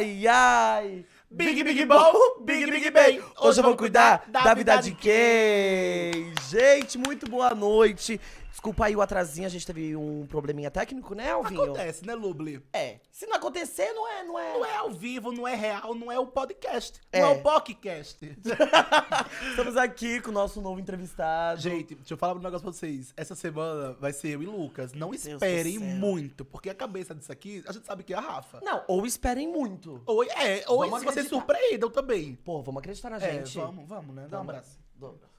Ai, ai. Big, big, bom, big, big, bem. Hoje eu vou cuidar da vida de quem? Gente, muito boa noite. Desculpa aí o atrasinho, a gente teve um probleminha técnico, né, Alvinho? Acontece, né, Lubli? É. Se não acontecer, não é, não é. Não é ao vivo, não é real, não é o podcast. É. Não é, é o podcast. Estamos aqui com o nosso novo entrevistado. Gente, deixa eu falar um negócio pra vocês. Essa semana vai ser eu e Lucas. Não Deus esperem muito, porque a cabeça disso aqui, a gente sabe que é a Rafa. Não, ou esperem muito. Ou é, ou vamos vocês surpreendam também. Pô, vamos acreditar na é, gente. É, vamos, vamos, né? Dá um abraço. Dá um abraço.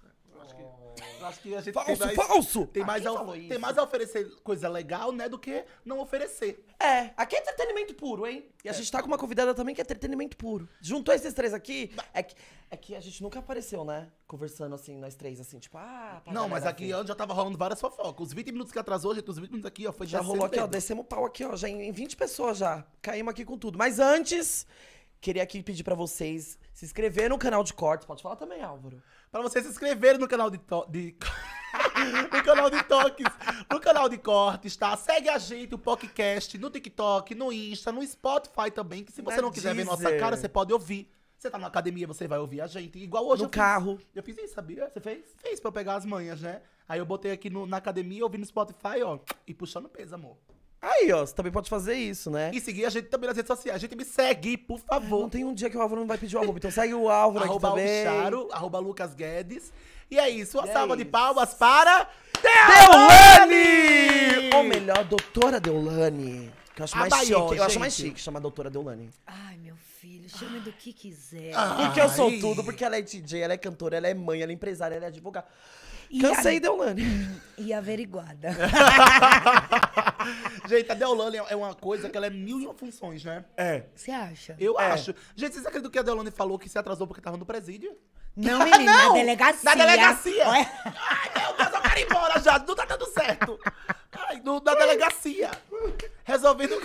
Acho que, acho que a gente falso, tem mais, falso! Tem mais, a, tem mais a oferecer coisa legal, né, do que não oferecer. É, aqui é entretenimento puro, hein? E a é. gente tá com uma convidada também que é entretenimento puro. Juntou esses três aqui, é que, é que a gente nunca apareceu, né? Conversando assim, nós três, assim, tipo, ah... Não, mas aqui assim. já tava rolando várias fofocas. Os 20 minutos que atrasou, gente, os 20 minutos aqui, ó, foi... Já rolou aqui, dedo. ó, descemos o pau aqui, ó, já em, em 20 pessoas já. Caímos aqui com tudo. Mas antes queria aqui pedir para vocês se inscrever no canal de cortes. Pode falar também, Álvaro. Para vocês se inscreverem no canal de. To... de... no canal de toques, no canal de cortes, tá? Segue a gente, o podcast, no TikTok, no Insta, no Spotify também. Que se você Na não quiser Deezer. ver nossa cara, você pode ouvir. Você tá na academia, você vai ouvir a gente. Igual hoje. No eu carro. Fiz, eu fiz isso, sabia? Você fez? Fez pra eu pegar as manhas, né? Aí eu botei aqui no, na academia, ouvi no Spotify, ó, e puxando peso, amor. Aí, ó, você também pode fazer isso, né? E seguir a gente também nas redes sociais. A gente me segue, por é, favor. Não tem um dia que o Álvaro não vai pedir o arroba. Então segue o Álvaro arroba aqui também. Charo, arroba Lucas Guedes. E é isso. Uma é salva isso. de palmas para... Deolane! Deolane! Ou melhor, Doutora Deolane. Que eu acho a mais chique. Eu acho mais chique chamar Doutora Deolane. Ai, meu filho, chame do que quiser. Ai. Ah, porque eu sou tudo, porque ela é DJ, ela é cantora, ela é mãe, ela é empresária, ela é advogada. Cansei a... Deolane. E averiguada. Gente, a Deolane é uma coisa que ela é mil e uma funções, né? É. Você acha? Eu é. acho. Gente, vocês acreditam que a Deolane falou que se atrasou porque tava no presídio? Não, menina, não, na delegacia. Na delegacia. Ué? Ai, meu Deus, eu quero ir embora já. Não tá dando certo. Ai, no, na delegacia. Resolvendo...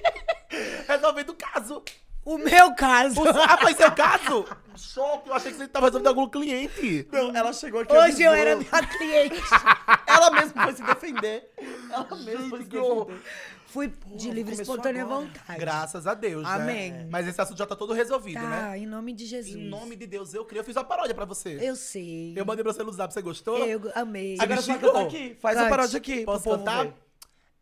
Resolvendo o caso. O meu caso. ah, foi seu caso? Choque, eu achei que você tava resolvendo algum cliente. Não, ela chegou aqui. Hoje eu, eu era minha cliente. ela mesma foi se defender. Ela mesma foi se defender. Fui Pô, de livre espontânea agora. vontade. Graças a Deus, né? Amém. Né? Mas esse assunto já tá todo resolvido, tá, né? em nome de Jesus. Em nome de Deus, eu criei. Eu fiz uma paródia pra você. Eu sei. Eu mandei pra você no zap, você gostou? Eu amei. Agora você vai aqui. Faz Cante. uma paródia aqui. Posso contar?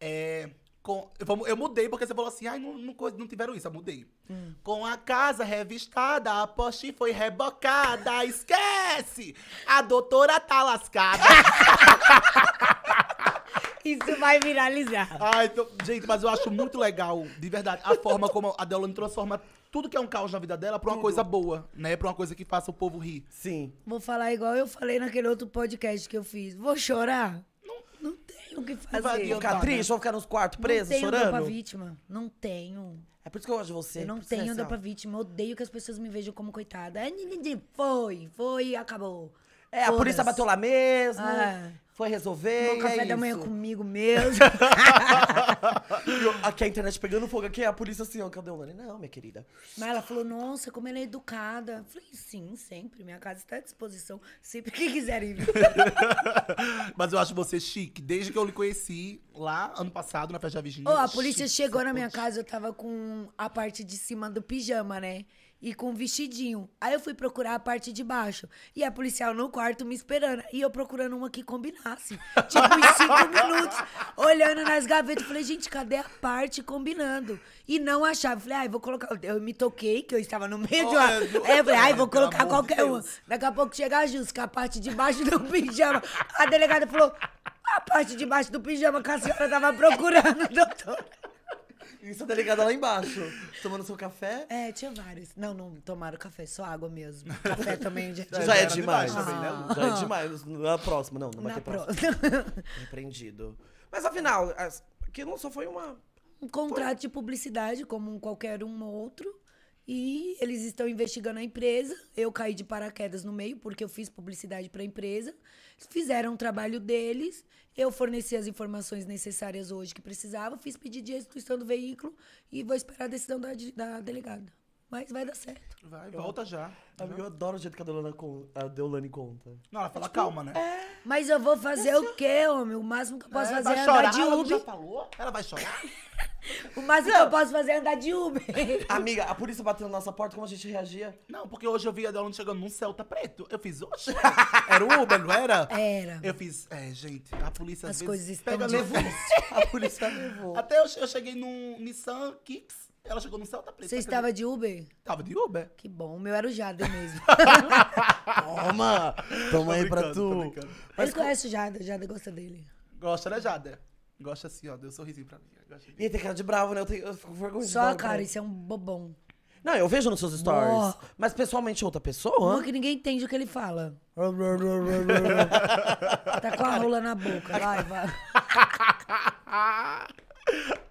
É... Com, eu, mudei porque você falou assim, ai, não, não, não tiveram isso, eu mudei. Hum. Com a casa revistada, a poste foi rebocada, esquece! A doutora tá lascada. Isso vai viralizar. Ai, então, gente, mas eu acho muito legal, de verdade, a forma como a Deolane transforma tudo que é um caos na vida dela pra uma tudo. coisa boa, né? Pra uma coisa que faça o povo rir. Sim. Vou falar igual eu falei naquele outro podcast que eu fiz. Vou chorar? Não, não tem tenho o que fazer. Vou ficar triste, vou ficar nos quartos preso, chorando? Não tenho chorando. pra vítima. Não tenho. É por isso que eu gosto de você. Eu não é tenho assim, dor pra vítima. Eu odeio que as pessoas me vejam como coitada. É, foi, foi, acabou. É, a polícia bateu lá mesmo. É. Foi resolver. Bom, é café é da isso. manhã comigo mesmo. aqui a internet tá pegando fogo, aqui a polícia assim, ó, cadê o Nani? Não, minha querida. Mas ela falou, nossa, como ela é educada. Eu falei, sim, sempre. Minha casa está à disposição, sempre que quiserem vir. Mas eu acho você chique. Desde que eu lhe conheci lá, ano passado, na festa da Virgínia. Oh, a é polícia chique, chegou na é minha casa, eu tava com a parte de cima do pijama, né? e com um vestidinho. Aí eu fui procurar a parte de baixo. E a policial no quarto me esperando. E eu procurando uma que combinasse. Tipo, em cinco minutos, olhando nas gavetas. Eu falei, gente, cadê a parte combinando? E não achava. falei, ai, ah, vou colocar. Eu me toquei, que eu estava no meio oh, de uma. do... Aí é, eu falei, ai, ah, vou colocar qualquer uma. Daqui a pouco chega a Jus, a parte de baixo do pijama. A delegada falou, a parte de baixo do pijama que a senhora estava procurando, doutora. Isso tá ligado lá embaixo. Tomando seu café? É, tinha vários. Não, não tomaram café, só água mesmo. Café também já, já, é ah. né, já é demais. não também, né? Já é demais. Na próxima, não, não vai Na ter próxima. próxima. Repreendido. Mas afinal, aquilo só foi uma. Um contrato foi... de publicidade, como qualquer um outro. E eles estão investigando a empresa. Eu caí de paraquedas no meio porque eu fiz publicidade para a empresa. Fizeram o trabalho deles eu forneci as informações necessárias hoje que precisava, fiz pedido de restituição do veículo e vou esperar a decisão da, da delegada. Mas vai dar certo. Vai, eu, volta já. eu adoro o jeito que a Deolane, a Deolane conta. Não, ela fala tipo, calma, né? É. Mas eu vou fazer é o quê, homem? O máximo que eu posso é, fazer é andar de Uber. Ela falou? Ela vai chorar? o máximo não. que eu posso fazer é andar de Uber. Amiga, a polícia bateu na nossa porta, como a gente reagia? Não, porque hoje eu vi a Deolane chegando num Celta preto. Eu fiz, oxe, era o Uber, não era? Era. Eu fiz, é, gente, a polícia As às vezes... As coisas estão pega, levou. A polícia levou. Até eu, eu cheguei num Nissan Kicks. Ela chegou no céu, tá Você estava de Uber? Tava de Uber. Que bom, o meu era o Jader mesmo. Toma! Toma aí pra tu. Mas Ele conhece o Jader, o Jader gosta dele. Gosta, né, Jada? Gosta assim, ó. Deu um sorrisinho pra mim. Ih, tem cara de bravo, né? Eu, tenho, eu fico com vergonha Só, cara, isso é um bobão. Não, eu vejo nos seus stories. Boa. Mas pessoalmente é outra pessoa? Uma que ninguém entende o que ele fala. tá com a rola na boca, vai, vai.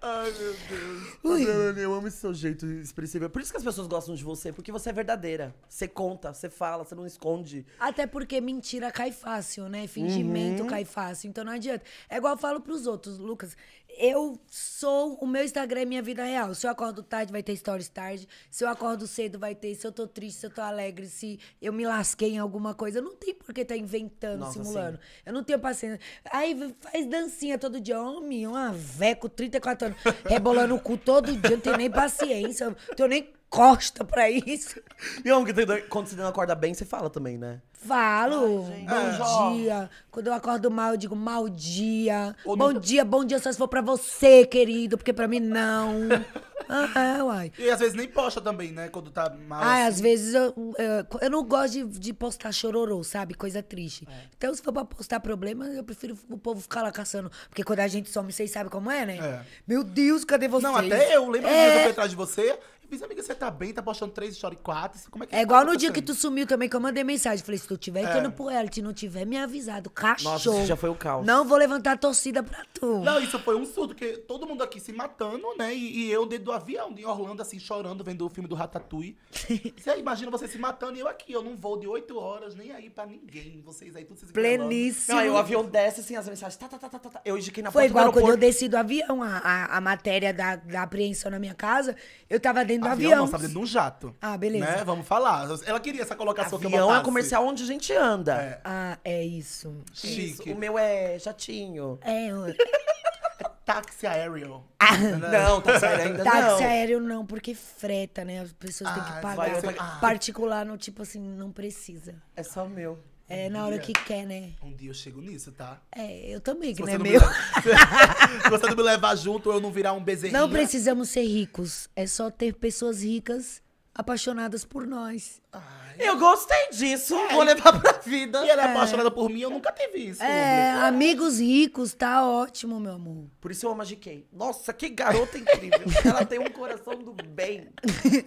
Ai, meu Deus. Ui. Eu amo esse seu jeito expressivo. É por isso que as pessoas gostam de você, porque você é verdadeira. Você conta, você fala, você não esconde. Até porque mentira cai fácil, né? Fingimento uhum. cai fácil. Então não adianta. É igual eu falo pros outros, Lucas eu sou o meu Instagram é minha vida real. Se eu acordo tarde, vai ter stories tarde. Se eu acordo cedo, vai ter. Se eu tô triste, se eu tô alegre, se eu me lasquei em alguma coisa. Não tem por que tá inventando, Nossa, simulando. Sim. Eu não tenho paciência. Aí faz dancinha todo dia. Homem, uma véia com 34 anos, rebolando o cu todo dia. Não tenho nem paciência. Não tenho nem costa pra isso. E homem, é quando você não acorda bem, você fala também, né? Falo. Ai, bom é. dia. Quando eu acordo mal, eu digo mal dia. Ou bom dia, bom dia só se for pra você, querido, porque pra mim não. ah, é, uai. E às vezes nem posta também, né? Quando tá mal. Ah, assim. às vezes eu, eu, eu não gosto de, de, postar chororô, sabe? Coisa triste. É. Então, se for pra postar problema, eu prefiro o povo ficar lá caçando. Porque quando a gente some, vocês sabem como é, né? É. Meu Deus, cadê você? Não, até eu lembro é. que eu fui atrás de você. Minhas amiga, você tá bem? Tá postando três stories, quatro? Como é que É igual tá no dia que tu sumiu também, que eu mandei mensagem. Falei, se tu tiver é. entrando pro reality, não tiver me avisado, cachorro. Nossa, isso já foi o caos. Não vou levantar a torcida pra tu. Não, isso foi um surdo, porque todo mundo aqui se matando, né? E, e eu dentro do avião, em Orlando, assim, chorando, vendo o filme do Ratatouille. você imagina você se matando e eu aqui, eu não vou de oito horas, nem aí pra ninguém. Vocês aí, tudo se Pleníssimo. Aí o avião desce, assim, as mensagens, tá, tá, tá, tá, tá. tá. Eu indiquei na foi porta Foi igual quando eu desci do avião, a, a, a matéria da, da apreensão na minha casa, eu tava dentro dentro do avião. Não, tá dentro de um jato. Ah, beleza. Né? Vamos falar. Ela queria essa colocação avião que eu Avião é comercial onde a gente anda. É. Ah, é isso. Chique. Isso. O meu é jatinho. É, Táxi aéreo. Ah, não, táxi aéreo ainda táxi não. Táxi aéreo não, porque freta, né? As pessoas ah, têm que ah, pagar. Ser... Ah. Particular, no tipo assim, não precisa. É só meu. É, um na dia, hora que quer, né? Um dia eu chego nisso, tá? É, eu também, que não é não meu. Me... Se você não me levar junto, eu não virar um bezerrinho. Não precisamos ser ricos. É só ter pessoas ricas apaixonadas por nós. Ai, eu gostei disso, é. vou levar pra vida. E ela é, é apaixonada por mim, eu nunca tive isso. É, amigos ricos, tá ótimo, meu amor. Por isso eu amo a GK. Nossa, que garota incrível. ela tem um coração do bem,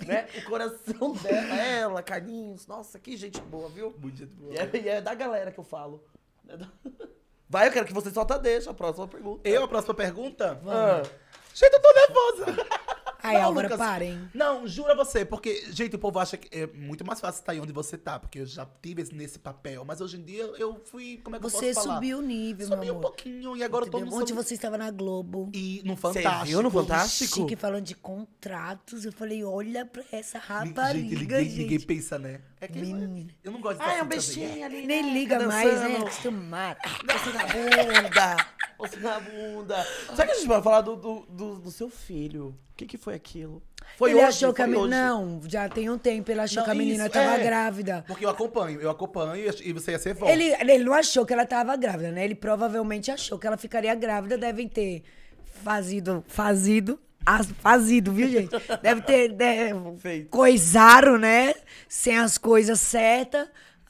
né? O coração dela, ela, carinhos. Nossa, que gente boa, viu? Muito gente boa. E é, e é da galera que eu falo. Né? Vai, eu quero que você solta tá, deixa a próxima pergunta. Eu, a próxima pergunta? Vamos. Ah. Gente, eu tô nervosa. Aí, não, Álvaro, Lucas, Não, jura você, porque, gente, o povo acha que é muito mais fácil estar aí onde você tá, porque eu já tive nesse papel, mas hoje em dia eu fui, como é que você eu posso falar? Você subiu o nível, Subi meu um pouquinho e agora Entendeu? eu tô... Ontem sobre... você estava na Globo. E no Fantástico. Você no Fantástico? Chique, falando de contratos, eu falei, olha pra essa rapariga, gente. Ninguém, gente. ninguém pensa, né? É que eu não gosto de Ah, é um beijinho ali. Nem né? liga tá mais, né? Acostumado. Você ah, na bunda. Você na bunda. Será que a gente vai falar do, do, do, do seu filho? O que, que foi aquilo? Foi ele hoje, achou que a menina. Não, já tem um tempo. Ele achou não, que a menina isso, tava é. grávida. Porque eu acompanho, eu acompanho e você ia ser vó. Ele, ele não achou que ela tava grávida, né? Ele provavelmente achou que ela ficaria grávida, devem ter fazido, fazido as, fazido, viu, gente? Deve ter. Deve, né, coisaram, né? Sem as coisas certas.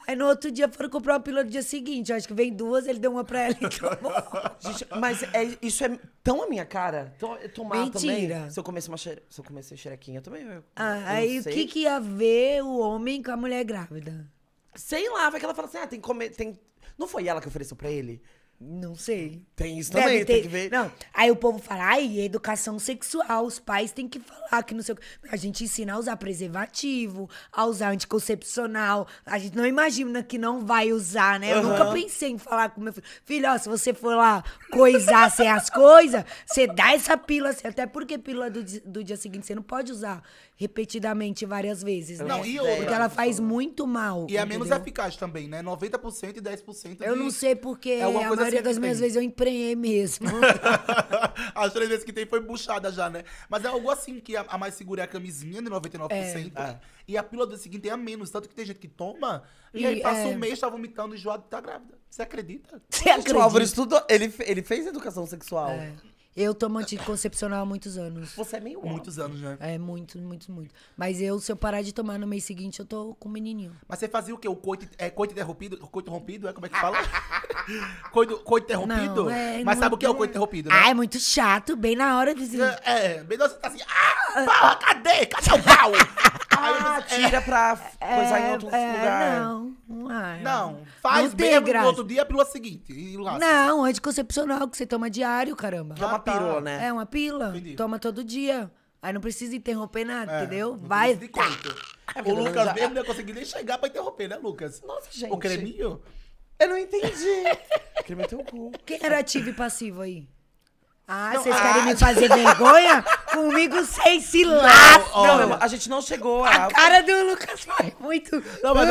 Aí no outro dia foram comprar uma pílula no dia seguinte. acho que vem duas, ele deu uma pra ela e Gente, mas é, isso é tão a minha cara. Tô, é Mentira. Se eu comesse uma xere, se eu comesse xerequinha também. Eu, ah, aí o que, que ia ver o homem com a mulher grávida? Sei lá, vai que ela fala assim: ah, tem que comer. Tem... Não foi ela que ofereceu pra ele? Não sei. Tem isso Deve também, ter. tem que ver. Não, aí o povo fala, ai, educação sexual, os pais têm que falar que não sei o que. A gente ensina a usar preservativo, a usar anticoncepcional. A gente não imagina que não vai usar, né? Eu uhum. nunca pensei em falar com meu filho. Filho, ó, se você for lá coisar sem as coisas, você dá essa pílula, assim, até porque pílula do, do dia seguinte você não pode usar repetidamente várias vezes, né? Não, e é, outra, Porque ela faz muito mal. E é menos eficaz também, né? 90% e 10%. Eu não sei porque é a maioria assim das minhas vezes eu emprenhei mesmo. As três vezes que tem foi buchada já, né? Mas é algo assim que a, a mais segura é a camisinha de 99%. É. é. E a pílula do seguinte é a menos. Tanto que tem gente que toma e, e aí passa é... um mês, tá vomitando, enjoado e tá grávida. Você acredita? Você acredita? O Álvaro estudou, ele, ele fez educação sexual. É. Eu tomo anticoncepcional há muitos anos. Você é meio Muitos óbvio. anos, né? É, muito, muito, muito. Mas eu, se eu parar de tomar no mês seguinte, eu tô com menininho. Mas você fazia o quê? O coito, é, coito interrompido? Coito rompido? É como é que fala? coito, coito interrompido? Não, é, Mas muito... sabe o que é o coito interrompido, né? Ah, é muito chato. Bem na hora de... É, é bem na hora você tá assim... Ah! Porra, cadê? Cadê o pau? ah, tira pra é, coisar em outro é, lugar. Não, não. É. Não, faz não bem no outro dia, a pílula seguinte. E lá. Não, anticoncepcional que você toma diário, caramba. É uma ah, tá. pílula, né? É uma pílula. Entendi. Toma todo dia. Aí não precisa interromper nada, é, entendeu? Vai. De tá. É o Lucas já... mesmo não ia conseguir nem chegar pra interromper, né, Lucas? Nossa, gente. O creminho? Eu não entendi. o creme é teu cu. Quem era ativo e passivo aí? Ah, não, vocês ah, querem me fazer vergonha? Comigo vocês se lascam. Não, não, a gente não chegou a... A cara do Lucas foi muito... Não, mas...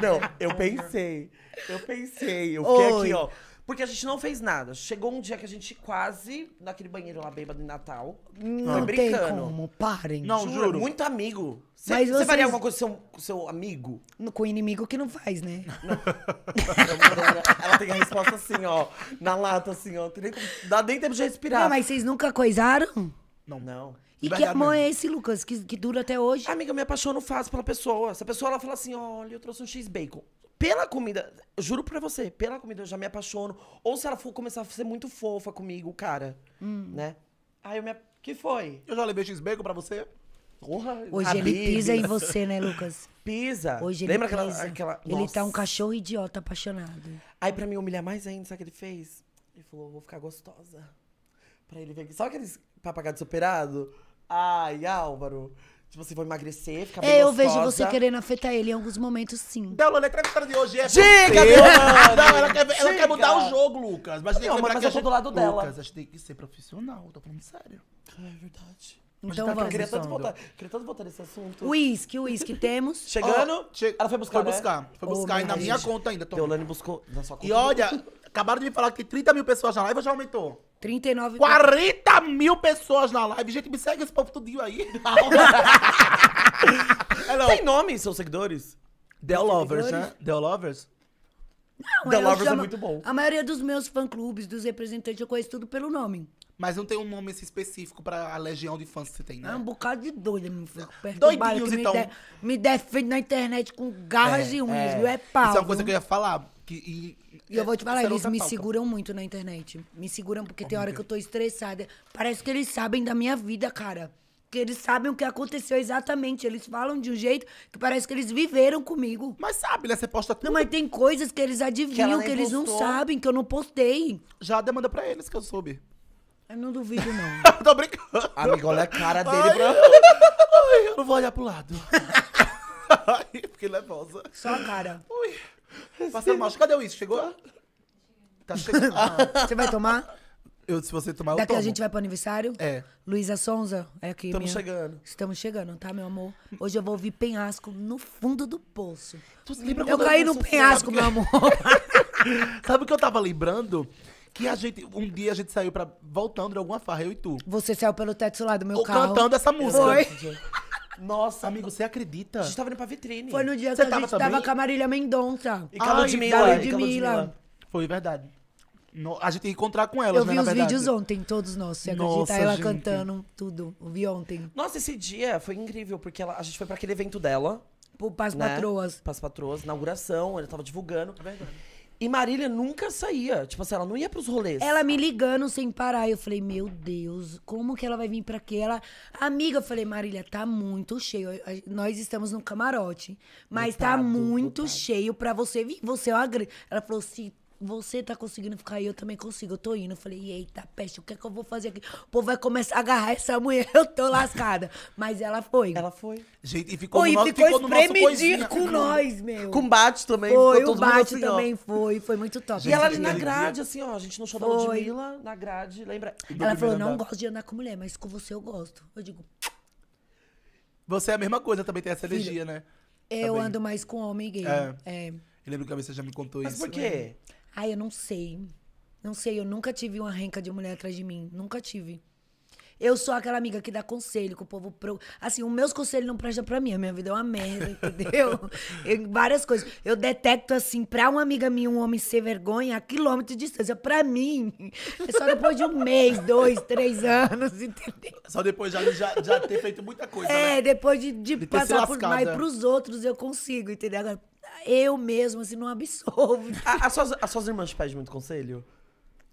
não, eu pensei. Eu pensei. Eu fiquei é aqui, ó porque a gente não fez nada. Chegou um dia que a gente quase, naquele banheiro lá bêbado de Natal, não foi brincando. Tem como, parem. Não, juro. juro. Muito amigo. Você faria alguma coisa com seu, seu amigo? No, com o inimigo que não faz, né? Não. Ela tem a resposta assim, ó. Na lata, assim, ó. Nem, dá nem tempo de respirar. Não, mas vocês nunca coisaram? Não. Não. E que amor é esse, Lucas, que, que dura até hoje? Amiga, eu me apaixono fácil pela pessoa. Se a pessoa ela fala assim, olha, eu trouxe um X-Bacon pela comida, juro pra você, pela comida eu já me apaixono. Ou se ela for começar a ser muito fofa comigo, cara, hum. né? Aí eu me. Que foi? Eu já levei X-Bacon pra você? Porra, Hoje ele pisa em você, né, Lucas? Pisa. Hoje ele Lembra pisa. aquela. aquela... Ele tá um cachorro idiota apaixonado. Aí pra me humilhar mais ainda, sabe o que ele fez? Ele falou, vou ficar gostosa. Pra ele ver. Sabe aqueles papagaio superado? Ai, Álvaro. Se você for emagrecer, ficar bem É, eu vejo você querendo afetar ele em alguns momentos, sim. Então, Lolê, a história de hoje é Diga, você. Deolane! Não, ela quer, ela quer mudar o jogo, Lucas. Mas tem que Não, lembrar mas eu tô do lado dela. Lucas, a gente tem que ser profissional, tô falando sério. É verdade. Então vamos. queria tanto, voltar, queria tanto voltar nesse assunto. Whisky, whisky, temos. Chegando, Ó, che- ela foi buscar, Foi né? buscar, foi Ô, buscar, e na a minha conta ainda. tô- Deolane buscou na sua conta. E olha, Acabaram de me falar que tem 30 mil pessoas na live ou já aumentou? 39 40 mil pessoas na live. Gente, me segue esse povo tudinho aí. É, tem nome, seus seguidores? The Lovers, né? The Lovers? Não, The Lovers é chamo... é muito bom. A maioria dos meus fã-clubes, dos representantes, eu conheço tudo pelo nome. Mas não tem um nome específico pra a legião de fãs que você tem, né? É um bocado de doido, meu filho. Doidinhos, então. Me, de... me defende na internet com garras é, e unhas, é. viu? É pau. Isso é uma coisa que eu ia falar. Que, e e eu vou te é, falar, eles me seguram muito na internet. Me seguram porque tem hora que eu tô estressada. Parece que eles sabem da minha vida, cara. que eles sabem o que aconteceu exatamente. Eles falam de um jeito que parece que eles viveram comigo. Mas sabe, né? Você posta tudo. Não, mas tem coisas que eles adivinham, que, que eles postou. não sabem, que eu não postei. Já demanda pra eles que eu soube. Eu não duvido, não. Tô brincando. Amigo, olha a cara dele, ai, pra... ai, eu não vou olhar pro lado. ai, fiquei nervosa. É Só a cara. Ui. Assim. Passando mal. Cadê o uísque? Chegou? Tá chegando. Você vai tomar? eu, se você tomar, eu Daqui a gente vai pro aniversário. É. Luísa Sonza é aqui. Estamos minha- chegando. Estamos chegando, tá, meu amor? Hoje eu vou ouvir penhasco no fundo do poço. Tu lembra Eu caí no penhasco, meu amor. Sabe o que eu tava lembrando? Que a gente, um dia a gente saiu pra, voltando de alguma farra, eu e tu. Você saiu pelo teto lá do meu Ou carro. cantando essa música. Foi. Nossa, amigo, você acredita? A gente tava indo pra vitrine. Foi no dia Você que a tava gente tava com a Marília Mendonça. E de Ludmilla, da e Ludmilla. Ludmilla. Foi verdade. No- a gente tem que encontrar com ela. Eu né, vi os vídeos ontem, todos nós. Você Nossa, acredita? Ela gente. cantando, tudo. Eu vi ontem. Nossa, esse dia foi incrível, porque ela- a gente foi pra aquele evento dela. Pô, paz né? patroas. Paz patroas, inauguração, ela tava divulgando. É verdade. E Marília nunca saía. Tipo assim, ela não ia pros rolês. Ela me ligando sem parar. Eu falei, meu Deus, como que ela vai vir pra aquela amiga, eu falei, Marília, tá muito cheio. Nós estamos no camarote, mas tá muito cheio pra você vir. Você é uma grande. Ela falou, se você tá conseguindo ficar aí, eu também consigo. Eu tô indo. Eu falei, eita, peste, o que é que eu vou fazer aqui? O povo vai começar a agarrar essa mulher, eu tô lascada. Mas ela foi. Ela foi. Gente, e ficou, foi, no, nosso, ficou, ficou no nosso coisinha. com nós, meu. Com bate também. Foi, o bate assim, também foi. Foi muito top. Gente, e ela ali na grade, assim, ó. A gente não show da Ludmilla, na grade, lembra? Ela falou, andar. não gosto de andar com mulher, mas com você eu gosto. Eu digo... Você é a mesma coisa, também tem essa energia, né? Eu também. ando mais com homem gay. É. é. Eu lembro que a você já me contou mas isso. Mas por né? quê? Né? Ai, eu não sei. Não sei, eu nunca tive uma renca de mulher atrás de mim. Nunca tive. Eu sou aquela amiga que dá conselho, que o povo. Pro... Assim, os meus conselhos não prestam pra mim. A minha vida é uma merda, entendeu? eu, várias coisas. Eu detecto, assim, pra uma amiga minha, um homem ser vergonha a quilômetro de distância. Pra mim, é só depois de um mês, dois, três anos, entendeu? Só depois já, já, já ter feito muita coisa. É, né? depois de, de, de passar por mais é. pros outros, eu consigo, entendeu? Agora, eu mesmo, assim, não absorvo. A, as, suas, as suas irmãs pedem muito conselho?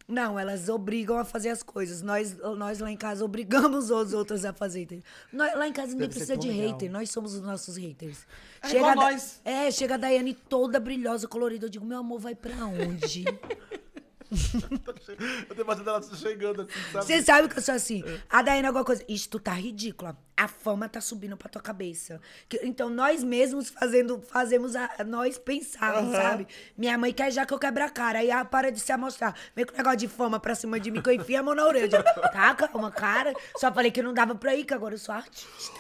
Não, elas obrigam a fazer as coisas. Nós, nós lá em casa obrigamos os outros a fazer. Nós, lá em casa ninguém precisa de legal. hater. Nós somos os nossos haters. É chega igual nós. É, chega a Daiane toda brilhosa, colorida. Eu digo, meu amor, vai pra onde? eu tenho bastante ela chegando assim, sabe? Você sabe que eu sou assim. A Daiane, alguma coisa. Isso, tu tá ridícula. A fama tá subindo pra tua cabeça. Que- Então, nós mesmos fazendo, fazemos a, nós pensar, sabe? Minha mãe quer já que eu quebre a cara. Aí ela ah, para de se amostrar. Vem com um negócio de fama pra cima de mim que eu enfio a mão na orelha. Tá, calma, cara. Só falei que não dava pra ir, que agora eu sou artista.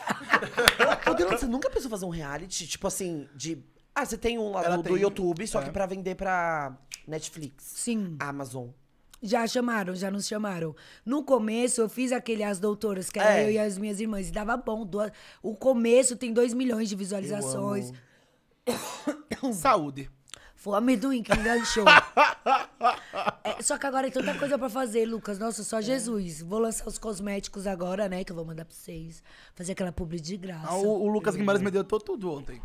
Ô, você nunca pensou fazer um reality, tipo assim, de. Ah, você tem um lá do tem. YouTube, só É. que pra vender pra. Netflix. Sim. Amazon. Já chamaram, já nos chamaram. No começo, eu fiz aquele As Doutoras, que era é. eu e as minhas irmãs. E dava bom. Duas... O começo tem 2 milhões de visualizações. Saúde. Foi o amendoim que me enganchou. é, só que agora tem tanta coisa pra fazer, Lucas. Nossa, só Jesus. Vou lançar os cosméticos agora, né? Que eu vou mandar pra vocês. Fazer aquela publi de graça. Ah, o, o, Lucas Guimarães me deu tudo ontem.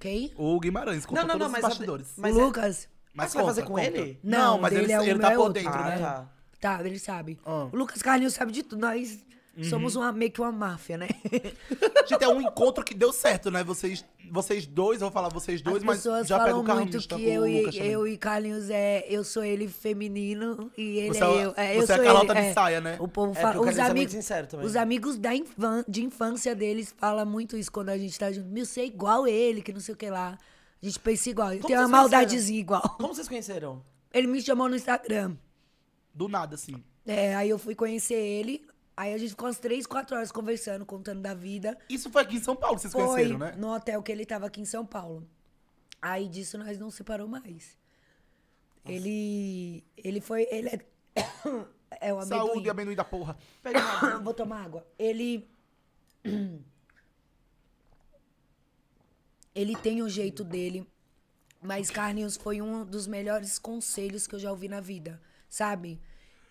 Quem? O Guimarães, com não, não, todos não, os bastidores. A, mas é Lucas... É... Mas você vai fazer com conta. ele? Não, mas ele, é tá um, ele tá é por dentro, né? Ah, tá. tá. Tá, ele sabe. Ah. O Lucas Carlinhos sabe de tudo. Nós uhum. somos uma, meio que uma máfia, né? Gente, é um encontro que deu certo, né? Vocês, vocês dois, eu vou falar vocês dois, As mas já pega o Carlinhos. Muito tá que tá eu, e, Lucas, eu e Carlinhos é. Eu sou ele feminino e ele você é, é eu. É, eu você é sou é a Carlota ele, de é, saia, né? O povo é, fala. É, os, amigos, os amigos da infan, de infância deles falam muito isso quando a gente tá junto. Meu, você é igual ele, que não sei o que lá. A gente pensa igual. Como tem uma maldadezinha igual. Como vocês conheceram? Ele me chamou no Instagram. Do nada, assim. É, aí eu fui conhecer ele. Aí a gente ficou umas três quatro horas conversando, contando da vida. Isso foi aqui em São Paulo, vocês foi conheceram, né? No hotel que ele tava aqui em São Paulo. Aí disso nós não separamos mais. Nossa. Ele. Ele foi. Ele é. é o amendoim. Saúde, amendoim da porra. Pega uma água. Vou tomar água. Ele. Ele tem o jeito dele. Mas Carlinhos foi um dos melhores conselhos que eu já ouvi na vida, sabe?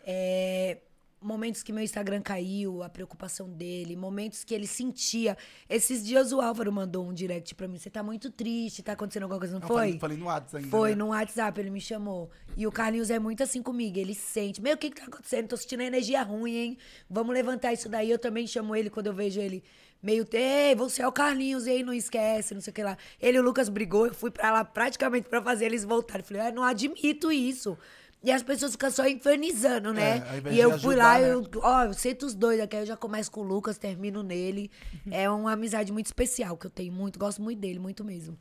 É, momentos que meu Instagram caiu, a preocupação dele, momentos que ele sentia. Esses dias o Álvaro mandou um direct pra mim: você tá muito triste, tá acontecendo alguma coisa, não eu foi? Falei, falei no WhatsApp ainda. Foi, né? no WhatsApp, ele me chamou. E o Carlinhos é muito assim comigo, ele sente: meu, o que que tá acontecendo? Tô sentindo energia ruim, hein? Vamos levantar isso daí. Eu também chamo ele quando eu vejo ele meio, ei, você é o Carlinhos, aí não esquece, não sei o que lá. Ele e o Lucas brigou, eu fui pra lá praticamente pra fazer eles voltarem. Falei, ah, não admito isso. E as pessoas ficam só infernizando, né? É, e eu fui lá, né? eu, ó, eu sento os dois aqui, eu já começo com o Lucas, termino nele. Uhum. é uma amizade muito especial que eu tenho muito, gosto muito dele, muito mesmo.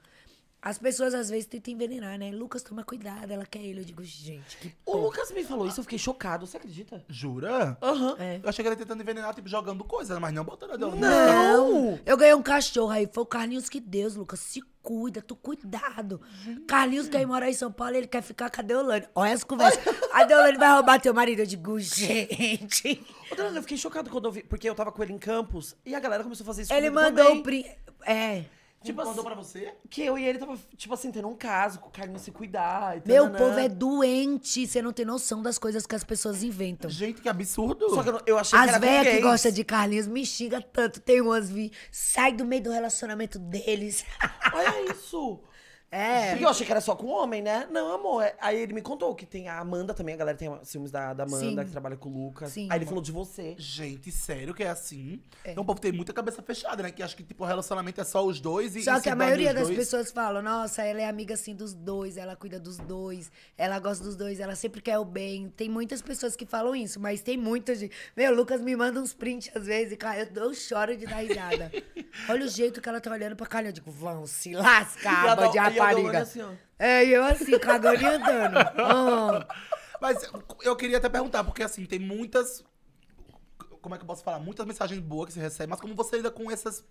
As pessoas às vezes tentam envenenar, né? Lucas, toma cuidado, ela quer ele. Eu digo, gente, que O Lucas me falou isso, eu fiquei chocado, você acredita? Jura? Aham. É. Eu achei que ele tentando envenenar, tipo, jogando coisa, mas não botando. Não! não. Eu ganhei um cachorro aí, foi o Carlinhos que Deus, Lucas, se cuida, tu cuidado. Gente. Carlinhos quer ir morar em São Paulo, ele quer ficar com a Deolane. Olha as conversas. a Deolane vai roubar teu marido. Eu digo, gente... Ô, Deolane, eu fiquei chocado quando eu vi, porque eu tava com ele em Campos, e a galera começou a fazer isso Ele mandou também. o print... É... Tipo assim, mandou pra você? Que eu e ele tava, tipo assim, tendo um caso, com o Carlinhos se cuidar. E Meu né? povo é doente. Você não tem noção das coisas que as pessoas inventam. Gente, que absurdo. Só que eu, eu achei as que era As velhas que gostam de Carlinhos me xinga tanto. Tem umas vi. Sai do meio do relacionamento deles. Olha isso. É. eu achei que era só com homem, né? Não, amor. É, aí ele me contou que tem a Amanda também, a galera tem filmes da, da Amanda, Sim. que trabalha com o Lucas. Sim. Aí ele falou de você. Gente, sério que é assim? É. Então o povo tem muita cabeça fechada, né? Que acha que, tipo, o relacionamento é só os dois e. Só que a maioria das dois. pessoas fala, nossa, ela é amiga assim dos dois, ela cuida dos dois, ela gosta dos dois, ela sempre quer o bem. Tem muitas pessoas que falam isso, mas tem muita gente. Meu, o Lucas me manda uns prints às vezes, e cara, eu, eu choro de dar risada. Olha o jeito que ela tá olhando pra cara, eu digo, vão, se lascar, E rapariga. Assim, é, eu assim, cagando e andando. Ah. Mas eu queria até perguntar, porque assim, tem muitas. Como é que eu posso falar? Muitas mensagens boas que você recebe, mas como você lida com essas.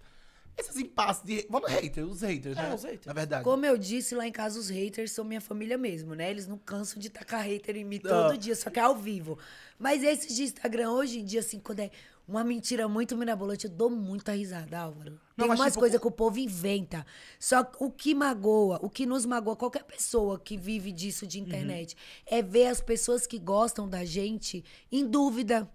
Esses impasses de. Vamos, haters, os haters, é, né? Os haters. Na verdade. Como eu disse lá em casa, os haters são minha família mesmo, né? Eles não cansam de tacar hater em mim todo ah. dia, só que é ao vivo. Mas esses de Instagram, hoje em dia, assim, quando é uma mentira muito minabolante, eu dou muita risada, Álvaro. Tem não, umas tipo... coisas que o povo inventa. Só que o que magoa, o que nos magoa, qualquer pessoa que vive disso de uhum. internet, uhum. é ver as pessoas que gostam da gente em dúvida.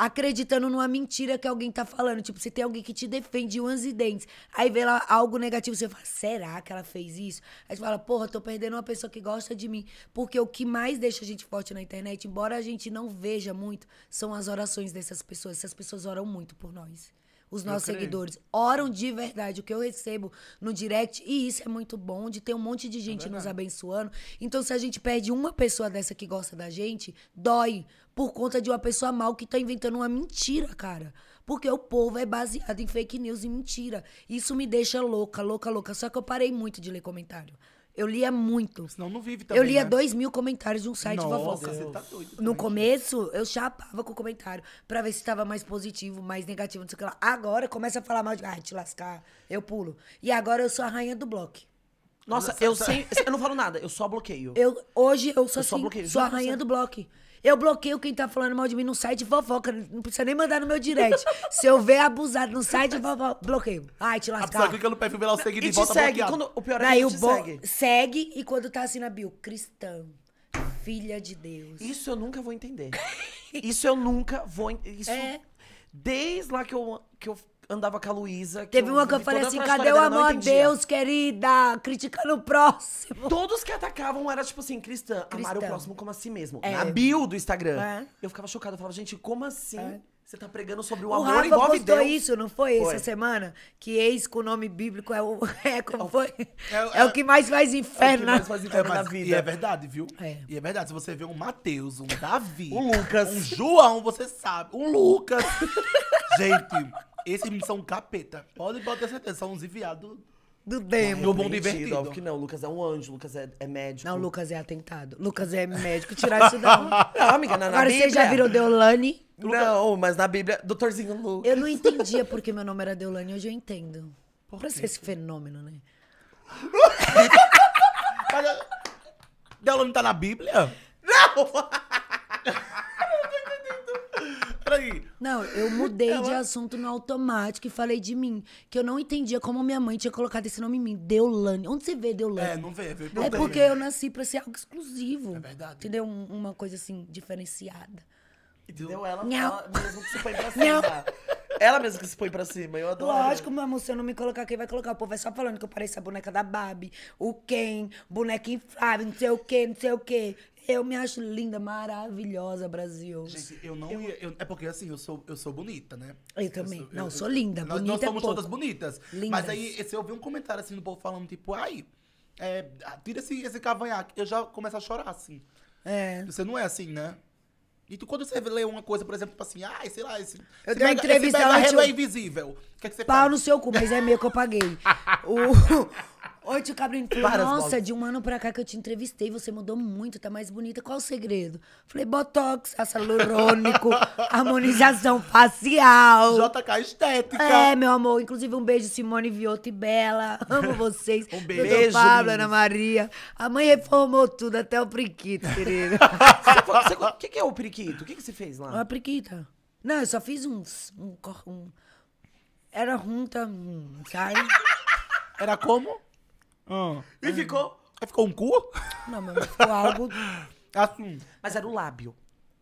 Acreditando numa mentira que alguém tá falando. Tipo, se tem alguém que te defende umas e dentes. Aí vê lá algo negativo, você fala, será que ela fez isso? Aí você fala, porra, tô perdendo uma pessoa que gosta de mim. Porque o que mais deixa a gente forte na internet, embora a gente não veja muito, são as orações dessas pessoas. Essas pessoas oram muito por nós os nossos seguidores. Oram de verdade, o que eu recebo no direct. E isso é muito bom, de ter um monte de gente é nos abençoando. Então, se a gente perde uma pessoa dessa que gosta da gente, dói. Por conta de uma pessoa mal que tá inventando uma mentira, cara. Porque o povo é baseado em fake news e mentira. Isso me deixa louca, louca, louca. Só que eu parei muito de ler comentário. Eu lia muito. Senão não vive também. Eu lia né? dois mil comentários de um site Nossa, Você tá doido, no começo, eu chapava com o comentário pra ver se tava mais positivo, mais negativo, não sei o que lá. Agora começa a falar mal de. Ai, te lascar. Eu pulo. E agora eu sou a rainha do bloco. Nossa, Nossa eu, tá sem, eu não falo nada, eu só bloqueio. Eu, hoje eu sou eu assim, só bloqueio. sou a rainha do bloco. Eu bloqueio quem tá falando mal de mim no site de fofoca. Não precisa nem mandar no meu direct. Se eu ver abusado no site de fofoca, bloqueio. Ai, te lascar. Só clica no perfil, vê lá o seguido e, e volta segue. Quando, o pior é Daí, que te bo... segue. Segue e quando tá assim na bio, cristã, filha de Deus. Isso eu nunca vou entender. isso eu nunca vou... Isso... É. Desde lá que eu, que eu andava com a Luísa. Teve uma que eu falei assim: cadê o amor a Deus, querida? Criticando o próximo. Todos que atacavam era tipo assim, cristã, cristã. amar o próximo como a si mesmo. É. Na bio do Instagram. É. Eu ficava chocada, eu falava, gente, como assim? É. Você tá pregando sobre o, o amor Rafa envolve Deus. isso, não foi, foi, essa semana? Que ex com nome bíblico é o. É, como é foi? É, é, é o que mais faz inferno. É o que mais né? faz inferno é, na vida. E é verdade, viu? É. E é verdade. Se você vê um Mateus, um Davi, um Lucas, um João, você sabe. Um Lucas. Gente, esses são capeta. Pode, pode ter certeza, são uns enviados. Do demo. Do bom divertido. Óbvio que não. Lucas é um anjo, Lucas é, é médico. Não, Lucas é atentado. Lucas é médico. Tirar isso da Não, amiga, na, na Agora Bíblia. você já virou Deolane. Não, mas na Bíblia, doutorzinho Lucas. Eu não entendia porque meu nome era Deolane, hoje eu entendo. Por pra ser esse fenômeno, né? Deolane tá na Bíblia? Não! peraí. Não, eu mudei Ela... de assunto no automático e falei de mim. Que eu não entendia como minha mãe tinha colocado esse nome em mim. Deolane. Onde você vê Deolane? É, não vê. vê não é porque eu nasci pra ser algo exclusivo. É verdade. Entendeu? uma coisa assim, diferenciada. Entendeu? Ela, ela mesmo que se põe pra cima. ela mesmo que se põe pra cima, eu adoro. Lógico, meu amor, se eu não me colocar, quem vai colocar? O povo é só falando que eu pareço a boneca da Barbie, o Ken, boneca inflável, não sei o quê, não sei o quê. Eu me acho linda, maravilhosa, Brasil. Gente, eu não eu... ia. Eu, é porque assim, eu sou, eu sou bonita, né? Eu também. Eu sou, não, eu, sou linda. Nós, bonita nós somos é todas bonitas. Lindas. Mas aí se eu vi um comentário assim do povo falando, tipo, ai, é, tira esse, esse cavanhaque. Eu já começo a chorar, assim. É. Você não é assim, né? E tu, quando você lê uma coisa, por exemplo, tipo assim, ai, ah, sei lá, esse. Eu dei uma pega, entrevista esse antes. é invisível. O que, é que você Pau no seu cu, mas é meio que eu paguei. o, Oi, tio Cabrinho. nossa, de um ano pra cá que eu te entrevistei, você mudou muito, tá mais bonita. Qual o segredo? Falei, botox, ácido harmonização facial. JK Estética. É, meu amor. Inclusive, um beijo, Simone Viotti Bela. Amo vocês. um beijo. Doutor Pablo, Ana Maria. A mãe reformou tudo, até o priquito, querido. O que, que, é o priquito? O que, que você fez lá? Uma priquita. Não, eu só fiz uns... Um, um, era junta, sabe? Era como? Ah. E ficou. Aí ficou um cu? Não, mas ficou algo. Assim. Mas era o lábio.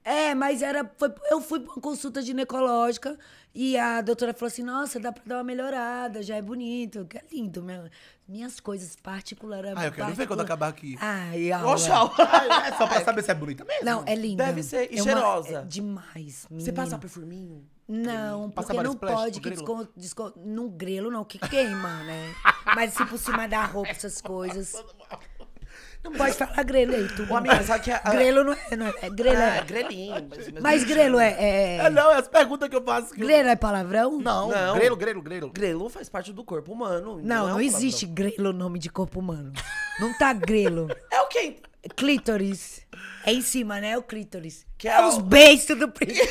É, mas era. Foi, eu fui pra uma consulta ginecológica e a doutora falou assim: nossa, dá pra dar uma melhorada, já é bonito, que é lindo. Minha, minhas coisas particulares. Ah, eu quero ver quando acabar aqui. Ai, ó. é só pra saber se é bonita mesmo. Não, é linda. Deve ser. E é cheirosa. Uma, é demais. Você passa perfuminho? Tá não, Passa porque não splash, pode que Desco, desco, no grelo não, que queima, né? Mas tipo, se por cima da roupa, essas coisas. Não pode falar grelo aí, tu. amiga, só que a... Grelo não é. Não é, é grelo ah, é. grelinho. Mas, assim. mas grelo é, é... é. Não, é as perguntas que eu faço. Que grelo eu... é palavrão? Não, não. Grelo, grelo, grelo. Grelo faz parte do corpo humano. Não, não, não existe grelo nome de corpo humano. Não tá grelo. é o quê? Clítoris. É em cima, né? É o clítoris. Que é, é o... os beijos do príncipe.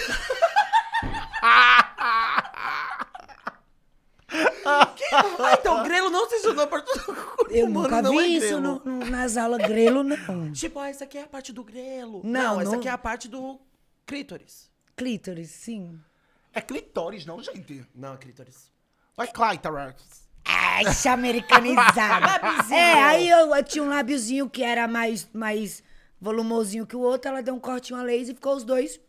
Ah, então grelo não se ensinou para tudo. Eu humano, nunca vi é isso no, nas aulas grelo, não. tipo, ah, essa aqui é a parte do grelo. Não, não essa aqui é a parte do clítoris. Clítoris, sim. É clitóris, não, gente? Não, é clítoris. Mas é clitóris. Ai, se é americanizado. é, aí eu, eu, tinha um lábiozinho que era mais, mais volumosinho que o outro, ela deu um cortinho a laser e ficou os dois.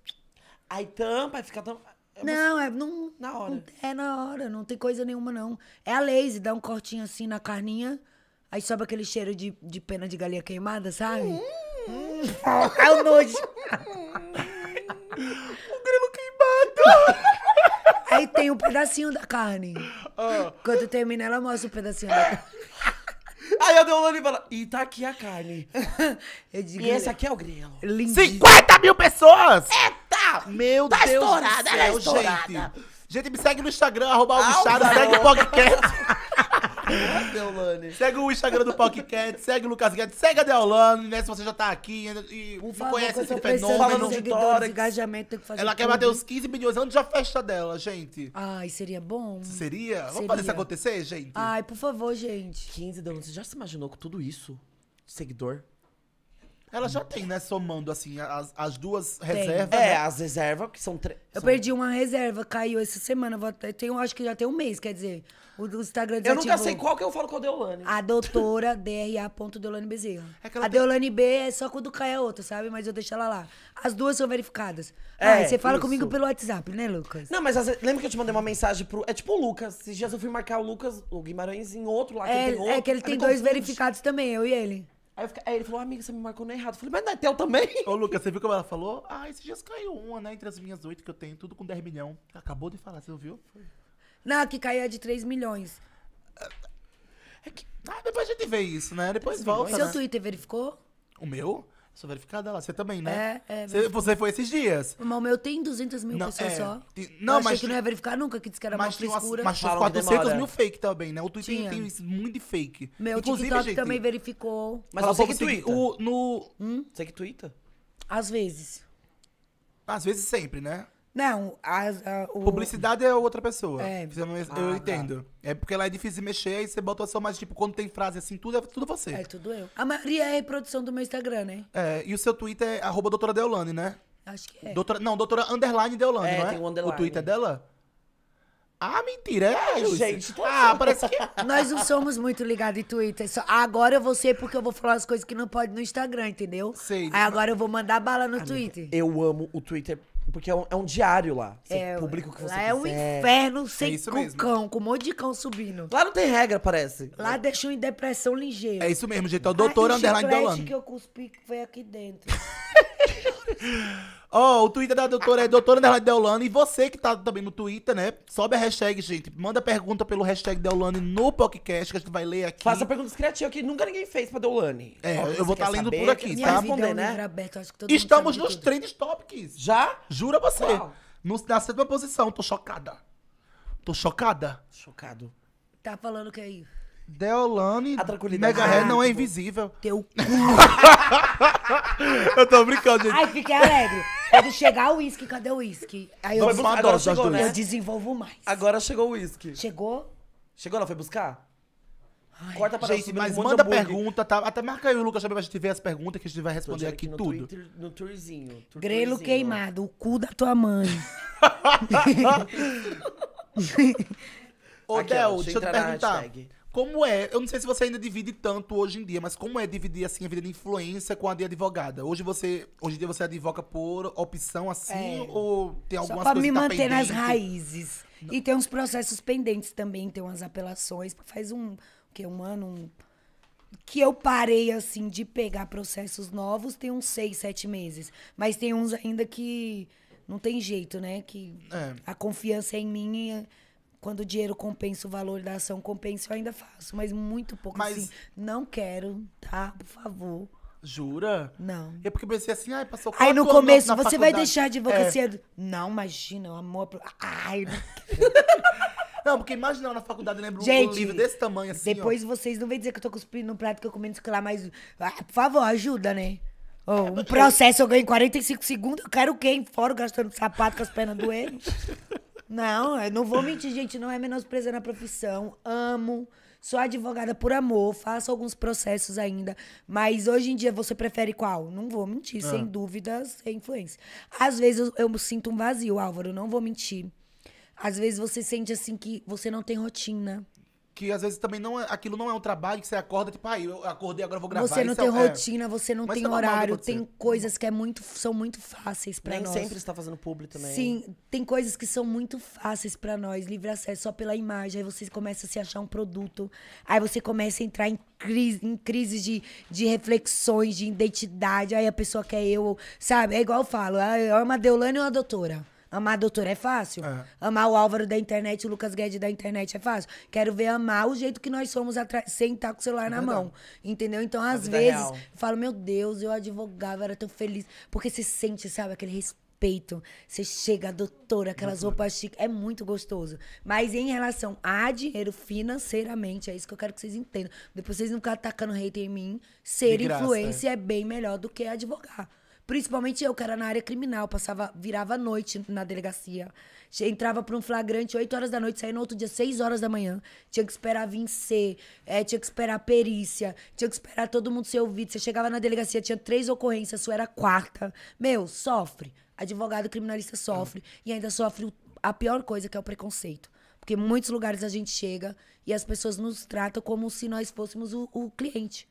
Aí tampa, aí fica tampa. É não, é não, na hora. é na hora, não tem coisa nenhuma, não. É a laser, dá um cortinho assim na carninha, aí sobe aquele cheiro de, de pena de galinha queimada, sabe? Hum. é o nojo. o grilo queimado. Aí tem um pedacinho da carne. Oh. Quando termina, ela mostra o um pedacinho da carne. Aí eu dou olhando e fala, e tá aqui a carne. Digo, e esse aqui é o grilo. Lindíssimo. 50 mil pessoas! É meu tá Deus estourada, do céu, ela é estourada. Gente. gente, me segue no Instagram, arroba Alvichado, ah, segue o podcast. Deolane. Segue o Instagram do Podcast, segue o Lucas Guedes, segue a Deolane, né? Se você já tá aqui e não conhece esse fenômeno. De tórax, engajamento, tem que fazer Ela tudo. quer bater os 15 milhões antes da festa dela, gente. Ai, seria bom. Seria? seria. Vamos fazer isso acontecer, gente? Ai, por favor, gente. 15, Deolane, você já se imaginou com tudo isso? Seguidor? Ela já tem, né? Somando, assim, as, as duas reservas. É, né? as reservas, que são três. Eu são... perdi uma reserva, caiu essa semana. Vou até, tenho, acho que já tem um mês, quer dizer. O, o Instagram desativou. Eu nunca sei qual que eu falo com a Deolane. A doutora DRA.deolane Bezerra. É a Deolane B é só quando cai a outra, sabe? Mas eu deixo ela lá. As duas são verificadas. É, ah, você fala isso. comigo pelo WhatsApp, né, Lucas? Não, mas lembra que eu te mandei uma mensagem pro. É tipo o Lucas. Esses dias eu fui marcar o Lucas, o Guimarães, em outro lá. Que é, ele tem outro. é que ele tem dois verificados também, eu e ele. Aí, fiquei... aí, ele falou, amiga, você me marcou no errado. Eu falei, mas não é teu também? Ô, Lucas, você viu como ela falou? Ah, esses dias caiu uma, né? Entre as minhas oito que eu tenho, tudo com 10 milhões. Acabou de falar, você ouviu? Foi. Não, que caiu é de 3 milhões. É que... Ah, depois a gente vê isso, né? Depois volta. Milhões, Seu né? Twitter verificou? O meu? Sou verificada lá. Você também, né? É, é. Você, você foi esses dias. Mas o meu tem 200 mil não, pessoas é, só. Tem, não, eu mas. Achei que não ia verificar nunca, que disse que era mais uma frescura. Mas tinha 400 mil fake também, né? O Twitter tem muito de fake. Meu Inclusive, TikTok gente, também verificou. Mas Fala, você que twitta. O, no... Hum? Você que twitta? Às vezes. Às vezes sempre, né? Não, a, a o... Publicidade é outra pessoa. É, ah, eu, ah, entendo. Tá. É porque ela é difícil de mexer e você bota sua, mas tipo, quando tem frase assim, tudo é tudo você. É tudo eu. A Maria é a reprodução do meu Instagram, né? É, e o seu Twitter é arroba doutora Deolane, né? Acho que é. Doutora, não, doutora underline Deolane, é, não é? Tem um underline. O Twitter dela? Ah, mentira, é, Ai, gente. Ah, parece que. É. Nós não somos muito ligados em Twitter. Só... Agora eu vou ser porque eu vou falar as coisas que não pode no Instagram, entendeu? Sei. Aí agora eu vou mandar bala no Amiga, Twitter. Eu amo o Twitter porque é um, é um diário lá. Você é, publica o que você lá quiser. é um inferno é sem é com cão, com um monte de cão subindo. Lá não tem regra, parece. Lá é. deixou em depressão ligeira. É isso mesmo, gente. É o doutor ah, Underline da O que eu cuspi foi aqui dentro. Ó, oh, o Twitter da doutora é doutora Underline Deolane. E você que tá também no Twitter, né? Sobe a hashtag, gente. Manda pergunta pelo hashtag Deolane no podcast, que a gente vai ler aqui. Faça perguntas criativas que nunca ninguém fez pra Deolane. É, eu vou estar tá lendo tudo por aqui, tá? É né? Estamos nos trend topics. Já? Jura você. No, na sétima posição, tô chocada. Tô chocada. Chocado. Tá falando o que aí? Deolane, Mega Ré não é invisível. Teu cu. eu tô brincando, gente. Ai, fiquei é, alegre. Quando chegar o uísque, cadê o uísque? Aí eu, Vamos, agora agora chegou, né? né? eu desenvolvo mais. Agora chegou o uísque. Chegou? Chegou, não? Foi buscar? Ai, Corta para gente, mas um manda pergunta, tá? Até marca aí o Lucas também pra gente ver as perguntas que a gente vai responder aqui, no tudo. Twitter, no tourzinho. Tur Grelo queimado, o cu da tua mãe. Ô, Del, deixa eu te perguntar. Hashtag. Como é? Eu não sei se você ainda divide tanto hoje em dia, mas como é dividir assim a vida de influência com a de advogada? Hoje você, hoje em dia você advoga por opção assim é. ou tem algumas Só pra coisas me tá manter tá nas raízes. E tem uns processos pendentes também, tem umas apelações, faz um, que um ano, um, que eu parei assim de pegar processos novos, tem uns seis, sete meses, mas tem uns ainda que não tem jeito, né? Que é. a confiança é em mim. E, quando o dinheiro compensa o valor da ação, compensa, eu ainda faço, mas muito pouco mas... assim. Não quero, tá? Por favor. Jura? Não. É porque eu pensei assim, ai, passou quatro Aí no começo, na, você faculdade. vai deixar de advocacia. É. Não, imagina, amor. Ai, não Não, porque imagina na faculdade, lembra? lembro Gente, um livro desse tamanho assim. Depois ó. vocês não vêm dizer que eu tô cuspindo no prato que eu comendo isso lá, mas. Ah, por favor, ajuda, né? Oh, um processo eu ganho 45 segundos, eu quero quê? Fora gastando sapato com as pernas doendo. Não, eu não vou mentir, gente, não é menospreza a profissão. Amo, sou advogada por amor, faço alguns processos ainda. Mas hoje em dia você prefere qual? Não vou mentir, ah. sem é. dúvidas, sem influência. Às vezes eu, eu sinto um vazio, Álvaro, não vou mentir. Às vezes você sente assim que você não tem rotina que às vezes também não é, aquilo não é um trabalho que você acorda, tipo, ah, eu acordei, agora vou gravar. Você não é tem é, rotina, você não tem é horário, tem coisas que é muito, são muito fáceis para nós. Nem sempre está fazendo público também. Sim, tem coisas que são muito fáceis para nós, livre acesso só pela imagem, aí você começa a se achar um produto, aí você começa a entrar em crise, em crises de, de reflexões, de identidade, aí a pessoa quer eu, sabe? É igual eu falo, é ah, uma Deolane ou uma doutora? Amar a doutora é fácil. É. Amar o Álvaro da internet, o Lucas Guedes da internet é fácil. Quero ver amar o jeito que nós somos sem estar tá com o celular é na mão. Entendeu? Então, às vezes, real. eu falo, meu Deus, eu advogava, era tão feliz. Porque você sente, sabe, aquele respeito. Você chega, a doutora, aquelas doutora. roupas chiques. É muito gostoso. Mas em relação a dinheiro financeiramente, é isso que eu quero que vocês entendam. Depois vocês não ficam atacando hater em mim. Ser graça, influência é. é bem melhor do que advogar. Principalmente eu, que era na área criminal, passava, virava a noite na delegacia. Entrava para um flagrante 8 horas da noite, saía no outro dia 6 horas da manhã. Tinha que esperar vencer, é, tinha que esperar perícia, tinha que esperar todo mundo ser ouvido. Você chegava na delegacia, tinha três ocorrências, sua era a quarta. Meu, sofre. Advogado criminalista sofre. E ainda sofre a pior coisa, que é o preconceito. Porque em muitos lugares a gente chega e as pessoas nos tratam como se nós fôssemos o, o cliente.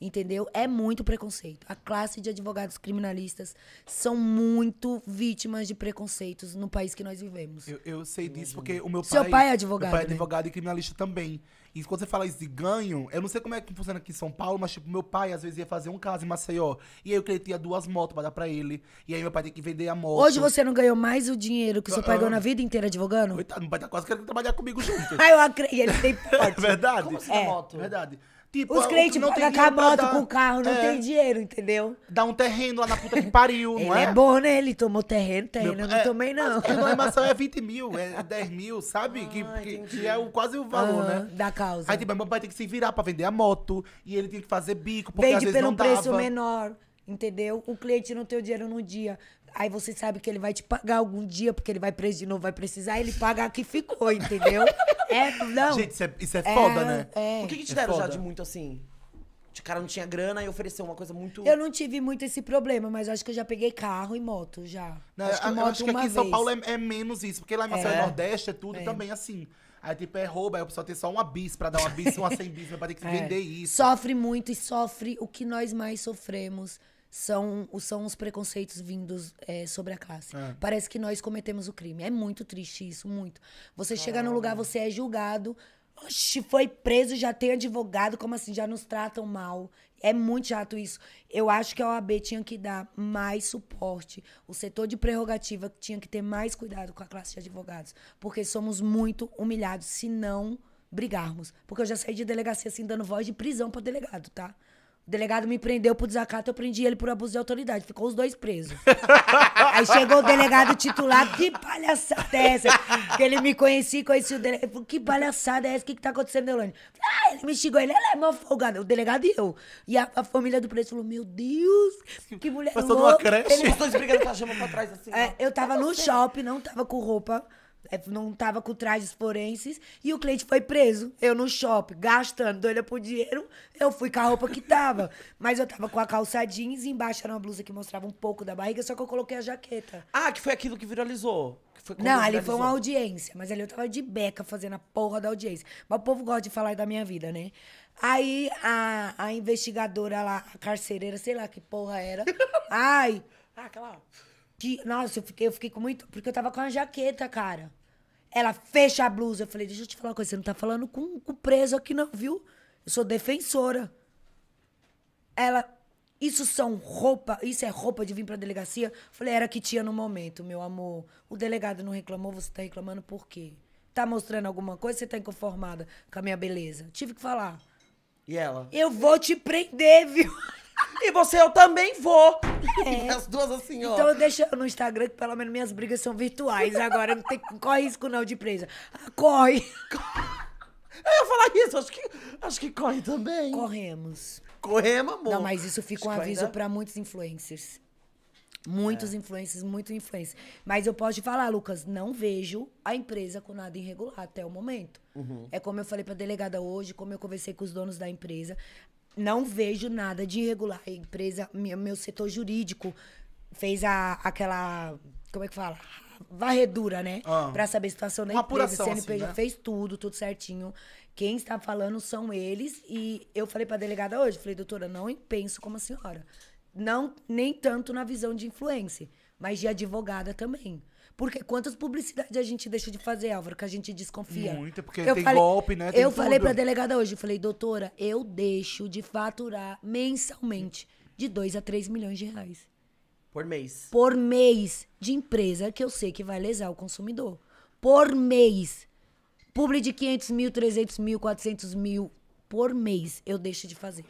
Entendeu? É muito preconceito. A classe de advogados criminalistas são muito vítimas de preconceitos no país que nós vivemos. Eu, eu sei disso porque o meu pai. Seu pai é advogado. Meu pai é né? advogado né? e criminalista também. E quando você fala isso de ganho, eu não sei como é que funciona aqui em São Paulo, mas tipo, meu pai às vezes ia fazer um caso em Maceió. E aí eu tinha duas motos pra dar pra ele. E aí meu pai tem que vender a moto. Hoje você não ganhou mais o dinheiro que seu pai ganhou ah. na vida inteira advogando? Coitado, meu pai tá quase querendo trabalhar comigo junto. Ah, eu acredito. E ele tem pote. é verdade? Como assim é. moto? É verdade. Tipo, Os clientes não pagam com a moto, dar, com o carro, não é, tem dinheiro, entendeu? Dá um terreno lá na puta que pariu, não é? é bom, né? Ele tomou terreno, terreno Meu, eu não é, tomei, não. A animação é 20 mil, é 10 mil, sabe? Ah, que, que, é o, quase o valor, ah, né? Da causa. Aí, tipo, meu pai tem que se virar pra vender a moto, e ele tem que fazer bico, porque Vende às vezes pelo não dava. preço menor, entendeu? O cliente não tem o dinheiro no dia, Aí você sabe que ele vai te pagar algum dia, porque ele vai preso de novo, vai precisar, ele paga a que ficou, entendeu? é, não. Gente, isso é, isso é foda, é, né? É. O que, que te é deram foda. já de muito assim? De cara não tinha grana e ofereceu uma coisa muito. Eu não tive muito esse problema, mas acho que eu já peguei carro e moto já. Não, acho que, eu, moto acho que aqui em São Paulo é, é, menos isso, porque lá em Maceió é. Nordeste é tudo é. também assim. Aí tipo, é rouba, aí o pessoal tem só uma bis pra dar uma bis, uma sem bis, vai ter que vender isso. Sofre muito e sofre o que nós mais sofremos são, são os preconceitos vindos é, sobre a classe. É. Parece que nós cometemos o crime. É muito triste isso, muito. Você chega no lugar, você é julgado. Oxi, foi preso, já tem advogado, como assim? Já nos tratam mal. É muito chato isso. Eu acho que a OAB tinha que dar mais suporte. O setor de prerrogativa tinha que ter mais cuidado com a classe de advogados. Porque somos muito humilhados, se não brigarmos. Porque eu já saí de delegacia assim, dando voz de prisão para delegado, tá? O delegado me prendeu por desacato, eu prendi ele por abuso de autoridade. Ficou os dois presos. Aí chegou o delegado titular, que palhaçada é essa? Que ele me conhecia e conhecia o delegado. Falei, que palhaçada é essa? O que, que tá acontecendo, Deolane? Ah, ele me xingou, ele, ela é mó folgada. O delegado e eu. E a, a família do preso falou, meu Deus, que mulher Passou louca. Passou numa creche. dois brigando com a chama pra trás, assim. É, eu tava no shopping, não tava com roupa. É, não tava com trajes forenses e o cliente foi preso. Eu no shopping, gastando, doida por dinheiro, eu fui com a roupa que tava. Mas eu tava com a calça jeans e embaixo era uma blusa que mostrava um pouco da barriga, só que eu coloquei a jaqueta. Ah, que foi aquilo que viralizou. Que não, ali foi uma audiência, mas ali eu tava de beca fazendo a porra da audiência. Mas o povo gosta de falar da minha vida, né? Aí a, a investigadora lá, a carcereira, sei lá que porra era. Ai. Ah, aquela. Que, nossa, eu fiquei, eu fiquei com muito. Porque eu tava com uma jaqueta, cara. Ela fecha a blusa. Eu falei, deixa eu te falar uma coisa, você não tá falando com, o preso aqui, não, viu? Eu sou defensora. Ela. Isso são roupa, isso é roupa de vir pra delegacia? Eu falei, era que tinha no momento, meu amor. O delegado não reclamou, você tá reclamando por quê? Tá mostrando alguma coisa, você tá inconformada com a minha beleza. Tive que falar. E ela? Eu vou te prender, viu? E você, eu também vou. É. As duas assim, ó. Então eu no Instagram que pelo menos minhas brigas são virtuais. Agora não tem, corre risco não de presa. Ah, corre. Eu ia falar isso, acho que, acho que corre também. Corremos. Corremos, amor. Não, mas isso fica acho um aviso ainda... Né? para muitos influencers. Muitos é. influencers, muito influencers. Mas eu posso te falar, Lucas, não vejo a empresa com nada irregular até o momento. Uhum. É como eu falei pra delegada hoje, como eu conversei com os donos da empresa não vejo nada de irregular. A empresa, meu setor jurídico fez a, aquela. Como é que fala? Varredura, né? Ah, pra saber a situação da Uma empresa. O CNPJ assim, né? fez tudo, tudo certinho. Quem está falando são eles. E eu falei pra delegada hoje, falei, doutora, não penso como a senhora não nem tanto na visão de influência, mas de advogada também. Porque quantas publicidades a gente deixa de fazer, Álvaro, que a gente desconfia? Muita, porque eu tem falei, golpe, né? Tem eu tudo. falei pra delegada hoje, eu falei, doutora, eu deixo de faturar mensalmente de 2 a 3 milhões de reais. Por mês. Por mês de empresa que eu sei que vai lesar o consumidor. Por mês. Publi de 500 mil, 300 mil, 400 mil por mês eu deixo de fazer.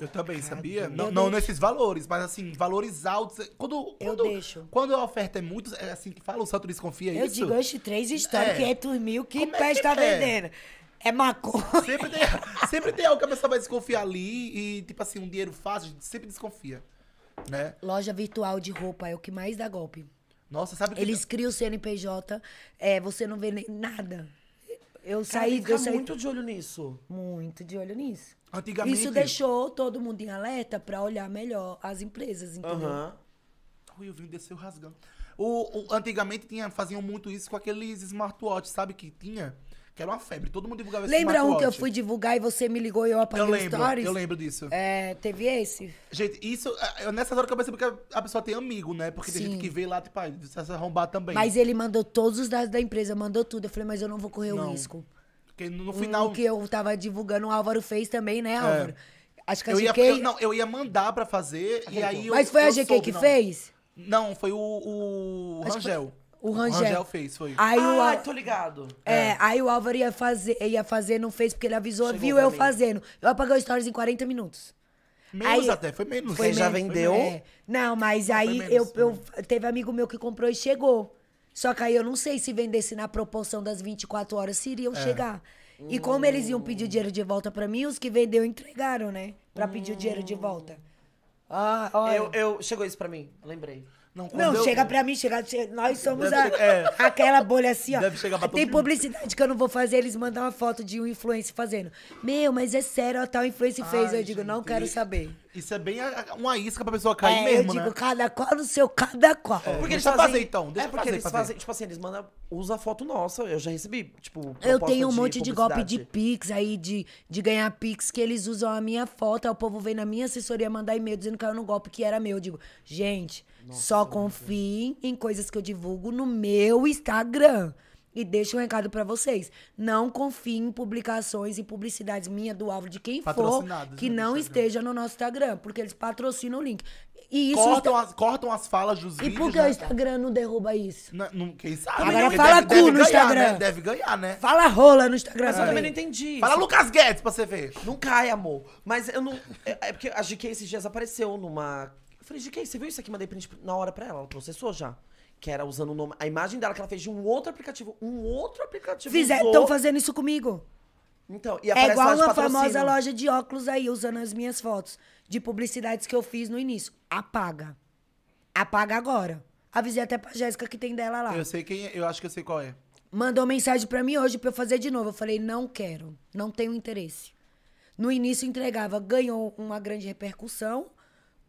Eu também, sabia? Não, não nesses valores, mas assim, valores altos. Quando, é, quando, eu deixo. Quando a oferta é muito, é assim que fala, o santo desconfia eu isso? Eu digo, este três é. histórias, é. 500 mil, que Como pé está tá é? vendendo? É maconha. Sempre tem, sempre tem algo que a pessoa vai desconfiar ali e, tipo assim, um dinheiro fácil, sempre desconfia, né? Loja virtual de roupa é o que mais dá golpe. Nossa, sabe que... Eles criam o CNPJ, é, você não vê nem nada. Eu saí... Cara, eu saí muito de olho nisso. Muito de olho nisso. Antigamente. Isso deixou todo mundo em alerta para olhar melhor as empresas, entendeu? Aham. Uhum. o vinho desceu rasgando. O, o, antigamente tinha, faziam muito isso com aqueles smartwatch, sabe que tinha? Que era uma febre, todo mundo divulgava esse Lembra smartwatch. um que eu fui divulgar e você me ligou e eu apaguei eu lembro, stories? Eu lembro disso. É, teve esse? Gente, isso, nessa hora que eu percebo que a pessoa tem amigo, né? Porque Sim. tem gente que vê lá, tipo, ah, se arrombar também. Mas ele mandou todos os dados da empresa, mandou tudo. Eu falei, mas eu não vou correr não. o risco. Porque no final. O que eu tava divulgando, o Álvaro fez também, né, é. Álvaro? Acho que a eu GK... ia, eu, não, eu ia mandar pra fazer, e aí Mas eu, foi a GK soube, que não. fez? Não, foi o, o Rangel. O Rangel. O Rangel fez, foi. Aí ah, o Al... tô ligado. É, é, aí o Álvaro ia fazer, ia fazer, não fez, porque ele avisou, Chegou viu eu mim. fazendo. Eu apaguei o stories em 40 minutos. Menos aí, até, foi menos. Foi menos, já vendeu. É. Não, mas aí menos, eu, eu, né? teve amigo meu que comprou e chegou. Só que aí eu não sei se vendesse na proporção das 24 horas, se iriam é. chegar. E como eles iam pedir dinheiro de volta para mim, os que vendeu entregaram, né? Pra pedir o dinheiro de volta. Ah, olha. Eu, eu, chegou isso pra mim, lembrei. Não, não eu... chega pra mim, chega, nós somos a, chegar, é. aquela bolha assim, ó. Deve chegar pra Tem publicidade que eu não vou fazer, eles mandam uma foto de um influencer fazendo. Meu, mas é sério, a tal influencer Ai, fez. Eu gente, digo, não quero saber. Isso é bem uma isca pra pessoa cair é, mesmo, eu digo, né? cada qual no seu, cada qual. É, porque eles fazem, fazer, então. Deixa é porque fazer, eles fazer. fazem, tipo assim, eles mandam, usa a foto nossa, eu já recebi, tipo, Eu tenho um monte de, de golpe de pix aí, de, de ganhar pix, que eles usam a minha foto, aí o povo vem na minha assessoria mandar e-mail dizendo que caiu no golpe que era meu. Eu digo, gente... Nossa, Só confiem em coisas que eu divulgo no meu Instagram. E deixo um recado para vocês. Não confiem em publicações e publicidades minha do alvo de quem for que né, não esteja no nosso Instagram, porque eles patrocinam o link. E isso cortam, está... as, cortam as falas dos e vídeos. E por que né? o Instagram não derruba isso? Não, não, quem sabe? Né? Agora né? fala deve, cu deve no ganhar, Instagram. Né? Deve ganhar, né? Fala rola no Instagram. Mas eu também não entendi. Fala Lucas Guedes pra você ver. Não cai, amor. Mas eu não. É, é porque a GK esses dias apareceu numa eu falei, GK, você viu isso aqui? Mandei print na hora pra ela, ela processou já. Que era usando o nome, a imagem dela que ela fez de um outro aplicativo. Um outro aplicativo. Estão é, fazendo isso comigo. Então, e é igual uma famosa loja de óculos aí, usando as minhas fotos de publicidades que eu fiz no início. Apaga. Apaga agora. Avisei até pra Jéssica que tem dela lá. Eu sei quem é, eu acho que eu sei qual é. Mandou mensagem para mim hoje pra eu fazer de novo. Eu falei, não quero, não tenho interesse. No início entregava, ganhou uma grande repercussão,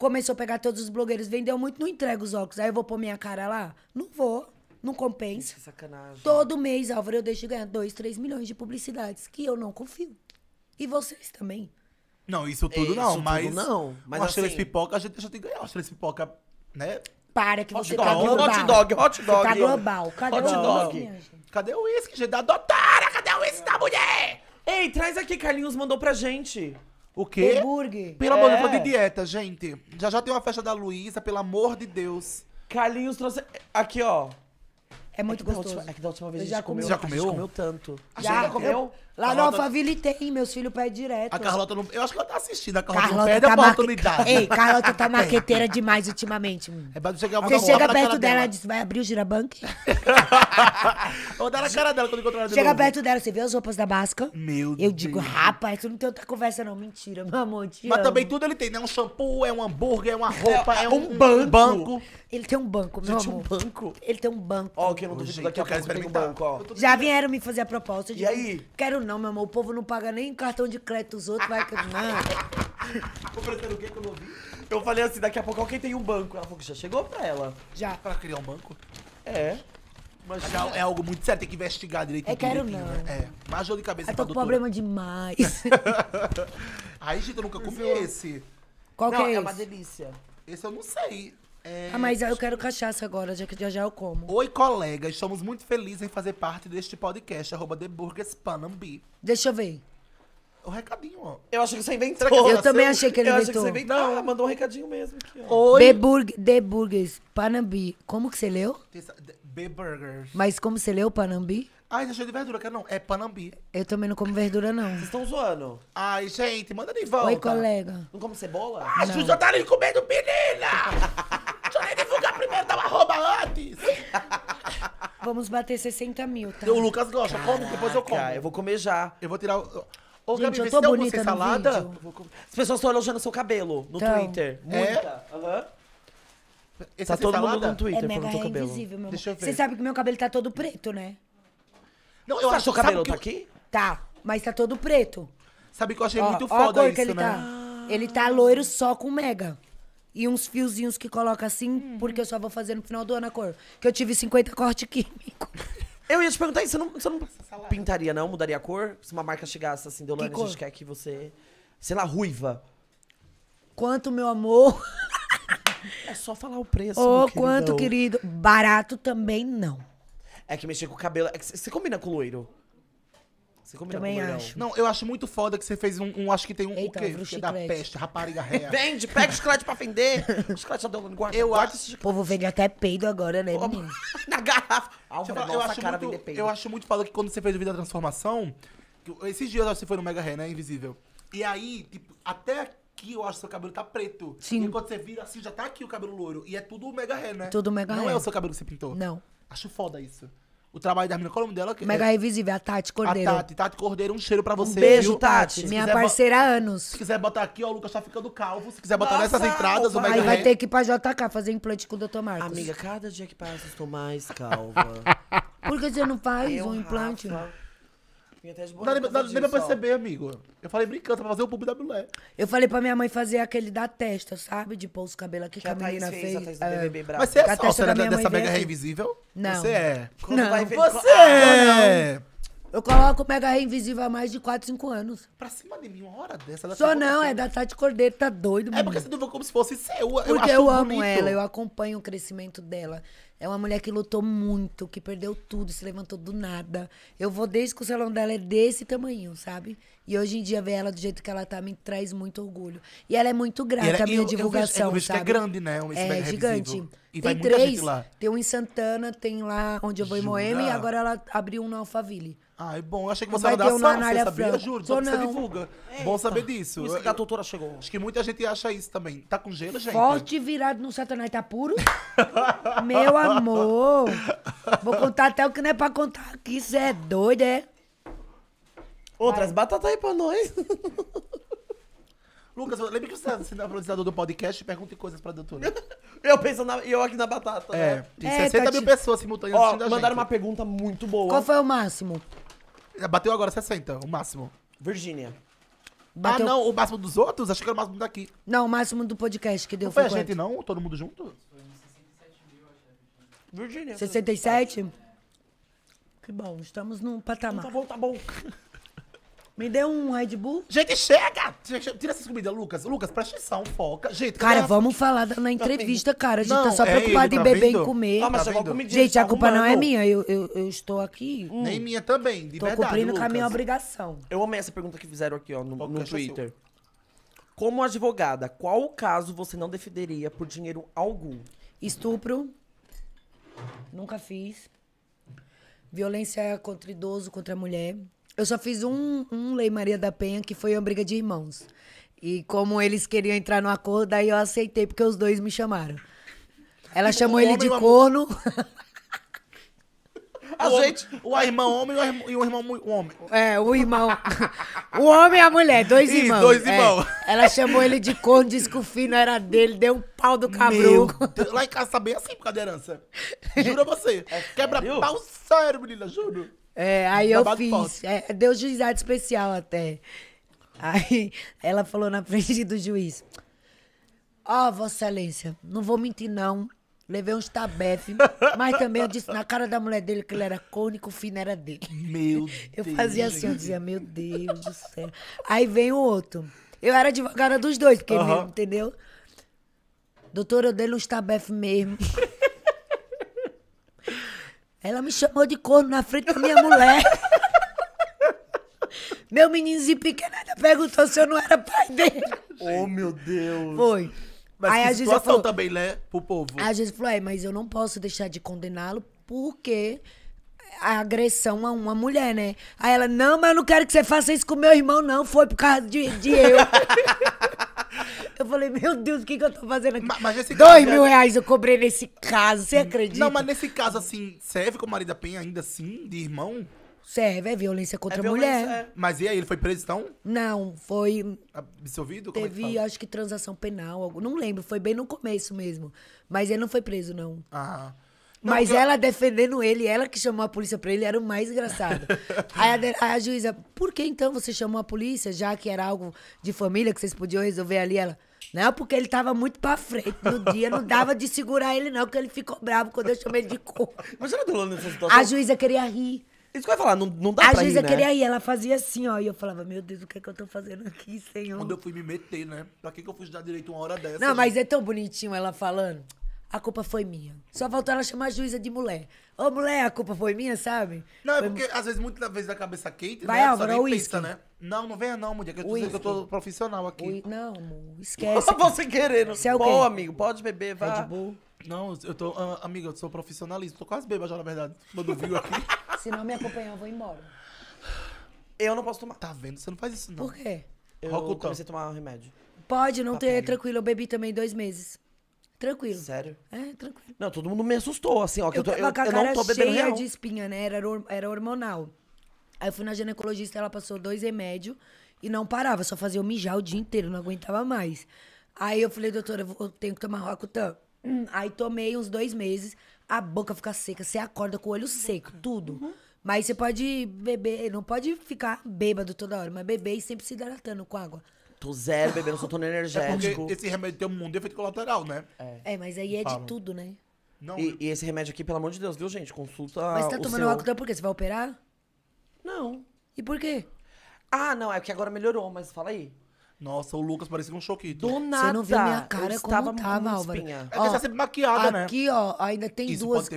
Começou a pegar todos os blogueiros, vendeu muito, não entrega os óculos. Aí eu vou pôr minha cara lá? Não vou. Não compensa. Que sacanagem. Todo mês, Álvaro, eu deixo de ganhar 2, 3 milhões de publicidades, que eu não confio. E vocês também. Não, isso tudo isso não, mas. Tudo não. Mas as assim, pipoca, a gente deixa de ganhar. As três pipoca, né? Para que hot você tá dog, tá global. Hot dog, hot dog. Você tá global. Cadê hot o dog? Whisky, cadê o uísque, gente? Da doutora, cadê o uísque da mulher? Ei, traz aqui, Carlinhos mandou pra gente. O quê? Hambúrguer. Pelo amor de Deus, de é. dieta, gente. Já já tem uma festa da Luísa, pelo amor de Deus. Carlinhos trouxe. Aqui, ó. É muito é gostoso. Última, é que da última vez a gente já comeu. Já comeu? A gente comeu tanto. Já, já comeu? Lá no Alphaville tem, meus filhos pedem direto. A Carlota não. Eu acho que ela tá assistindo. A Carlota, Carlota não perde tá a oportunidade. Marque... Ei, Carlota tá maqueteira demais ultimamente. É pra você chegar você chega perto dela e diz: vai abrir o girabanque? Vou dar na cara dela quando encontrar ela de Chega novo. perto dela, você vê as roupas da Basca. Meu eu Deus. Eu digo: rapaz, tu não tem outra conversa, não. Mentira, meu amor. Mas amo. também tudo ele tem, né? Um shampoo, é um hambúrguer, é uma é, roupa, é, é um, um, banco. banco. Ele tem um banco, meu Gente, amor. um banco? Ele tem um banco. Ó, oh, que eu não duvido aqui, eu quero tem um banco, Já vieram me fazer a proposta de. E aí? Quero não, meu amor O povo não paga nem cartão de crédito, os outros vai. Não. Ah. Completando o que que eu não vi? Eu falei assim, daqui a pouco alguém tem um banco. Ela falou que já chegou pra ela. Já. Pra criar um banco? É. Mas já é algo muito sério, tem que investigar direito. É, quero né? não. É, mais de cabeça Eu ah, tô com problema demais. aí gente, eu nunca comi é. esse. Qual não, que é, é esse? uma delícia. Esse eu não sei. É... Ah, mas eu quero cachaça agora, já que já já eu como. Oi, colegas. Estamos muito felizes em fazer parte deste podcast, arroba The Panambi. Deixa eu ver. O recadinho, ó. Eu acho que você inventou. eu também achei que ele eu inventou. Acho que você inventou. Não, ah, mandou um recadinho mesmo aqui, ó. Oi. The, Burg The Burgers Panambi. Como que você leu? The Burgers. Mas como você leu Panambi? Ai, deixou de verdura, quero Não, é panambi. Eu também não como verdura, não. Vocês estão zoando. Ai, gente, manda de volta. Oi, colega. Não como cebola? Ah, não. já tá ali comendo menina! Deixa eu divulgar primeiro, dá uma rouba antes! Vamos bater 60 mil, tá? O Lucas gosta, Caraca, come, depois eu como. Eu vou comer já. Eu vou tirar o... Ô, Gente, Gabi, eu tô você bonita no salada? Vídeo. As pessoas estão elogiando seu cabelo no então, Twitter. É? Muita. Tá é? Uhum. tá todo salada? mundo no Twitter é mega seu cabelo. Meu Deixa eu ver. Você sabe que meu cabelo tá todo preto, né? Não, eu Nossa, acho o cabelo tá aqui? Tá, mas tá todo preto. Sabe que eu achei Ó, muito ó a cor isso, que ele né? tá. Ah. Ele tá loiro só com mega. E uns fiozinhos que coloca assim, porque eu só vou fazer no final do ano a cor. Que eu tive 50 corte químico. Eu ia te perguntar isso, você não, você não pintaria, não? Mudaria a cor? Se uma marca chegasse assim, Deolane, a gente quer que você. Sei lá, ruiva. Quanto, meu amor? É só falar o preço. Ô, quanto, querido. Barato também não. É que mexer com o cabelo. É que você combina com o loiro. Você combina Também com o loirão. acho. Não, eu acho muito foda que você fez um, um- acho que tem um o quê? Que da peste, rapariga ré. Vende, pega o chiclete pra vender. O chiclete já deu guarda. Eu guarda acho- O povo vende até peido agora, né, menino? na garrafa. Você fala, eu, nossa acho cara muito, peido. eu acho muito foda que quando você fez o vídeo da transformação, esses dias eu acho que você foi no Mega Ré, né? Invisível. E aí, tipo, até aqui eu acho que seu cabelo tá preto. Sim. E quando você vira assim, já tá aqui o cabelo louro. E é tudo o Mega Ré, né? Tudo Mega Não é o seu cabelo que você pintou. Não. Acho foda isso o trabalho da menina. Qual é o nome dela? Mega é, Revisível, a Tati Cordeiro. A Tati, Tati Cordeiro, um cheiro pra você. Um beijo, viu? Tati. Minha parceira há anos. Se quiser botar aqui, ó, o Lucas tá ficando calvo. Se quiser botar Nossa, nessas entradas, o Mega Aí vai ter que ir pra JK fazer implante com o Dr. Marcos. Amiga, cada dia que passa, eu estou mais calva. Por que você não faz eu, um implante? Rafa. Pinha até de Não dá nem, pra perceber, amigo. Eu falei brincando, pra fazer o pub da mulher. Eu falei pra minha mãe fazer aquele da testa, sabe? De pôr os cabelos aqui que, que a, a menina fez. fez. A testa do BBB é. Brava. Mas você é sócia né, dessa mega reinvisível? Não. Você é. não. Vai ver... Você ah, é. Eu coloco Mega Rei Invisível há mais de 4, 5 anos. Pra cima de mim, uma hora dessa. Só não, é da Tati Cordeiro, tá doido, É porque você não como se fosse seu. Porque eu, eu amo bonito. ela, eu acompanho o crescimento dela. É uma mulher que lutou muito, que perdeu tudo, se levantou do nada. Eu vou desde que o salão dela é desse tamanho, sabe? E hoje em dia ver ela do jeito que ela tá me traz muito orgulho. E ela é muito grata ela, à minha eu, divulgação, eu vejo, sabe? Que é, é grande, né? É um é gigante. E tem três. Tem um em Santana, tem lá onde eu vou em Moema e agora ela abriu um na Alphaville. Ai, ah, é bom, eu achei que você ia dar um salsa, sabia? Franca. Juro, só que você divulga. Eita. É, bom então. saber disso. Por isso que a doutora chegou. Acho que muita gente acha isso também. Tá com gelo, gente? Forte virado no satanás tá puro. Meu amor. Vou contar até o que não é pra contar aqui. Você é doido, é? Outras batatas aí pra nós. Lucas, lembra que você é tá sinalizador do podcast e pergunte coisas pra doutora. eu penso na, eu aqui na batata. É, né? tem é, 60 tá mil te... pessoas simultâneas Ó, Mandaram uma pergunta muito boa. Qual foi o máximo? Bateu agora 60, o máximo. Virgínia. Ah, bateu... Ah, não, o máximo dos outros? acho que era o máximo daqui. Não, o máximo do podcast que deu não foi. foi a gente, não? Todo mundo junto? Virgínia. 67? Que bom, estamos num patamar. Então tá bom, tá bom. Me deu um Red Bull. Gente, chega! Tira essas comidas, Lucas. Lucas, presta atenção, foca. Gente, cara, cara vamos falar na tá entrevista, cara. A gente tá não, tá só é preocupado ele, tá em beber e comer. Não, mas tá eu vou tá gente, a culpa arrumando. não é minha. Eu, eu, eu estou aqui. Hum. Nem minha também, de Tô verdade, cumprindo Lucas. com a minha obrigação. Eu amei essa pergunta que fizeram aqui, ó, no, no é Twitter. Como advogada, qual caso você não defenderia por dinheiro algum? Estupro. Nunca fiz. Violência contra idoso, contra mulher. Eu só fiz um, um Lei Maria da Penha, que foi uma briga de irmãos. E como eles queriam entrar no acordo, aí eu aceitei, porque os dois me chamaram. Ela o chamou ele de corno. A o, gente, o irmão homem e o irmão, o homem. É, o irmão. o homem e a mulher, dois Isso, irmãos. dois irmãos. É. Ela chamou ele de corno, disse que o filho era dele, deu um pau do cabruco. Lá em casa tá bem assim por causa da herança. Juro a você. É quebra pau sério, menina, juro. É, aí eu fiz. É, deu juizado especial até. Aí ela falou na frente do juiz. Ó, oh, Vossa Excelência, não vou mentir, não. Levei uns tabefe, mas também eu disse na cara da mulher dele que ele era cônico, o fino era dele. Meu Deus. Eu fazia assim, eu dizia, meu Deus do céu. Aí vem o outro. Eu era advogada dos dois, porque uhum. mesmo, entendeu? Doutor, eu dei uns tabefe mesmo. Ela me chamou de corno na frente da minha mulher. Meu meninzinho pequeno ainda perguntou se eu não era pai dele. Oh, meu Deus. Foi. Mas aí, a situação falou, também, né? Pro povo. Aí a gente falou, é, mas eu não posso deixar de condená-lo porque a é agressão a uma mulher, né? Aí ela, não, mas eu não quero que você faça isso com meu irmão, não. Foi por causa de, de eu. Eu falei, meu Deus, o que, que eu tô fazendo aqui? Mas, mas nesse Dois caso, mil é... reais eu cobrei nesse caso, você hum, acredita? Não, mas nesse caso, assim, serve com o marido da Penha ainda assim, de irmão? Serve, é violência contra é a violência, mulher. É. Mas e aí, ele foi preso então? Não, foi. Absolvido? Teve, é que acho que transação penal, algo... não lembro, foi bem no começo mesmo. Mas ele não foi preso, não. Ah. Não, mas eu... ela defendendo ele, ela que chamou a polícia pra ele, era o mais engraçado. aí, a, a, juíza, por que então você chamou a polícia, já que era algo de família que vocês podiam resolver ali? Ela, não, porque ele tava muito pra frente no dia, não dava de segurar ele, não, porque ele ficou bravo quando eu chamei ele de corno. Imagina eu nessa situação. A juíza queria rir. Isso que eu ia falar, não, não dá a pra rir, A juíza né? queria ir, ela fazia assim, ó, e eu falava, meu Deus, o que é que eu tô fazendo aqui, senhor? Quando eu fui me meter, né? Pra que que eu fui dar direito uma hora dessa? Não, gente? Né? mas é tão bonitinho ela falando. A culpa foi minha. Só faltou ela chamar a juíza de mulher. Ô, mulher, a culpa foi minha, sabe? Não, é foi... porque às vezes, muitas vezes, a cabeça quente, Vai, né? Álvaro, é pensa, né? Não, não venha não, mulher, que eu tô, que eu tô profissional aqui. Ui, não, esquece. Você querendo. Você é o Bom, amigo, pode beber, vai. Red Bull. Não, eu tô... Uh, ah, amiga, eu sou profissionalista. Tô quase bêbado já, na verdade. Quando aqui. Se não me acompanhar, eu vou embora. Eu não posso tomar. Tá vendo? Você não faz isso, não. Por quê? Eu Rocutan. comecei a tomar um remédio. Pode, não tá ter, tranquilo. Eu bebi também dois meses. Tranquilo. Sério? É, tranquilo. Não, todo mundo me assustou, assim, ó. Que eu, eu, tô, eu, eu não tô bebendo real. de espinha, né? Era, era hormonal. Aí eu fui na ginecologista, ela passou dois remédios e não parava, só fazia eu mijar o dia inteiro, não aguentava mais. Aí eu falei, doutora, eu, vou, eu tenho que tomar Roacutan. Hum, aí tomei uns dois meses, a boca fica seca, você acorda com o olho seco, uhum. tudo. Uhum. Mas você pode beber, não pode ficar bêbado toda hora, mas beber e sempre se hidratando com água. Tô zero bebendo, só tô no energético. É porque esse remédio tem um mundo de efeito colateral, né? É, é mas aí é de tudo, né? Não, E, né? e esse remédio aqui, pelo amor de Deus, viu, gente? Consulta Mas você tá o tomando seu... Roacutan então por quê? Você vai operar? Não. E por quê? Ah, não, é porque agora melhorou, mas fala aí. Nossa, o Lucas parecia um choquito. Do nada. Você não viu minha cara eu como estava tava, Álvaro. Espinha. É ó, você é tá sempre maquiada, aqui, né? Aqui, ó, ainda tem Isso duas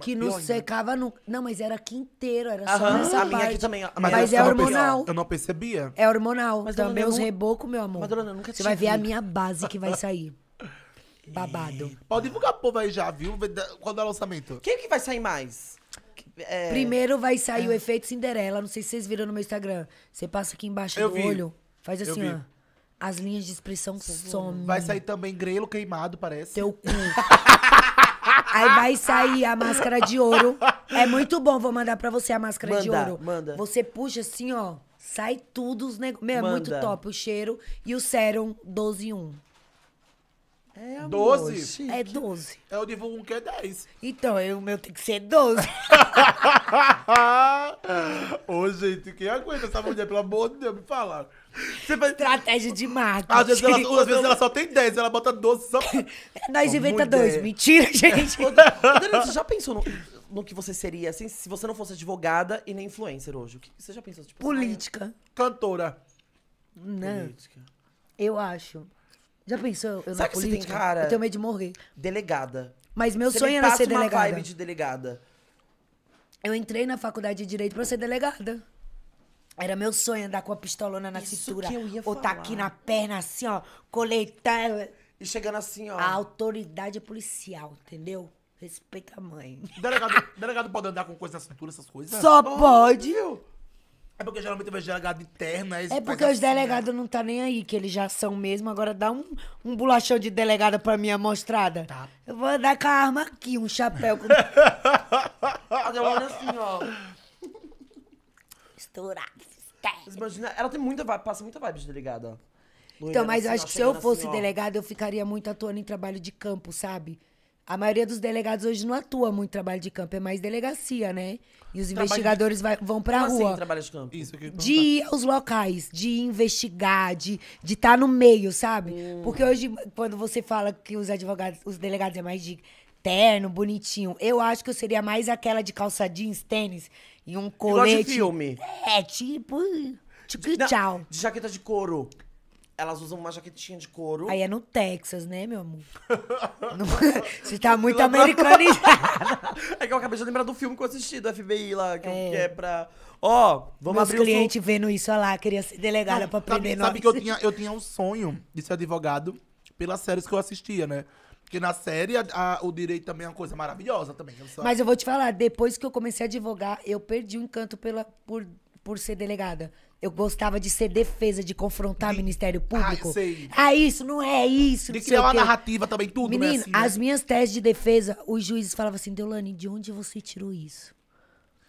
que não secava nunca. No... Não, mas era aqui inteiro, era só Aham, nessa a parte. Minha aqui também, mas, mas é hormonal. Eu não percebia. É hormonal. Mas também os não... rebocos, meu amor. Madrona, eu nunca Você vai ver a minha base que vai sair. Babado. Pode divulgar pro povo aí já, viu? Quando é o lançamento? Quem é que vai sair mais? É... Primeiro vai sair é. o efeito Cinderela. Não sei se vocês viram no meu Instagram. Você passa aqui embaixo eu do vi. olho, faz assim, ó. As linhas de expressão somem. Vai sair também grelo queimado, parece. Teu cu. Aí vai sair a máscara de ouro. É muito bom, vou mandar pra você a máscara manda, de ouro. Manda. Você puxa assim, ó. Sai tudo os negócios. Meu, é muito top o cheiro. E o sérum 12 e 1. É, amor, 12? É 12. É o nível 1 que é 10. Então, o meu tem que ser 12. Ô, gente, quem aguenta essa mulher? Pelo amor de Deus, me fala. Faz... Estratégia de marketing. Às vezes, ela, às vezes ela só tem 10, ela bota 12 só. Nós inventa dois. Ideia. Mentira, gente. você já pensou no, no, que você seria, assim, se você não fosse advogada e nem influencer hoje? O que você já pensou? Tipo, assim, Política. Cantora. Não. Política. Eu acho. Já pensou? Eu Sabe que política? você tem cara? Eu tenho medo de morrer. Delegada. Mas meu você sonho era ser delegada. Você uma vibe de delegada. Eu entrei na faculdade de Direito pra ser delegada. Era meu sonho andar com a pistolona na Isso cintura. Que eu ia ou tá aqui na perna, assim, ó, coletando. E chegando assim, ó. A autoridade policial, entendeu? Respeita a mãe. Delegado, delegado pode andar com coisa na cintura, essas coisas? Só oh, pode. Viu? É porque geralmente eu vejo delegado interno. É porque os assim, né? delegados né? não tá nem aí, que eles já são mesmo. Agora dá um, um bolachão de delegada pra minha mostrada. Tá. Eu vou andar com a arma aqui, um chapéu. Com... Agora assim, ó mistura. imagina, ela tem muita vibe, passa muita vibe de delegada. Então, mas eu acho que se eu fosse assim, delegada, eu ficaria muito atuando em trabalho de campo, sabe? A maioria dos delegados hoje não atua muito em trabalho de campo, é mais delegacia, né? E os trabalho investigadores de... vai, vão pra Como assim, rua. Assim, trabalho de campo? Isso, eu de ir aos locais, de investigar, de estar tá no meio, sabe? Hum. Porque hoje, quando você fala que os advogados, os delegados é mais de terno, bonitinho. Eu acho que eu seria mais aquela de calça jeans, tênis e um colete. Igual de filme. É, tipo... Tchic, tipo, tchau. de jaqueta de couro. Elas usam uma jaquetinha de couro. Aí é no Texas, né, meu amor? no... Você tá muito americanizada. É que eu acabei de lembrar do filme que eu assisti, do FBI lá, que é, que é pra... Ó, oh, vamos Meus abrir cliente o... vendo isso, olha lá, queria ser delegada não, pra aprender sabe, nós. Sabe que eu tinha, eu tinha um sonho de ser advogado pelas séries que eu assistia, né? Porque na série a, a, o direito também é uma coisa maravilhosa também. Eu só... Mas eu vou te falar, depois que eu comecei a advogar, eu perdi o encanto pela, por, por ser delegada. Eu gostava de ser defesa, de confrontar de... Ministério ah, Público. Ah, sei. ah, isso, não é isso. De criar uma narrativa também, tudo. Né, Menino, assim, né? as né? minhas teses de defesa, os juízes falavam assim, Deolane, de onde você tirou isso?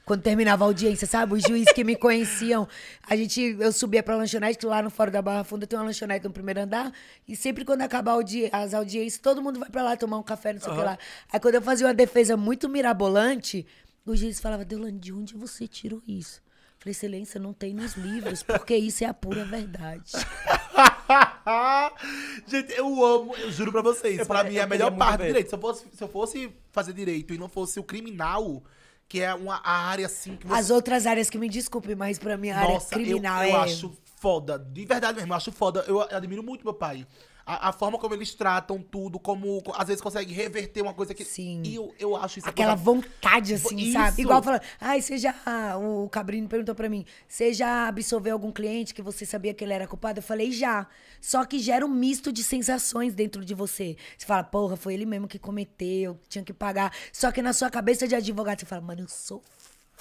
Quando terminava a audiência, sabe? Os juízes que me conheciam. A gente, eu subia pra lanchonete, que lá no Fórum da Barra Funda tem uma lanchonete no primeiro andar. E sempre quando acabar audi as audiências, todo mundo vai pra lá tomar um café, não sei o uhum. que lá. Aí quando eu fazia uma defesa muito mirabolante, os juízes falavam, Deolane, de onde você tirou isso? Falei, excelência, não tem nos livros, porque isso é a pura verdade. gente, eu amo, eu juro pra vocês, eu, pra eu, mim é a melhor parte do direito. Se eu, fosse, se eu fosse fazer direito e não fosse o criminal, que é uma a área assim que você... As outras áreas que me desculpe, mas pra mim a Nossa, área criminal eu, eu é... acho foda. De verdade mesmo, eu acho foda. Eu admiro muito meu pai. A, a, forma como eles tratam tudo, como às vezes consegue reverter uma coisa que. Sim. E eu, eu acho isso Aquela coisa... vontade, assim, isso. sabe? Igual falando. Ai, você já. O cabrino perguntou para mim: você já absolveu algum cliente que você sabia que ele era culpado? Eu falei: já. Só que gera um misto de sensações dentro de você. Você fala: porra, foi ele mesmo que cometeu, tinha que pagar. Só que na sua cabeça de advogado, você fala: mano, eu sou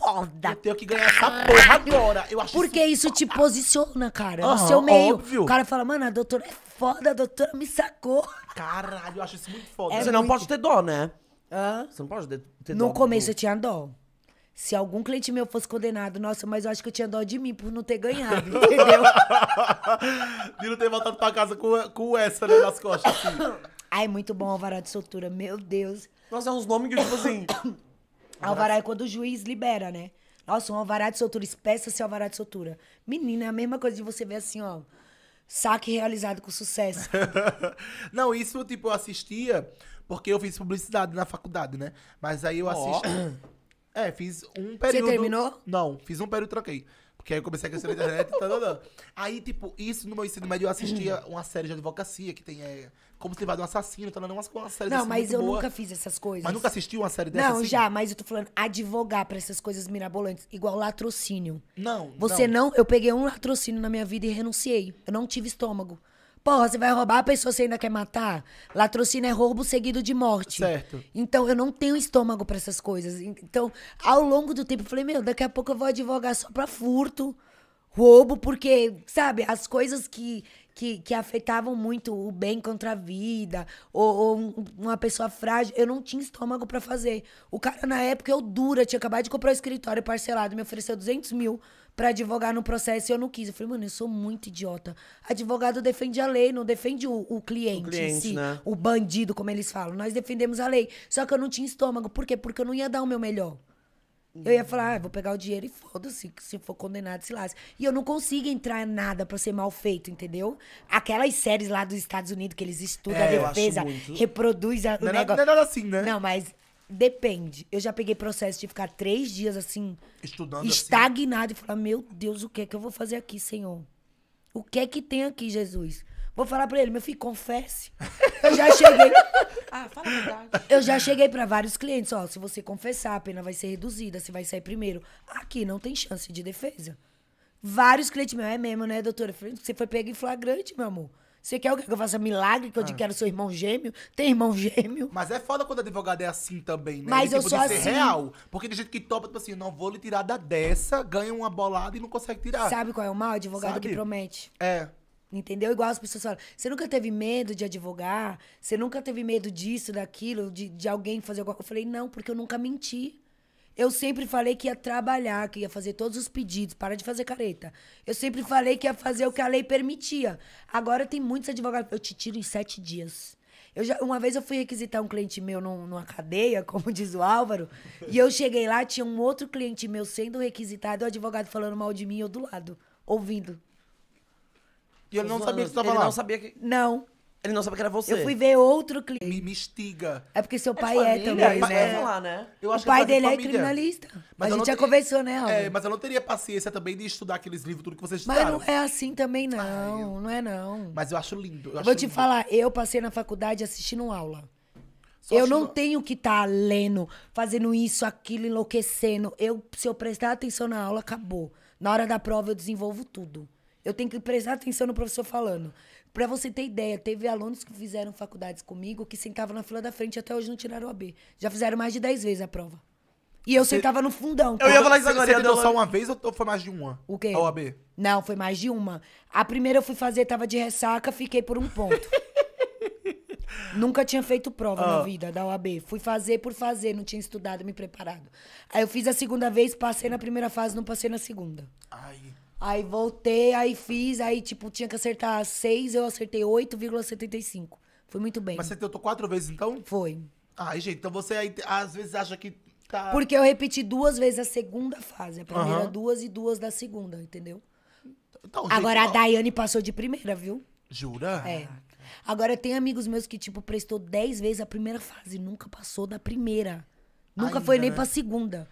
foda. Eu tenho que ganhar essa porra agora. Eu acho Porque isso, te ah, posiciona, cara. Uhum, no seu meio. Óbvio. O cara fala, mano, a doutora é foda, a doutora me sacou. Caralho, eu acho isso muito foda. É Você muito... não pode ter dó, né? Hã? Você não pode ter, ter no dó. No começo eu tinha dó. Se algum cliente meu fosse condenado, nossa, mas eu acho que eu tinha dó de mim por não ter ganhado, entendeu? de não ter voltado pra casa com, com essa né, nas costas. Assim. Ai, muito bom, Alvará de Soltura, meu Deus. Nossa, é uns nomes que, tipo assim. Alvará é quando o juiz libera, né? Nossa, um alvará de soltura, espécie alvará de soltura. Menina, é a mesma coisa de você ver assim, ó. Saque realizado com sucesso. não, isso, tipo, eu assistia porque eu fiz publicidade na faculdade, né? Mas aí eu assisti. Oh. É, fiz um período. Você terminou? Não, fiz um período e troquei. Porque aí eu comecei a crescer na internet e tá, tá, tá, Aí, tipo, isso no meu ensino médio eu assistia uma série de advocacia que tem é, como se livrar um assassino, tá dando umas, umas séries Não, mas eu boa. nunca fiz essas coisas. Mas nunca assistiu uma série dessas Não, assim? já, mas eu tô falando advogar pra essas coisas mirabolantes, igual latrocínio. Não. Você não. não. eu peguei um latrocínio na minha vida e renunciei. Eu não tive estômago. Porra, você vai roubar a pessoa, você ainda quer matar? Latrocínio é roubo seguido de morte. Certo. Então, eu não tenho estômago para essas coisas. Então, ao longo do tempo, eu falei, meu, daqui a pouco eu vou advogar só pra furto, roubo, porque, sabe, as coisas que que, que afetavam muito o bem contra a vida, ou, ou uma pessoa frágil. Eu não tinha estômago para fazer. O cara, na época, eu dura, tinha acabado de comprar o um escritório parcelado, me ofereceu 200 mil para advogar no processo e eu não quis. Eu falei, mano, eu sou muito idiota. Advogado defende a lei, não defende o, o cliente, o cliente si, né? o bandido, como eles falam. Nós defendemos a lei. Só que eu não tinha estômago. Por quê? Porque eu não ia dar o meu melhor. Eu ia falar, ah, vou pegar o dinheiro e foda-se, se for condenado, se lasque. E eu não consigo entrar em nada pra ser mal feito, entendeu? Aquelas séries lá dos Estados Unidos que eles estudam é, a defesa, reproduz a, não, o é negócio. Não é nada assim, né? Não, mas depende. Eu já peguei processo de ficar três dias assim, Estudando assim. estagnado assim. e falar, meu Deus, o que é que eu vou fazer aqui, Senhor? O que é que tem aqui, Jesus? Vou falar pra ele, meu filho, confesse. Eu já cheguei. ah, fala a verdade. Eu já cheguei pra vários clientes, ó. Se você confessar, a pena vai ser reduzida, você vai sair primeiro. Aqui não tem chance de defesa. Vários clientes, meu, é mesmo, né, doutora? Você foi pego em flagrante, meu amor. Você quer que eu faça milagre, que eu te ah. quero seu irmão gêmeo? Tem irmão gêmeo. Mas é foda quando a advogada é assim também, né? Mas Ele, eu tipo, sou assim. real. Porque tem gente que topa, tipo assim, não vou lhe tirar da dessa, ganha uma bolada e não consegue tirar. Sabe qual é o mal? Advogado Sabe? que promete. É. Entendeu? Igual as pessoas falam, você nunca teve medo de advogar? Você nunca teve medo disso, daquilo, de, de alguém fazer alguma coisa? Eu falei, não, porque eu nunca menti. Eu sempre falei que ia trabalhar, que ia fazer todos os pedidos, para de fazer careta. Eu sempre falei que ia fazer o que a lei permitia. Agora tem muitos advogados, eu te tiro em sete dias. Eu já, uma vez eu fui requisitar um cliente meu num, numa cadeia, como diz o Álvaro, e eu cheguei lá, tinha um outro cliente meu sendo requisitado, o advogado falando mal de mim, eu do lado, ouvindo. E ele não sabia que você tava ele lá. Não sabia que. Não. Ele não sabia que era você. Eu fui ver outro clipe. Me mistiga. É porque seu é pai é, família, também, é né? É lá, né? o é pai dele família. é criminalista. Mas, a gente já teria... conversou, né, Alba? É, mas eu não teria paciência também de estudar aqueles livros, tudo que vocês estudaram. Mas não é assim também, não. Ai, eu... não é, não. Mas eu acho lindo. Eu acho Vou te lindo. falar, eu passei na faculdade assistindo aula. Só eu não tenho que estar tá lendo, fazendo isso, aquilo, enlouquecendo. Eu, se eu prestar atenção na aula, acabou. Na hora da prova, eu desenvolvo tudo. Eu tenho que prestar atenção no professor falando. Para você ter ideia, teve alunos que fizeram faculdades comigo que sentavam na fila da frente e até hoje não tiraram o AB. Já fizeram mais de 10 vezes a prova. E eu sentava no fundão. Eu ia falar isso agora. Você, deu só uma vez ou foi mais de uma? O quê? A OAB? Não, foi mais de uma. A primeira eu fui fazer, tava de ressaca, fiquei por um ponto. Nunca tinha feito prova na ah. vida da OAB. Fui fazer por fazer, não tinha estudado, me preparado. Aí eu fiz a segunda vez, passei na primeira fase, não passei na segunda. Ai. Aí voltei, aí fiz, aí, tipo, tinha que acertar 6, eu acertei 8,75. Foi muito bem. Mas você tentou quatro vezes, então? Foi. Ai, gente, então você aí, às vezes acha que tá... Porque eu repeti duas vezes a segunda fase. A primeira uhum. duas e duas da segunda, entendeu? Então, gente, Agora, ó... a Daiane passou de primeira, viu? Jura? É. Agora, tem amigos meus que, tipo, prestou dez vezes a primeira fase. Nunca passou da primeira. Nunca Ainda, foi nem né? pra segunda.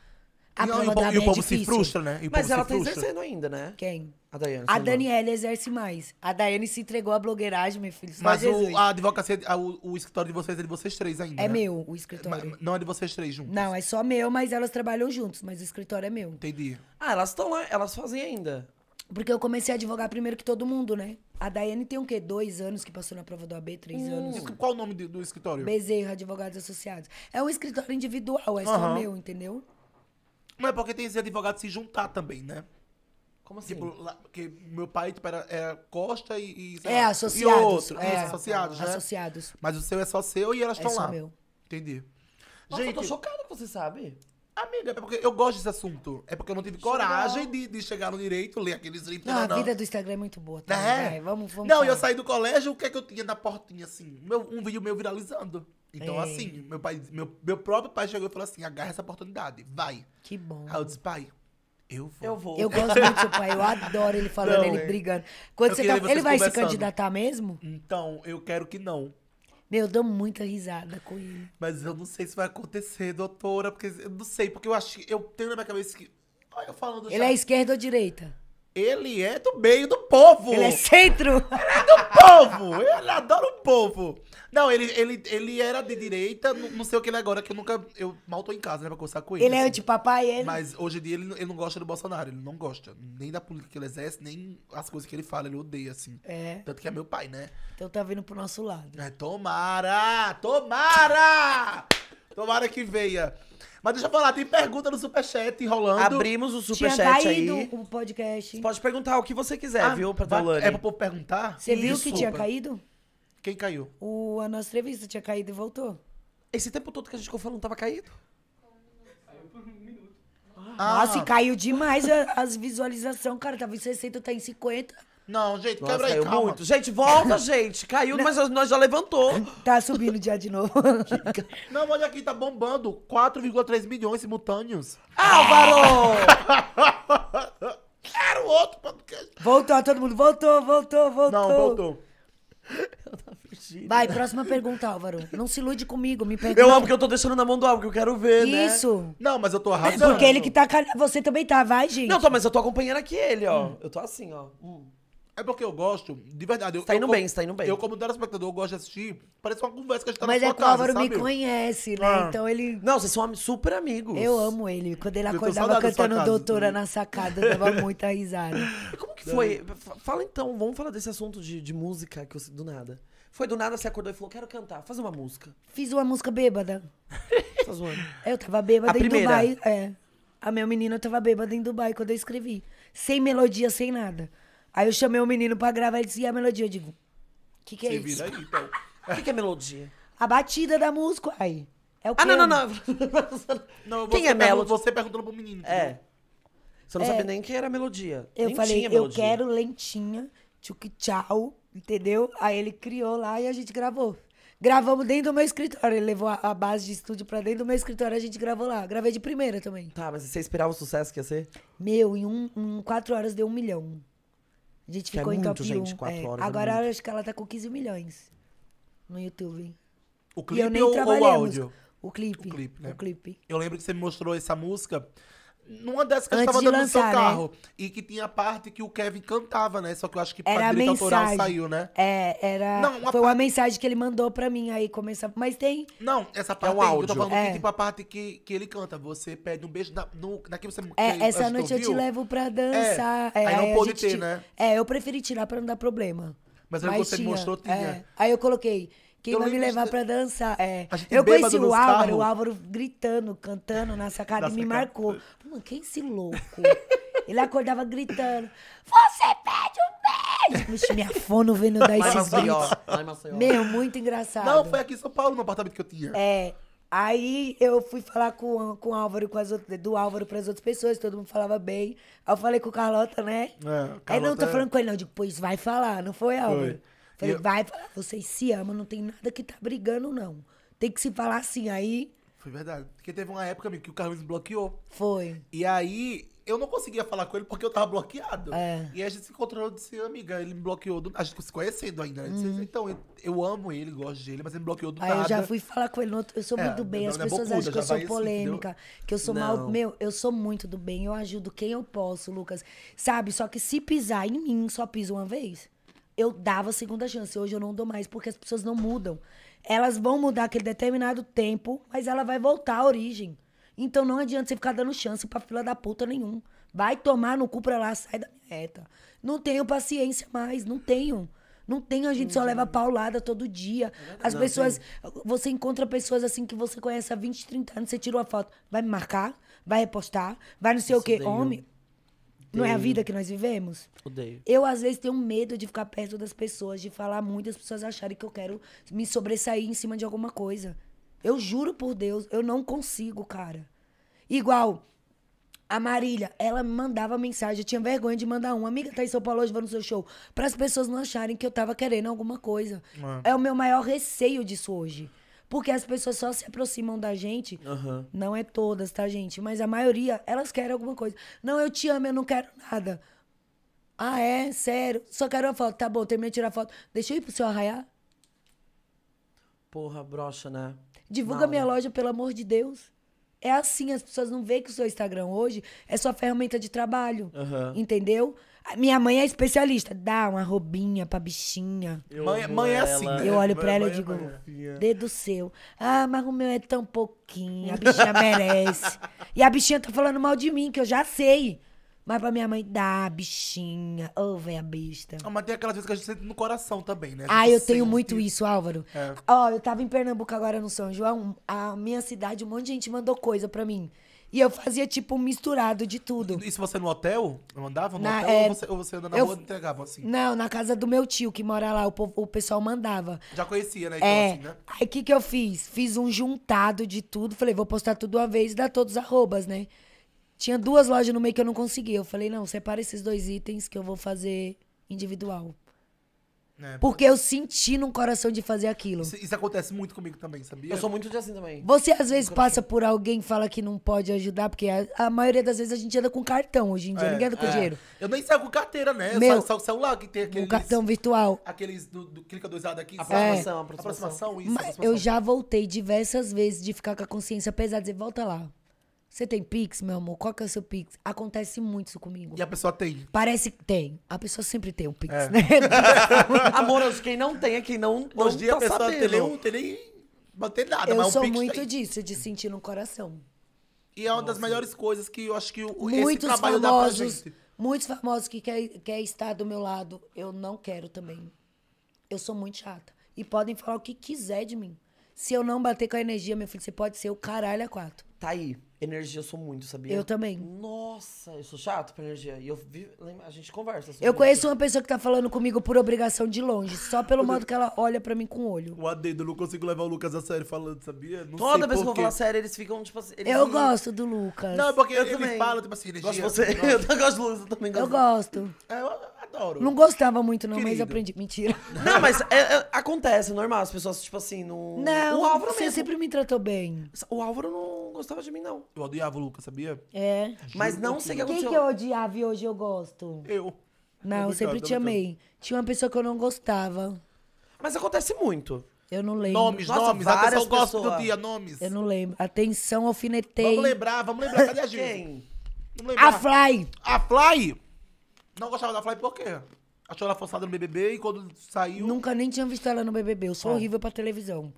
A e, prova e, da e o é povo é se frustra, né? O Mas ela tá frustra. exercendo ainda, né? Quem? A Daiane. A Daniela exerce mais. A Daiane se entregou à blogueiragem, meu filho. Mas o, a advocacia, o, o, escritório de vocês é de vocês três ainda. É né? meu, o escritório. Mas, não é de vocês três juntos? Não, é só meu, mas elas trabalham juntos, mas o escritório é meu. Entendi. Ah, elas estão lá, elas fazem ainda. Porque eu comecei a advogar primeiro que todo mundo, né? A Daiane tem o quê? Dois anos que passou na prova do AB, três hum. anos. Qual o nome do, escritório? Bezerra, Advogados Associados. É um escritório individual, é uhum. só meu, entendeu? Não é porque tem esses advogados se juntar também, né? Como assim? Tipo, lá, porque meu pai tipo, era, era é Costa e, e É, lá, associados. E outro, é, associados, é, né? Associados. Mas o seu é só seu e elas é estão é lá. É só meu. Entendi. Nossa, Gente, eu tô chocado que você sabe. Amiga, é porque eu gosto desse assunto. É porque eu não tive Chegou. coragem de, de chegar no direito, ler aqueles livros. Não, não, a não. vida do Instagram é muito boa, tá? É. Vamos, vamos. Não, falar. eu saí do colégio, o que é que eu tinha na portinha, assim? Meu, um vídeo meu viralizando. Então, Ei. É. assim, meu, pai, meu, meu próprio pai chegou e falou assim: agarra essa oportunidade, vai. Que bom. Aí eu disse, pai, eu vou. Eu vou. Eu gosto muito do seu pai, eu adoro ele falando, não, ele é. brigando. Quando você tá, ele vai se candidatar mesmo? Então, eu quero que não. Meu, eu dou muita risada com ele. Mas eu não sei se vai acontecer, doutora, porque eu não sei, porque eu acho eu tenho na minha cabeça que. Olha, eu falando. Ele é já... é esquerda ou direita? Ele é do meio do povo. Ele é centro. Ele é do povo. Ele adora o povo. Não, ele, ele, ele era de direita, não sei o que ele é agora, que eu nunca. Eu mal tô em casa, né, pra conversar com ele. Ele é assim. é de papai ele. Mas hoje em dia ele, ele não gosta do Bolsonaro, ele não gosta. Nem da política que ele exerce, nem as coisas que ele fala, ele odeia, assim. É. Tanto que é meu pai, né? Então tá vindo pro nosso lado. É, tomara! Tomara! tomara que venha. Mas deixa eu falar, tem pergunta no superchat rolando. Abrimos o superchat aí. Tinha caído o podcast. Você pode perguntar o que você quiser, ah, viu, Patolani? É pra povo perguntar? Você viu que tinha caído? Quem caiu? O, a nossa entrevista tinha caído e voltou. Esse tempo todo que a gente ficou falando tava caído? Caiu por um minuto. Ah. Nossa, e caiu demais as visualizações, cara. Tava em 60, tá em 50. Não, gente, quebra aí, caiu calma. muito. Gente, volta, gente. Caiu, mas nós já levantou. Tá subindo dia de novo. Não, olha aqui, tá bombando. 4,3 milhões simultâneos. Álvaro! Era o outro podcast. Voltou, todo mundo voltou, voltou, voltou. Não, voltou. Vai, próxima pergunta, Álvaro. Não se ilude comigo, me pergunta. Eu amo que eu tô deixando na mão do Álvaro, que eu quero ver, Isso. né? Isso. Não, mas eu tô arrasando. Porque ele que tá... Você também tá, vai, gente. Não, tô, mas eu tô acompanhando aqui ele, ó. Hum. Eu tô assim, ó. Hum. É porque eu gosto, de verdade. Eu, tá indo eu, bem, tá indo bem. Eu, como telespectador, eu gosto de assistir. Parece uma conversa que a gente tá Mas na é que o Álvaro me conhece, né? Ah. Então ele. Não, vocês são super amigos. Eu amo ele. Quando ele acordava cantando Doutora na sacada, dava muita risada. como que foi? Fala então, vamos falar desse assunto de, de música que eu, do nada. Foi do nada, você acordou e falou: quero cantar, fazer uma música. Fiz uma música bêbada. tá zoando? Eu tava bêbada a em primeira. Dubai. É. A minha menina tava bêbada em Dubai quando eu escrevi. Sem melodia, sem nada. Aí eu chamei o menino pra gravar, ele disse, e a melodia? Eu digo, o que que é Você isso? vira aí, então. O que, é melodia? A batida da música, aí. É o Ah, não, não, não. Não, Quem é melodia? Você perguntando pro menino. É. Você não é. sabia nem que era a melodia. Eu nem falei, tinha eu quero lentinha, tchuk tchau, entendeu? Aí ele criou lá e a gente gravou. Gravamos dentro do meu escritório. Ele levou a, a base de estúdio pra dentro do meu escritório, a gente gravou lá. Gravei de primeira também. Tá, mas você esperava o sucesso que ia ser? Meu, em um, em quatro horas deu um milhão. A gente é ficou é em top gente, 1. É. Horas é Agora acho que ela tá com 15 milhões no YouTube. O clipe e eu nem ou, ou o áudio? O clipe. O clipe, né? o clipe. Eu lembro que você me mostrou essa música numa dessas que eu gente tava dando lançar, no seu né? carro. Né? E que tinha a parte que o Kevin cantava, né? Só que eu acho que era a direita autoral saiu, né? É, era. Não, uma foi parte... uma mensagem que ele mandou pra mim aí, começar Mas tem. Não, essa é parte é um áudio. eu tô falando é. que tipo a parte que, que ele canta. Você pede um beijo na, no, na que você É, que, essa noite eu te levo pra é, dançar. É. É, aí não aí ter, te... né? É, eu preferi tirar pra não dar problema. Mas aí você tinha, mostrou, tinha. É. Aí eu coloquei. Quem eu vai me levar de... pra dançar? É. Eu conheci o Álvaro, o Álvaro gritando, cantando na sacada na e me sacada. marcou. É. Mano, quem é esse louco? Ele acordava gritando: Você pede um beijo! Puxa, minha fono vendo dar esses gritos. Meu, muito engraçado. Não, foi aqui em São Paulo, no apartamento que eu tinha. É. Aí eu fui falar com, com o Álvaro, com as outras, do Álvaro pras outras pessoas, todo mundo falava bem. Aí eu falei com o Carlota, né? É, Carlota Aí não, tô é... falando com ele, não. Eu digo, pois vai falar, não foi, Álvaro? Foi. Falei, eu... vai falar, vocês se amam, não tem nada que tá brigando, não. Tem que se falar assim, aí. Foi verdade. Porque teve uma época, amigo, que o Carlos bloqueou. Foi. E aí, eu não conseguia falar com ele porque eu tava bloqueado. É. E a gente se encontrou, eu disse, amiga, ele me bloqueou. Do... A gente se conhecendo ainda. Né? hum. Então, eu, eu, amo ele, gosto dele, mas ele me bloqueou do Aí nada. eu já fui falar com ele. No... Eu sou é, muito do bem. As é pessoas bocuda, acham que eu sou polêmica, assim, que eu sou não. mal. Meu, eu sou muito do bem. Eu ajudo quem eu posso, Lucas. Sabe? Só que se pisar em mim, só piso uma vez eu dava segunda chance. Hoje eu não dou mais, porque as pessoas não mudam. Elas vão mudar aquele determinado tempo, mas ela vai voltar à origem. Então não adianta você ficar dando chance pra fila da puta nenhum. Vai tomar no cu pra lá, sai da minha reta. Não tenho paciência mais, não tenho. Não tenho, a gente só leva uhum. paulada todo dia. É as não, pessoas. Tem. Você encontra pessoas assim que você conhece há 20, 30 anos, você tira uma foto, vai me marcar, vai repostar, vai não sei Isso o quê. Homem, não é a vida que nós vivemos? Odeio. Eu, às vezes, tenho medo de ficar perto das pessoas, de falar muito, as pessoas acharem que eu quero me sobressair em cima de alguma coisa. Eu juro por Deus, eu não consigo, cara. Igual, a Marília, ela me mandava mensagem, eu tinha vergonha de mandar uma. Amiga, tá em São Paulo hoje, vou no seu show. Para as pessoas não acharem que eu tava querendo alguma coisa. Ah. É o meu maior receio disso hoje. Porque as pessoas só se aproximam da gente. Uhum. Não é todas, tá, gente? Mas a maioria, elas querem alguma coisa. Não, eu te amo, eu não quero nada. Ah, é? Sério? Só quero uma foto. Tá bom, terminei de tirar foto. Deixa eu ir pro seu arraiar. Porra, brocha, né? Divulga minha loja, pelo amor de Deus. É assim, as pessoas não veem que o seu Instagram hoje é sua ferramenta de trabalho. Uhum. Entendeu? Minha mãe é especialista. Dá uma roubinha pra bichinha. Eu mãe, mãe é assim. Eu né? olho pra ela e é digo, dedo seu. Ah, mas o meu é tão pouquinho. A bichinha merece. E a bichinha tá falando mal de mim, que eu já sei. Mas pra minha mãe, dá, bichinha. Ô, oh, velha besta. Ah, mas tem aquelas vezes que a gente sente no coração também, né? Ah, eu sente. tenho muito isso, Álvaro. É. Ó, é. oh, eu tava em Pernambuco agora no São João. A minha cidade, um monte de gente mandou coisa pra mim. E eu fazia, tipo, um misturado de tudo. E se você no hotel? Mandava no na, hotel? É, ou, você, ou você andava na eu, rua e entregava, assim? Não, na casa do meu tio, que mora lá, o, povo, o pessoal mandava. Já conhecia, né? Então, é. Assim, né? Aí, o que que eu fiz? Fiz um juntado de tudo. Falei, vou postar tudo uma vez e dar todos os arrobas, né? Tinha duas lojas no meio que eu não conseguia. Eu falei, não, separa esses dois itens que eu vou fazer individual. É, porque eu senti no coração de fazer aquilo. Isso, isso, acontece muito comigo também, sabia? Eu sou muito de assim também. Você às vezes passa por alguém e fala que não pode ajudar, porque a, a, maioria das vezes a gente anda com cartão hoje em dia, é, ninguém anda com é. dinheiro. Eu nem saio com carteira, né? Meu, eu saio com celular, que tem aquele. O cartão virtual. Aqueles do, do clicadorzado aqui. Aproximação, aproximação. aproximação isso, Mas aproximação. eu já voltei diversas vezes de ficar com a consciência pesada, dizer, volta lá. Você tem Pix, meu amor? Qual que é o seu Pix? Acontece muito isso comigo. E a pessoa tem? Parece que tem. A pessoa sempre tem um Pix, é. né? Amoroso, quem não tem é quem não, Hoje dia tá a pessoa tem nem, tem nem bater nada, eu mas sou Eu Pix muito disso, de sentir no coração. E é uma das melhores coisas que eu acho que o, muitos esse trabalho famosos, dá pra gente. Muitos famosos que quer, quer estar do meu lado, eu não quero também. Eu sou muito chata. E podem falar o que quiser de mim. Se eu não bater com a energia, meu filho, você pode ser o caralho a quatro. Tá aí. Energia, eu sou muito, sabia? Eu também. Nossa, eu sou chato pra energia. E eu vi, a gente conversa. Eu conheço uma pessoa que tá falando comigo por obrigação de longe, só pelo modo que ela olha pra mim com o olho. O adendo, eu não consigo levar o Lucas a sério falando, sabia? Não Toda vez que eu vou falar sério, eles ficam, tipo assim. Eles eu gosto do Lucas. Não, é porque eu também. falam, tipo assim, energia. Gosto de você. Eu, gosto do Lucas, eu também gosto. Eu gosto. É, eu, adoro. Não gostava muito, não, Querido. mas aprendi. Mentira. Não, mas é, é, acontece, é normal. As pessoas, tipo assim, não. Não, o Álvaro você mesmo. sempre me tratou bem. O Álvaro não gostava de mim, não. Eu odiava o Lucas, sabia? É. mas Juro não sei o que aconteceu. Quem que eu odiava e hoje eu gosto? Eu. Não, eu sempre te amei. Tinha uma pessoa que eu não gostava. Mas acontece muito. Eu não lembro. Nomes, Nossa, nomes. Atenção, gosto do dia, nomes. Eu não lembro. Atenção, alfinetei. Vamos lembrar, vamos lembrar. Cadê a gente? Vamos lembrar. A Fly. A Fly? Não gostava da Fly por quê? Achou ela forçada no BBB e quando saiu. Nunca nem tinha visto ela no BBB. Eu sou ah. horrível pra televisão.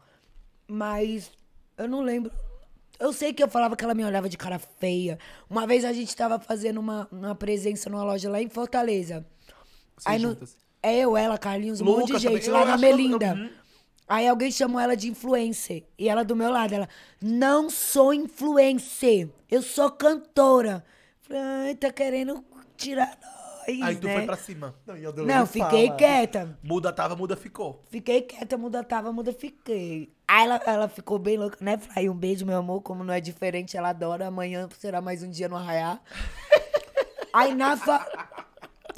Mas eu não lembro. Eu sei que eu falava que ela me olhava de cara feia. Uma vez a gente tava fazendo uma, uma presença numa loja lá em Fortaleza. Sim, Aí no... É eu, ela, Carlinhos, um monte de gente, lá na Melinda. Que... Uhum. Aí alguém chamou ela de influencer. E ela do meu lado, ela, não sou influencer, eu sou cantora. Falei, ai, tá querendo tirar Aí tu foi né? pra cima. Não, Não fiquei fala. quieta. Muda, tava, muda, ficou. Fiquei quieta, muda, tava, muda, fiquei. Aí ela, ela ficou bem louca, né, Fly? Um beijo, meu amor, como não é diferente, ela adora. Amanhã será mais um dia no arraiar. Aí na, fa...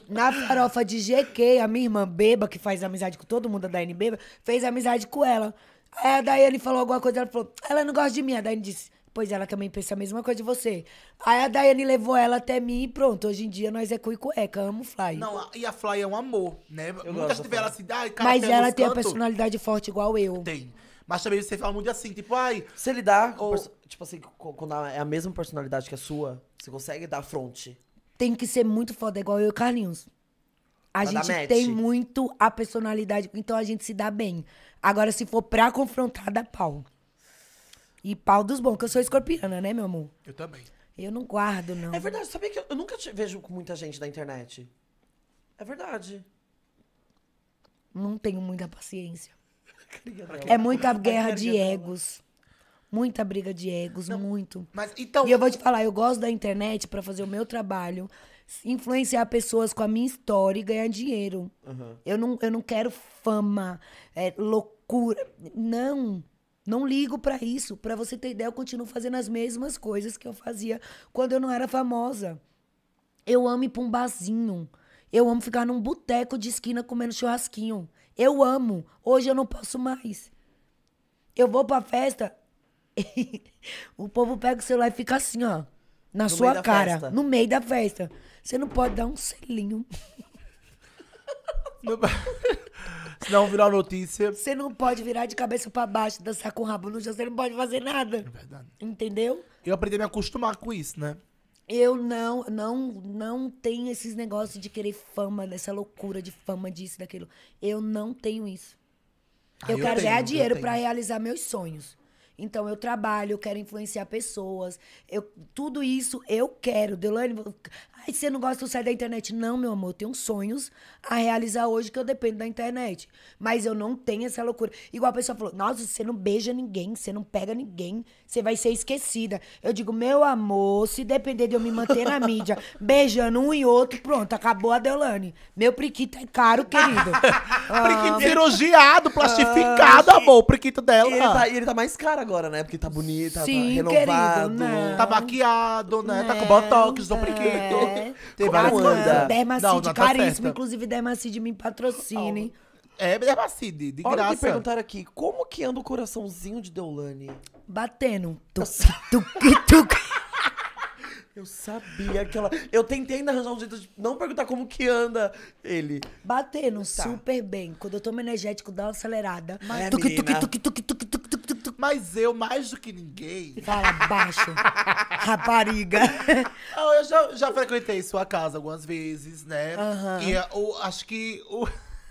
na farofa de GQ, a minha irmã Beba, que faz amizade com todo mundo da beba, fez amizade com ela. Aí a Daiane falou alguma coisa, ela falou, ela não gosta de mim. A Daiane disse, Pois ela também pensa a mesma coisa de você. Aí a Daiane levou ela até mim e pronto. Hoje em dia nós é cu e cueca. Amo Fly. Não, e a Fly é um amor, né? Muitas tiveram ela assim, ai, cara, Mas ela tem a personalidade forte igual eu. Tem. Mas também você fala muito assim, tipo, ai, Você lidar dá. Ou- tipo assim, quando é a mesma personalidade que a sua, você consegue dar fronte. Tem que ser muito foda igual eu e o Carlinhos. A Pra gente tem muito a personalidade, então a gente se dá bem. Agora, se for pra confrontar, dá pau. E pau dos bons, que eu sou escorpiana, né, meu amor? Eu também. Eu não guardo, não. É verdade, sabia que eu, eu nunca te vejo com muita gente da internet? É verdade. Não tenho muita paciência. é muita guerra de egos. Muita briga de egos, não, muito. Mas, então... E eu vou te falar, eu gosto da internet para fazer o meu trabalho, influenciar pessoas com a minha história e ganhar dinheiro. Uhum. Eu, não, eu não quero fama, é, loucura. Não. Não ligo para isso. Para você ter ideia, eu continuo fazendo as mesmas coisas que eu fazia quando eu não era famosa. Eu amo ir pra um barzinho. Eu amo ficar num boteco de esquina comendo churrasquinho. Eu amo. Hoje eu não posso mais. Eu vou pra festa. o povo pega o celular e fica assim, ó. Na no sua cara. No meio da festa. Você não pode dar um selinho. No... Senão virar notícia. Você não pode virar de cabeça pra baixo, dançar com o rabo no chão, você não pode fazer nada. É verdade. Entendeu? Eu aprendi a me acostumar com isso, né? Eu não, não, não tenho esses negócios de querer fama, dessa loucura de fama disso, daquilo. Eu não tenho isso. Ah, eu, eu, quero tenho, ganhar dinheiro para realizar meus sonhos. Então eu trabalho, eu quero influenciar pessoas. Eu, tudo isso eu quero. Delane, ai, você não gosta de sair da internet? Não, meu amor, eu tenho sonhos a realizar hoje que eu dependo da internet. Mas eu não tenho essa loucura. Igual a pessoa falou: "Nossa, você não beija ninguém, você não pega ninguém, você vai ser esquecida. Eu digo, meu amor, se depender de eu me manter na mídia, beijando um e outro, pronto, acabou a Deolane. Meu priquito é caro, querido. priquito cirurgiado, ah, plastificado, amor, o priquito dela. E ele, tá, e ele tá mais caro agora, né? Porque tá bonito, tá renovado. Querido, não. Tá maquiado, né? Não, tá com botox no priquito. É. Tem várias coisas. Dermacide, não, não tá caríssimo. Certo. Inclusive, dermacide me patrocina, hein? Oh. É, é Bacide, assim, de Olha graça. que perguntaram aqui, como que anda o coraçãozinho de Deolane? Batendo. Eu sabia que ela... Eu tentei ainda arranjar um jeito de não perguntar como que anda ele. Batendo Tá. super bem. Quando eu tomo energético, dá uma acelerada. Mas- é, tuc, tuc, tuc, tuc, tuc, tuc, tuc. Mas eu, mais do que ninguém. Fala baixo. Rapariga. Ah, eu já, já frequentei sua casa algumas vezes, né? E uh, acho que o,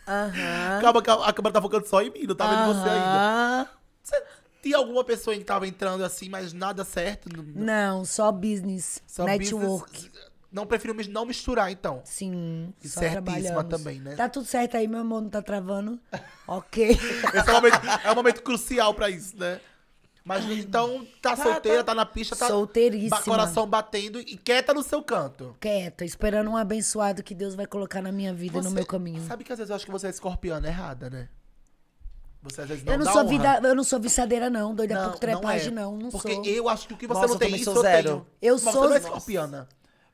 Uhum. Acaba que a, câmera tá focando só em mim, não tá vendo uhum. você ainda. Você tinha alguma pessoa que tava entrando assim, mas nada certo? Não, só business. Só network. Business, não prefiro não misturar, então. Sim. E certíssima também, né? Tá tudo certo aí, meu amor, não tá travando. ok. Esse é um momento, é um momento crucial pra isso, né? Mas então tá, tá solteira, tá, tá, na pista, tá. Solteiríssima. Coração batendo e quieta no seu canto. Quieta, esperando um abençoado que Deus vai colocar na minha vida, você, no meu caminho. Sabe que às vezes eu acho que você é escorpiana errada, né? Você às vezes não eu não sou vida, Eu não sou viçadeira, não, doida não, por trepagem, não. É. não, não Porque sou. eu acho que o que você Nossa, não tem, isso zero. eu tenho. Eu Mas sou. Você não é escorpiana.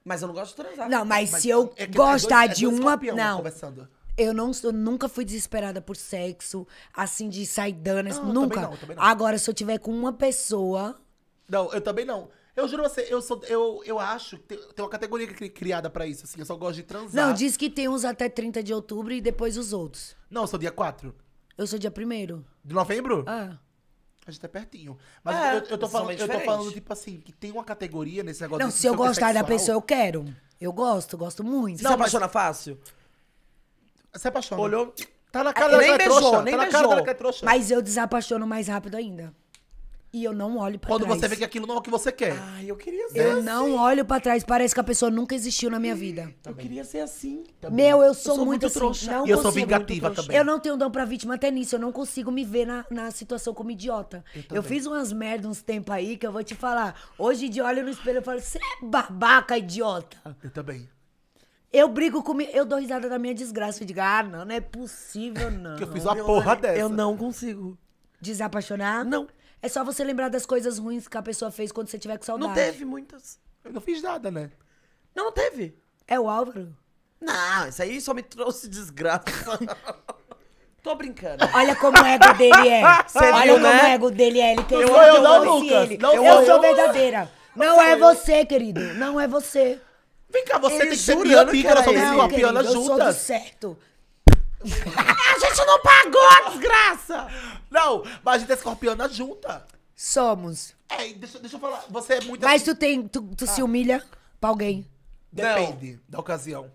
Mas eu não gosto de transar. Não, mas, mas se eu é gostar é dois, é de é uma. Não. Conversando. Eu não eu nunca fui desesperada por sexo, assim, de sair dando. Ah, não, nunca. Também não, também não. Agora, se eu tiver com uma pessoa. Não, eu também não. Eu juro você, eu sou. Eu, eu acho que tem, tem uma categoria é criada pra isso, assim. Eu só gosto de transar. Não, diz que tem uns até 30 de outubro e depois os outros. Não, eu sou dia 4. Eu sou dia 1 De novembro? Ah. A gente tá pertinho. Mas é, eu, eu, tô falando, eu tô falando, tipo assim, que tem uma categoria nesse negócio. Não, se eu gostar sexual. da pessoa, eu quero. Eu gosto, gosto muito. Você não, se apaixona mas... fácil? Se apaixona. Olhou. Tá na ah, cara nem dela nem é beijou, nem tá na cara beijou. ela é trouxa. Mas eu desapaixono mais rápido ainda. E eu não olho pra Quando trás. você vê que aquilo não é o que você quer. Ai, eu queria ser Eu assim. não olho pra trás. Parece que a pessoa nunca existiu na minha vida. Eu queria ser assim. Meu, eu sou, muito, assim. trouxa. Não E eu sou vingativa também. Eu não tenho dom pra vítima até nisso. Eu não consigo me ver na, na situação como idiota. Eu, fiz umas merdas uns tempos aí que eu vou te falar. Hoje de olho no espelho eu falo, você é babaca, idiota. Eu também. Eu brigo comigo, eu dou risada da minha desgraça. Eu digo, ah, não, não é possível, não. Porque eu fiz uma eu, porra né? dessa. Eu não consigo. Desapaixonar? Não. É só você lembrar das coisas ruins que a pessoa fez quando você tiver com saudade. Não teve muitas. Eu não fiz nada, né? Não, não teve. É o Álvaro? Não, isso aí só me trouxe desgraça. Tô brincando. Olha como o ego dele é. Você Olha viu, como né? o ego dele é. Ele tem eu, eu, não, assim, Lucas. Ele. Não, eu, eu sou verdadeira. Não, é não é você, querido. Não é você. Vem cá, você Ele tem que ser piano e piano. Nós somos uma piana juntas. certo. a gente não pagou, desgraça! Não, mas a gente é escorpiana junta. Somos. É, deixa, deixa eu falar. Você é muito. Mas assim. tu tem. Tu, tu se humilha pra alguém. Depende da ocasião.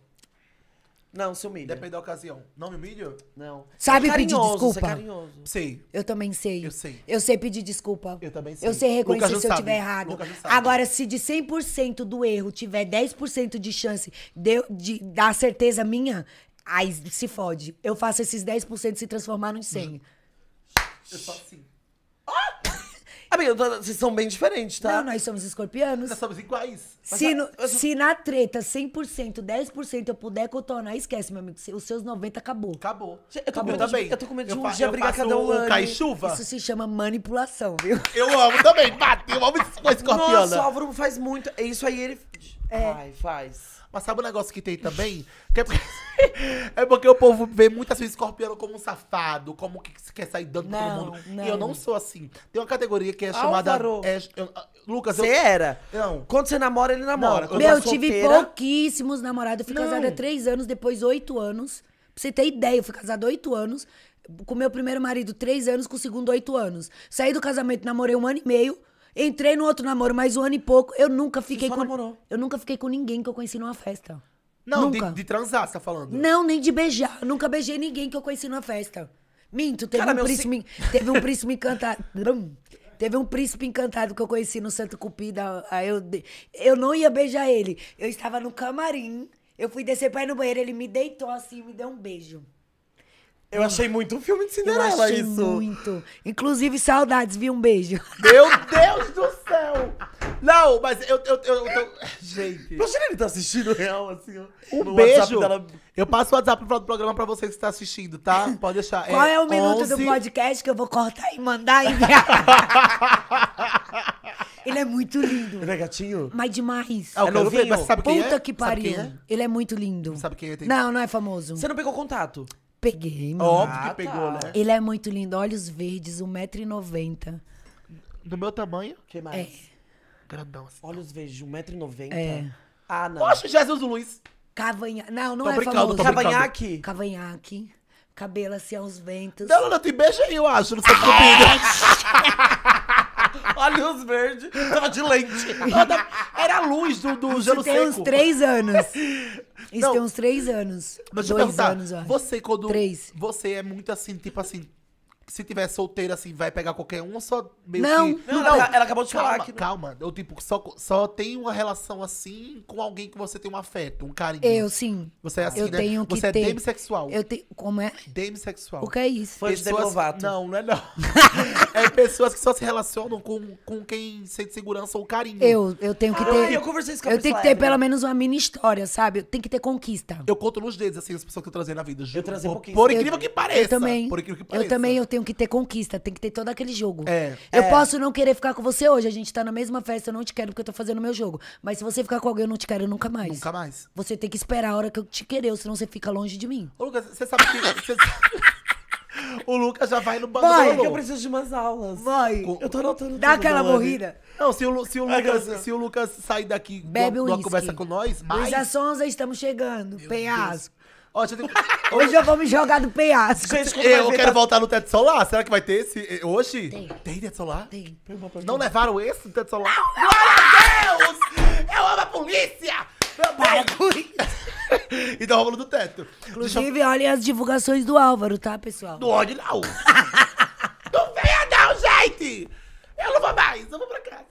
Não, se humilha. Depende da ocasião. Não me humilha? Não. Sabe é pedir é desculpa? carinhoso. Sei. Eu também sei. Eu sei. Eu sei pedir desculpa. Eu também sei. Eu sei reconhecer Lucas se eu sabe. tiver errado. Lucas sabe. Agora, se de 100% do erro tiver 10% de chance de, de, da certeza minha, aí se fode. Eu faço esses 10% se transformar num 100. Eu sou assim. Ah! Amiga, vocês são bem diferentes, tá? Não, nós somos escorpianos. Nós somos iguais. Se, no, eu... se na treta 100%, 10% eu puder contornar, esquece, meu amigo. Os seus 90 acabou. Acabou. Eu tô acabou. com eu tô com medo de um dia brigar cada um. cai chuva. Isso se chama manipulação, viu? Eu amo também. Bateu, eu amo com escorpião. Nossa, né? o Álvaro faz muito. Isso aí ele é. Ai, faz. Mas sabe um negócio que tem também? Que é, porque, é porque o povo vê muitas assim vezes escorpião como um safado, como que se quer sair dando todo mundo. Não. E eu não sou assim. Tem uma categoria que é chamada. É, eu, Lucas, Você eu... era? Não. Quando você namora, ele namora. Não, eu Meu, eu tive pouquíssimos namorados. Eu fui não. casada três anos, depois oito anos. Pra você ter ideia, eu fui casada oito anos. Com meu primeiro marido, três anos, com o segundo, oito anos. Saí do casamento, namorei um ano e meio. Entrei no outro namoro, mais um ano e pouco. Eu nunca fiquei com. Namorou. Eu nunca fiquei com ninguém que eu conheci numa festa. Não, nunca. De, de transar, você tá falando? Não, nem de beijar. Eu nunca beijei ninguém que eu conheci numa festa. Minto, teve Cara, um príncipe. Se... Teve um príncipe encantado. Teve um príncipe encantado que eu conheci no Santo Cupida. Aí eu, eu não ia beijar ele. Eu estava no camarim. Eu fui descer pra ir no banheiro. Ele me deitou assim, me deu um beijo. Eu achei muito um filme de Cinderela eu achei isso. Muito. Inclusive, saudades, vi um beijo. Meu Deus do céu! Não, mas eu. eu, eu, eu Gente. Imagina ele tá assistindo real, assim, ó. Um beijo. Dela... Eu passo o WhatsApp do programa pra você que está assistindo, tá? Pode deixar. É Qual é, é o minuto 11... do podcast que eu vou cortar e mandar enviar? Ele é muito lindo. Ele é gatinho? Mas demais. Ah, é novinho? Mas sabe quem é? Puta é? que pariu. É? Ele é muito lindo. Sabe quem é? Tem... Não, não é famoso. Você não pegou contato? peguei, mano. Óbvio que pegou, né? Ele é muito lindo. Olhos verdes, 1,90m. Do meu tamanho? que mais? É. Grandão assim. Olhos verdes, 1,90m. É. Ah, não. Poxa, Jesus Luiz. Cavanhaque. Não, não tô é famoso. Cavanhaque. Cavanhaque. Cabelo assim aos ventos. Não, não, não, tem beija aí, eu acho, não sei o que olhos verdes, tava de lente. Era a luz do, do gelo Isso tem seco. uns três anos. Isso Não. tem uns três anos. Mas deixa eu Dois anos, ó. você quando... Três. Você é muito assim, tipo assim... Se tiver solteira, assim, vai pegar qualquer um ou só meio Não. que... Não, ela, ela acabou de falar Calma, que... calma. Eu, tipo, só, só tem uma relação assim com alguém que você tem um afeto, um carinho. Eu, sim. Você é assim, Eu né? tenho que Você é ter. é demissexual. Eu tenho... Como é? Demissexual. O que é isso? Foi o Pessoas- Não, não é não. é pessoas que só se relacionam com, com quem sente segurança ou carinho. Eu, eu tenho que ter. Eu, eu conversei com a Eu tenho que ter pelo menos uma mini história, sabe? Tem que ter conquista. Eu conto nos dedos, assim, as pessoas que eu trazer na vida. Juro. Eu trazer conquista. Por incrível eu, que pareça. Eu também. Por incrível que pareça. Eu também eu tenho que ter conquista. Tem que ter todo aquele jogo. É. Eu é. posso não querer ficar com você hoje. A gente tá na mesma festa, eu não te quero porque eu tô fazendo o meu jogo. Mas se você ficar com alguém, eu não te quero nunca mais. Nunca mais. Você tem que esperar a hora que eu te querer, senão você fica longe de mim. Ô, Lucas, você sabe que. Você sabe... o Lucas já vai no banheiro. Vai, que eu preciso de umas aulas. Vai. Eu tô anotando Dá aquela morrida. Não, se o, se o, Lucas, se o Lucas sair daqui Bebe do, uma conversa com nós, mais... a Sonza, estamos chegando. Meu penhasco. Ó, hoje eu vou me jogar do penhasco. Gente, eu quero tá... voltar no teto solar. Será que vai ter esse eh, hoje? Tem. Tem teto solar? Tem. Não levaram esse teto solar? Não, não, Glória a Deus! Eu amo a polícia! Para com isso. e tá roubando do teto. Inclusive, eu... olhem as divulgações do Álvaro, tá, pessoal? Do ódio, não. não venha não, gente! Eu não vou mais, eu vou pra casa.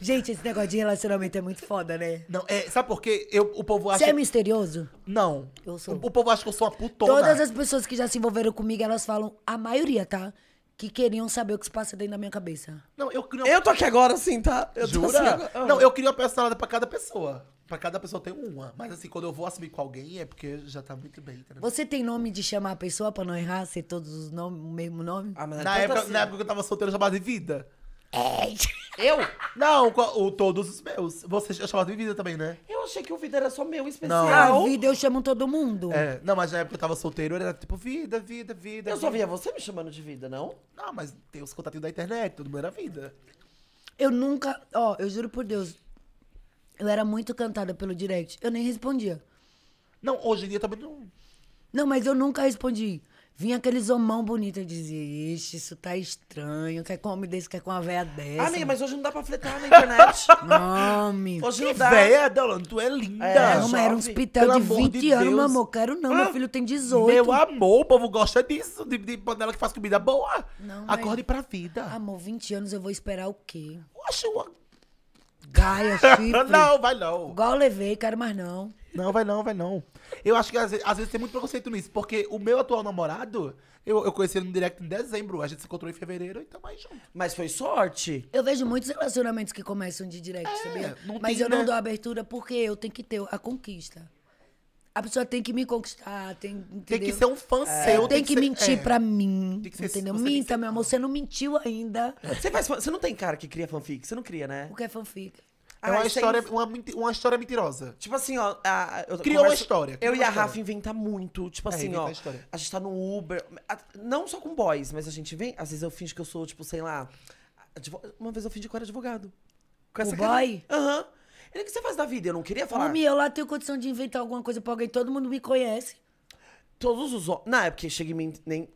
Gente, esse negócio de relacionamento é muito foda, né? Não, é, sabe por quê? Eu, o povo acha. Você é misterioso? Não. Eu sou. O, o povo acha que eu sou uma putona. Todas as pessoas que já se envolveram comigo, elas falam, a maioria, tá? que queriam saber o que se passa dentro da minha cabeça. Não, eu queria. Eu tô aqui agora assim, tá? Eu tô Jura? assim agora. Não, eu queria uma personalidade pra cada pessoa. Pra cada pessoa tem uma. Mas assim, quando eu vou assumir com alguém, é porque já tá muito bem, Você tem nome de chamar a pessoa pra não errar, ser todos os nomes, o mesmo nome? Ah, mas é Na, época, assim. na época que eu tava solteiro, eu chamava de vida. É. Eu? Não, o, o, todos os meus. Você é chamava de vida também, né? Eu achei que o vida era só meu, especial. Não. Ah, vida eu chamo todo mundo. É, não, mas na época eu tava solteiro, era tipo vida, vida, vida. Eu vida. só via você me chamando de vida, não? Não, mas tem os contatinhos da internet, todo mundo era vida. Eu nunca, ó, eu juro por Deus, eu era muito cantada pelo direct. Eu nem respondia. Não, hoje em dia também não. Não, mas eu nunca respondi. Vinha aqueles homão bonito, eu dizia, ixi, isso tá estranho, quer com um homem desse, quer com uma véia dessa. Ah, amiga, né? mas hoje não dá pra fletar na internet. Nome. Hoje não dá. Véia, Dolando, tu é linda. É, não, era um hospital de 20 de anos, meu amor, quero não, ah, meu filho tem 18. Meu amor, o povo gosta disso, de, de panela que faz comida boa. Não, Acorde mas... pra vida. Amor, 20 anos eu vou esperar o quê? Oxe, uma... Gaia, chifre. não, vai não. Igual eu levei, quero mais não. Não, vai não, vai não. Eu acho que às vezes, às vezes, tem muito preconceito nisso, porque o meu atual namorado, eu, eu conheci ele no direct em dezembro, a gente se encontrou em fevereiro e então aí junto. Mas foi sorte. Eu vejo muitos relacionamentos que começam de direct, é, sabia? Mas tem, eu né? não dou abertura porque eu tenho que ter a conquista. A pessoa tem que me conquistar, tem, entendeu? tem que ser um fã é. seu. Tem, tem que, que ser, mentir é. pra mim, ser, entendeu? Minta, meu amor, você não mentiu ainda. Você, faz, você não tem cara que cria fanfic, você não cria, né? O que é fanfic? É ah, é uma história, é uma, uma história mentirosa. Tipo assim, ó. A, eu Criou uma história. Criou eu uma e a Rafa inventa muito. Tipo é, assim, ó. A, a, gente tá no Uber. A, não só com boys, mas a gente vem. Às vezes eu finjo que eu sou, tipo, sei lá. Uma vez eu fingi que eu era advogado. Com essa o cara... boy? Aham. Uhum. Ele, o que você faz da vida? Eu não queria falar. Homem, eu lá tenho condição de inventar alguma coisa pra alguém. Todo mundo me conhece. Todos os homens. Não, é porque chega em mim. Nem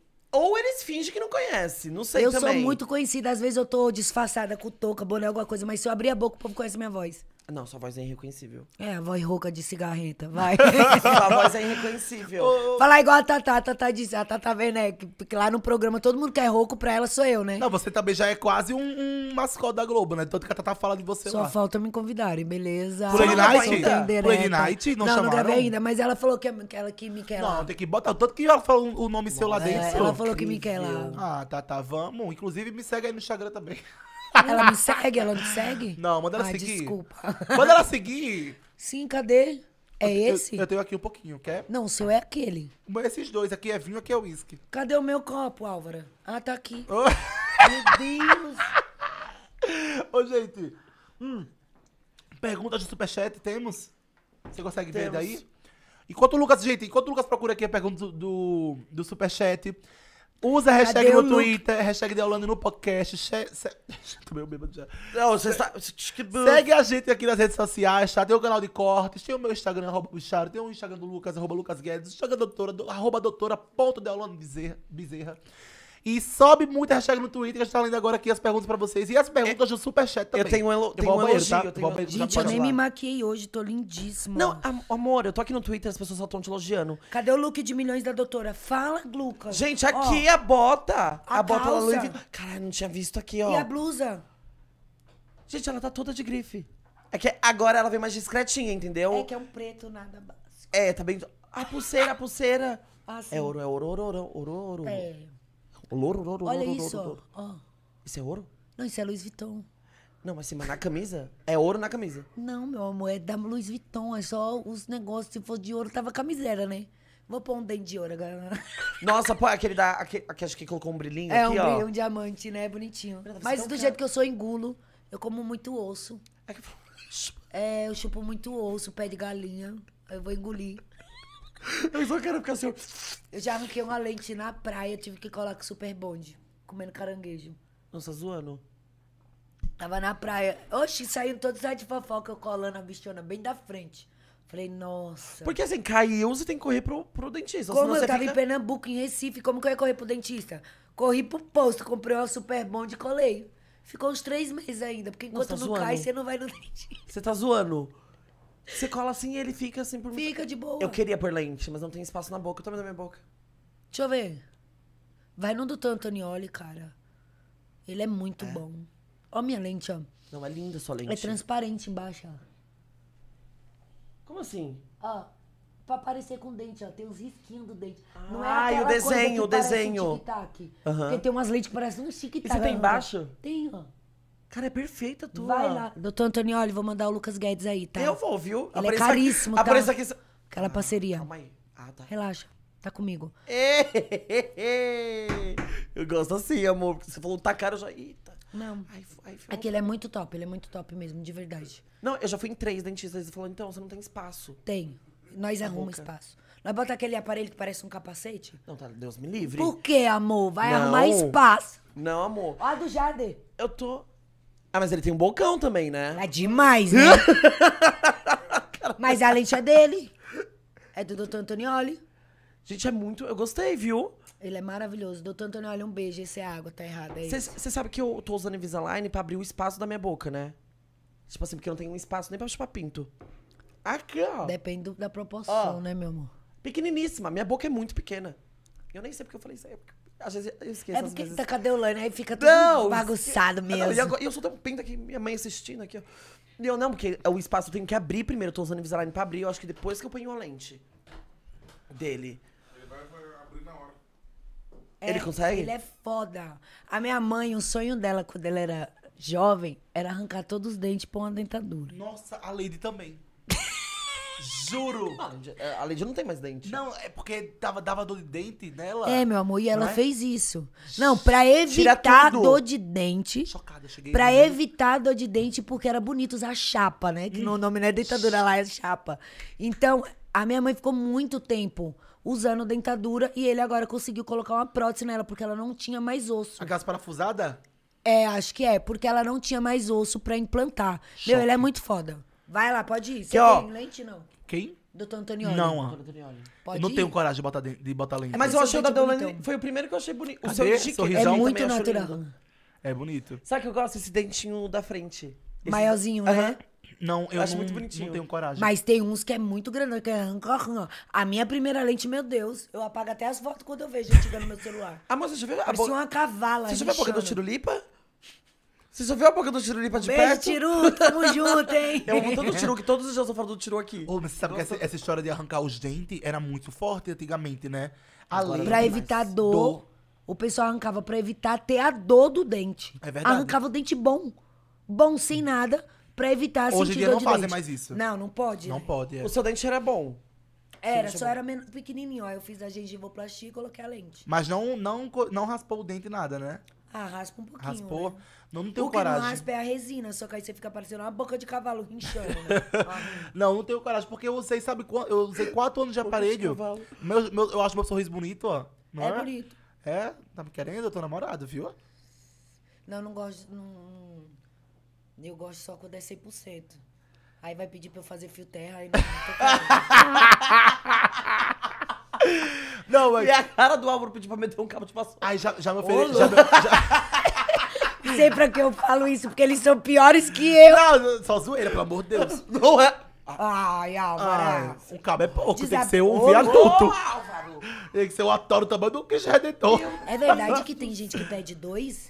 ou eles fingem que não conhece. Não sei eu também. Eu sou muito conhecida. Às vezes eu tô disfarçada com touca, boné, alguma coisa. Mas se eu abrir a boca, o povo conhece minha voz. Não, sua voz é irreconhecível. É, a voz rouca de cigarreta, vai. sua voz é irreconhecível. Fala igual a Tatá, a Tatá disse, a Tatá vê, né? Porque lá no programa todo mundo que é rouco pra ela sou eu, né? Não, você também já é quase um, um mascote da Globo, né? Tanto que a Tatá fala de você Só lá. Só falta me convidarem, beleza? Play Night? Play né? Night? Não, não chamaram? Não, não gravei ainda, mas ela falou que, que ela que me quer lá. Não, tem que botar. Tanto que ela falou o nome seu lá dentro. ela falou que me quer lá. Ah, Tatá, vamos. Inclusive me segue aí no Instagram também. Ela me segue? Ela me segue? Não, manda ela Ai, seguir. desculpa. Manda ela seguir. Sim, cadê? É eu, esse? Eu, eu, tenho aqui um pouquinho, quer? Não, o seu é aquele. Mas esses dois, aqui é vinho, aqui é uísque. Cadê o meu copo, Álvaro? Ah, tá aqui. Oh. Meu Deus. Ô, gente. Hum, perguntas do Superchat, temos? Você consegue temos. ver daí? Enquanto o Lucas, gente, enquanto o Lucas procura aqui a pergunta do, do, do Superchat... Usa a hashtag Cadê no Twitter, hashtag Deolane no podcast. Che... Se... Tô meio bêbado já. Não, você está... Segue a gente aqui nas redes sociais, tá? Tem o canal de cortes, tem o meu Instagram, arroba Bicharo, tem o Instagram do Lucas, arroba Lucas Guedes, o Instagram do doutora, arroba doutora ponto Deolane Bezerra. Bezerra. E sobe muito a hashtag no Twitter, a gente tá lendo agora aqui as perguntas pra vocês. E as perguntas é, do Superchat também. Eu tenho um, elo, eu tenho um elogio. Tá? Eu tenho Gente, eu nem me maquei hoje, tô lindíssima. Não, amor, eu tô aqui no Twitter, as pessoas só estão te elogiando. Cadê o look de milhões da doutora? Fala, Glucas. Gente, aqui ó, é a bota. A, a bota da Louis Vuitton. Caralho, não tinha visto aqui, ó. E a blusa? Gente, ela tá toda de grife. É que agora ela vem mais discretinha, entendeu? É que é um preto nada básico. É, tá bem... A pulseira, a pulseira. Ah, sim. É ouro, é ouro, ouro, ouro, ouro. É. Louro, louro, Olha louro, isso, louro, ó. Louro. Isso é ouro? Não, isso é Louis Vuitton. Não, mas, mas na camisa? É ouro na camisa. Não, meu amor, é da Louis Vuitton. É só os negócios. Se fosse de ouro, tava camisera, né? Vou pôr um dente de ouro agora. Nossa, pô, aquele da. Aquele, acho que colocou um brilhinho é, aqui, um ó. É, um brilho, um diamante, né? Bonitinho. mas do jeito é? que eu sou, engulo. Eu como muito osso. É, que... é, eu chupo muito osso, pé de galinha. Eu vou engolir. Eu só quero ficar assim. Eu já arranquei uma lente na praia, tive que colar com super bonde, comendo caranguejo. Nossa, zoando. Tava na praia. Oxi, saindo todo site de fofoca, eu colando a bichona bem da frente. Falei, nossa. Porque assim, caiu, você tem que correr pro, pro dentista. Como eu tava fica... em Pernambuco, em Recife, como que eu ia correr pro dentista? Corri pro posto, comprei uma super bonde e colei. Ficou uns três meses ainda, porque enquanto tá não zoando. cai, você não vai no dentista. Você tá zoando? Você cola assim e ele fica assim por Fica de boa. Eu queria pôr lente, mas não tem espaço na boca. Eu também na minha boca. Deixa eu ver. Vai no doutor Antonioli, cara. Ele é muito é? bom. Ó minha lente, ó. Não, é linda sua lente. É transparente embaixo, ó. Como assim? Ó, pra parecer com dente, ó. Tem uns risquinhos do dente. Ah, não é aquela o desenho, coisa que o desenho. tic Porque tem umas lentes que parecem um tic-tac. E você tem embaixo? Tem, ó. Cara, é perfeita a tua. Vai lá. Doutor Antônio, olha, vou mandar o Lucas Guedes aí, tá? Eu vou, viu? Ele é caríssimo, aqui, tá? Apareça aqui. Aquela parceria. Calma aí. Ah, tá. Relaxa. Tá comigo. Eu gosto assim, amor. você falou, tá caro, eu já... Eita. Não. Ai, ai, Aqui é ele é muito top, ele é muito top mesmo, de verdade. Não, eu já fui em três dentistas e falou, então, você não tem espaço. Tem. Nós arrumamos espaço. Nós bota aquele aparelho que parece um capacete. Não, tá, Deus me livre. Por quê, amor? Vai não. arrumar espaço. Não, amor. Olha do Jade. Eu tô... Ah, mas ele tem um bocão também, né? É demais, né? mas a lente é dele. É do Dr. Antonioli. Gente, é muito. Eu gostei, viu? Ele é maravilhoso. Doutor Antonioli, um beijo. Esse é água, tá errado. Você é sabe que eu tô usando Invisalign pra abrir o espaço da minha boca, né? Tipo assim, porque eu não tenho um espaço nem pra chupar pinto. Aqui, ó. Depende da proporção, ó, né, meu amor? Pequeniníssima. Minha boca é muito pequena. Eu nem sei porque eu falei isso aí. É às vezes eu esqueço. É porque tá com a Deolane, aí fica tudo não, bagunçado esque... mesmo. Não, e, agora, eu sou tão penta que minha mãe assistindo aqui, E eu não, porque o espaço eu tenho que abrir primeiro. Eu tô usando Invisalign pra abrir. Eu acho que depois que eu ponho a lente dele. Ele vai abrir na hora. É, ele consegue? Ele é foda. A minha mãe, o sonho dela quando ela era jovem, era arrancar todos os dentes e pôr uma dentadura. Nossa, a Lady também. Juro! A Lady não tem mais dente. Não, é porque tava, dava dor de dente nela. É, meu amor, e ela é? fez isso. Não, pra evitar dor de dente. Chocada, cheguei. Pra mesmo. evitar dor de dente, porque era bonito usar chapa, né? Que hum. no nome não é dentadura lá, é chapa. Então, a minha mãe ficou muito tempo usando dentadura e ele agora conseguiu colocar uma prótese nela, porque ela não tinha mais osso. Aquelas parafusada? É, acho que é, porque ela não tinha mais osso pra implantar. Choque. Meu, ele é muito foda. Vai lá, pode ir. Você que, ó, tem lente, não? Quem? Doutor Antonioli. Não, ah. Doutor Antonioli. Pode não ir? tenho coragem de botar, de, de botar lente. É, mas eu achei o da Deolane. Foi o primeiro que eu achei bonito. O seu Sorrisão é muito natural. É bonito. Sabe que eu gosto desse dentinho da frente? Esse... Maiorzinho, uhum. né? Não, eu acho não, muito bonitinho. não tenho coragem. Mas tem uns que é muito grande. Que é... A minha primeira lente, meu Deus, eu apago até as fotos quando eu vejo gente no meu celular. Ah, mas você já viu? Parecia uma cavala. Você já viu a boca do Lipa? Você já viu a boca do Tiru ali pra de Beijo, perto? Tiru, tamo junto, hein? Eu amo tanto o Tiru, que todos os dias eu falo do Tiru aqui. Ô, mas você sabe Nossa. que essa, essa, história de arrancar os dentes era muito forte antigamente, né? A pra evitar dor, dor, o pessoal arrancava pra evitar ter a dor do dente. É verdade. Arrancava o dente bom. Bom, sem nada, pra evitar Hoje sentir dor Hoje em dia não fazem dente. mais isso. Não, não pode. Não é. pode, é. O seu dente era bom. Era, só era pequenininho. Aí eu fiz a gengivoplastia e coloquei a lente. Mas não, não, não raspou o dente nada, né? Ah, raspa um pouquinho. Raspou. Né? Não, não tenho o coragem. O que não raspa é a resina, só que aí você fica parecendo uma boca de cavalo rinchando. Né? não, não tenho coragem, porque eu usei, sabe, eu usei quatro anos de aparelho. De meu, meu, eu acho meu sorriso bonito, ó. Não é, é bonito. É? Tá me querendo? Eu tô namorado, viu? Não, eu não gosto. Não, eu gosto só quando é 100%. Aí vai pedir pra eu fazer fio terra, aí não, não tô Não, mas... E a cara do Álvaro pediu pra tipo, meter um cabo de vassoura. Ai, já, já me ofereceu. Já, Sei pra que eu falo isso, porque eles são piores que eu. Não, só zoeira, pelo amor de Deus. Não é... Ai, Álvaro. Ah, o cabo é pouco, Desab... tem que ser um viaduto. Tem que ser um atório também do Cristo Redentor. É verdade que tem gente que pede dois?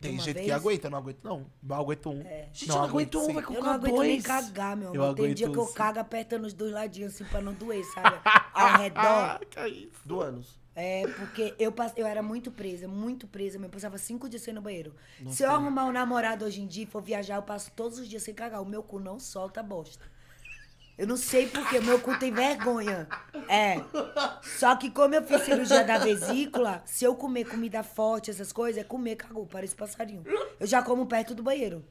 Tem gente vez? que aguenta, não aguento não. Não aguento um. É. Gente, não, não aguento, aguento um, vai com o dois. Eu não aguento dois. nem cagar, meu amor. Eu Tem dia que eu sim. cago apertando os dois ladinhos assim pra não doer, sabe? Ao redor. Ah, que é isso? Do ânus. É, porque eu, passei, eu era muito presa, muito presa. Eu passava cinco dias sem ir no banheiro. Não Se eu é. arrumar um namorado hoje em dia e for viajar, eu passo todos os dias sem cagar. O meu cu não solta bosta. Eu não sei porque, meu cu tem vergonha. É. Só que como eu fiz cirurgia da vesícula, se eu comer comida forte, essas coisas, é comer cagou, parece passarinho. Eu já como perto do banheiro.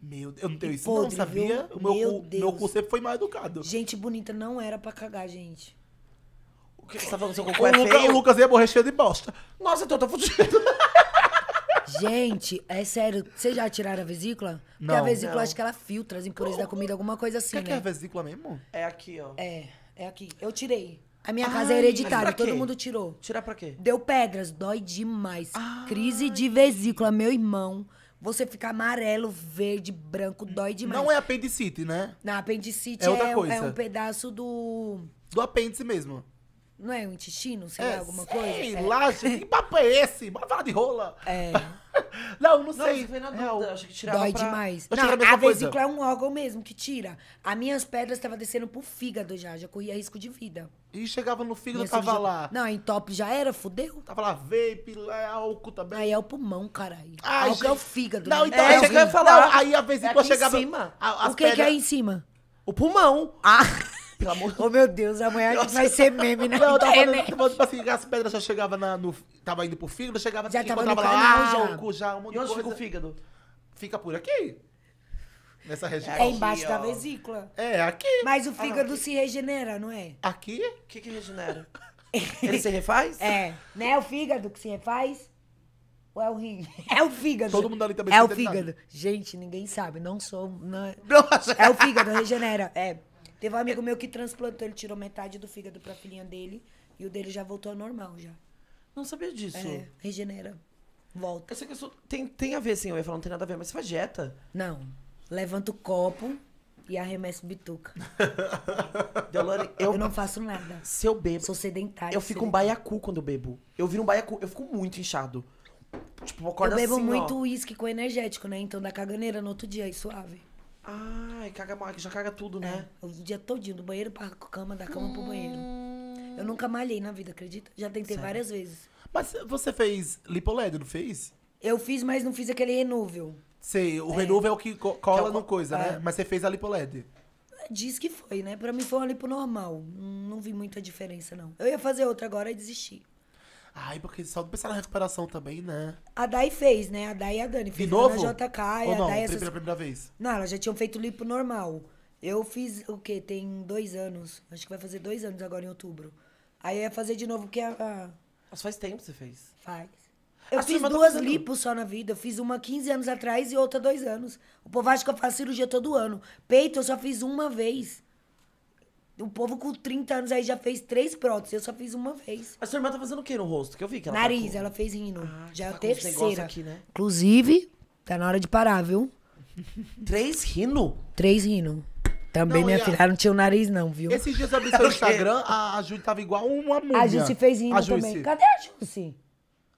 Meu Deus, eu não tenho e isso podre, não, sabia? O meu, meu, cu, Deus. meu cu sempre foi mal educado. Gente bonita não era pra cagar, gente. O que você tá falando? Seu cocô é Luca, feio? O Lucas ia morrer cheio de bosta. Nossa, então eu tô fudido. Gente, é sério, vocês já tiraram a vesícula? Porque não, a vesícula não. acho que ela filtra as impurezas da comida, alguma coisa assim. O que, né? que é a né? vesícula mesmo? É aqui, ó. É, é aqui. Eu tirei. A minha casa é hereditária, todo mundo tirou. Tirar pra quê? Deu pedras, dói demais. Ai. Crise de vesícula, meu irmão. Você fica amarelo, verde, branco, dói demais. Não é apendicite, né? Não, apendicite é, outra é, é coisa. é um pedaço do. Do apêndice mesmo. Não é o intestino? É, sei é, lá, alguma sei coisa? Sei lá, é. gente. Que papo é esse? Bora falar de rola. É. não, não sei. Não, eu é, eu... acho que tirava Dói pra... demais. Eu não, a coisa. vesícula é um órgão mesmo que tira. As minhas pedras estavam descendo pro fígado já. Já corria risco de vida. E chegava no fígado, tava lá. Não, em top já era, fudeu. Tava lá vape, lá álcool também. Aí é o pulmão, caralho. Ah, álcool gente... é o fígado. Não, né? então é, eu ia falar. aí a vesícula é chegava... Em cima. A, o que, pedras... que é em cima? O pulmão. Ah... pelo amor de Oh, meu Deus, amanhã a gente vai ser meme, né? Não, eu tava é, né? falando, tipo assim, as pedras já chegava na, no. Tava indo pro fígado, chegava já assim, tava encontrava lá canal, ah, já. álcool, já, um monte E onde fica o fígado? Fica por aqui. Nessa é região. É embaixo da vesícula. É, aqui. Mas o ah, fígado se regenera, não é? Aqui? O que que regenera? Ele se refaz? É. Não é o fígado que se refaz? Ou é o rim? É o fígado. Todo mundo ali também É o fígado. Gente, ninguém sabe. Não sou. não é- É o fígado, regenera. É. Teve um amigo meu que transplantou, ele tirou metade do fígado pra filhinha dele. E o dele já voltou ao normal já. Não sabia disso. É, regenera. Volta. Essa questão tem, tem a ver, sim. Eu ia falar, não tem nada a ver, mas você faz dieta. Não. Levanta o copo e arremesso bituca. Delore, eu, eu, não faço nada. Se eu bebo. Sou sedentário Eu fico um baiacu quando eu bebo. Eu viro um baiacu, eu fico muito inchado. Tipo, eu Eu bebo assim, muito uísque com energético, né? Então dá caganeira no outro dia, aí suave. Ai, caga, já caga tudo, né? É, o dia todinho, do banheiro pra cama, da cama hum... pro banheiro. Eu nunca malhei na vida, acredita? Já tentei Sério? várias vezes. Mas você fez lipoledo, não fez? Eu fiz, mas não fiz aquele renúvel. Sei, o é. renúvel é o que cola que é o... no coisa, né? é. né? Mas você fez a lipoled. É, diz que foi, né? Pra mim foi uma lipo normal. Não vi muita diferença, não. Eu ia fazer outra agora e desisti. Ai, porque só pensar na recuperação também, né? A Dai fez, né? A Dai e a Dani. De novo? Na JK, Ou a não, Dai... Essas... Pela primeira vez? Não, elas já tinham feito lipo normal. Eu fiz, o quê? Tem dois anos. Acho que vai fazer dois anos agora, em outubro. Aí eu ia fazer de novo, porque que a... Mas faz tempo que você fez. Faz. Eu a fiz tá duas tá lipos só na vida. Eu fiz uma 15 anos atrás e outra dois anos. O povo acha que eu faço cirurgia todo ano. Peito eu só fiz uma vez. O povo com 30 anos aí já fez três próteses. Eu só fiz uma vez. A sua irmã tá fazendo o quê no rosto? Que eu vi que ela tá Nariz, tá com... ela fez rindo. Ah, já tá é a terceira. Aqui, né? Inclusive, tá na hora de parar, viu? Três rino? Três rino. Também não, minha a... filha não tinha o nariz, não, viu? Esses dias eu abri seu Instagram, a, a Ju tava igual uma múmia. A se fez rino também. Cadê a Jussi?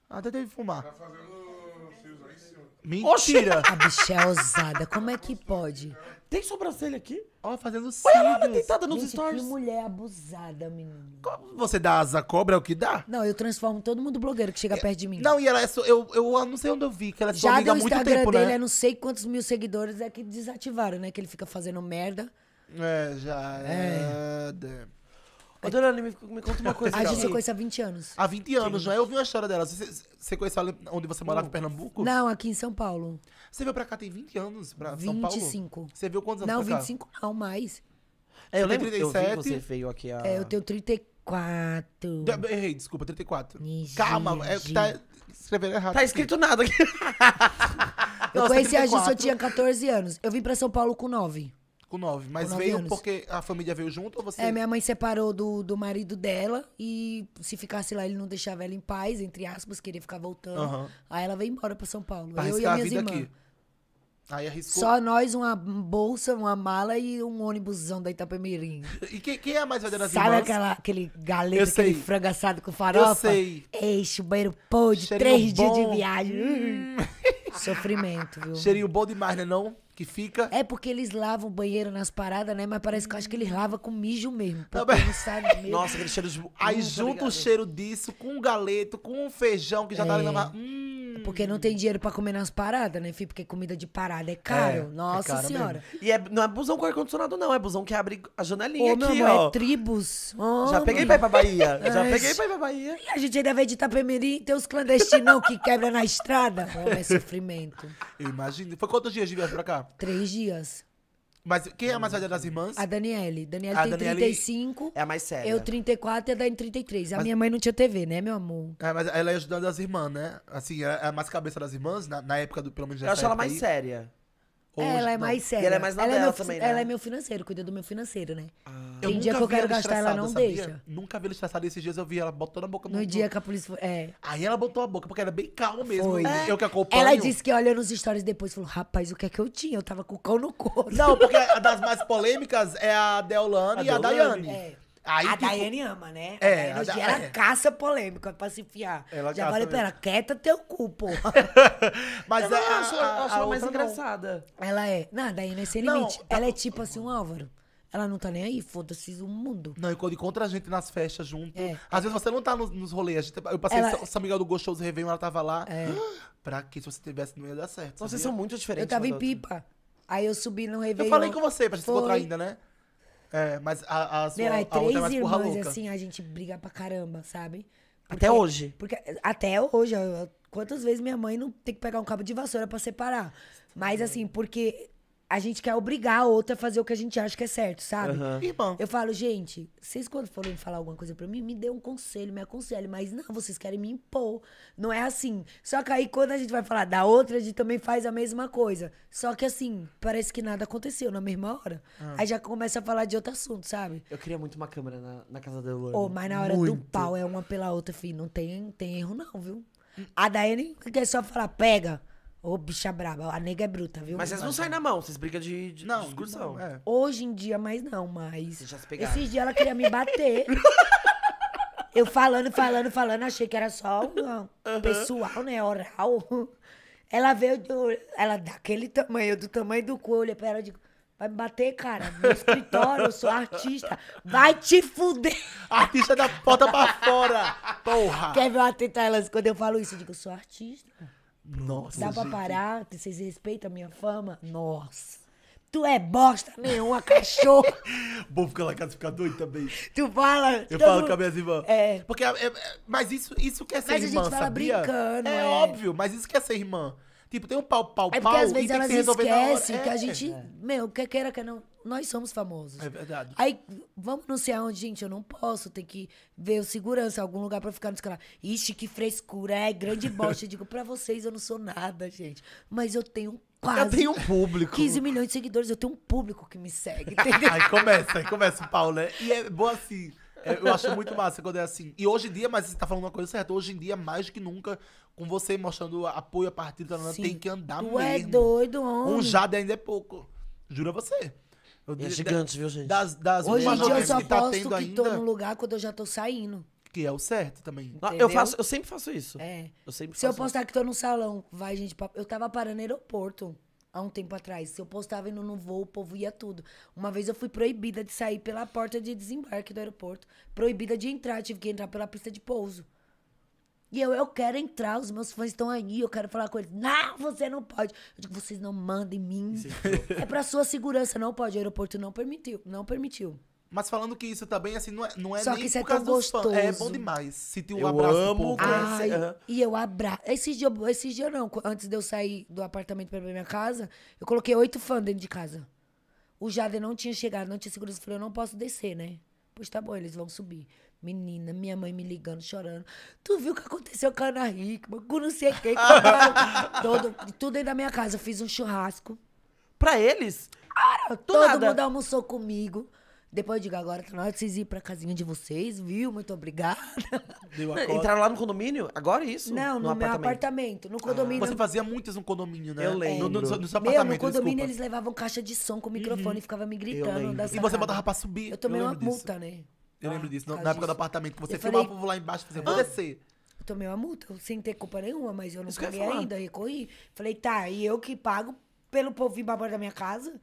Ah, até teve fumar. Tá fazendo fios aí, senhor. Mentira! A bicha é ousada, como é que pode? Tem sobrancelha aqui? Ó, fazendo cílios. Olha lá, ela deitada nos Gente, stories. Que mulher abusada, menino. Você dá asa cobra, é o que dá? Não, eu transformo todo mundo blogueiro que chega é, perto de mim. Não, e ela é só, eu, eu não sei onde eu vi, que ela é sua Já deu há muito Instagram tempo, né? dele, né? é não sei quantos mil seguidores é que desativaram, né? Que ele fica fazendo merda. É, já é. é. Ô, Dona me, me conta uma coisa. A gente se conhece há 20 anos. Há 20 anos já. Eu ouvi uma história dela. Você, você conheceu onde você morava, em Pernambuco? Não, aqui em São Paulo. Você veio pra cá tem 20 anos, pra 25. São Paulo? 25. Você veio quantos anos não, pra 25 cá? Não, 25 não, mais. É, eu lembro 37. Eu vi você veio aqui a... É, eu tenho 34. De, errei, desculpa, 34. Nigi, Calma, é, tá escrevendo errado. Tá escrito nada aqui. eu Nossa, conheci 34. a Jussa, eu tinha 14 anos. Eu vim pra São Paulo com 9. Com 9, mas com veio anos. porque a família veio junto ou você... É, minha mãe separou do, do marido dela e se ficasse lá ele não deixava ela em paz, entre aspas, queria ficar voltando. Uhum. Aí ela veio embora pra São Paulo, pra eu e as minhas irmãs. Aí arriscou. Só nós, uma bolsa, uma mala e um ônibusão da Itapemirim. e quem, quem é a mais velha das Sabe irmãs? aquela, aquele galeto, aquele frango assado com farofa? Eu sei. eixo banheiro pão de três dias de viagem. Hum. Sofrimento, viu? Cheirinho bom demais, né não? Que fica... É porque eles lavam o banheiro nas paradas, né? Mas parece que eu acho que eles hum. lavam com mijo mesmo. Pra Também. mesmo. Nossa, aquele cheiro... de- hum, tá Aí Muito junta o cheiro disso com o galeto, com o feijão que já tá ali na... É. Hum. Porque não tem dinheiro pra comer nas paradas, né, filho? Porque comida de parada é caro. É, é Nossa é caro senhora. Mesmo. E é, não é busão com ar-condicionado, não. É busão que abre a janelinha Ô, aqui, meu amor, ó. é tribos. Já peguei pra ir pra Bahia. Já peguei pra ir pra Bahia. E a gente ainda vai de Itapemirim, tem os clandestinos que quebra na estrada. Homem, é sofrimento. Imagina. Foi quantos dias de viagem pra cá? Três dias. Mas quem é a mais velha das irmãs? A Daniele. Daniele A tem Daniele 35. É a mais séria. Eu 34 e a Dani 33. A Mas- minha mãe não tinha TV, né, meu amor? É, mas ela é ajudante das irmãs, né? Assim, é a mais cabeça das irmãs, na, na época do, pelo menos Eu acho ela mais aí. séria. Hoje, ela é mais séria. ela é mais na ela dela é meu, também, né? Ela é meu financeiro, cuida do meu financeiro, né? Ah. Tem eu dia que eu quero gastar, ela não sabia? deixa. Nunca vi ela estressada. Esses dias eu vi ela botando a boca no... No dia que a polícia... Foi, é. Aí ela botou a boca, porque era bem calma mesmo. Foi. Eu é. que acompanho... Ela disse que olha nos stories depois falou, rapaz, o que é que eu tinha? Eu tava com o cão no corpo. Não, porque a das mais polêmicas é a Deolane a e Deolane. a Daiane. É. Aí, a tipo... Daiane ama, né? É, a Daiane, a da... ela é. caça polêmica pra se fiar. Ela Já falei pra ela, quieta teu cu, porra. Mas ela é, a, a, acho, a, ela mais engraçada. Não. Ela é. Não, a Daiane é sem limite. Tá ela é tipo assim, um Álvaro. Ela não tá nem aí, foda-se o mundo. Não, e quando encontra a gente nas festas junto. É. Às vezes você não tá nos, nos rolês. Gente, eu passei ela... São Miguel do Gostoso Réveillon, ela tava lá. É. pra que se você tivesse, não ia dar certo. Vocês são muito diferentes. Eu tava em pipa. Aí eu subi no Réveillon. Eu falei com você, pra gente se encontrar ainda, né? É, mas a, a sua Meu, é a outra é mais louca. assim, a gente briga pra caramba, sabe? Até hoje. Porque até hoje, quantas vezes minha mãe não tem que pegar um cabo de vassoura pra separar? Mas assim, porque a gente quer obrigar a outra a fazer o que a gente acha que é certo, sabe? Uhum. Irmão. Eu falo, gente, vocês quando forem falar alguma coisa pra mim, me dê um conselho, me aconselhe. Mas não, vocês querem me impor. Não é assim. Só que aí quando a gente vai falar da outra, a gente também faz a mesma coisa. Só que assim, parece que nada aconteceu na mesma hora. Ah. Aí já começa a falar de outro assunto, sabe? Eu queria muito uma câmera na, na casa da Luana. Oh, mas na hora muito. do pau é uma pela outra, filho. Não tem, tem erro, não, viu? A Daiane quer é só falar, pega. Ô, bicha braba, a nega é bruta, viu? Mas vocês não saem é. na mão, vocês brigam de, de não, discussão. Não, é. Hoje em dia, mais não, mas. Vocês já se pegaram. Esses dias ela queria me bater. eu falando, falando, falando, achei que era só um, pessoal, né? Oral. Ela veio, ela daquele tamanho, do tamanho do cu, eu pra ela e digo. Vai me bater, cara. No escritório, eu sou artista. Vai te fuder. Artista da porta pra fora. Porra. Quer ver eu atentar elas quando eu falo isso? Eu digo, eu sou artista. Nossa, Dá pra gente. parar? Vocês respeitam a minha fama? Nossa. Tu é bosta nenhuma, cachorro. Bom ficar lá casa ficar doido também. Tu fala. Eu falo com a minha irmã. É. Porque, é, é, mas isso, isso quer ser mas irmã, a gente fala sabia? Brincando, é, é, óbvio, mas isso quer ser irmã. Tipo, tem um pau, pau, é porque pau. Às vezes elas esquecem que, esquece que a é. gente. É. Meu, quer queira, quer não nós somos famosos. É verdade. Aí, vamos anunciar onde, gente, eu não posso, tem que ver o segurança, algum lugar pra ficar no canal. Ixi, que frescura, é grande bosta. Eu digo, pra vocês eu não sou nada, gente. Mas eu tenho quase... Eu tenho um público. 15 milhões de seguidores, eu tenho um público que me segue, entendeu? aí começa, aí começa, Paulo, né? E é bom assim... É, eu acho muito massa quando é assim. E hoje em dia, mas você tá falando uma coisa certa, hoje em dia, mais do que nunca, com você mostrando apoio a partir da tem que andar tu é mesmo. Ué, doido, homem. Um jade ainda é pouco. Jura você. É gigante, viu, gente? Das, das Hoje em dia eu só que tá posto que estou tô num lugar quando eu já tô saindo. Que é o certo também. Ah, eu, faço, eu sempre faço isso. É. Eu sempre Se eu postar isso. que tô no salão, vai, gente. Eu tava parando no aeroporto há um tempo atrás. Se eu postava indo no voo, o povo ia tudo. Uma vez eu fui proibida de sair pela porta de desembarque do aeroporto. Proibida de entrar, tive que entrar pela pista de pouso. E eu, eu quero entrar, os meus fãs estão aí, eu quero falar com eles. Não, você não pode. Eu digo, vocês não mandem em mim. é pra sua segurança, não pode. O aeroporto não permitiu, não permitiu. Mas falando que isso também, assim, não é, não é Só nem que isso é tão é gostoso. É bom demais. Sentir um eu abraço amo. É Ai, ah, e eu abraço. Esses dias, esses dia não. Antes de eu sair do apartamento pra minha casa, eu coloquei oito fãs dentro de casa. O Jader não tinha chegado, não tinha segurança. Eu falei, eu não posso descer, né? Pois tá bom, eles vão subir. Menina, minha mãe me ligando, chorando. Tu viu o que aconteceu com a Ana Hickman? Com não sei quem. todo, tudo dentro da minha casa. Eu fiz um churrasco. Pra eles? Cara, todo nada. mundo almoçou comigo. Depois eu digo, agora tá é na hora de vocês irem pra casinha de vocês, viu? Muito obrigada. Não, entraram lá no condomínio? Agora é isso? Não, no, no meu apartamento. apartamento. No ah. condomínio. Ah, você fazia muitas no condomínio, né? Eu lembro. No, no, no, no seu meu, no condomínio desculpa. eles levavam caixa de som com microfone uhum. e ficavam me gritando. E você botava pra subir. Eu tomei eu uma disso. multa, né? Eu lembro disso, na, na época do apartamento, que você eu filmava o falei- povo lá embaixo, fazendo, vou ah, descer. Eu tomei uma multa, sem ter culpa nenhuma, mas eu não Isso eu paguei ainda, recorri. Falei, tá, e eu que pago pelo povo vir babando da minha casa?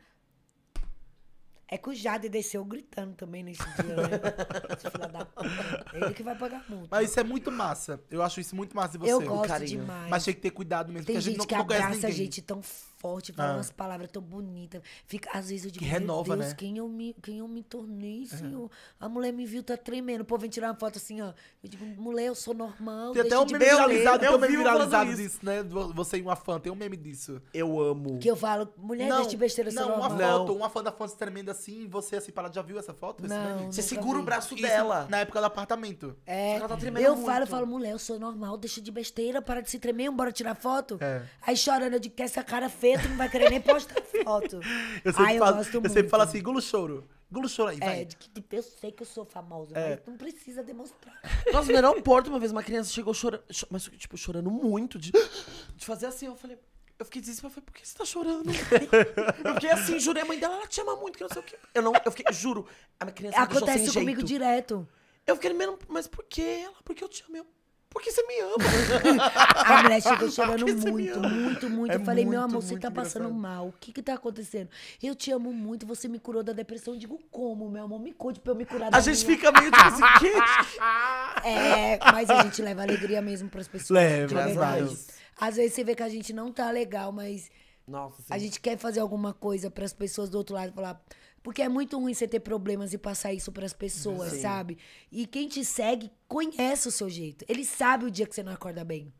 É que o Jade desceu gritando também nesse dia, né? Esse da puta. Ele que vai pagar a multa. Mas isso é muito massa. Eu acho isso muito massa de você. eu gosto demais. Mas tem que ter cuidado mesmo, Tem porque a gente, não que não abraça a ninguém. gente tão forte, ah. fala ah. umas palavras tão bonitas. Fica, às vezes eu digo, que renova, Deus, né? quem eu me, quem eu me tornei, senhor? A mulher me viu, tá tremendo. O povo vem tirar uma foto assim, ó. Eu digo, mulher, eu sou normal. Tem até um meme viralizado, eu um viralizado disso, isso. né? Você e uma fã, tem um meme disso. Eu amo. Que eu falo, mulher, não, deixa besteira, não, não, uma foto, uma fã da se tremendo assim, você assim, para já viu essa foto? Não, você segura vi. o braço isso dela. Na época do apartamento. É. Ela tá tremendo Eu muito. falo, eu falo, mulher, eu sou normal, deixa de besteira, para de se tremer, bora tirar foto. É. Aí chorando, eu digo, que essa cara feia preto, não vai querer nem postar foto. Eu sempre, Ai, eu falo, gosto eu muito. sempre falo assim, gulo choro. Engula choro aí, é, vai. É, de que tipo, eu sei que eu sou famosa, É. mas não precisa demonstrar. Nossa, no aeroporto, uma vez, uma criança chegou chorando, cho- mas, tipo, chorando muito, de, de fazer assim, eu falei... Eu fiquei desesperada, eu falei, por que você tá chorando? Eu fiquei assim, jurei, a mãe dela, ela te ama muito, que não sei o quê. Eu não, eu fiquei, juro, a minha criança Acontece sem comigo jeito. direto. Eu fiquei, mesmo, mas por que ela? Porque eu te amo. Eu, porque você me ama. a mulher chegou chorando muito, muito, muito, É eu falei, muito, meu amor, você tá passando mal. O que que tá acontecendo? Eu te amo muito, você me curou da depressão. Eu digo, como, meu amor? Me conte pra eu me curar da A gente fica meio tipo assim, que... É, mas a gente leva alegria mesmo pras pessoas. Leva, é verdade. Às vezes você vê que a gente não tá legal, mas... Nossa, sim. A gente quer fazer alguma coisa para as pessoas do outro lado falar, porque é muito ruim você ter problemas e passar isso para as pessoas, Sim. sabe? E quem te segue conhece o seu jeito. Ele sabe o dia que você não acorda bem.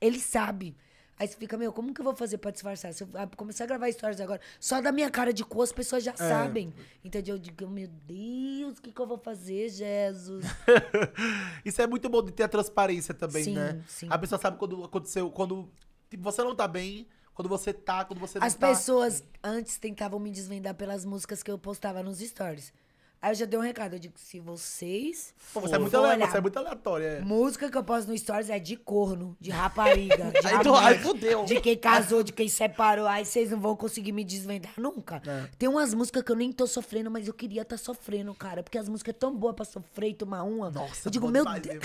Ele sabe. Aí você fica, meu, como que eu vou fazer para disfarçar? Se eu ah, começar a gravar histórias agora, só da minha cara de cu, as pessoas já é. sabem. Entendeu? eu digo, meu Deus, o que, que eu vou fazer, Jesus? Isso é muito bom de ter a transparência também, sim, né? Sim. A pessoa sabe quando aconteceu, quando tipo, você não tá bem, quando você tá, quando você não As tá. pessoas antes tentavam me desvendar pelas músicas que eu postava nos stories. Aí eu já dei um recado, eu digo, se vocês. Pô, você, é muito olhar, você é muito aleatório É. Música que eu posto no Stories é de corno, de rapariga. de aí, tu, aí fudeu. De quem casou, de quem separou. Aí vocês não vão conseguir me desvendar nunca. É. Tem umas músicas que eu nem tô sofrendo, mas eu queria tá sofrendo, cara. Porque as músicas é tão boas pra sofrer e tomar uma. Nossa, eu digo, meu Deus.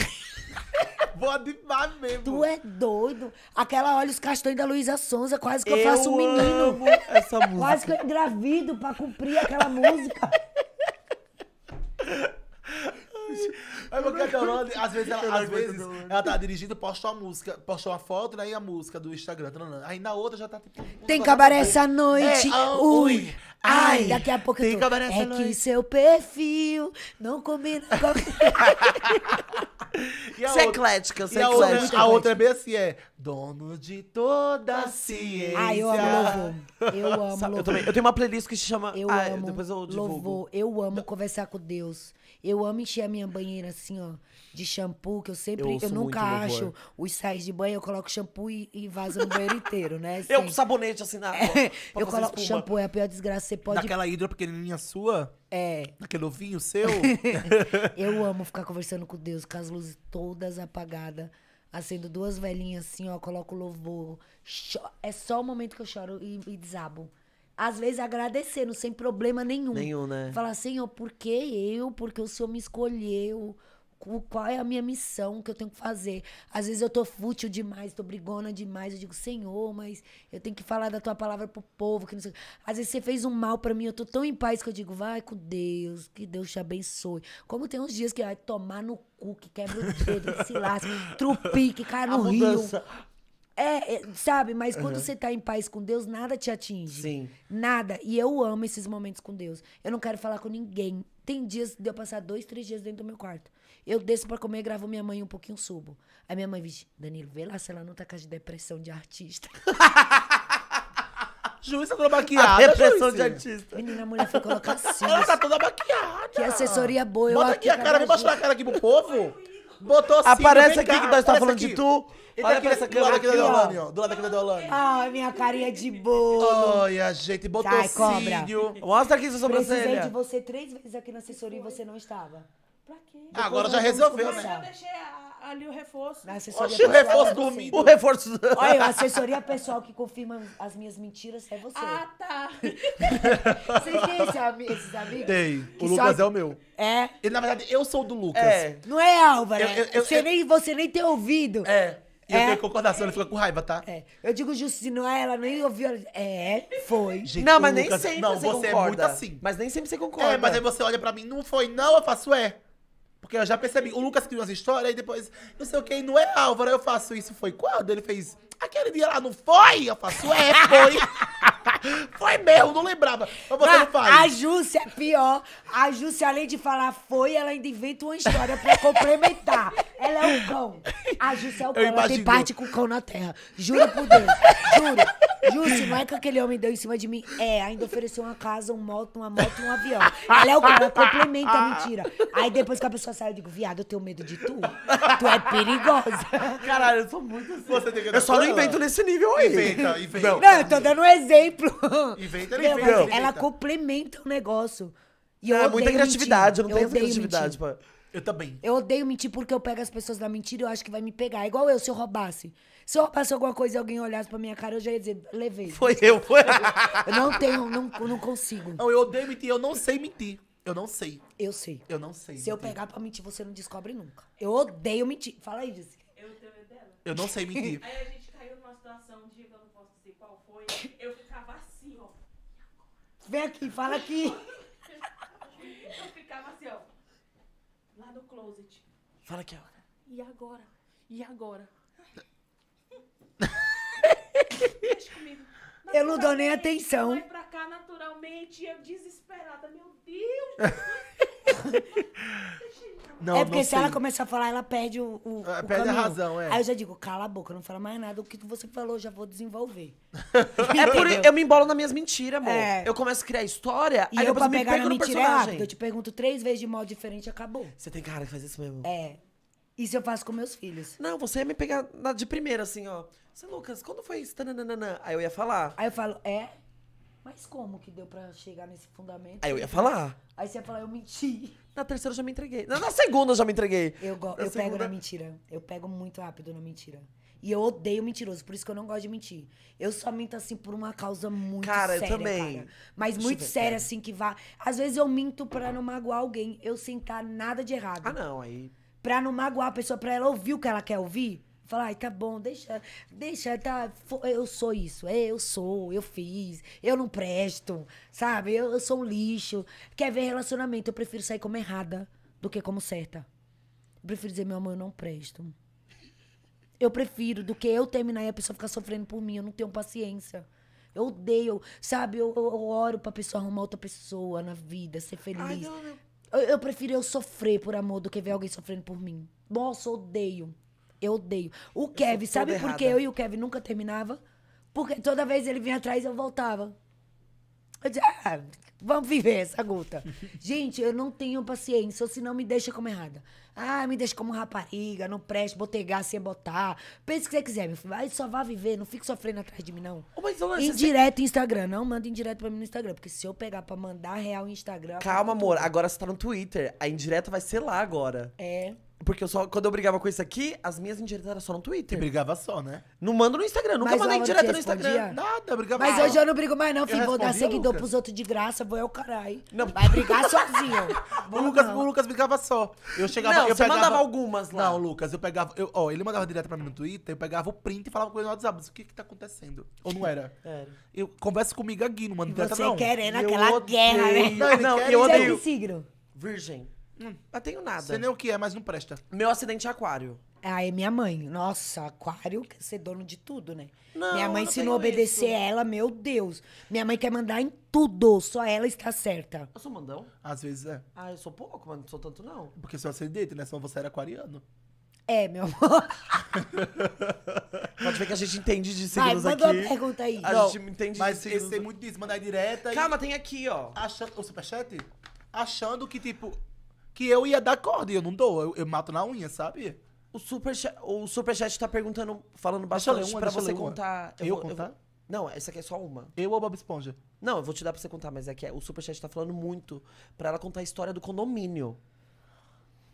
Boa demais mesmo. Tu é doido. Aquela Olhos Castanhos da Luísa Sonza, quase que eu, eu faço um menino. essa música. Quase que eu engravido pra cumprir aquela música. Aí é porque a Deolane, às vezes, ela, às vezes ela tá dirigindo, posta uma música, postou uma foto, daí né, a música do Instagram. Tá, tá, tá. Aí na outra já tá tipo. Tem cabaré essa noite. É, ah, ui. ui. Ai, Ai, daqui a pouco eu tô... É que seu perfil não combina com... você é eclética, você é a eclética. Outra, a outra é bem assim, é... Dono de toda a ciência. Ai, eu amo louvor. Eu amo Sabe, louvor. Eu, também, eu, tenho uma playlist que se chama... Eu ah, amo depois eu divulgo. louvor. Eu amo conversar com Deus. Eu amo encher a minha banheira assim, ó de shampoo, que eu sempre. Eu, eu nunca acho os sais de banho, eu coloco shampoo e, e vaso no banheiro inteiro, né? Assim. Eu com sabonete assim na. É, eu coloco espuma. shampoo, é a pior desgraça. Você pode. Daquela hidra pequenininha sua? É. Naquele ovinho seu? eu amo ficar conversando com Deus, com as luzes todas apagadas acendo duas velhinhas assim, ó, coloco louvor. É só o momento que eu choro e, e desabo. Às vezes agradecendo, sem problema nenhum. Nenhum, né? Falar, Senhor, por que eu? Porque o Senhor me escolheu qual é a minha missão que eu tenho que fazer. Às vezes eu tô fútil demais, tô brigona demais. Eu digo, Senhor, mas eu tenho que falar da tua palavra pro povo. Que não sei... Às vezes você fez um mal para mim, eu tô tão em paz que eu digo, vai com Deus, que Deus te abençoe. Como tem uns dias que vai tomar no cu, que quebra o dedo, que se lasca, trupique, cai no rio. É, é, sabe? Mas quando uhum. você tá em paz com Deus, nada te atinge. Sim. Nada. E eu amo esses momentos com Deus. Eu não quero falar com ninguém. Tem dias de eu passar dois, três dias dentro do meu quarto. Eu desço para comer, gravo minha mãe um pouquinho, subo. Aí minha mãe diz, Danilo, vê lá se ela não tá com a depressão de artista. Juiz toda maquiada. A depressão de artista. Menina, a mulher foi colocar assim. Ela tá toda maquiada. Que assessoria boa. Bota aqui, a cara, vem mostrar a cara aqui pro povo. Botou assim. Aparece aqui cá, que nós tá estamos falando aqui. de tu. Ele Olha tá aqui nessa câmera aqui, aqui da Deolane, ó. Do lado aqui da Deolane. Ai, minha carinha de bolo. a gente, botou Sai, cobra. cílio. Mostra aqui sua sobrancelha. Precisei de você três vezes aqui na assessoria e você não estava. Pra quê? Ah, agora já resolveu, né? Eu deixei a- ali o reforço. Na assessoria é o reforço dormindo. O reforço. Olha, a assessoria pessoal que confirma as minhas mentiras é você. Ah, tá. Vocês têm esses amigos? Tem. O Lucas só- é o meu. É. e na verdade, eu sou do Lucas. É. Não é, Álvaro? Eu- eu- eu- você, eu- nem, você nem tem ouvido. É. E eu é? tenho concordação, ele fica com raiva, tá? É. Eu digo justo, se não é, ela nem ouviu. Ela... É, foi. Gente, Não, mas nem sempre Não, você, você é concorda. muito assim. Mas nem sempre você concorda. É, mas aí você olha pra mim, não foi não, eu faço é. Porque eu já percebi, o Lucas criou umas histórias e depois, não sei o que, não é Álvaro, eu faço isso, foi quando? Ele fez, aquele dia lá não foi? Eu faço, é, foi foi mesmo, não lembrava. Mas você não faz. A Júcia, é pior, a Júcia, além de falar foi, ela ainda inventa uma história pra complementar. Ela é o cão. A Júcia é o cão. Eu ela imagino. tem parte com o cão na terra. Jura por Deus. Juro. Júcia, não é que aquele homem deu em cima de mim. É, ainda ofereceu uma casa, um moto, uma moto e um avião. Ela é o cão, ela complementa a mentira. Aí depois que a pessoa sai, eu digo, viado, eu tenho medo de tu. Tu é perigosa. Caralho, eu sou muito assim. Você tem que Eu só não invento nesse nível aí. Inventa, inventa. Não, eu tô dando um exemplo. Inventa, ela inventa. Não, ela complementa o negócio. E eu é muita criatividade, mentir. eu não tenho criatividade. Pra... Eu também. Eu odeio mentir porque eu pego as pessoas na mentira e eu acho que vai me pegar. É igual eu, se eu roubasse. Se eu roubasse alguma coisa e alguém olhasse pra minha cara, eu já ia dizer, levei. Foi eu, foi eu. eu não tenho, não, não consigo. Não, eu odeio mentir, eu não sei mentir. Eu não sei. Eu sei. Eu não sei. Se mentir. eu pegar pra mentir, você não descobre nunca. Eu odeio mentir. Fala aí, Jesse. Eu tenho dela. Eu não sei mentir. aí a gente caiu numa situação de, eu não posso dizer qual foi. Eu Vem aqui, fala aqui. Eu ficava assim, ó. Lá no closet. Fala aqui, ó. E agora? E agora? Deixa comigo. Eu não dou nem atenção. Eu fui pra cá naturalmente, eu desesperada. Meu Deus! É não, é porque se sei. ela começar a falar, ela perde o. o é, perde a razão, é. Aí eu já digo, cala a boca, não fala mais nada. O que você falou, já vou desenvolver. é por eu me embolo nas minhas mentiras, amor. É. Eu começo a criar história, e aí eu depois me pegar na mentira é Eu te pergunto três vezes de modo diferente, acabou. Você tem cara que faz isso mesmo? É. Isso eu faço com meus filhos. Não, você ia me pegar de primeira, assim, ó. Você, Lucas, quando foi isso? Aí eu ia falar. Aí eu falo, é? Mas como que deu pra chegar nesse fundamento? Aí eu ia falar. Aí você ia falar, eu menti. Na terceira eu já me entreguei. Na, na segunda eu já me entreguei. Eu, go- eu segunda... pego na mentira. Eu pego muito rápido na mentira. E eu odeio mentiroso, por isso que eu não gosto de mentir. Eu só minto, assim, por uma causa muito cara, séria. Eu também. Cara. Mas muito séria, cara. assim, que vá. Às vezes eu minto pra não magoar alguém, eu sentar nada de errado. Ah, não, aí. Pra não magoar a pessoa, pra ela ouvir o que ela quer ouvir. Falar, ai, tá bom, deixa, deixa, tá, eu sou isso, é, eu sou, eu fiz, eu não presto, sabe? Eu, eu sou um lixo. Quer ver relacionamento, eu prefiro sair como errada do que como certa. Eu prefiro dizer, meu amor, eu não presto. Eu prefiro do que eu terminar e a pessoa ficar sofrendo por mim, eu não tenho paciência. Eu odeio, sabe? Eu, eu, eu oro pra pessoa arrumar outra pessoa na vida, ser feliz. Ai, não, não. Eu, eu prefiro eu sofrer por amor do que ver alguém sofrendo por mim. Nossa, odeio. Eu odeio. O Kevin, sabe por que eu e o Kevin nunca terminava? Porque toda vez ele vinha atrás, eu voltava. Eu dizia, ah, vamos viver essa gota. Gente, eu não tenho paciência, ou senão me deixa como errada. Ah, me deixa como rapariga, não preste, botegar sem botar. Pense o que você quiser, meu filho. Aí só vá viver, não fique sofrendo atrás de mim, não. Mas, dona, indireto você... Instagram, não manda indireto pra mim no Instagram. Porque se eu pegar pra mandar real no Instagram. Calma, amor, agora você tá no Twitter. A indireta vai ser lá agora. É. Porque eu só, quando eu brigava com isso aqui, as minhas indiretas eram só no Twitter. E brigava só, né? Não mando no Instagram, nunca Mas mandei ela no Instagram. Nada, eu brigava Mas só. hoje eu não brigo mais, não, filho. Vou dar seguidor Lucas. pros outros de graça, vou é o caralho. Vai brigar sozinho. O Lucas, o Lucas brigava só. Eu chegava, Não, eu você pegava... mandava algumas lá. Não, Lucas, eu pegava... Eu, ó, ele mandava direto pra mim no Twitter, eu pegava o print e falava com ele no WhatsApp. Mas o que que tá acontecendo? Ou não era? Era. Eu, conversa comigo aqui, não manda direta Você querendo aquela guerra, né? Não, não, eu que odeio. É Virgem. Hum, não tenho nada. Você nem o que é, mas não presta. Meu acidente é aquário. ah é minha mãe, nossa, aquário quer ser dono de tudo, né? Não, minha mãe, se não obedecer isso. ela, meu Deus. Minha mãe quer mandar em tudo, só ela está certa. Eu sou mandão? Às vezes é. Ah, eu sou pouco, mas não sou tanto não. Porque seu acidente, né? Só você era aquariano. É, meu amor. Pode ver que a gente entende de signos Ai, manda aqui. uma pergunta aí. A não, gente entende mas de signos. Mas tem muito disso, mandar direta. Calma, e... tem aqui, ó. Achando, o superchat? Achando que, tipo, que eu ia dar corda e eu não dou, eu, eu mato na unha, sabe? O Superchat, o tá perguntando, falando bastante uma, pra você contar. Eu, eu vou, contar? Vou... Não, essa aqui é só uma. Eu ou Bob Esponja? Não, eu vou te dar pra você contar, mas é que é, o Superchat tá falando muito pra ela contar a história do condomínio.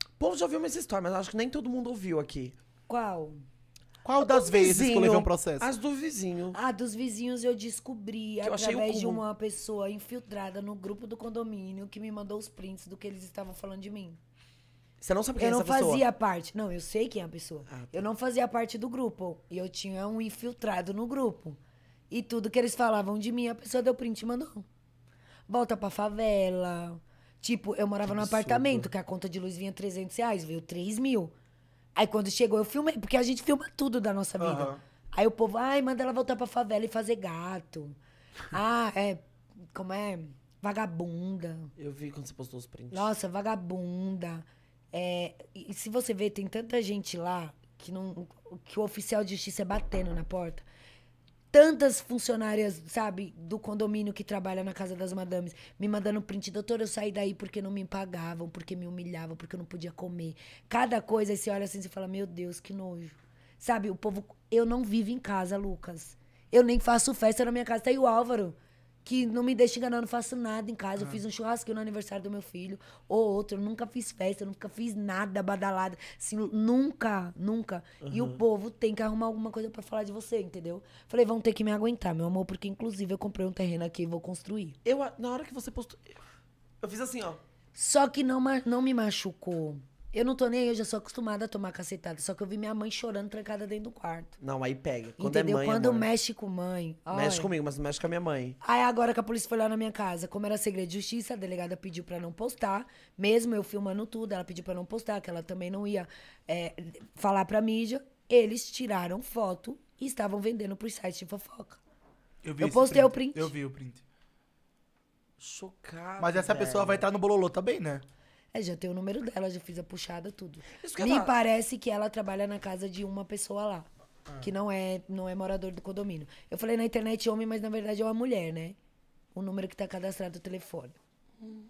O povo já ouviu essa história, mas acho que nem todo mundo ouviu aqui. Qual? Qual das vezes vizinho, que eu levei um processo? As do vizinho. Ah, dos vizinhos eu descobri eu através de uma pessoa infiltrada no grupo do condomínio que me mandou os prints do que eles estavam falando de mim. Você não sabe quem é eu é essa pessoa? Eu não fazia parte. Não, eu sei quem é a pessoa. Ah, tá. Eu não fazia parte do grupo. E eu tinha um infiltrado no grupo. E tudo que eles falavam de mim, a pessoa deu print e mandou. Volta pra favela. Tipo, eu morava que num absurdo. apartamento que a conta de luz vinha 300 reais, veio 3 mil. Aí quando chegou, eu filmei, porque a gente filma tudo da nossa vida. Uhum. Aí o povo, ai, manda ela voltar pra favela e fazer gato. ah, é. Como é? Vagabunda. Eu vi quando você postou os prints. Nossa, vagabunda. É, e se você vê, tem tanta gente lá que, não, que o oficial de justiça é batendo na porta tantas funcionárias, sabe, do condomínio que trabalha na casa das madames, me mandando print, doutor, eu saí daí porque não me pagavam, porque me humilhavam, porque eu não podia comer. Cada coisa, você olha assim e fala, meu Deus, que nojo. Sabe, o povo. Eu não vivo em casa, Lucas. Eu nem faço festa na minha casa. Tá aí o Álvaro que não me deixa enganar, não faço nada em casa. Ah. Eu fiz um churrasquinho no aniversário do meu filho, ou outro. Eu nunca fiz festa, eu nunca fiz nada badalada. Assim, nunca, nunca. Uhum. E o povo tem que arrumar alguma coisa para falar de você, entendeu? Falei, vão ter que me aguentar, meu amor, porque inclusive eu comprei um terreno aqui e vou construir. Eu, na hora que você postou. Eu fiz assim, ó. Só que não, não me machucou. Eu não tô nem aí, eu já sou acostumada a tomar cacetada. Só que eu vi minha mãe chorando trancada dentro do quarto. Não, aí pega. Quando é Entendeu? É mãe, Quando amor. mexe com mãe. Olha. Mexe comigo, mas não mexe com a minha mãe. Aí agora que a polícia foi lá na minha casa, como era segredo de justiça, a delegada pediu pra não postar. Mesmo eu filmando tudo, ela pediu pra não postar, que ela também não ia é, falar pra mídia. Eles tiraram foto e estavam vendendo pro site de fofoca. Eu, vi eu postei print. o print. Eu vi o print. Chocado. Mas essa velho. pessoa vai estar no bololô também, né? É, já tem o número dela, já fiz a puxada, tudo. Me falar. parece que ela trabalha na casa de uma pessoa lá. Ah. Que não é, não é morador do condomínio. Eu falei na internet homem, mas na verdade é uma mulher, né? O número que tá cadastrado no telefone. Hum.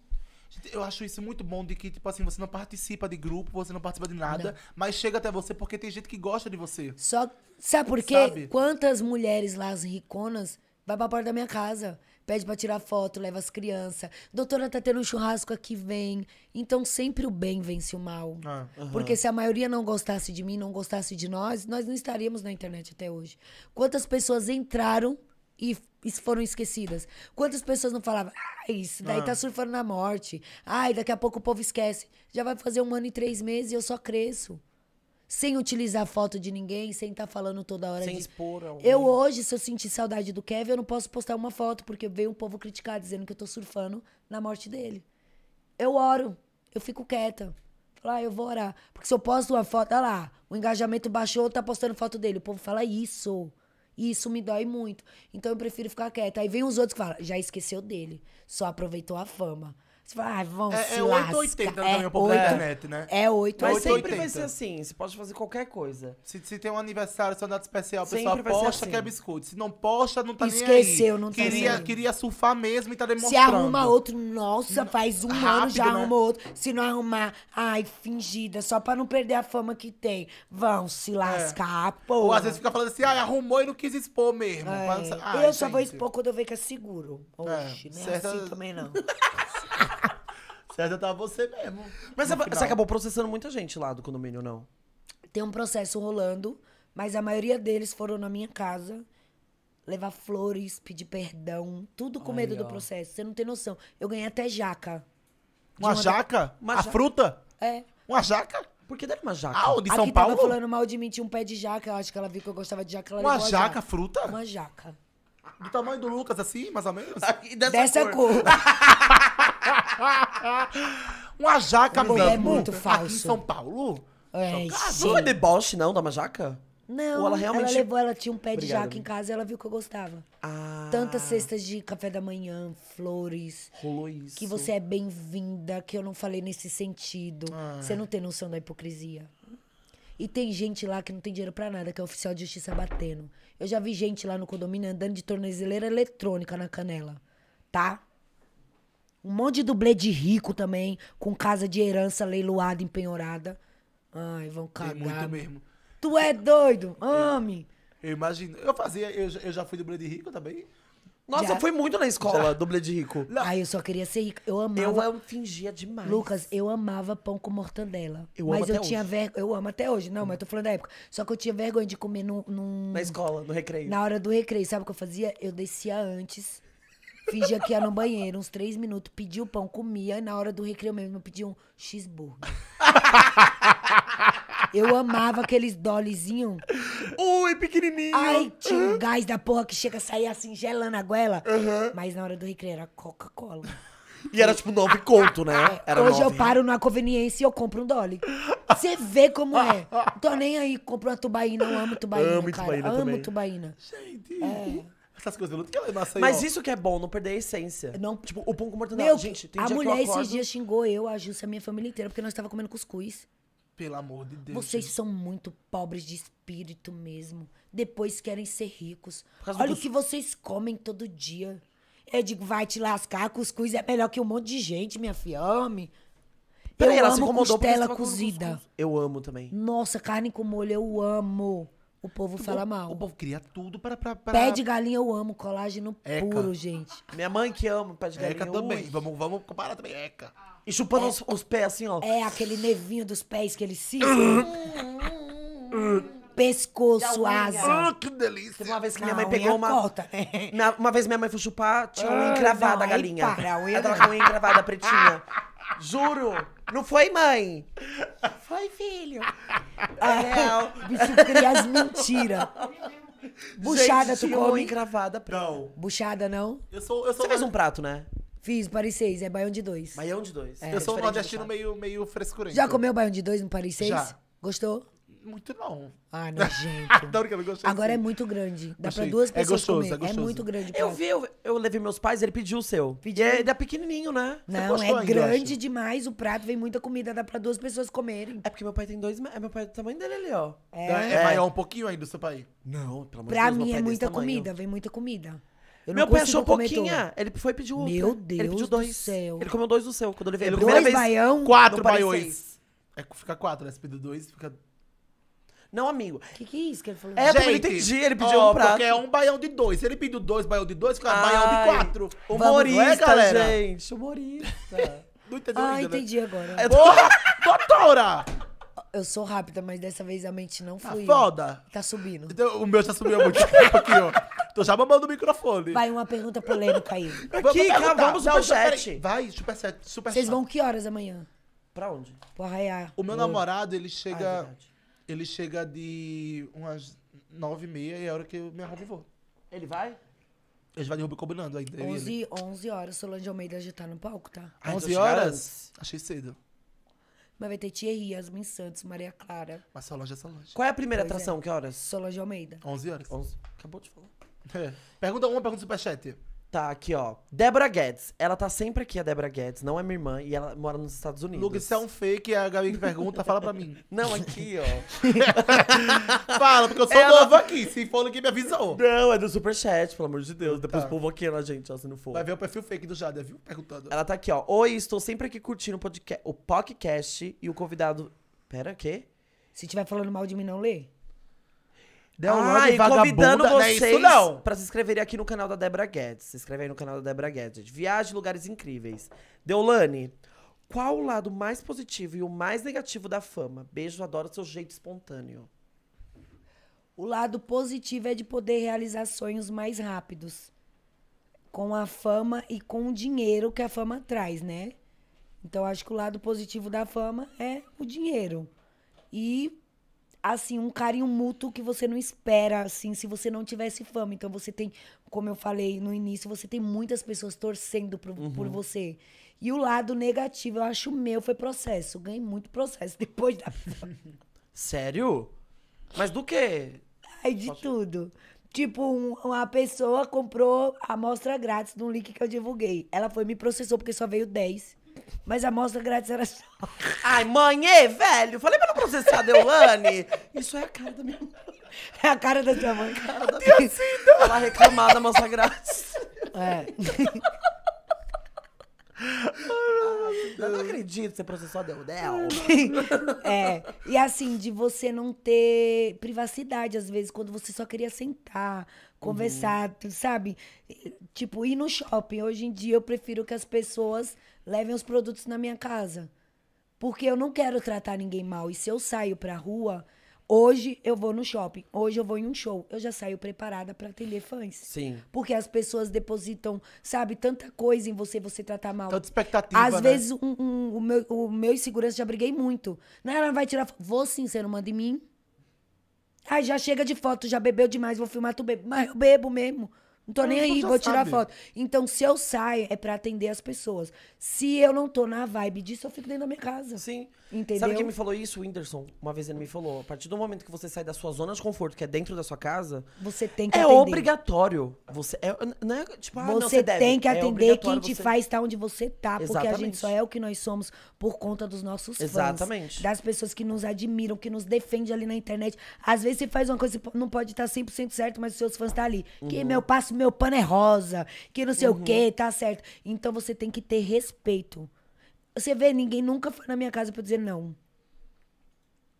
Eu acho isso muito bom de que, tipo assim, você não participa de grupo, você não participa de nada, não. mas chega até você porque tem gente que gosta de você. Só. Sabe por quê? Sabe? Quantas mulheres lá, as riconas, vai pra porta da minha casa pede para tirar foto, leva as crianças. Doutora tá tendo um churrasco aqui, vem. Então sempre o bem vence o mal. Ah, uh -huh. Porque se a maioria não gostasse de mim, não gostasse de nós, nós não estaríamos na internet até hoje. Quantas pessoas entraram e foram esquecidas? Quantas pessoas não falavam, ah, isso daí tá ah. tá surfando na morte. Ai, daqui a pouco o povo esquece. Já vai fazer um ano e três meses e eu só cresço sem utilizar foto de ninguém, sem estar tá falando toda hora. Sem de... expor. Alguém. Eu hoje, se eu sentir saudade do Kevin, eu não posso postar uma foto, porque veio um povo criticar dizendo que eu tô surfando na morte dele. Eu oro, eu fico quieta. Falo, ah, eu vou orar. Porque se eu posto uma foto, olha lá, o engajamento baixou, tá postando foto dele. O povo fala isso. Isso me dói muito. Então eu prefiro ficar quieta. Aí vem os outros que falam, já esqueceu dele, só aproveitou a fama. Você fala, ah, vamos é, é, se é 880 também, é, o povo da internet, né? É 880. Mas sempre vai ser assim, você pode fazer qualquer coisa. Se, se tem um aniversário, se é uma data especial, a pessoa posta assim. que é assim. biscoito. Se não posta, não tá Esqueceu, nem aí. Esqueceu, não tá queria, nem Queria surfar mesmo e tá demonstrando. Se arruma outro, nossa, hum, faz um Rápido, ano, já né? arruma outro. Se não arrumar, ai, fingida, só pra não perder a fama que tem. Vão se é. lascar, é. pô. Ou às vezes fica falando assim, ai, arrumou e não quis expor mesmo. É. Assim, ai, eu só gente. vou expor quando eu ver que é seguro. É, Oxe, é. nem Certa... assim também não. Certo, tava tá você mesmo. Mas você, você acabou processando muita gente lá do condomínio, não? Tem um processo rolando, mas a maioria deles foram na minha casa levar flores, pedir perdão, tudo com medo ó. do processo. Você não tem noção. Eu ganhei até jaca. Uma, uma jaca? Da... Uma a jaca. fruta? É. Uma jaca? Por que deram uma jaca? Ah, de São Aqui Paulo? tava falando mal de mim, tinha um pé de jaca. Eu acho que ela viu que eu gostava de jaca. Ela uma jaca, jaca, fruta? Uma jaca. Do tamanho do Lucas, assim, mais ou menos? Dessa, dessa, cor. cor. uma jaca, mano. É muito falso. Aqui em São Paulo? É, isso. Ah, não foi deboche, não, da uma jaca? Não, Ou ela, realmente... ela levou, ela tinha um pé Obrigado. de jaca em casa e ela viu que eu gostava. Ah. Tantas cestas de café da manhã, flores. Rolou isso. Que você é bem-vinda, que eu não falei nesse sentido. Ah. Você não tem noção da hipocrisia. E tem gente lá que não tem dinheiro para nada, que é oficial de justiça batendo. Eu já vi gente lá no condomínio andando de tornozeleira eletrônica na canela, tá? Um monte de dublê de rico também, com casa de herança leiloada, empenhorada. Ai, vão cagar. Tem muito mesmo. Tu é doido, ame. Eu, imagino. Eu fazia, eu, eu já fui dublê de rico também. Nossa, já. eu fui muito na escola, já. dublê de rico. Ai, eu só queria ser rico. Eu amava. Eu fingia demais. Lucas, eu amava pão com mortandela. Eu mas amo eu até tinha vergonha. Eu amo até hoje, não, hum. mas eu tô falando da época. Só que eu tinha vergonha de comer num. num... Na escola, no recreio. Na hora do recreio, sabe o que eu fazia? Eu descia antes Fingia que ia no banheiro, uns três minutos, pedia o pão, comia, e na hora do recreio mesmo eu pedia um cheeseburger. Eu amava aqueles dolezinhos. Ui, pequenininho. Ai, tinha um gás da porra que chega a sair assim, gelando a goela. Uhum. Mas na hora do recreio era Coca-Cola. E era tipo nove conto, né? É, era Hoje nove. eu paro numa conveniência e eu compro um dólar. Você vê como é. Não tô nem aí, compro uma tubaína, eu amo tubaína, amo cara. Tubaína amo também. tubaína. Gente. É essas coisas que ela é Mas isso que é bom, não perder a essência. Não, tipo, o pão com mortadela. Meu, gente, tem a dia mulher que eu acordo... esses dias xingou eu, a Gilson, a minha família inteira, porque nós estava comendo cuscuz. Pelo amor de Deus. Vocês gente. são muito pobres de espírito mesmo. Depois querem ser ricos. Olha o que vocês comem todo dia. Eu é digo, vai te lascar, cuscuz é melhor que um monte de gente, minha filha. Ame. Peraí, ela amo se incomodou costela cozida. Eu amo também. Nossa, carne com molho, eu amo. O povo fala mal. O povo cria tudo para, para, para... Pé de galinha eu amo, colágeno Eca. puro, gente. Minha mãe que ama pé de galinha. Eca também. Vamos, vamos comparar também. Eca. E chupando é. os, os, pés assim, ó. É, aquele nevinho dos pés que eles se. Pescoço, asa. Ah, que delícia. uma vez que minha mãe pegou uma... Corta, né? uma vez minha mãe foi chupar, tinha ah, unha encravada a galinha. Para, a unha... Ela tava com a unha encravada, pretinha. Juro. Não foi mãe. Foi filho. É ah, é, bicho cria as mentiras. Buchada, tu come? gravada Não. Buchada, não? Eu sou, eu sou Você fez um prato, né? Fiz, Paris 6. É baião de dois. Baião de dois. É, eu sou um nordestino meio, meio frescurento. Já comeu baião de dois no Paris 6? Já. Gostou? Muito não. Ah, Adoro que eu não gostei. Agora é muito grande. Dá pra duas é pessoas É, é gostoso, comer. é gostoso. muito grande. Eu vi, eu, eu levei meus pais, ele pediu o seu. Pediu. E é, ele é pequenininho, né? Não, é ainda, grande demais o prato, vem muita comida, dá pra duas pessoas comerem. É porque meu pai tem dois. É meu pai do tamanho dele ali, ó. É, é maior um pouquinho ainda do seu pai. Não, pelo amor de Pra meu mim pai é muita comida, vem muita comida. Eu meu pai achou um pouquinho pouquinha. Ele foi pedir outra. Meu Ele Deus pediu do dois. céu. Ele comeu dois do seu quando eu levei. Ele a comeu primeira dois vez. baião? Quatro não baiões. É, fica quatro, né? Se pedir dois, fica não, amigo. O que, que é isso que ele falou? É, Gente, porque eu entendi. Ele pediu ó, um prato. Porque é um baião de dois. Se ele pediu dois baião de dois, fica baião de quatro. Humorista, Vamos, é, gente. Humorista. não entendeu ah, ainda, entendi né? agora. É, tô... Porra, doutora! Eu sou rápida, mas dessa vez a mente não foi. Tá foda. Tá subindo. Então, o meu já subiu há muito tempo aqui, ó. Tô já mamando o microfone. Vai uma pergunta polêmica aí. Aqui, cara, vamos ao chat. Vai, super chat. Super Vocês vão que horas amanhã? Pra onde? Pro arraiar. É o meu namorado, ele chega... Ah, é ele chega de umas nove e meia e é a hora que eu me arrumo e vou. Ele vai? Ele vai derrubar combinando ainda. onze horas, Solange Almeida já tá no palco, tá? Ah, então onze horas? Achei cedo. Mas vai ter Thierry, Yasmin Santos, Maria Clara. Mas Solange é Solange. Qual é a primeira Pois é. atração? é. Que horas? Solange Almeida. onze horas. onze. Acabou de falar. É. Pergunta uma, pergunta superchat. Tá, aqui, ó. Débora Guedes. Ela tá sempre aqui, a Débora Guedes. Não é minha irmã e ela mora nos Estados Unidos. Luke, isso é um fake. A Gabi que pergunta, fala pra mim. Não, aqui, ó. fala, porque eu sou ela... novo aqui. Se for, ninguém me avisou. Não, é do Superchat, pelo amor de Deus. Tá. Depois aqui a né, gente, ó, se não for. Vai ver o perfil fake do Jada, viu? Perguntando. Ela tá aqui, ó. Oi, estou sempre aqui curtindo o, podcast, o podcast e o convidado... Pera, o quê? Se tiver falando mal de mim, não lê. Deu ah, e convidando é vocês para não. pra se inscreverem aqui no canal da Debra Guedes. Se inscreve aí no canal da Debra Guedes. Viagem Viagem lugares incríveis. Deolane, qual o lado mais positivo e o mais negativo da fama? Beijo, adoro seu jeito espontâneo. O lado positivo é de poder realizar sonhos mais rápidos. Com a fama e com o dinheiro que a fama traz, né? Então acho que o lado positivo da fama é o dinheiro. E assim, um carinho mútuo que você não espera, assim, se você não tivesse fama. Então você tem, como eu falei no início, você tem muitas pessoas torcendo por, uhum. por você. E o lado negativo, eu acho meu, foi processo. Eu ganhei muito processo depois da. Sério? Mas do quê? Ai, de Posso... É? tudo. Tipo, um, uma pessoa comprou a amostra grátis de um link que eu divulguei. Ela foi me processou porque só veio 10. Mas a amostra grátis era só. Ai, mãe, ei, é, velho, falei pra não processar a Deolane. Isso é a cara da minha mãe. É a cara da tua mãe. Cara da minha... Ela reclamar da amostra grátis. É. Eu não acredito que você processou a Deudel. é, e assim, de você não ter privacidade, às vezes, quando você só queria sentar, conversar, uhum. sabe? Tipo, ir no shopping. Hoje em dia, eu prefiro que as pessoas levem os produtos na minha casa. Porque eu não quero tratar ninguém mal. E se eu saio pra rua, Hoje eu vou no shopping, hoje eu vou em um show. Eu já saio preparada para atender fãs. Sim. Porque as pessoas depositam, sabe, tanta coisa em você, você tratar mal. Tanta expectativa. Às né? vezes um, um, o, meu, o meu insegurança já briguei muito. Não, ela vai tirar. Vou sim, você não manda em mim. Ai, já chega de foto, já bebeu demais, vou filmar tu bebo. Mas eu bebo mesmo. Não tô nem então aí, vou tirar sabe. foto. Então, se eu saio, é para atender as pessoas. Se eu não tô na vibe disso, eu fico dentro da minha casa. Sim. Entendeu? Sabe quem me falou isso? O Whindersson. Uma vez ele me falou: a partir do momento que você sai da sua zona de conforto, que é dentro da sua casa. Você tem que é atender. É obrigatório. Você é, não é tipo, ah, você, não, você tem que é atender é quem te você... faz estar tá onde você tá. Porque Exatamente. a gente só é o que nós somos por conta dos nossos fãs. Exatamente. Das pessoas que nos admiram, que nos defendem ali na internet. Às vezes você faz uma coisa que não pode estar tá 100% certo, mas os seus fãs estão tá ali. Uhum. Que meu passo meu pano é rosa, que não sei uhum. o quê, uhum. tá certo. Então você tem que ter respeito. Você vê, ninguém nunca foi na minha casa pra dizer não.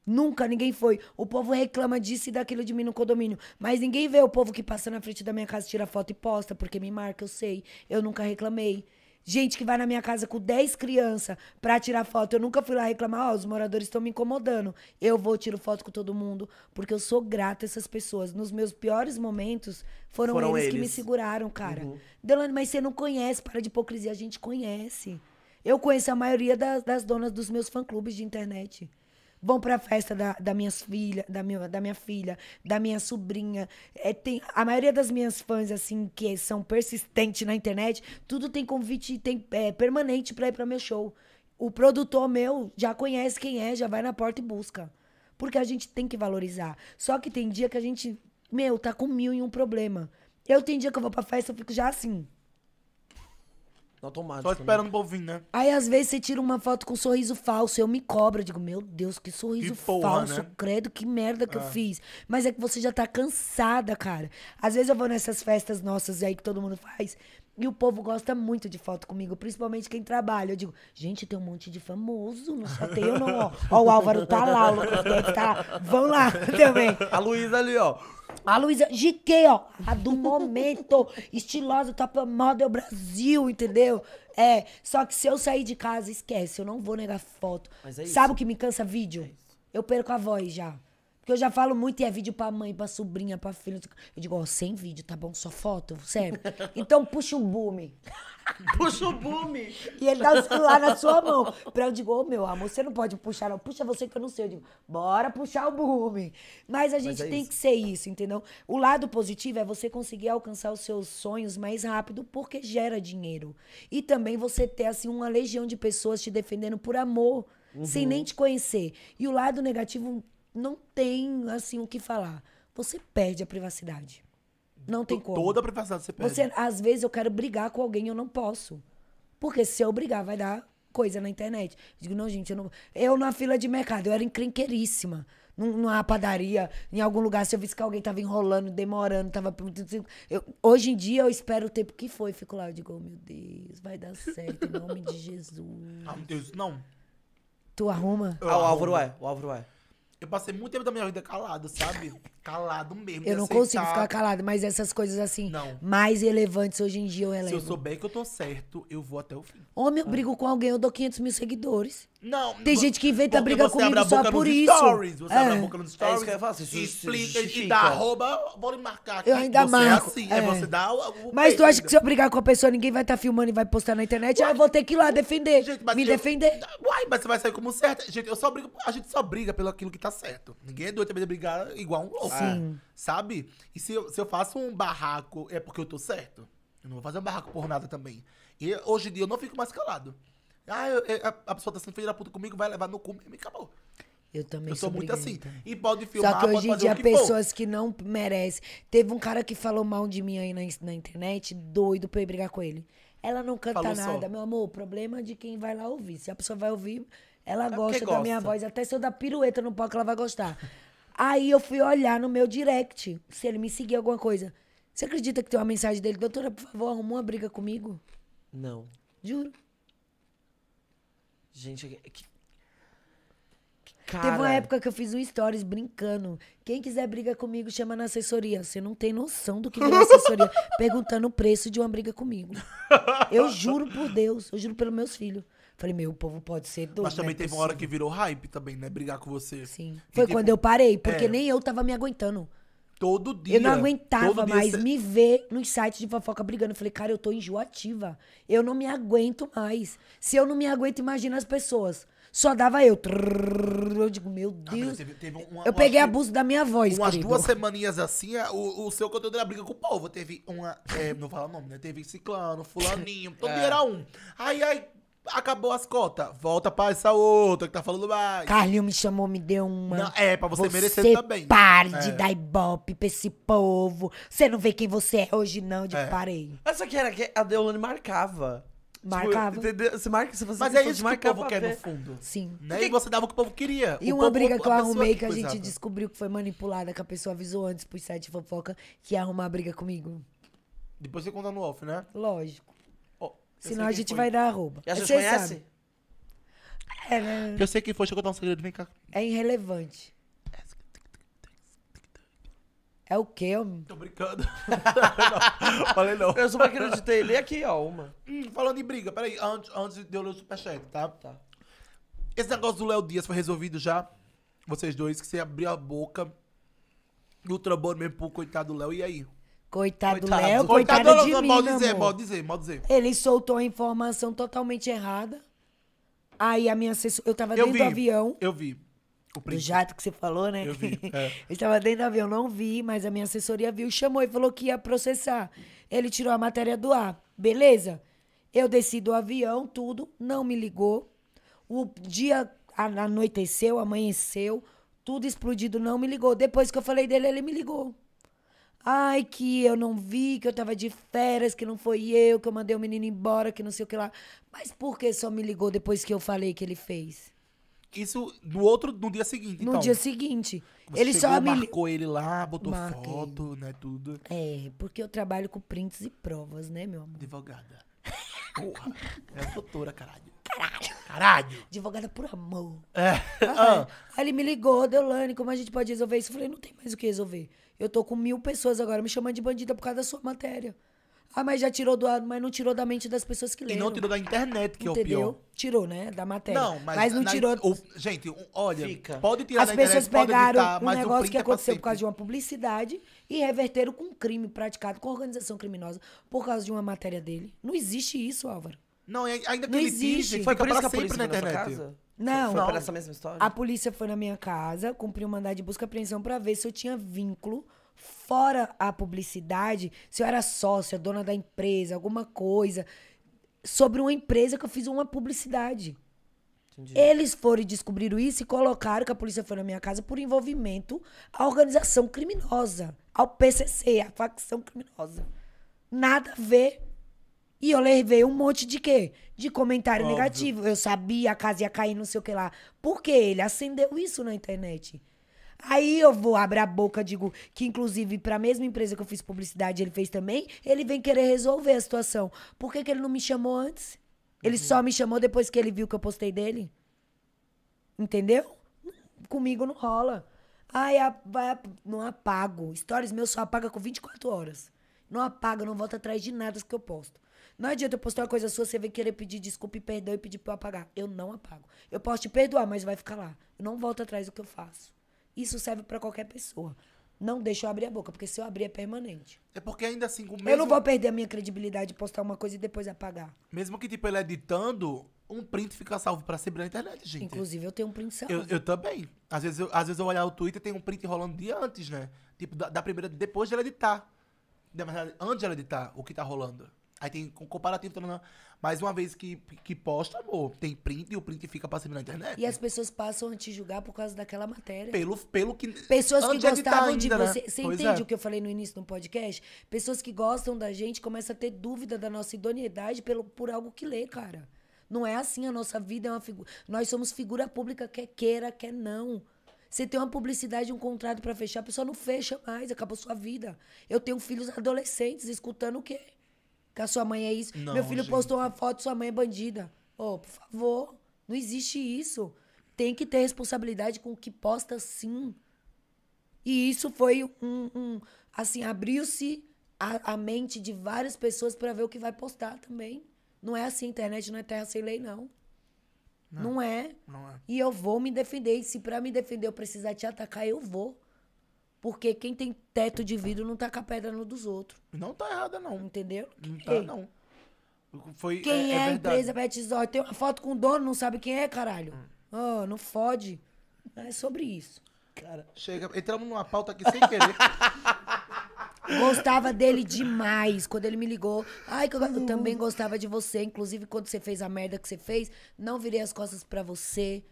Nunca ninguém foi. O povo reclama disso e daquilo de mim no condomínio. Mas ninguém vê o povo que passa na frente da minha casa, tira foto e posta, porque me marca, eu sei. Eu nunca reclamei. Gente que vai na minha casa com 10 crianças pra tirar foto. Eu nunca fui lá reclamar, ó, oh, os moradores estão me incomodando. Eu vou, tiro foto com todo mundo, porque eu sou grata a essas pessoas. Nos meus piores momentos, foram, foram eles, eles, que me seguraram, cara. Uhum. Delane, mas você não conhece, para de hipocrisia. A gente conhece. Eu conheço a maioria das, das donas dos meus fã-clubes de internet vão pra festa da, da minha filha, da, minha, da minha filha, da minha sobrinha. É, tem, a maioria das minhas fãs, assim, que são persistentes na internet, tudo tem convite tem, é, permanente pra ir pra meu show. O produtor meu já conhece quem é, já vai na porta e busca. Porque a gente tem que valorizar. Só que tem dia que a gente, meu, tá com mil e um problema. Eu tem dia que eu vou pra festa, eu fico já assim. No automático. Só né? esperando o povo vir, né? Aí às vezes você tira uma foto com um sorriso falso, eu me cobro, eu digo, meu Deus, que sorriso que porra, falso, né? credo, que merda que é. eu fiz. Mas é que você já tá cansada, cara. Às vezes eu vou nessas festas nossas aí que todo mundo faz, e o povo gosta muito de foto comigo, principalmente quem trabalha. Eu digo, gente, tem um monte de famoso, não só tem eu não, ó. ó o Álvaro tá lá, o Lucas deve tá lá. Vão lá também. A Luísa ali, ó. A Luísa, GK, ó, a do momento, estilosa, top model Brasil, entendeu? É, só que se eu sair de casa, esquece, eu não vou negar foto. É Sabe o que me cansa? Vídeo. É eu perco a voz já. Porque eu já falo muito e é vídeo pra mãe, pra sobrinha, pra filha. Eu digo, ó, oh, sem vídeo, tá bom? Só foto, sério. Então puxa o boom. puxa o boom. E ele dá o celular na sua mão. Pra eu digo, ô oh, meu amor, você não pode puxar, não. Puxa você que eu não sei. Eu digo, bora puxar o boom. Mas a gente Mas é tem isso. que ser isso, entendeu? O lado positivo é você conseguir alcançar os seus sonhos mais rápido, porque gera dinheiro. E também você ter, assim, uma legião de pessoas te defendendo por amor. Uhum. Sem nem te conhecer. E o lado negativo não tem assim o que falar. Você perde a privacidade. Não tem como. Toda a privacidade você perde. Você, às vezes eu quero brigar com alguém, eu não posso. Porque se eu brigar, vai dar coisa na internet. Eu digo, não, gente, eu não. Eu na fila de mercado, eu era encrenqueiríssima. Numa padaria, em algum lugar, se eu visse que alguém tava enrolando, demorando, tava. Eu, hoje em dia eu espero o tempo que foi, fico lá, eu digo, oh, meu Deus, vai dar certo, em nome de Jesus. Ah, meu Deus, não. Tu arruma? Ah, o Álvaro é, o Álvaro é. Eu passei muito tempo da minha vida calado, sabe? calado mesmo. Eu não aceitar. consigo ficar calado, mas essas coisas assim, não. mais relevantes hoje em dia eu relevo. Se eu souber que eu tô certo, eu vou até o fim. Homem, eu brigo com alguém, eu dou 500 mil seguidores. Não. Tem gente que inventa briga comigo só por isso. Stories, você é. abre a é. boca nos stories. É isso que eu falo, você explica e dá arroba, vou lhe marcar aqui. Eu ainda você é marco. É assim, é. você dá o, o Mas tu acha que se eu brigar com a pessoa, ninguém vai estar tá filmando e vai postar na internet? Ah, Uai. Ah, eu vou ter que ir lá defender, gente, me eu, defender. Uai, mas você vai sair como certo. Gente, eu só brigo, a gente só briga pelo aquilo que tá certo. Ninguém é doido também de brigar igual um louco. É, Sim. Sabe? E se eu, se eu faço um barraco, é porque eu tô certo. Eu não vou fazer um barraco por nada também. E hoje em dia eu não fico mais calado. Ah, eu, eu, a pessoa tá sendo filha da puta comigo, vai levar no cu e me acabou. Eu também eu sou, sou muito assim. E pode filmar, Só que hoje em dia, que pessoas for. que não merecem. Teve um cara que falou mal de mim aí na, na internet, doido pra eu brigar com ele. Ela não canta falou nada, só. meu amor. O problema é de quem vai lá ouvir. Se a pessoa vai ouvir, ela é gosta, gosta da minha voz. Até se eu dar pirueta no palco, ela vai gostar. Aí eu fui olhar no meu direct se ele me seguia alguma coisa. Você acredita que tem uma mensagem dele? Doutora, por favor, arrumou uma briga comigo? Não. Juro. Gente, que... Cara... Teve uma época que eu fiz um stories brincando. Quem quiser briga comigo, chama na assessoria. Você não tem noção do que vem é na assessoria. perguntando o preço de uma briga comigo. Eu juro por Deus, eu juro pelos meus filhos. Falei, meu, o povo pode ser doido. Mas também né? teve uma hora que virou hype também, né? Brigar com você. Sim. E Foi tipo, quando eu parei, porque é. nem eu tava me aguentando. Todo dia. Eu não aguentava mais cê... me ver nos sites de fofoca brigando. Eu falei, cara, eu tô enjoativa. Eu não me aguento mais. Se eu não me aguento, imagina as pessoas. Só dava eu. Eu digo, meu ah, Deus. Ah, teve, teve uma, eu peguei abuso da minha voz. Umas querido. duas semaninhas assim, é, o, o seu conteúdo era briga com o povo. Teve uma. É, não vou falar o nome, né? Teve ciclano, fulaninho. Todo é. dia era um. Ai, ai, Acabou as cotas. Volta pra essa outra que tá falando mais. Carlinho me chamou, me deu uma. Não, é, pra você, você merecer também. Né? Pare né? de é. dar ibope pra esse povo. Você não vê quem você é hoje, não. De é. parei. Essa que era que a Deolane marcava. Tipo, marcava. Tipo, entendeu? Você marca, você Mas é isso que o povo quer, no fundo. Sim. Né? E você dava o que o povo queria. E o uma povo, briga que eu arrumei, que a gente coisava. descobriu que foi manipulada, que a pessoa avisou antes pro site fofoca que ia arrumar briga comigo. Depois você conta no off, né? Lógico. Senão a gente foi. vai dar arroba. Já você conhecem? Sabe. É, né? Eu sei quem foi, chegou a contar um segredo, vem cá. É irrelevante. É o quê? Eu... Tô brincando. não, falei não. Eu super acreditei. Lê aqui, ó, uma. Hum, falando em briga, peraí, antes, antes de eu ler o superchat, tá? Tá. Esse negócio do Léo Dias foi resolvido já? Vocês dois, que você abriu a boca e o mesmo pro coitado do Léo, e aí? Coitado, do Léo, coitado, coitado de mim, mal dizer, amor. mal dizer, mal dizer. Ele soltou a informação totalmente errada. Aí a minha assessora, eu tava eu dentro vi, do avião. Eu vi. O do jato que você falou, né? Eu vi. É. eu estava dentro do avião, não vi, mas a minha assessoria viu, chamou e falou que ia processar. Ele tirou a matéria do ar. Beleza? Eu desci do avião, tudo, não me ligou. O dia anoiteceu, amanheceu, tudo explodido, não me ligou. Depois que eu falei dele, ele me ligou. Ai, que eu não vi, que eu tava de férias, que não foi eu, que eu mandei o menino embora, que não sei o que lá. Mas por que só me ligou depois que eu falei que ele fez? Isso no outro, no dia seguinte, No então. dia seguinte. Você ele chegou, só me marcou ele lá, botou Marquei. foto, né, tudo. É, porque eu trabalho com prints e provas, né, meu amor? Advogada. Porra, é doutora, caralho. Caralho. Caralho! Advogada por amor. É. Ah, Aí ele me ligou, Deolane, como a gente pode resolver isso? Eu falei, não tem mais o que resolver. Eu tô com mil pessoas agora me chamando de bandida por causa da sua matéria. Ah, mas já tirou do ar, mas não tirou da mente das pessoas que leram. E não tirou da internet, que Entendeu? é o pior. Tirou, né? Da matéria. Não, mas, mas não na, tirou. O, gente, olha, Fica. pode tirar As da internet. As pessoas pegaram editar, um negócio que é aconteceu é por causa de uma publicidade e reverteram com um crime praticado com organização criminosa por causa de uma matéria dele. Não existe isso, Álvaro. Não, ainda que não ele existe. Finge, foi por isso que a polícia na internet. Na não, foi essa mesma história. A polícia foi na minha casa, cumpriu o mandado de busca e apreensão para ver se eu tinha vínculo fora a publicidade, se eu era sócia, dona da empresa, alguma coisa sobre uma empresa que eu fiz uma publicidade. Entendi. Eles foram e descobriram isso e colocaram que a polícia foi na minha casa por envolvimento à organização criminosa, ao PCC, à facção criminosa. Nada a ver. E eu levei um monte de quê? De comentário Óbvio. negativo. Eu sabia, a casa ia cair, não sei o que lá. Porque ele acendeu isso na internet. Aí eu vou abrir a boca, digo que inclusive para a mesma empresa que eu fiz publicidade, ele fez também, ele vem querer resolver a situação. Por que, que ele não me chamou antes? Ele uhum. só me chamou depois que ele viu que eu postei dele? Entendeu? Comigo não rola. Ai, a, a, não apago. Stories meus só apaga com 24 horas. Não apaga, não volta atrás de nada que eu posto. Não adianta eu postar uma coisa sua, você vem querer pedir desculpa e perdão e pedir pra eu apagar. Eu não apago. Eu posso te perdoar, mas vai ficar lá. Eu não volto atrás do que eu faço. Isso serve para qualquer pessoa. Não deixa eu abrir a boca, porque se eu abrir é permanente. É porque ainda assim, com mesmo... Eu não vou perder a minha credibilidade de postar uma coisa e depois apagar. Mesmo que, tipo, ele editando, um print fica salvo pra sempre na internet, gente. Inclusive, eu tenho um print salvo. Eu, eu também. Às vezes eu, às vezes eu olhar o Twitter tem um print rolando de antes, né? Tipo, da, da primeira, depois de ela editar. Na verdade, antes de ela editar o que tá rolando. Aí tem comparativo, mas uma vez que, que posta, amor, tem print e o print fica passando na internet. E as pessoas passam a te julgar por causa daquela matéria. Pelo, pelo que. Pessoas que gostavam de, ainda, de né? você. Né? Você pois entende é. o que eu falei no início do podcast? Pessoas que gostam da gente começam a ter dúvida da nossa idoneidade pelo, por algo que lê, cara. Não é assim, a nossa vida é uma figura. Nós somos figura pública, quer queira, quer não. Você tem uma publicidade, um contrato para fechar, a pessoa não fecha mais, acabou sua vida. Eu tenho filhos adolescentes escutando o quê? que a sua mãe é isso. Não, Meu filho gente. postou uma foto, sua mãe é bandida. Ô, oh, por favor, não existe isso. Tem que ter responsabilidade com o que posta sim. E isso foi um. um assim, abriu-se a, a, mente de várias pessoas para ver o que vai postar também. Não é assim, a internet não é terra sem lei, não. Não, não é. Não é. E eu vou me defender. E se para me defender eu precisar te atacar, eu vou. Porque quem tem teto de vidro não taca tá pedra no dos outros. Não tá errada, não. Entendeu? Não tá, Ei. É? não. Foi, quem é, é, é a empresa Betzor? Tem uma foto com o dono, não sabe quem é, caralho. Hum. Oh, não fode. É sobre isso. Cara, chega. Entramos numa pauta aqui sem querer. Gostava dele demais. Quando ele me ligou, ai, que eu, eu também gostava de você. Inclusive, quando você fez a merda que você fez, não virei as costas para você.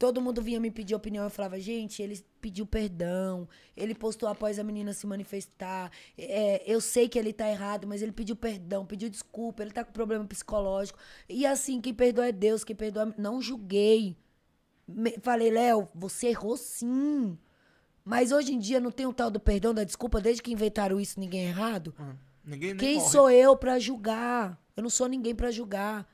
Todo mundo vinha me pedir opinião. Eu falava, gente, ele pediu perdão. Ele postou após a menina se manifestar. É, eu sei que ele tá errado, mas ele pediu perdão, pediu desculpa. Ele tá com problema psicológico. E assim, quem perdoa é Deus, quem perdoa. Não julguei. Me, falei, Léo, você errou sim. Mas hoje em dia não tem o tal do perdão, da desculpa, desde que inventaram isso, ninguém é errado. Ah, ninguém Quem sou eu para julgar? Eu não sou ninguém para julgar.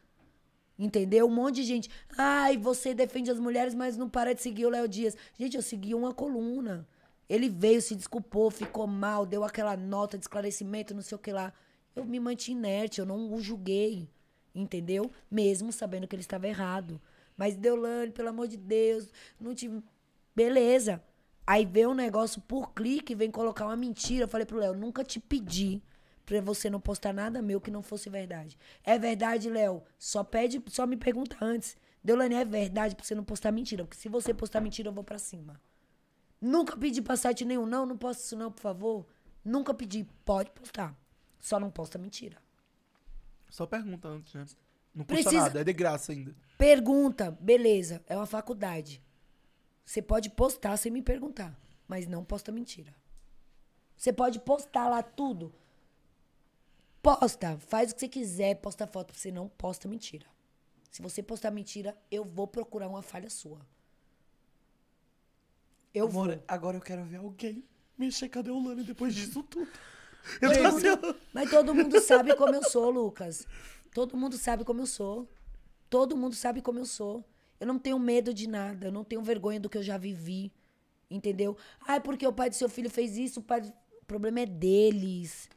Entendeu? Um monte de gente. Ai, você defende as mulheres, mas não para de seguir o Léo Dias. Gente, eu segui uma coluna. Ele veio, se desculpou, ficou mal, deu aquela nota de esclarecimento, não sei o que lá. Eu me mantive inerte, eu não o julguei. Entendeu? Mesmo sabendo que ele estava errado. Mas Deolane, pelo amor de Deus, não te. Beleza. Aí vem um negócio por clique, vem colocar uma mentira. Eu falei pro Léo, nunca te pedi para você não postar nada meu que não fosse verdade. É verdade, Léo? Só pede, só me pergunta antes. Deulane, é verdade pra você não postar mentira? Porque se você postar mentira, eu vou para cima. Nunca pedi pra site nenhum, não, não posso isso não, por favor. Nunca pedi, pode postar. Só não posta mentira. Só pergunta antes, né? Não custa Precisa... nada, é de graça ainda. Pergunta, beleza, é uma faculdade. Você pode postar sem me perguntar, mas não posta mentira. Você pode postar lá tudo, Posta, faz o que você quiser, posta foto, você não posta mentira. Se você postar mentira, eu vou procurar uma falha sua. Eu Amor, vou. Agora eu quero ver alguém mexer cadê o Lani depois disso tudo. Eu todo mundo, assim, Mas todo mundo sabe como eu sou, Lucas. Todo mundo sabe como eu sou. Todo mundo sabe como eu sou. Eu não tenho medo de nada, eu não tenho vergonha do que eu já vivi. Entendeu? Ai, porque o pai do seu filho fez isso, o pai. O problema é deles.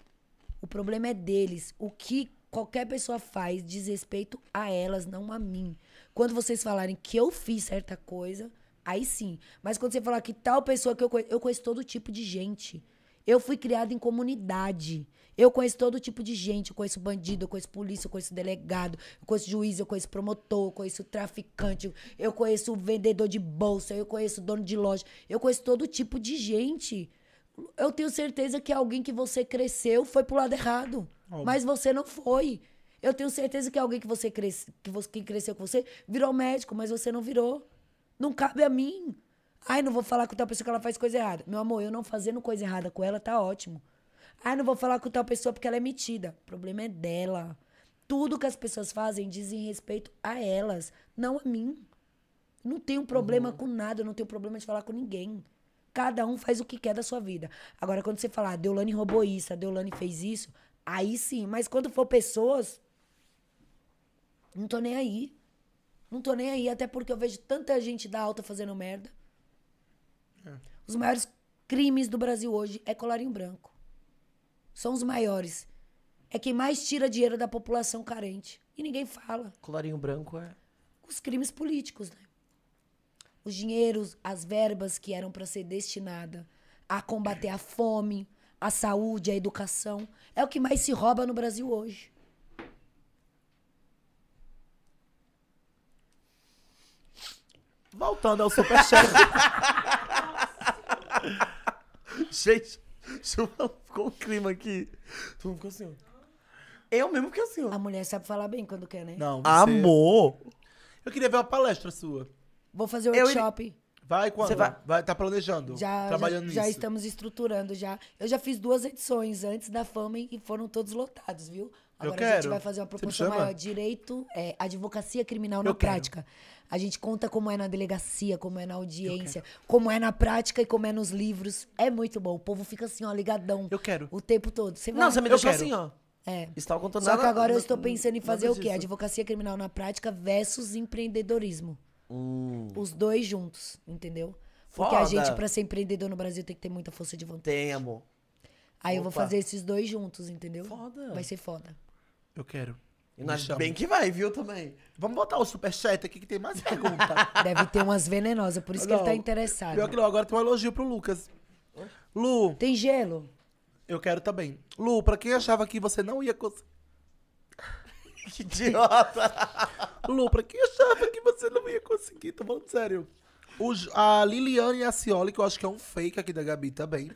O problema é deles. O que qualquer pessoa faz diz respeito a elas, não a mim. Quando vocês falarem que eu fiz certa coisa, aí sim. Mas quando você falar que tal pessoa que eu conheço, eu conheço todo tipo de gente. Eu fui criada em comunidade. Eu conheço todo tipo de gente. Eu conheço bandido, eu conheço polícia, eu conheço delegado, eu conheço juiz, eu conheço promotor, eu conheço traficante, eu conheço vendedor de bolsa, eu conheço dono de loja. Eu conheço todo tipo de gente eu tenho certeza que alguém que você cresceu foi pro lado errado. Óbvio. Mas você não foi. Eu tenho certeza que alguém que você cresce, que você que cresceu com você virou médico, mas você não virou. Não cabe a mim. Ai, não vou falar com tal pessoa que ela faz coisa errada. Meu amor, eu não fazendo coisa errada com ela tá ótimo. Ai, não vou falar com tal pessoa porque ela é metida. O problema é dela. Tudo que as pessoas fazem dizem respeito a elas, não a mim. Não tenho problema uhum. com nada, não tenho problema de falar com ninguém. Cada um faz o que quer da sua vida. Agora, quando você falar, ah, Deolane roubou isso, a Deolane fez isso, aí sim. Mas quando for pessoas, não tô nem aí. Não tô nem aí, até porque eu vejo tanta gente da alta fazendo merda. É. Os maiores crimes do Brasil hoje é colarinho branco. São os maiores. É quem mais tira dinheiro da população carente. E ninguém fala. Colarinho branco é. Os crimes políticos, né? os dinheiros, as verbas que eram para ser destinada a combater a fome, a saúde, a educação, é o que mais se rouba no Brasil hoje. Voltando ao superchat. Gente, ficou um clima aqui. Todo mundo ficou assim, ó. Eu mesmo que assim, ó. A mulher sabe falar bem quando quer, né? Não, você... Amor! Eu queria ver uma palestra sua. Vou fazer workshop. Eu... Vai quando? Você vai... vai tá planejando? Já, trabalhando já, já nisso. estamos estruturando já. Eu já fiz duas edições antes da Fama e foram todos lotados, viu? Agora eu quero. a gente vai fazer uma proposta maior. Direito, é, advocacia criminal na eu prática. Quero. A gente conta como é na delegacia, como é na audiência, como é na prática e como é nos livros. É muito bom. O povo fica assim, ó, ligadão. Eu quero. O tempo todo. Você vai... Não, você me deixou assim, ó. É. Estava contando Só que agora na, eu estou pensando em fazer o quê? Advocacia criminal na prática versus empreendedorismo. Hum. Os dois juntos, entendeu? Porque Foda. a gente, para ser empreendedor no Brasil, tem que ter muita força de vontade. Tem, amor. Aí Opa. eu vou fazer esses dois juntos, entendeu? Foda. Vai ser foda. Eu quero. E nós bem que vai, viu, também. Vamos botar o superchat aqui que tem mais perguntas. Deve ter umas venenosas, por isso não, que ele tá interessado. Pior que não, agora tem um elogio pro Lucas. Lu. Tem gelo? Eu quero também. Lu, pra quem achava que você não ia conseguir que idiota! Lu, pra quem achava que você não ia conseguir? Tô falando sério. a Liliane Acioli, que eu acho que é um fake aqui da Gabi também,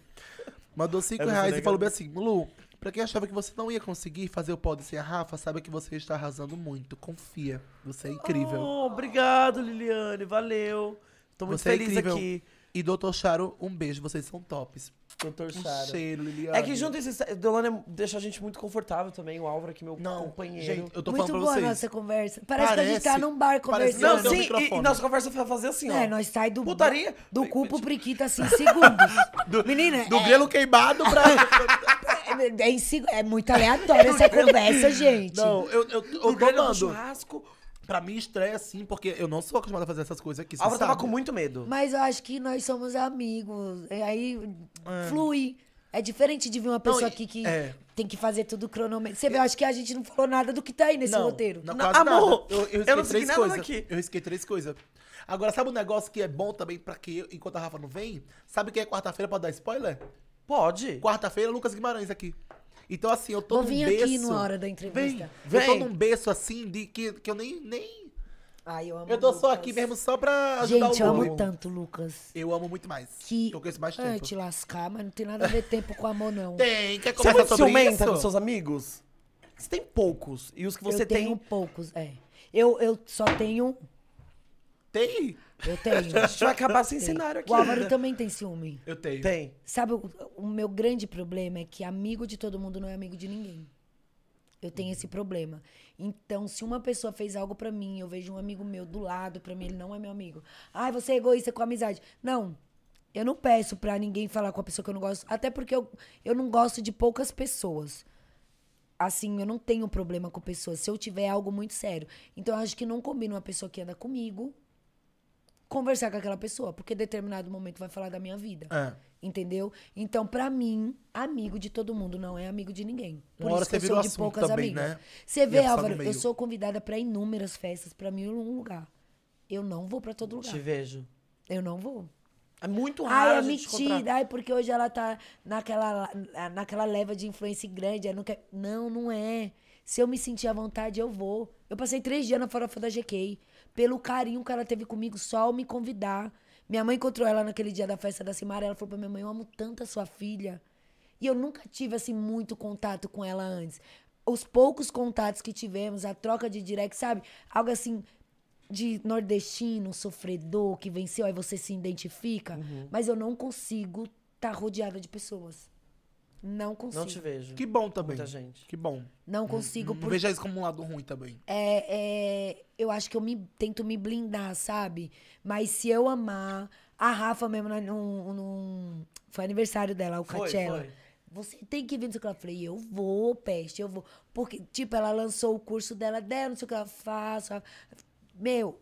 mandou 5 é reais e falou bem assim: Lu, pra quem achava que você não ia conseguir fazer o pod sem a Rafa, sabe que você está arrasando muito. Confia. Você é incrível. Oh, obrigado, Liliane. Valeu. Tô muito você é feliz é aqui. E Doutor Charo, um beijo, vocês são tops. Doutor um Charo. cheiro, Liliana. É que junto esses. Delana deixa a gente muito confortável também, o Álvaro aqui, meu não, companheiro. Gente, eu tô muito falando pra boa vocês. a nossa conversa. Parece, parece, que a gente tá num bar conversando. Não, sim, e, e nossa conversa foi fazer assim, é, ó. É, nós sai do. Putaria. Do cu pro priquita, assim, segundos. do, Menina. Do é... queimado pra. É, é, é, é, é, muito aleatório essa conversa, gente. Não, eu, eu, eu, eu tô tomando. churrasco Pra mim, estreia sim, porque eu não sou acostumado a fazer essas coisas aqui. Álvaro tava com muito medo. Mas eu acho que nós somos amigos. E aí é. flui. É diferente de ver uma pessoa não, aqui que é. tem que fazer tudo cronômetro. Você vê, eu acho que a gente não falou nada do que tá aí nesse não, roteiro. Não, não amor, eu, eu, eu, não coisas. Eu risquei três coisas. Agora, sabe um negócio que é bom também pra que, enquanto a Rafa não vem? Sabe que é quarta-feira pra dar spoiler? Pode. Quarta-feira, Lucas Guimarães aqui. Então, assim, eu tô Vou vir aqui na hora da entrevista. Vem, vem. Eu tô num berço, assim, de que, que eu nem... nem... Ai, eu amo Eu tô Lucas. só aqui mesmo só pra ajudar Gente, o eu amo tanto, Lucas. Eu amo muito mais. Que... Eu conheço mais Ai, tempo. te lascar, mas não tem nada a ver tempo com amor, não. Tem, quer Você é sobre ciumenta com seus amigos? Você tem poucos. E os que você eu tenho poucos, é. Eu, eu só tenho... Tem? Eu tenho. A gente vai acabar sem cenário aqui. O Álvaro também tem ciúme. Eu tenho. Tem. Sabe, o, o meu grande problema é que amigo de todo mundo não é amigo de ninguém. Eu tenho esse problema. Então, se uma pessoa fez algo para mim, eu vejo um amigo meu do lado, para mim ele não é meu amigo. Ai, você é egoísta com amizade. Não. Eu não peço para ninguém falar com a pessoa que eu não gosto, até porque eu, eu não gosto de poucas pessoas. Assim, eu não tenho problema com pessoas, se eu tiver algo muito sério. Então, eu acho que não combina uma pessoa que anda comigo conversar com aquela pessoa, porque determinado momento vai falar da minha vida. É. Entendeu? Então, para mim, amigo de todo mundo não é amigo de ninguém. Por Uma isso que eu sou de poucas também, amigas. Né? Você vê, Álvaro, eu sou convidada para inúmeras festas, para mim um lugar. Eu não vou para todo lugar. Te vejo. Eu não vou. É muito raro. Ai, é mentira. Ai, porque hoje ela tá naquela, naquela leva de influência grande. Não, quer... não, não é. Se eu me sentir à vontade, eu vou. Eu passei três dias na farofa da GK pelo carinho que ela teve comigo só ao me convidar. Minha mãe encontrou ela naquele dia da festa da Simara, ela falou pra minha mãe, eu amo tanto a sua filha. E eu nunca tive, assim, muito contato com ela antes. Os poucos contatos que tivemos, a troca de direct, sabe? Algo assim, de nordestino, sofredor, que venceu, aí você se identifica. Uhum. Mas eu não consigo estar tá rodeada de pessoas. Não consigo. Não te vejo. Que bom também. Muita gente. Que bom. Não consigo. Não, por... veja isso como um lado ruim também. É, é, eu acho que eu me tento me blindar, sabe? Mas se eu amar, a Rafa mesmo, num, num... foi aniversário dela, o Coachella. Você tem que vir, no seu o Eu falei, eu vou, peste, eu vou. Porque, tipo, ela lançou o curso dela, dela, não sei o que ela faz. Meu,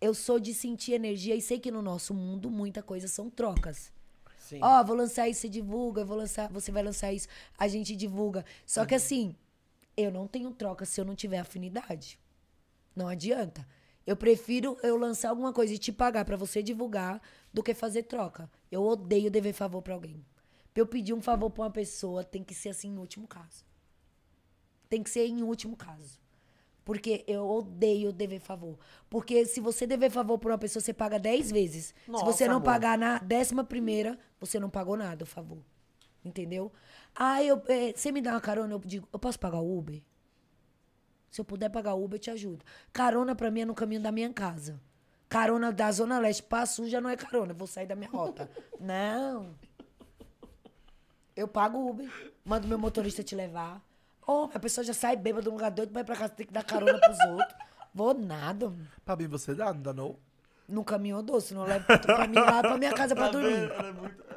eu sou de sentir energia e sei que no nosso mundo muita coisa são trocas. Ó, oh, vou lançar isso, você divulga, vou lançar, você vai lançar isso, a gente divulga. Só uhum. que assim, eu não tenho troca se eu não tiver afinidade. Não adianta. Eu prefiro eu lançar alguma coisa e te pagar para você divulgar do que fazer troca. Eu odeio dever favor para alguém. Pra eu pedir um favor pra uma pessoa, tem que ser assim em último caso. Tem que ser em último caso. Porque eu odeio dever favor. Porque se você dever favor pra uma pessoa, você paga 10 vezes. Nossa, se você não amor. pagar na décima primeira, você não pagou nada o favor. Entendeu? Aí ah, eu, é, você me dá uma carona, eu digo, eu posso pagar o Uber? Se eu puder pagar Uber, eu te ajudo. Carona pra mim é no caminho da minha casa. Carona da Zona Leste pra Sul já não é carona, eu vou sair da minha rota. não. Eu pago Uber, mando meu motorista te levar. Oh, a pessoa já sai bêbada de um lugar doido, vai pra casa, tem que dar carona pros outros. Vou nada. Pra mim, você dá, não dá não? No caminho eu dou, leva eu levo pra lá pra minha casa pra é dormir. Ela é muito...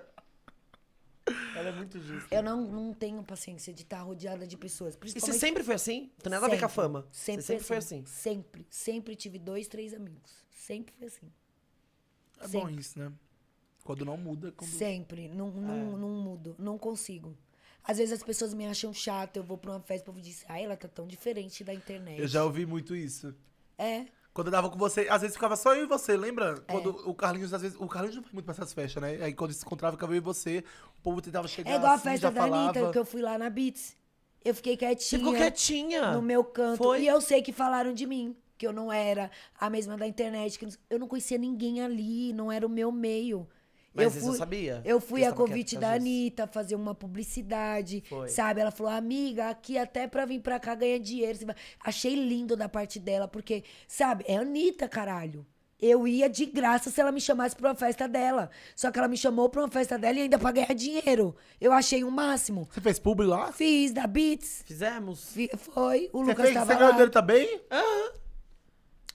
Ela é muito justa. Eu não, não tenho paciência de estar rodeada de pessoas. Principalmente... E você sempre foi assim? Não tem nada a ver com a fama. Sempre, sempre foi assim. assim. Sempre. Sempre tive dois, três amigos. Sempre foi assim. É sempre. bom isso, né? Quando não muda. Quando... É sempre. Não, não, é. não mudo. Não consigo. Às vezes as pessoas me acham chata, eu vou pra uma festa, o povo diz, ai, ah, ela tá tão diferente da internet. Eu já ouvi muito isso. É. Quando eu dava com você, às vezes ficava só eu e você, lembra? É. Quando o Carlinhos, às vezes. O Carlinhos não foi muito pra essas festas, né? Aí quando se encontrava, ficava eu e você, o povo tentava chegar. É igual assim, a festa da Anitta, que eu fui lá na Beats. Eu fiquei quietinha. Ficou quietinha. No meu canto. Foi? E eu sei que falaram de mim, que eu não era a mesma da internet, que eu não conhecia ninguém ali, não era o meu meio. Mas eu fui, sabia. Eu fui a convite da Anitta fazer uma publicidade, Foi. sabe? Ela falou, amiga, aqui até pra vir pra cá ganha dinheiro. Achei lindo da parte dela, porque, sabe, é Anitta, caralho. Eu ia de graça se ela me chamasse pra uma festa dela. Só que ela me chamou pra uma festa dela e ainda pra ganhar dinheiro. Eu achei o um máximo. Você fez publi lá? Fiz, da Beats. Fizemos. F foi, o você Lucas fez, tava você lá. Você ganhou dinheiro também? Aham. Uhum.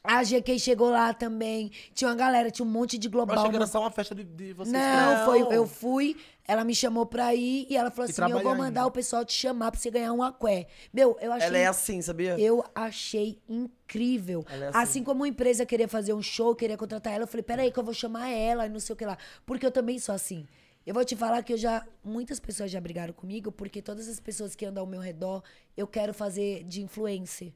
A GK chegou lá também. Tinha uma galera, tinha um monte de global. Eu achei que era só uma festa de, de vocês. Não, não, foi, eu fui, ela me chamou pra ir e ela falou e assim: eu vou mandar ainda. o pessoal te chamar pra você ganhar um aqué. Meu, eu achei. Ela é assim, sabia? Eu achei incrível. É assim. assim. como uma empresa queria fazer um show, queria contratar ela, eu falei: peraí, que eu vou chamar ela e não sei o que lá. Porque eu também sou assim. Eu vou te falar que eu já. Muitas pessoas já brigaram comigo, porque todas as pessoas que andam ao meu redor, eu quero fazer de influencer.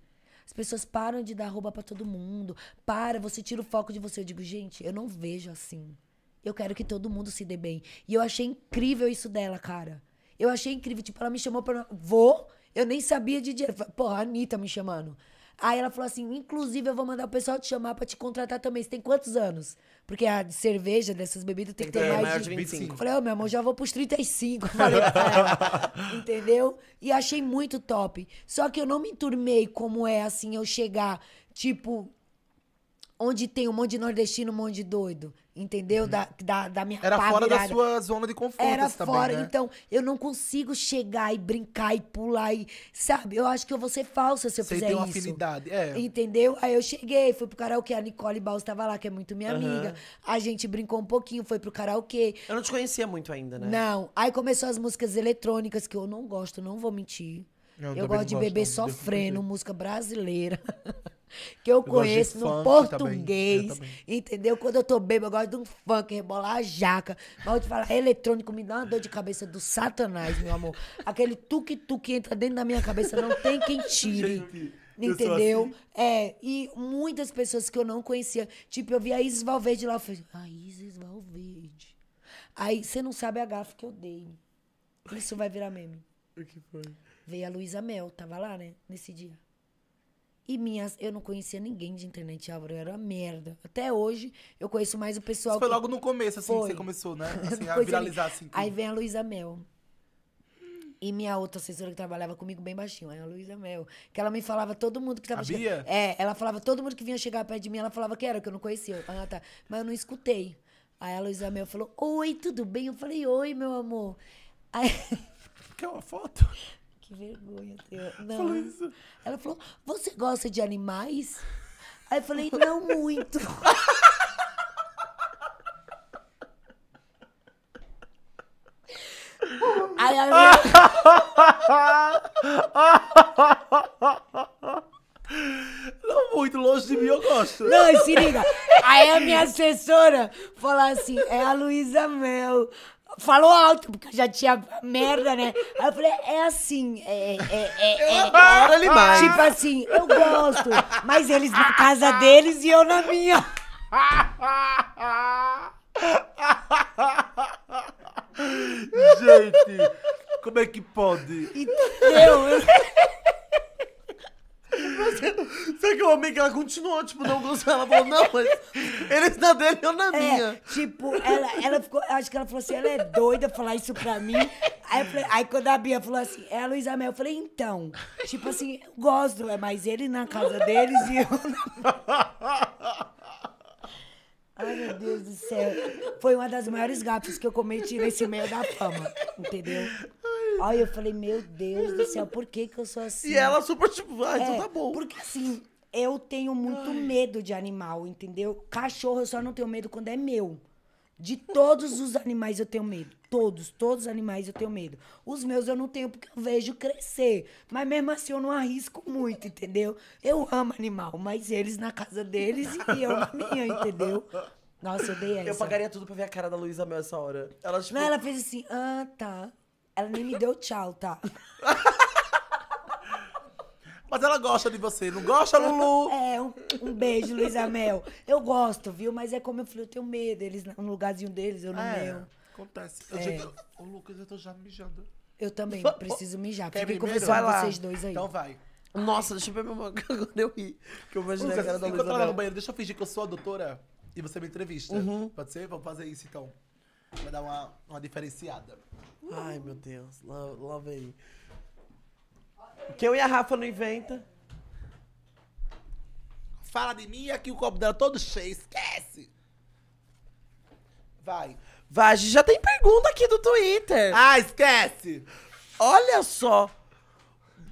As pessoas param de dar roupa para todo mundo. Para, você tira o foco de você. Eu digo, gente, eu não vejo assim. Eu quero que todo mundo se dê bem. E eu achei incrível isso dela, cara. Eu achei incrível. Tipo, ela me chamou pra. Vou. Eu nem sabia de dinheiro. Porra, a Anitta me chamando. Aí ela falou assim: inclusive, eu vou mandar o pessoal te chamar pra te contratar também. Você tem quantos anos? Porque a cerveja dessas bebidas tem, tem que ter é, mais, mais de 25. 25. Falei, ô, oh, meu amor, já vou pros 35. Falei, ah, entendeu? E achei muito top. Só que eu não me enturmei como é assim eu chegar, tipo, onde tem um monte de nordestino, um monte de doido entendeu? Uhum. Da, da, da minha Era fora virada. da sua zona de conforto. Era fora. né? Então, eu não consigo chegar e brincar e pular e, sabe? Eu acho que eu vou ser falsa se eu Você fizer tem uma isso. afinidade, é. Entendeu? Aí eu cheguei, fui pro karaokê, a Nicole Baus estava lá, que é muito minha uhum. amiga. A gente brincou um pouquinho, foi pro karaokê. Eu não te conhecia muito ainda, né? Não. Aí começou as músicas eletrônicas, que eu não gosto, não vou mentir. Eu, eu gosto de beber sofrendo, música brasileira. que eu, eu conheço no português, também. entendeu? Quando eu tô bêbado, eu gosto de um funk, rebolar a jaca. Mas eu te falar, eletrônico me dá uma dor de cabeça do satanás, meu amor. Aquele tuk-tuk entra dentro da minha cabeça, não tem quem tire. Gente assim. entendeu? Assim. É, e muitas pessoas que eu não conhecia. Tipo, eu vi a Isis Valverde lá, eu falei, a Isis Valverde. Aí, você não sabe a gafa que eu dei. Isso vai virar meme. O que foi? Veio a Luísa Mel, tava lá, né, nesse dia. E minhas, eu não conhecia ninguém de internet, Álvaro, eu era uma merda. Até hoje, eu conheço mais o pessoal. Isso foi que... logo no começo, assim, foi. que você começou, né? Assim, a viralizar, assim. Aí vem a Luísa Mel. E minha outra assessora que trabalhava comigo bem baixinho, a Luísa Mel. Que ela me falava todo mundo que tava a Bia? É, ela falava todo mundo que vinha chegar perto de mim, ela falava que era, que eu não conhecia. Ah, tá. Mas eu não escutei. Aí a Luísa Mel falou: Oi, tudo bem? Eu falei: Oi, meu amor. Aí... Quer uma foto? que vergonha. Não. Falou isso. Ela falou, você gosta de animais? Aí eu falei, não muito. Aí a minha... Não muito longe de mim, eu gosto. Não, se liga. Aí a minha assessora falou assim: é a Luísa Mel falou alto, porque eu já tinha merda, né? Aí eu falei, é assim, é. é, é, é, é, é ah, Tipo assim, eu gosto, mas eles na casa deles e eu na minha. Gente, como é que pode? Entendeu? Só que eu amei que ela continuou, tipo, não gostou. Ela falou, não, mas eles na dele, eu na é, minha. É, tipo, ela, ela ficou, acho que ela falou assim, ela é doida falar isso pra mim. Aí, falei, aí quando a Bia falou assim, é a Luísa Mel, eu falei, então, tipo assim, gosto, é mais ele na casa deles e eu na Ai, meu Deus do céu. Foi uma das maiores gafes que eu cometi nesse meio da fama, entendeu? Aí eu falei, meu Deus do céu, por que que eu sou assim? E ela super tipo, ah, então é, então tá bom. Porque assim, eu tenho muito Ai. medo de animal, entendeu? Cachorro eu só não tenho medo quando é meu. De todos os animais eu tenho medo. Todos, todos os animais eu tenho medo. Os meus eu não tenho porque eu vejo crescer. Mas mesmo assim eu não arrisco muito, entendeu? Eu amo animal, mas eles na casa deles e eu na minha, entendeu? Nossa, eu dei essa. Eu pagaria tudo pra ver a cara da Luísa Mel essa hora. Ela, tipo... Não, ela tipo, fez assim, ah, tá. Ela nem me deu tchau, tá? Mas ela gosta de você, não gosta, Lulu? É, um, um beijo, Luísa Mel. Eu gosto, viu? Mas é como eu falei, eu tenho medo. Eles no lugarzinho deles, eu no é, meu. Acontece. Eu já, é. eu, ô, Lucas, eu tô já mijando. Eu também preciso mijar. Quer Fiquei conversando com vocês dois aí. Então vai. Nossa, deixa eu ver meu quando eu ri. Que eu imaginei Lucas, a cara da Luísa no banheiro, deixa eu fingir que eu sou a doutora e você me entrevista. Uhum. Pode ser? Vamos fazer isso então. Vai dar uma, uma diferenciada. Ai, meu Deus. Lá, lá vem. Que eu e a Rafa não inventa. Fala de mim e aqui o copo dela é todo cheio. Esquece! Vai. Vai, já tem pergunta aqui do Twitter. Ah, esquece! Olha só.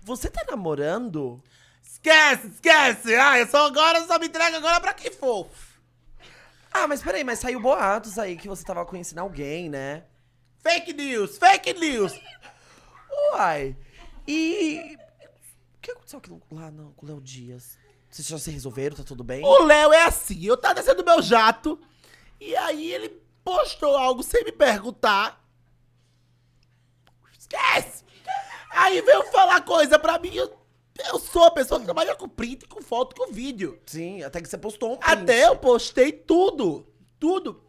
Você tá namorando? Esquece, esquece! Ah, eu só agora, só me entrega agora pra quem for. Ah, mas peraí, mas saiu boatos aí que você tava conhecendo alguém, né? Fake news, fake news! Uai. E que aconteceu aquilo lá no, com o Léo Dias? Vocês já se resolveram? Tá tudo bem? O Léo é assim, eu tava descendo meu jato, e aí ele postou algo sem me perguntar. Esquece! Aí veio falar coisa pra mim, eu, eu sou a pessoa que trabalha com print, com foto, com vídeo. Sim, até que você postou um print. Até eu postei tudo, tudo.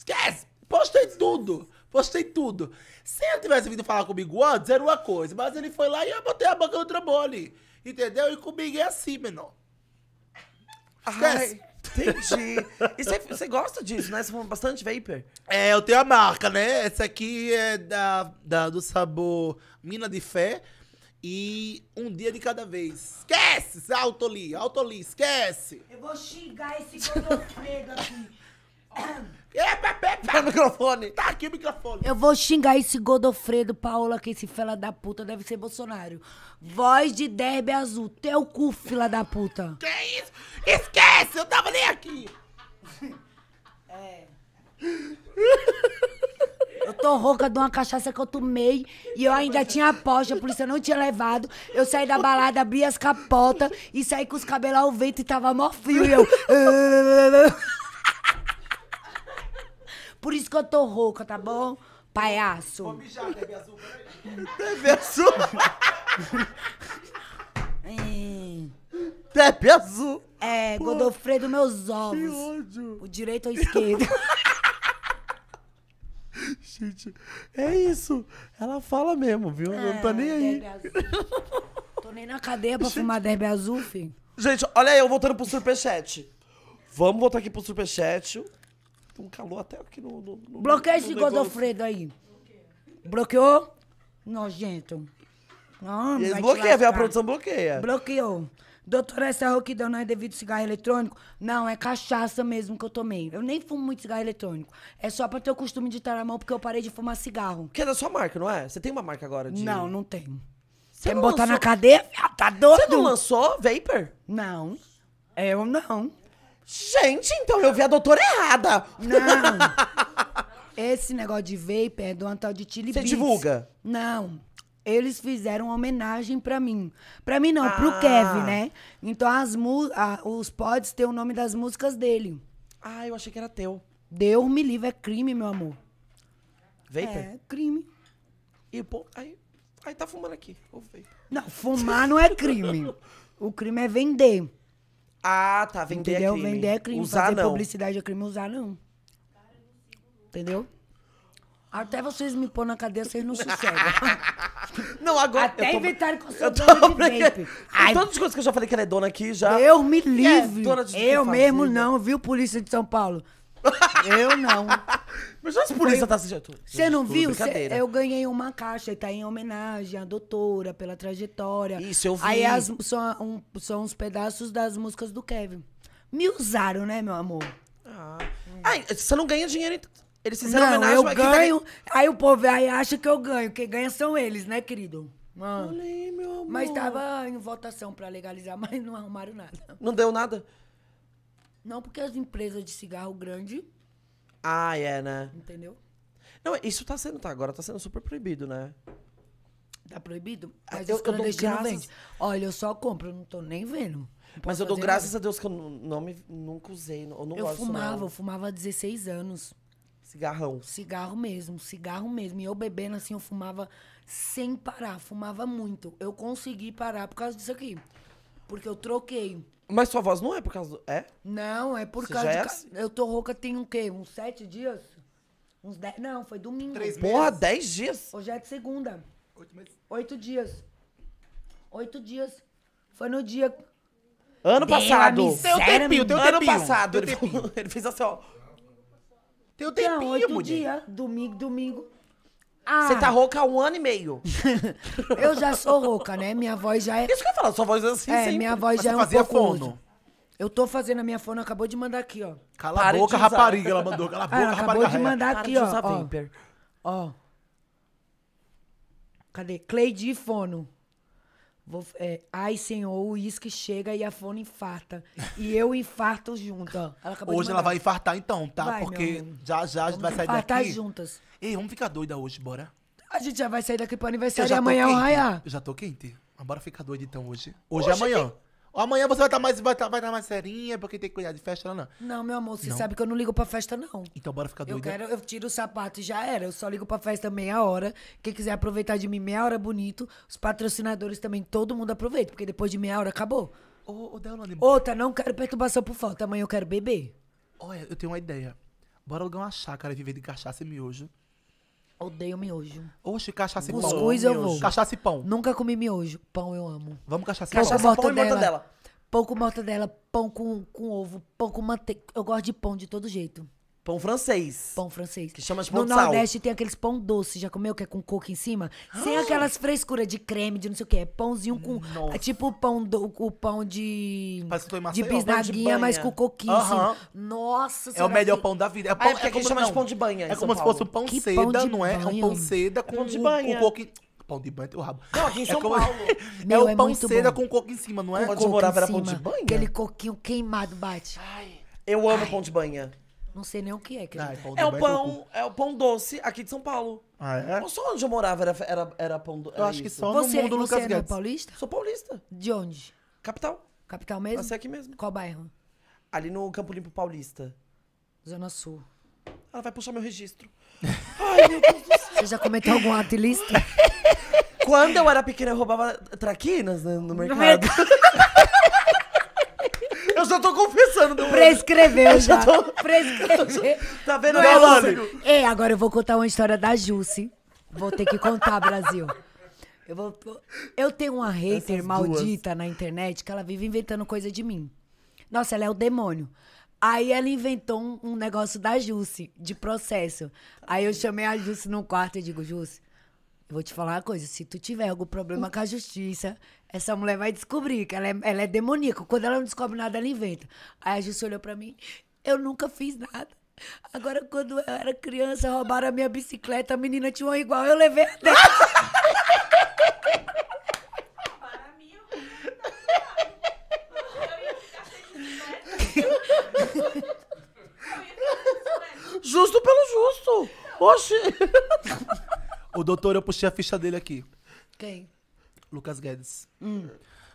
Esquece! Postei tudo postei tudo. Se ele tivesse vindo falar comigo antes, era uma coisa. Mas ele foi lá e eu botei a boca no trombone. ali. Entendeu? E comigo é assim, menor. Ai, entendi. E você gosta disso, né? Você fuma bastante vapor? É, eu tenho a marca, né? Essa aqui é da, da, do sabor Mina de Fé. E um dia de cada vez. Esquece! Autoli, Autoli, esquece! Eu vou xingar esse Godofredo aqui. Epa, pega o microfone. Tá aqui o microfone. Eu vou xingar esse Godofredo Paola, que esse fela da puta deve ser Bolsonaro. Voz de derby azul. Teu cu, fila da puta. Que isso? Esquece, eu tava nem aqui. É. Eu tô rouca de uma cachaça que eu tomei e eu ainda tinha aposta, por isso eu não tinha levado. Eu saí da balada, abri as capotas e saí com os cabelos ao vento e tava mó frio. E eu. Ah, ah, ah, por isso que eu tô rouca, tá bom? Palhaço. Vou mijar, TV azul. TV azul. Pepe é. azul. É, Godofredo, meus ovos. Que ódio. O direito ou esquerdo. Gente, é isso. Ela fala mesmo, viu? É, não tá nem aí. Tô nem na cadeia pra Gente. fumar derby azul, filho. Gente, olha aí, eu voltando pro superchat. Vamos voltar aqui pro superchat um calor até aqui no. no, no Bloqueia esse negócio. Godofredo aí. Bloqueou? Nojento. Não, Eles bloqueiam, a produção bloqueia. Bloqueou. Doutora, essa é rouquidão não é devido ao cigarro eletrônico? Não, é cachaça mesmo que eu tomei. Eu nem fumo muito cigarro eletrônico. É só pra ter o costume de estar na mão, porque eu parei de fumar cigarro. Que é da sua marca, não é? Você tem uma marca agora de... Não, não tenho. Você Quer me botar lançou... na cadeia? Tá doido? Você não lançou Vapor? Não. Eu não. Gente, então eu vi a doutora errada. Não. Esse negócio de vape é do Antal de Chili Você Beats. divulga? Não. Eles fizeram uma homenagem para mim. para mim não, ah. pro Kevin, né? Então as mu a, os pods têm o nome das músicas dele. Ah, eu achei que era teu. Deus me livre, é crime, meu amor. Vapor? É, crime. E pô, aí, aí tá fumando aqui. Não, fumar não é crime. o crime é vender. Ah, tá. Vender Entendeu? é crime. Vender é crime. Usar fazer não. publicidade é crime. Usar não. Entendeu? Até vocês me pôr na cadeia, vocês não sossegam. Não, agora. Até inventaram que eu sou dona tô... de vape. todas as coisas que eu já falei que ela é dona aqui já. Eu me é, livre. É, eu mesmo não, viu, polícia de São Paulo? Eu não. Mas as polícia tá assistindo. Você não viu? Cê, eu ganhei uma caixa e tá em homenagem à doutora pela trajetória. Isso, eu vi. Aí as, são, um, são uns pedaços das músicas do Kevin. Me usaram, né, meu amor? Ah. Ai, você não ganha dinheiro então. Eles fizeram não, homenagem. Eu ganho. Tá... Aí o povo aí acha que eu ganho. Quem ganha são eles, né, querido? Mano. Ah. Olhei, meu amor. Mas tava em votação pra legalizar, mas não arrumaram nada. Não deu nada? Não, porque as empresas de cigarro grande ah, é, né? Entendeu? Não, isso tá sendo, tá, agora tá sendo super proibido, né? Tá proibido? É, Mas eu, os clandestinos graças... vende. Olha, eu só compro, eu não tô nem vendo. Mas eu dou graças nada. a Deus que eu não, me, nunca usei. eu não eu gosto, fumava, não. eu fumava há 16 anos. Cigarrão. Cigarro mesmo, cigarro mesmo. E eu bebendo assim, eu fumava sem parar, fumava muito. Eu consegui parar por causa disso aqui. Porque eu troquei mas sua voz não é por causa do. É? Não, é por Você causa. Já é assim? Eu tô rouca tem o um quê? Uns sete dias? Uns dez. Não, foi domingo. Três Porra, meses. dez dias? Hoje é de segunda. Oito meses. Oito dias. Oito dias. Foi no dia. Ano passado. Miséria, tem o tempinho, tem o tempinho. Ano passado. Ele, ele, fez assim, ó. Tem o tempinho, Não, oito dia. Domingo, domingo. Ah. Você tá rouca há um ano e meio. eu já sou rouca, né? Minha voz já é. Isso que eu falo, sua voz é assim. É, sempre. minha voz Mas já é um pouco. Fono. Eu tô fazendo a minha fono, acabou de mandar aqui, ó. Cala Pare a boca, rapariga, ela mandou. Cala a ah, boca, rapariga. Acabou de mandar aqui, ó. ó. Ó. Cadê? Cleide fono. Vou, é, ai, senhor, o uísque chega e a fono infarta. E eu infarto junto, ó. Ela Hoje ela vai infartar então, tá? Vai, Porque já já a gente vai sair daqui. Infartar juntas. Ei, vamos ficar doida hoje, bora. A gente já vai sair daqui pro aniversário e amanhã é o raiar. Eu já tô quente. Mas bora ficar doida então hoje. Hoje é amanhã. amanhã. Amanhã você vai estar tá mais, vai tá, vai tá mais serinha, porque tem que cuidar de festa, não? Não, meu amor, você Não. sabe que eu não ligo pra festa, não. Então bora ficar Eu doida. quero, eu tiro o sapato e já era. Eu só ligo pra festa meia hora. Quem quiser aproveitar de mim meia hora é bonito, os patrocinadores também, todo mundo aproveita, porque depois de meia hora acabou. Ô, ô Deolane, Outra, não quero perturbação por falta. Amanhã eu quero beber. olha, eu tenho uma ideia. Bora alugar uma chácara e viver de cachaça e miojo. Odeio miojo. Oxe, cachaça e pão. Cuscuz eu vou. Cachaça e pão. Nunca comi miojo. Pão eu amo. Vamos cachaça e pão. Cachaça, pão, e mortadela. Pão com mortadela, pão com, com ovo, pão com manteiga. Eu gosto de pão de todo jeito. Pão francês. Pão francês. Que chama de pão no de sal. No Nordeste tem aqueles pão doce, já comeu? Que é com coco em cima? Ah. Sem aquelas frescuras de creme, de não sei o que. É pãozinho com... É Nossa. É tipo o pão, do, o pão de... Parece que eu tô em Maceió, De bisnaguinha, mas com coquinho uh -huh. em cima. Assim. Nossa É o melhor que... pão da vida. É, ah, pão, é, é que como, chama não. de pão de banha É como Paulo. É se fosse um pão que seda, pão não é? É um pão seda com, é pão de banha. com coco pão de banho tem o rabo. Não, aqui em São é Paulo. Meu, é o pão é seda bom. com coco em cima, não é? Com morava era pão de banha. Aquele coquinho queimado bate. Ai, eu amo Ai. pão de banha. Não sei nem o que é. Que ah, é, tá é o pão, é o pão doce aqui de São Paulo. Ah, é? só onde eu morava era, era, era pão doce. Eu é acho que só você, no mundo, Lucas Você é paulista? Sou paulista. De onde? Capital. Capital mesmo? Você aqui mesmo. Qual bairro? Ali no Campo Limpo Paulista. Zona Sul. Ela vai puxar meu registro. Ai, meu Deus do céu. Você já cometeu algum ato ilícito? Quando eu era pequena, eu roubava traquinas né, no mercado. No é- mercado. Eu só tô confessando. É? Prescreveu já. Tô... Prescreveu. Tá vendo, Galano? É, é, agora eu vou contar uma história da Jusce. Vou ter que contar, Brasil. Eu, vou... eu tenho uma hater maldita na internet que ela vive inventando coisa de mim. Nossa, ela é o demônio. Aí ela inventou um, um negócio da Jusce, de processo. Aí eu chamei a Jusce no quarto e digo, Jusce, Vou te falar uma coisa, se tu tiver algum problema hum. com a justiça, essa mulher vai descobrir que ela é, ela é demoníaca. Quando ela não descobre nada, ela inventa. Aí a justiça olhou pra mim, eu nunca fiz nada. Agora, quando eu era criança, roubaram a minha bicicleta, a menina tinha uma igual, eu levei a justo pelo justo. Oxi. o doutor, eu puxei a ficha dele aqui. Quem? Lucas Guedes. Hum.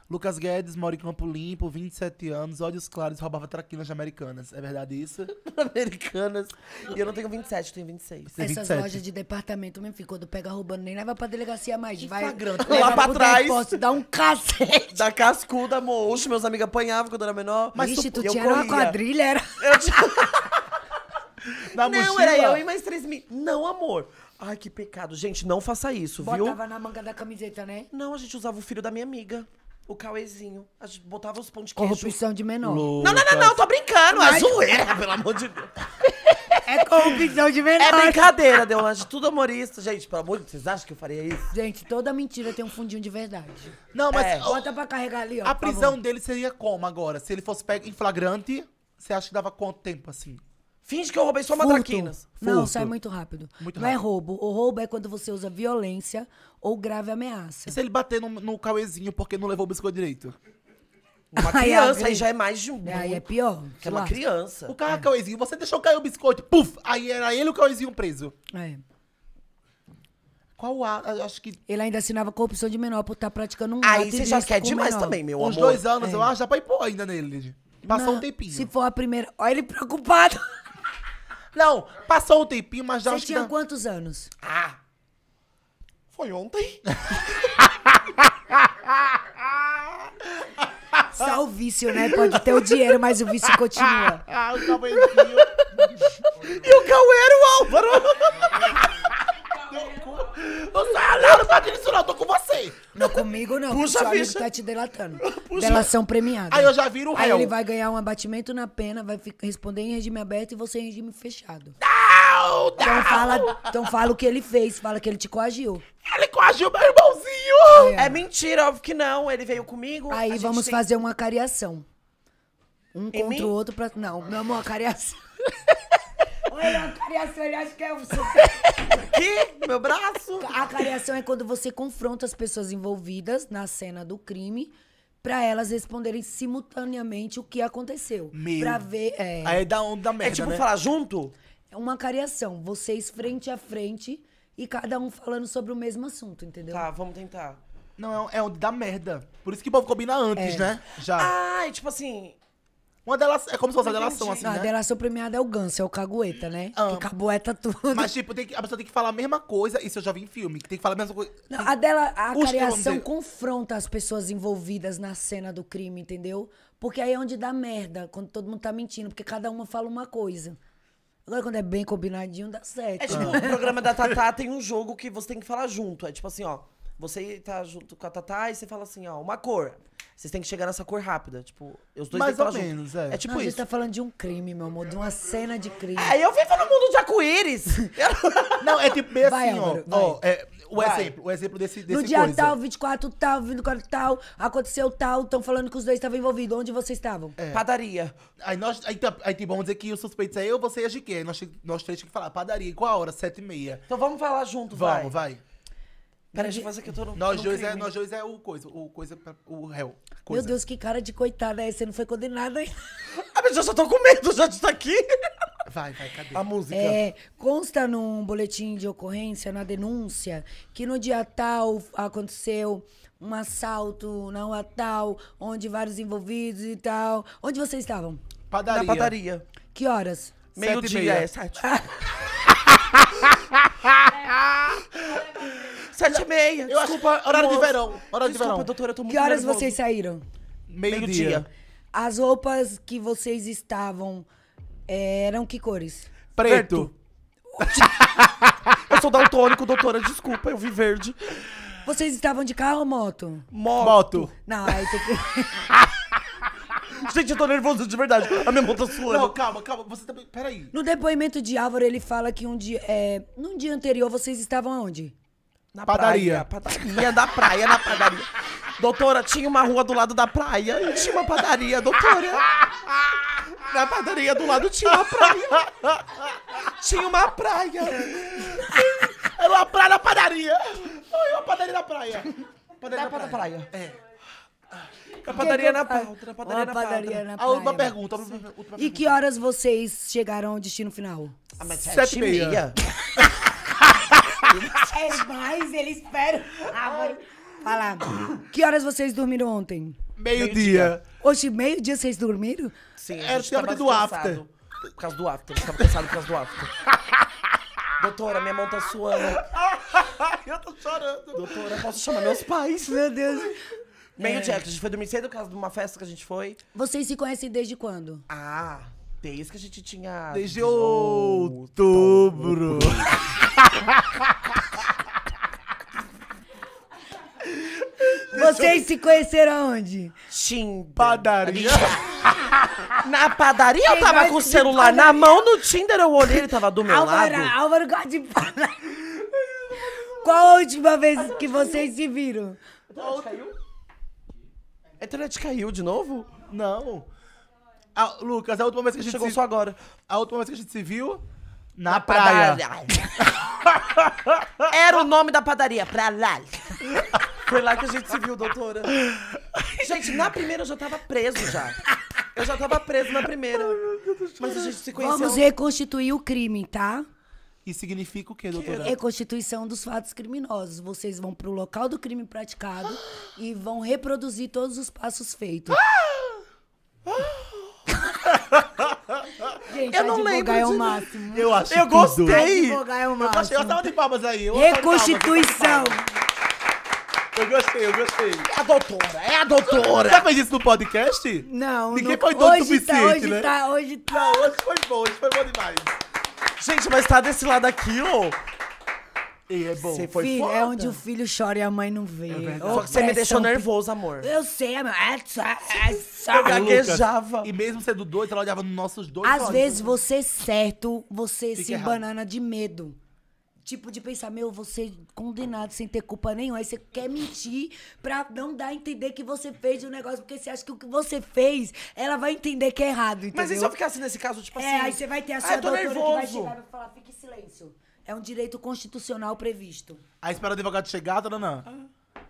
Lucas Guedes mora em Campo Limpo, 27 anos, olhos claros, roubava traquinas de americanas. É verdade isso? Americanas. E eu não tenho 27, eu tenho 26. Essas 27. lojas de departamento mesmo, ficou do pega roubando, nem leva pra delegacia mais. Vai flagrante. grana. Lá pra trás. Posso dar um cacete. Da cascuda, amor. Oxe, meus amigos apanhavam quando eu era menor. Mas Vixe, tu, tu tinha uma quadrilha, era. Eu tinha- Na não, mochila. era eu e mais três mil. Não, amor. Ai, que pecado. Gente, não faça isso, Botava viu? Botava na manga da camiseta, né? Não, a gente usava o filho da minha amiga. O Cauezinho. A gente botava os pontos de queijo. Corrupção de menor. Lucas. Não, não, não, não, tô brincando. É mas... É zoeira, pelo amor de Deus. É corrupção de menor. É brincadeira, deu de Tudo humorista, gente. Pelo amor de Deus, vocês acham que eu faria isso? Gente, toda mentira tem um fundinho de verdade. Não, mas. É. Bota pra carregar ali, ó. A prisão favor. dele seria como agora? Se ele fosse pego em flagrante, você acha que dava quanto tempo assim? Finge que eu roubei só matraquinas. Não, sai é muito rápido. Muito não é rápido. é roubo. O roubo é quando você usa violência ou grave ameaça. E se ele bater no, no cauezinho porque não levou o biscoito direito? Uma criança, aí já é mais de um. aí né? é pior. Que é uma criança. O cara é. é. Cauezinho, você deixou cair o biscoito, puf! Aí era ele o Cauezinho preso. É. Qual a. Acho que. Ele ainda assinava corrupção de menor por estar tá praticando um Aí você já quer demais menor. também, meu Uns amor. Uns dois anos, é. eu acho, dá pra impor ainda nele. Passou um tempinho. Se for a primeira. Olha ele preocupado. Não, passou um tempinho, mas já... Você tinha dá... quantos anos? Ah, foi ontem. Só o vício, né? Pode ter o dinheiro, mas o vício continua. Ah, o Cauêzinho. e o Cauê era o Álvaro. Não não, não bate nisso não, tô com você. Não, comigo não. Puxa seu amigo tá te delatando. Puxa. Delação premiada. Aí eu já viro o réu. Aí ele vai ganhar um abatimento na pena, vai responder em regime aberto e você em regime fechado. Não, então não. Então fala, então fala o que ele fez, fala que ele te coagiu. Ele coagiu meu irmãozinho. É, é mentira, óbvio que não. Ele veio comigo. Aí vamos fazer uma cariação. Um em contra mim? o outro pra... Não, meu amor, a cariação. a cariação, ele acha que é o seu... Que? Meu braço? A cariação é quando você confronta as pessoas envolvidas na cena do crime para elas responderem simultaneamente o que aconteceu. Meu. Pra ver. É... Aí dá onda da merda. É tipo né? falar junto? É uma cariação. Vocês frente a frente e cada um falando sobre o mesmo assunto, entendeu? Tá, vamos tentar. Não, é, é dá da merda. Por isso que o povo combina antes, é. né? Já. Ah, é tipo assim, uma delação, é como se fosse uma delação, assim, não, né? É a delação premiada é o ganso, é o cagueta, né? Ah. Que cabueta tudo. Mas, tipo, tem que, a pessoa tem que falar a mesma coisa, isso eu já vi em filme, que tem que falar a mesma coisa. Não, tem... a dela, a confronta as pessoas envolvidas na cena do crime, entendeu? Porque aí é onde dá merda, quando todo mundo tá mentindo, porque cada uma fala uma coisa. Agora, quando é bem combinadinho, dá certo. É tipo, o programa da Tatá tem um jogo que você tem que falar junto. É tipo assim, ó, você tá junto com a Tatá e você fala assim, ó, uma cor. Vocês têm que chegar nessa cor rápida. Tipo, os dois Mais ou menos, é. É tipo não, isso. A gente tá falando de um crime, meu amor, de uma cena de crime. Aí eu vivo no mundo de arco-íris. não, é tipo bem assim, Álvaro, ó. ó é, o vai. exemplo, o exemplo desse, desse No dia coisa. tal, 24 tal, 24 tal, aconteceu tal, estão falando que os dois estavam envolvidos. Onde vocês estavam? É. Padaria. Aí nós, aí, tá, aí tipo, vamos dizer que o suspeito é eu, você e é a GQ. Nós, nós três temos que falar, padaria, qual a hora? Sete e meia. Então vamos falar junto, vamos, vai. Vamos, vai. Parece fazer que eu tô no. Nós dois, é, nós dois é o coisa, o coisa, o réu. Coisa. Meu Deus, que cara de coitada é? Né? Você não foi condenada ainda. ah, mas eu só tô com medo já de estar tá aqui. Vai, vai, cadê? A música. É, consta num boletim de ocorrência, na denúncia, que no dia tal aconteceu um assalto na rua tal, onde vários envolvidos e tal. Onde vocês estavam? Padaria. Na padaria. Que horas? Meio-dia, é sete. Sete e meia. Eu desculpa, acho... horário de verão. Horário desculpa, de verão. doutora, eu tô muito Que horas nervoso. vocês saíram? Meio-dia. Meio As roupas que vocês estavam eh, eram que cores? Preto. eu sou daltônico, doutora, desculpa, eu vi verde. Vocês estavam de carro ou moto? Moto. moto. Não, aí tem que... Gente, eu tô nervoso de verdade. A minha mão tá suando. Não, calma, calma. Você também. Tá- peraí. No depoimento de Álvaro, ele fala que um dia. É, num dia anterior, vocês estavam onde? Na padaria. Praia, padaria da praia, na padaria. Doutora, tinha uma rua do lado da praia e tinha uma padaria, doutora. Na padaria do lado tinha uma praia. Tinha uma praia. Era uma praia na padaria. Foi uma padaria na praia. Padaria da na praia. praia. É. A padaria na praia. Ah, a padaria na praia. Né? A última pergunta. E que horas vocês chegaram ao destino final? Sete e meia é mais, ele espera. Ah, Falar. Que horas vocês dormiram ontem? Meio-dia. Hoje, meio-dia, vocês dormiram? Sim, é, a gente tava do after. Por causa do after, eu tava cansado por causa do after. Doutora, minha mão tá suando. eu tô chorando. Doutora, posso chamar meus pais? Meu Deus. Meio-dia, é. a gente foi dormir cedo por causa de uma festa que a gente foi. Vocês se conhecem desde quando? Ah, Desde que a gente tinha. Desde outubro. Vocês se conheceram onde? Tinder. Padaria. Na padaria eu tava com o celular na mão, no Tinder eu olhei, ele tava do meu Álvaro, lado. Álvaro gosta de falar. Qual a última vez que vocês se viram? A internet caiu? A internet caiu de novo? Não. A, Lucas, a última vez que a gente Chegou se... só agora. A última vez que a gente se viu... Na, na praia. Era o nome da padaria, pra lá. Foi lá que a gente se viu, doutora. Gente, na primeira eu já tava preso já. Eu já tava preso na primeira. Mas a gente se conheceu. Vamos reconstituir o crime, tá? E significa o quê, doutora? Reconstituição dos fatos criminosos. Vocês vão pro local do crime praticado e vão reproduzir todos os passos feitos. Ah! Ah! Gente, eu não lembro. é o máximo. Eu acho Eu gostei. Advogar é Eu gostei. Eu tava de palmas aí. Eu Reconstituição. Eu gostei, eu gostei. É a doutora, é a doutora. Já fez isso no podcast? Não. Ninguém foi doido o tá, suficiente, tá, hoje né? hoje tá, hoje tá. Ah, hoje foi bom, hoje foi bom demais. Gente, mas tá desse lado aqui, ó. E é bom. Você foi filho, é foda. É onde o filho chora e a mãe não vê. É Só que você me deixou nervoso, amor. Eu sei, amor. É só, é só. Eu gaguejava. E mesmo sendo doido, ela olhava nos nossos dois Às olhos. vezes você é certo, você Fica se errado. banana de medo. Tipo de pensar, meu, você condenado sem ter culpa nenhuma. Aí você quer mentir pra não dar a entender que você fez o negócio, porque você acha que o que você fez, ela vai entender que é errado. Entendeu? Mas e se eu ficasse nesse caso, tipo é, assim? É, aí você vai ter a ah, sua Aí eu tô doutora nervoso. que vai chegar e falar, fique em silêncio. É um direito constitucional previsto. Aí espera o advogado chegar, Tananã. Tá, ah.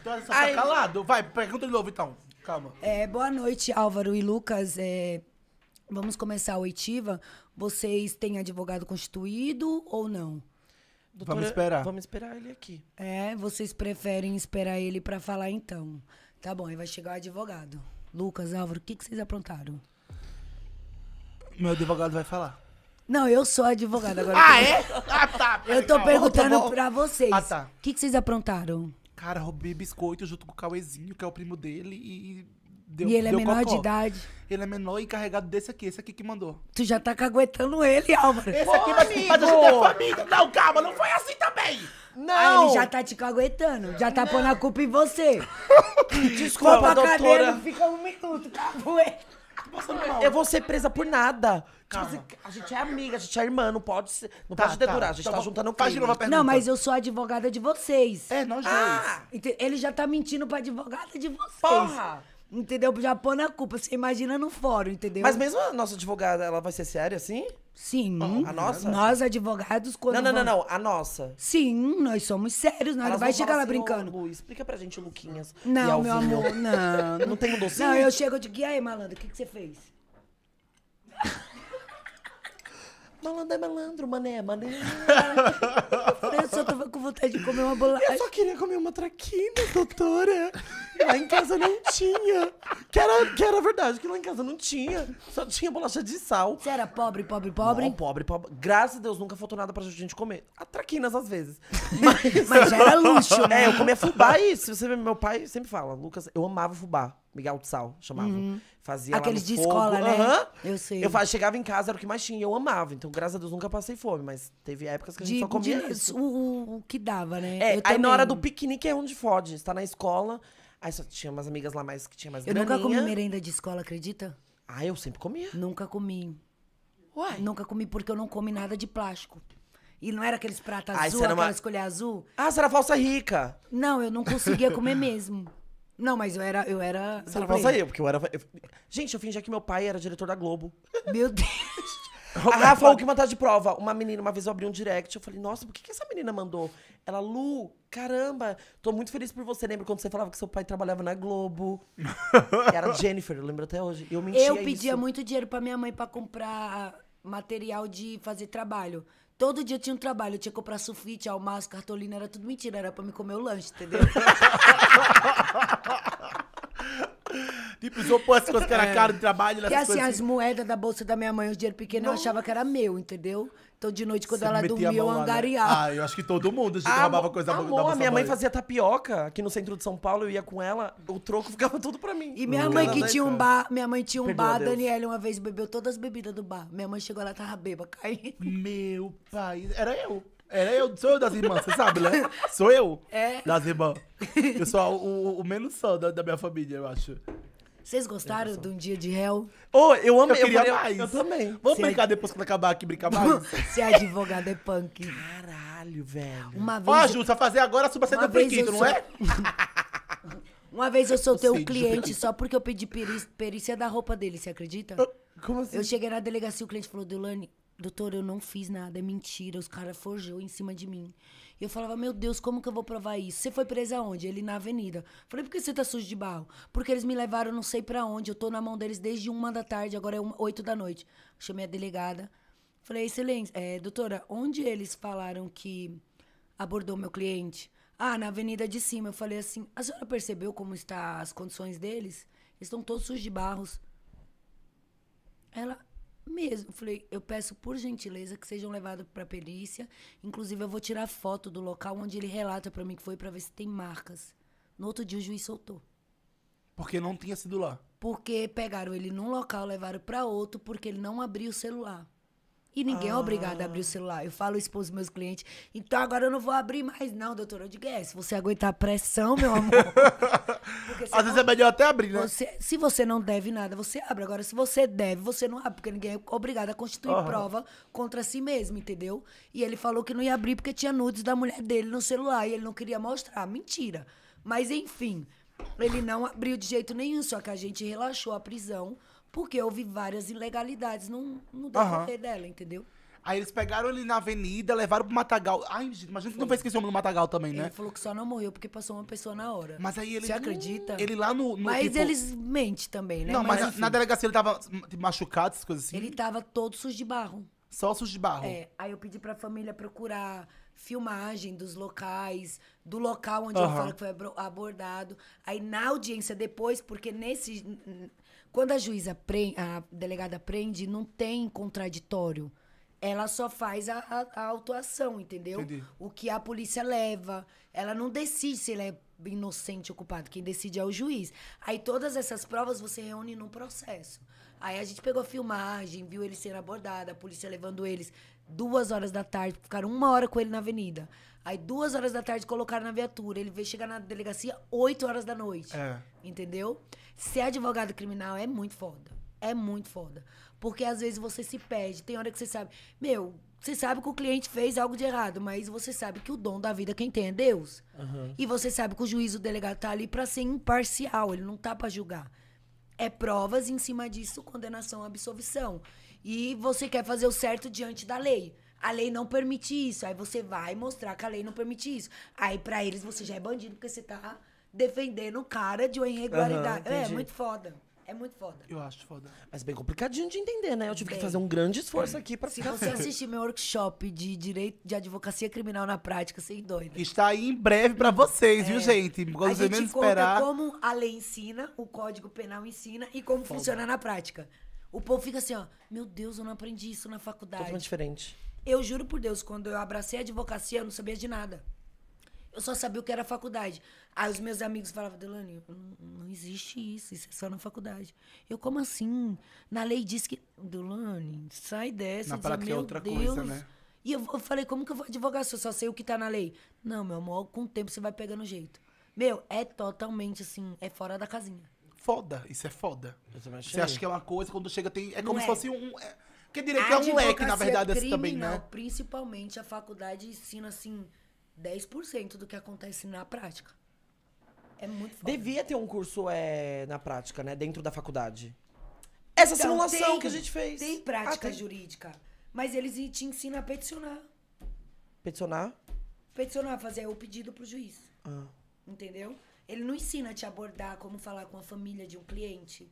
Então, só tá Aí... calado. Vai, pergunta de novo, então. Calma. É, boa noite, Álvaro e Lucas. É, vamos começar a oitiva. Vocês têm advogado constituído ou não? Doutora, vamos esperar. Vamos esperar ele aqui. É, vocês preferem esperar ele para falar então. Tá bom, aí vai chegar o advogado. Lucas, Álvaro, o que, que vocês aprontaram? Meu advogado vai falar. Não, eu sou advogada agora. Ah, é? Ah, tá. Eu tô tá perguntando tá pra vocês. Ah, tá. O que, que vocês aprontaram? Cara, roubei biscoito junto com o Cauezinho, que é o primo dele, e Deu, e ele é menor cocô. de idade. Ele é menor e carregado desse aqui, esse aqui que mandou. Tu já tá caguetando ele, Álvaro. Esse Pô, aqui vai mas, fazer a gente é família. Não, calma, não foi assim também. Não. Aí ah, ele já tá te caguetando, já tá não. pondo a culpa em você. Desculpa, a doutora. Cadeira, fica um minuto, cagueta passando é mal. Eu vou ser presa por nada. Tipo, assim, a gente é amiga, a gente é irmã, não pode ser. Não Tá, pode tá. dedurar, a gente tá Então tá, juntando o de crime. novo a Não, mas eu sou advogada de vocês. É, nós dois. Ah, Ele já tá mentindo pra advogada de vocês. Porra! Entendeu? Já pôr na culpa. Você imagina no fórum, entendeu? mas mesmo a nossa advogada, ela vai ser séria assim? Sim. Oh, a nossa? Nós, advogados, quando. Não, não, não, não, A nossa. Sim, nós somos sérios. Nós vai chegar lá assim, brincando. Lu, explica pra gente, Luquinhas. Não, meu amor, não. não tem um docinho? Não, eu chego de digo, e aí, malandro, o que, que você fez? Malandro é malandro, mané, mané. eu só tava com vontade de comer uma bolacha. Eu só queria comer uma traquina, doutora. Lá em casa não tinha. Que era, que era verdade, que lá em casa não tinha. Só tinha bolacha de sal. Você era pobre, pobre, pobre? Não, pobre, pobre. Graças a Deus nunca faltou nada pra gente comer. A traquinas às vezes. Mas, Mas já era luxo, né? É, eu comia fubá e se você vê meu pai sempre fala, Lucas, eu amava fubá. Miguel Tsal chamava. Uhum. Fazia Aqueles de fogo. escola, né? Uhum. Eu sei. Eu faz, chegava em casa, era o que mais tinha. Eu amava. Então, graças a Deus, nunca passei fome. Mas teve épocas que a gente de, só comia de, isso. O, o, que dava, né? É, eu aí também. na hora do piquenique é onde fode. Você tá na escola, aí só tinha umas amigas lá mais que tinha mais Eu graninha. nunca comi merenda de escola, acredita? Ah, eu sempre comia. Nunca comi. Uai? Nunca comi porque eu não comi nada de plástico. E não era aqueles pratos ah, azul, aquela uma... escolha azul. Ah, você era falsa rica. Não, eu não conseguia comer mesmo. Não, mas eu era. Eu era Você era falsa porque eu era. eu- Gente, eu fingia que meu pai era diretor da Globo. Meu Deus. A Rafa que mandar de prova. Uma menina, uma vez eu abri um direct, eu falei, nossa, por que, que essa menina mandou? Ela, Lu, caramba, tô muito feliz por você. Lembra quando você falava que seu pai trabalhava na Globo? E era Jennifer, eu lembro até hoje. Eu mentia Eu pedia isso. muito dinheiro pra minha mãe pra comprar material de fazer trabalho. Todo dia tinha um trabalho, eu tinha que comprar sulfite, almaço, cartolina, era tudo mentira, era pra me comer o lanche, entendeu? Tipo, se pô, posso coisas que era caro de trabalho... E assim, as assim. moedas da bolsa da minha mãe, o dinheiro pequeno, eu achava que era meu, entendeu? Então, de noite, quando Você ela dormia, eu né? angariava. Né? Ah, eu acho que todo mundo ah, roubava coisa amor, da bolsa. da minha mãe fazia tapioca aqui no centro de São Paulo, eu ia com ela, o troco ficava tudo pra mim. E minha hum. mãe que tinha um bar, minha mãe tinha um Perdeu bar, a Daniela uma vez bebeu todas as bebidas do bar. Minha mãe chegou lá, tava bêbada, caindo. Meu pai, era eu. Era eu, sou eu das irmãs, você sabe, né? Sou eu é. das irmãs. Eu sou o, o menos só da, da minha família, eu acho. Vocês gostaram de um dia de réu? Ô, oh, eu amo. Eu, queria eu, mais. Eu também. Vamos Se é brincar é... depois quando acabar aqui, brincar mais? Se advogado é punk. Caralho, velho. Uma vez... Ó, oh, Ju, você vai fazer agora a subaceta brinquedo, não sou... é? Uma vez eu soltei um é cliente só porque eu pedi perícia da roupa dele, você acredita? Como assim? Eu cheguei na delegacia e o cliente falou, Delane, doutor, eu não fiz nada, é mentira, os caras forjou em cima de mim. E eu falava, meu Deus, como que eu vou provar isso? Você foi presa onde? Ele na avenida. Falei, por que você tá sujo de barro? Porque eles me levaram não sei para onde. Eu tô na mão deles desde uma da tarde, agora é uma, oito da noite. Chamei a delegada. Falei, excelência, é, doutora, onde eles falaram que abordou meu cliente? Ah, na avenida de cima. Eu falei assim, a senhora percebeu como está as condições deles? Eles estão todos sujos de barros. Ela, mesmo. Eu falei, eu peço por gentileza que sejam levados para perícia. Inclusive, eu vou tirar foto do local onde ele relata para mim que foi para ver se tem marcas. No outro dia, o juiz soltou. Porque não tinha sido lá. Porque pegaram ele num local, levaram para outro, porque ele não abriu o celular. E ninguém é ah. é obrigado a abrir o celular. Eu falo isso para os meus clientes. Então agora eu não vou abrir mais, não, doutora. Eu digo, é, se você aguentar a pressão, meu amor. Às não... vezes é melhor até abrir, né? Você... se você não deve nada, você abre. Agora, se você deve, você não abre, porque ninguém é obrigado a constituir uhum. prova contra si mesmo, entendeu? E ele falou que não ia abrir porque tinha nudes da mulher dele no celular e ele não queria mostrar. Mentira. Mas enfim, ele não abriu de jeito nenhum, só que a gente relaxou a prisão porque houve várias ilegalidades no, no decorrer dela, entendeu? Aí eles pegaram ele na avenida, levaram pro Matagal. Ai, gente, mas a gente não fez esquecer o nome do Matagal também, né? Ele falou que só não morreu porque passou uma pessoa na hora. Mas aí ele. Você acredita? Ele lá no. no mas tipo... eles mentem também, né? Não, mas, mas na delegacia ele tava tipo, machucado, essas coisas assim. Ele tava todo sujo de barro. Só sujo de barro. É. Aí eu pedi pra família procurar filmagem dos locais, do local onde uhum. ele falou que foi abordado. Aí na audiência depois, porque nesse quando a juíza prende, a delegada prende, não tem contraditório. Ela só faz a, a, a autuação, entendeu? Entendi. O que a polícia leva. Ela não decide se ele é inocente ou culpado. Quem decide é o juiz. Aí todas essas provas você reúne num processo. Aí a gente pegou a filmagem, viu ele sendo abordado, a polícia levando eles duas horas da tarde, ficaram uma hora com ele na avenida. Aí, duas horas da tarde, colocaram na viatura. Ele veio chegar na delegacia oito horas da noite. É. Entendeu? Ser advogado criminal é muito foda. É muito foda. Porque às vezes você se perde. Tem hora que você sabe. Meu, você sabe que o cliente fez algo de errado, mas você sabe que o dom da vida quem tem é Deus. Uhum. E você sabe que o juiz, o delegado, tá ali para ser imparcial. Ele não tá para julgar. É provas e em cima disso, condenação, absolvição. E você quer fazer o certo diante da lei a lei não permite isso. Aí você vai mostrar que a lei não permite isso. Aí para eles você já é bandido porque você tá defendendo o cara de uma irregularidade. Uhum, é, é muito foda. É muito foda. Eu acho foda. Mas bem complicadinho de entender, né? Eu tive bem, que fazer um grande esforço aqui pra Se ficar... você assistir meu workshop de Direito de Advocacia Criminal na Prática, sem doido. Está aí em breve pra vocês, é. viu, gente? Quando a você gente conta esperar... como a lei ensina, o Código Penal ensina e como foda. funciona na prática. O povo fica assim, ó, meu Deus, eu não aprendi isso na faculdade. Totalmente diferente. Eu juro por Deus, quando eu abracei a advocacia, eu não sabia de nada. Eu só sabia o que era faculdade. Aí os meus amigos falavam, Delane, não, não existe isso, isso é só na faculdade. Eu, como assim? Na lei diz que. Delane, sai dessa. Na prática é outra Deus. coisa, né? E eu, eu, falei, como que eu vou advogar se eu só sei o que tá na lei? Não, meu amor, com o tempo você vai pegando jeito. Meu, é totalmente assim, é fora da casinha. Foda, isso é foda. Você acha que é uma coisa, quando chega tem. É não como é. se fosse um. É porque direito é um leque, na verdade, criminal, assim, também, né? Principalmente a faculdade ensina, assim, 10% do que acontece na prática. É muito foda. Devia ter um curso é, na prática, né? Dentro da faculdade. Essa então, simulação tem, que a gente fez. Tem ah, prática ah, tem. jurídica. Mas eles te ensinam a peticionar. Peticionar? Peticionar, fazer o pedido pro juiz. Ah. Entendeu? Ele não ensina a te abordar como falar com a família de um cliente.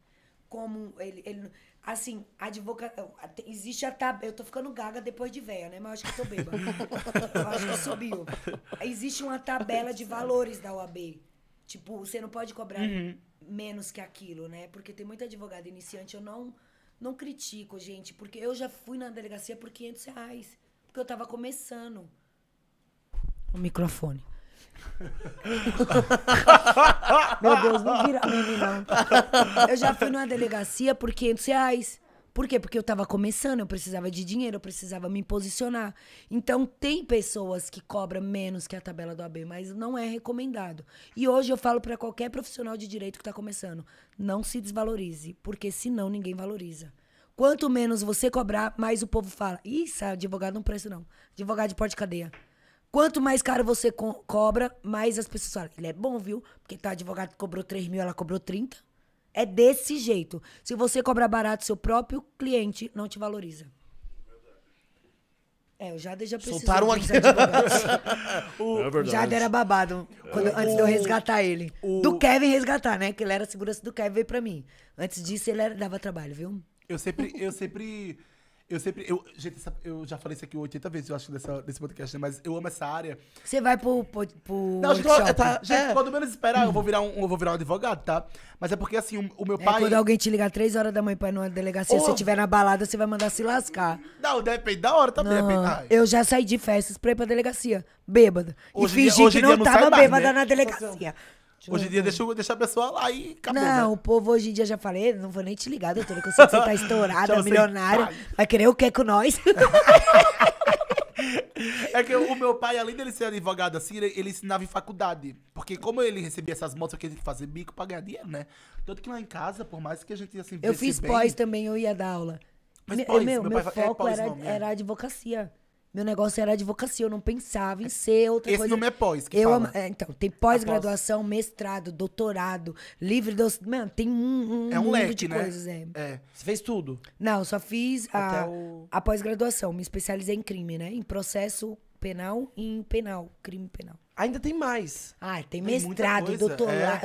Como ele, ele Assim, advocacia. Existe a tabela. Eu tô ficando gaga depois de véia, né? Mas eu acho que eu tô bêbada. eu acho que subiu. Existe uma tabela de valores da UAB. Tipo, você não pode cobrar uhum. menos que aquilo, né? Porque tem muita advogada iniciante. Eu não, não critico, gente, porque eu já fui na delegacia por 500 reais. Porque eu tava começando. O microfone. Meu Deus, não vira meme, não. Eu já fui numa delegacia por 500 reais. Por quê? Porque eu tava começando, eu precisava de dinheiro, eu precisava me posicionar. Então, tem pessoas que cobram menos que a tabela do AB, mas não é recomendado. E hoje eu falo para qualquer profissional de direito que tá começando: não se desvalorize, porque senão ninguém valoriza. Quanto menos você cobrar, mais o povo fala: ih, advogado não preço não. Advogado de porte de cadeia. Quanto mais caro você co cobra, mais as pessoas falam. Ele é bom, viu? Porque tá advogado cobrou 3 mil, ela cobrou 30. É desse jeito. Se você cobrar barato, seu próprio cliente não te valoriza. É, o Jader já precisou Soltaram aqui. o é Jader era babado quando, antes de eu resgatar ele. O, do Kevin resgatar, né? Que ele era segurança do Kevin veio pra mim. Antes disso, ele era, dava trabalho, viu? Eu sempre, eu sempre eu sempre. Eu, gente, eu já falei isso aqui 80 vezes, eu acho, nessa nesse podcast, né? mas eu amo essa área. Você vai pro. pro, pro não, gente, eu, tá, gente é. quando menos esperar, eu vou virar um, eu vou virar um advogado, tá? Mas é porque assim, o, o meu é, pai. Quando alguém te ligar 3 horas da manhã pra ir numa delegacia, se você estiver na balada, você vai mandar se lascar. Não, depende da hora também. Não, eu já saí de festas pra ir pra delegacia, bêbada. Hoje e fingi dia, que não, não tava mais, bêbada né? na delegacia. Hoje em dia deixa, deixa a pessoa lá e acabou. Né? Não, né? o povo hoje em dia já falei, não vou nem te ligar, doutora, que eu sei que você tá estourada, milionária. Vai querer o que com nós? É que o meu pai, além dele ser advogado assim, ele, ele, ensinava em faculdade. Porque como ele recebia essas motos que ele tinha que fazer bico pra ganhar dinheiro, né? Tanto que lá em casa, por mais que a gente assim. Eu fiz bem, pós também, eu ia dar aula. Mas pós, meu, meu, é foco era, né? era advocacia. Meu negócio era advocacia, eu não pensava em ser outra Esse coisa. Esse nome é pós, que eu fala. Am... É, então, tem pós-graduação, mestrado, doutorado, livre do. Mano, tem um, um, é um leque, de né? coisas. É. é. Você fez tudo? Não, só fiz a, o... a pós-graduação. Me especializei em crime, né? Em processo penal e em penal, crime penal. Ainda tem mais. Ah, tem, tem mestrado, é.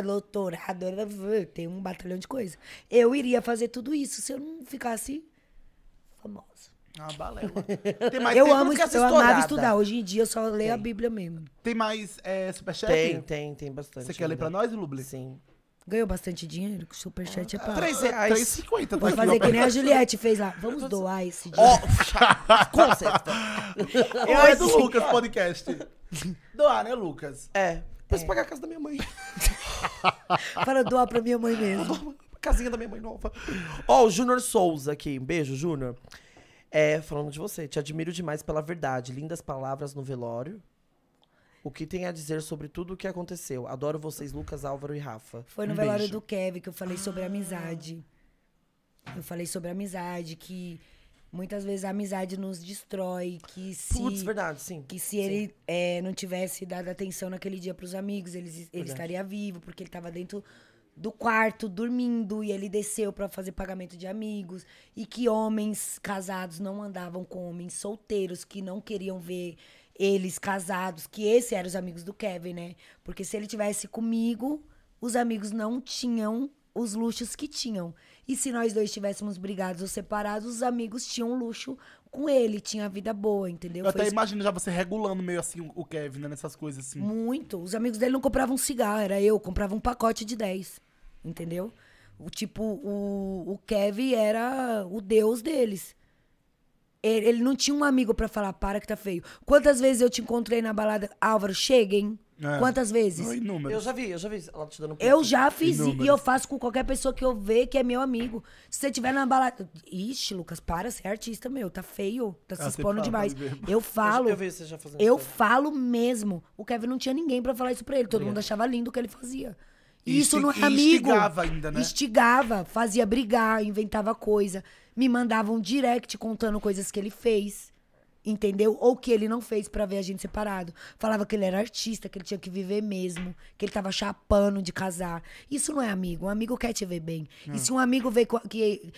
doutorado, uh, tem um batalhão de coisa. Eu iria fazer tudo isso se eu não ficasse famosa. É uma balela. Tem mais eu amo eu amava estudar. Hoje em dia eu só leio tem. a Bíblia mesmo. Tem mais é, superchat? Tem, tem, tem bastante. Você quer ler pra nós, Luble? Sim. Ganhou bastante dinheiro, que o superchat é pra... 3 reais. 3,50. Vou fazer que nem a Juliette fez lá. Vamos doar esse dinheiro. Oh, com certeza. Eu é do Lucas Podcast. Doar, né, Lucas? É. Preciso é. pagar a casa da minha mãe. Para doar pra minha mãe mesmo. Casinha da minha mãe nova. Ó, oh, o Júnior Souza aqui. beijo, Júnior. É, falando de você, te admiro demais pela verdade. Lindas palavras no velório. O que tem a dizer sobre tudo o que aconteceu? Adoro vocês, Lucas, Álvaro e Rafa. Foi no um velório beijo. do Kevin que eu falei sobre amizade. Eu falei sobre amizade, que muitas vezes a amizade nos destrói, que se... Putz, verdade, sim. Que se sim. ele é, não tivesse dado atenção naquele dia para os amigos, ele, ele estaria vivo, porque ele estava dentro do quarto dormindo e ele desceu para fazer pagamento de amigos e que homens casados não andavam com homens solteiros que não queriam ver eles casados, que esses eram os amigos do Kevin, né? Porque se ele tivesse comigo, os amigos não tinham os luxos que tinham. E se nós dois estivéssemos brigados ou separados, os amigos tinham luxo com ele, tinha vida boa, entendeu? Eu Foi até isso. imagino já você regulando meio assim o Kevin, né, nessas coisas assim. Muito. Os amigos dele não compravam cigarro, era eu, comprava um pacote de 10 entendeu? O tipo, o, o Kevin era o deus deles. Ele, ele não tinha um amigo para falar, para que tá feio. Quantas vezes eu te encontrei na balada, Álvaro, cheguem. É. Quantas vezes? Não, inúmeras. Eu já vi, eu já vi ela tá te dando um Eu já fiz e eu faço com qualquer pessoa que eu ver que é meu amigo. Se você tiver na balada. Ixi, Lucas, para, você é artista, meu. Tá feio. Tá se ah, expondo demais. Eu falo. Eu, vi você já fazendo eu falo mesmo. O Kevin não tinha ninguém para falar isso pra ele. Todo Obrigado. mundo achava lindo o que ele fazia. E isso não é amigo. Instigava ainda, né? Instigava, fazia brigar, inventava coisa. Me mandavam um direct contando coisas que ele fez. Entendeu? Ou que ele não fez para ver a gente separado. Falava que ele era artista, que ele tinha que viver mesmo, que ele tava chapando de casar. Isso não é amigo. Um amigo quer te ver bem. Hum. E se um amigo vê que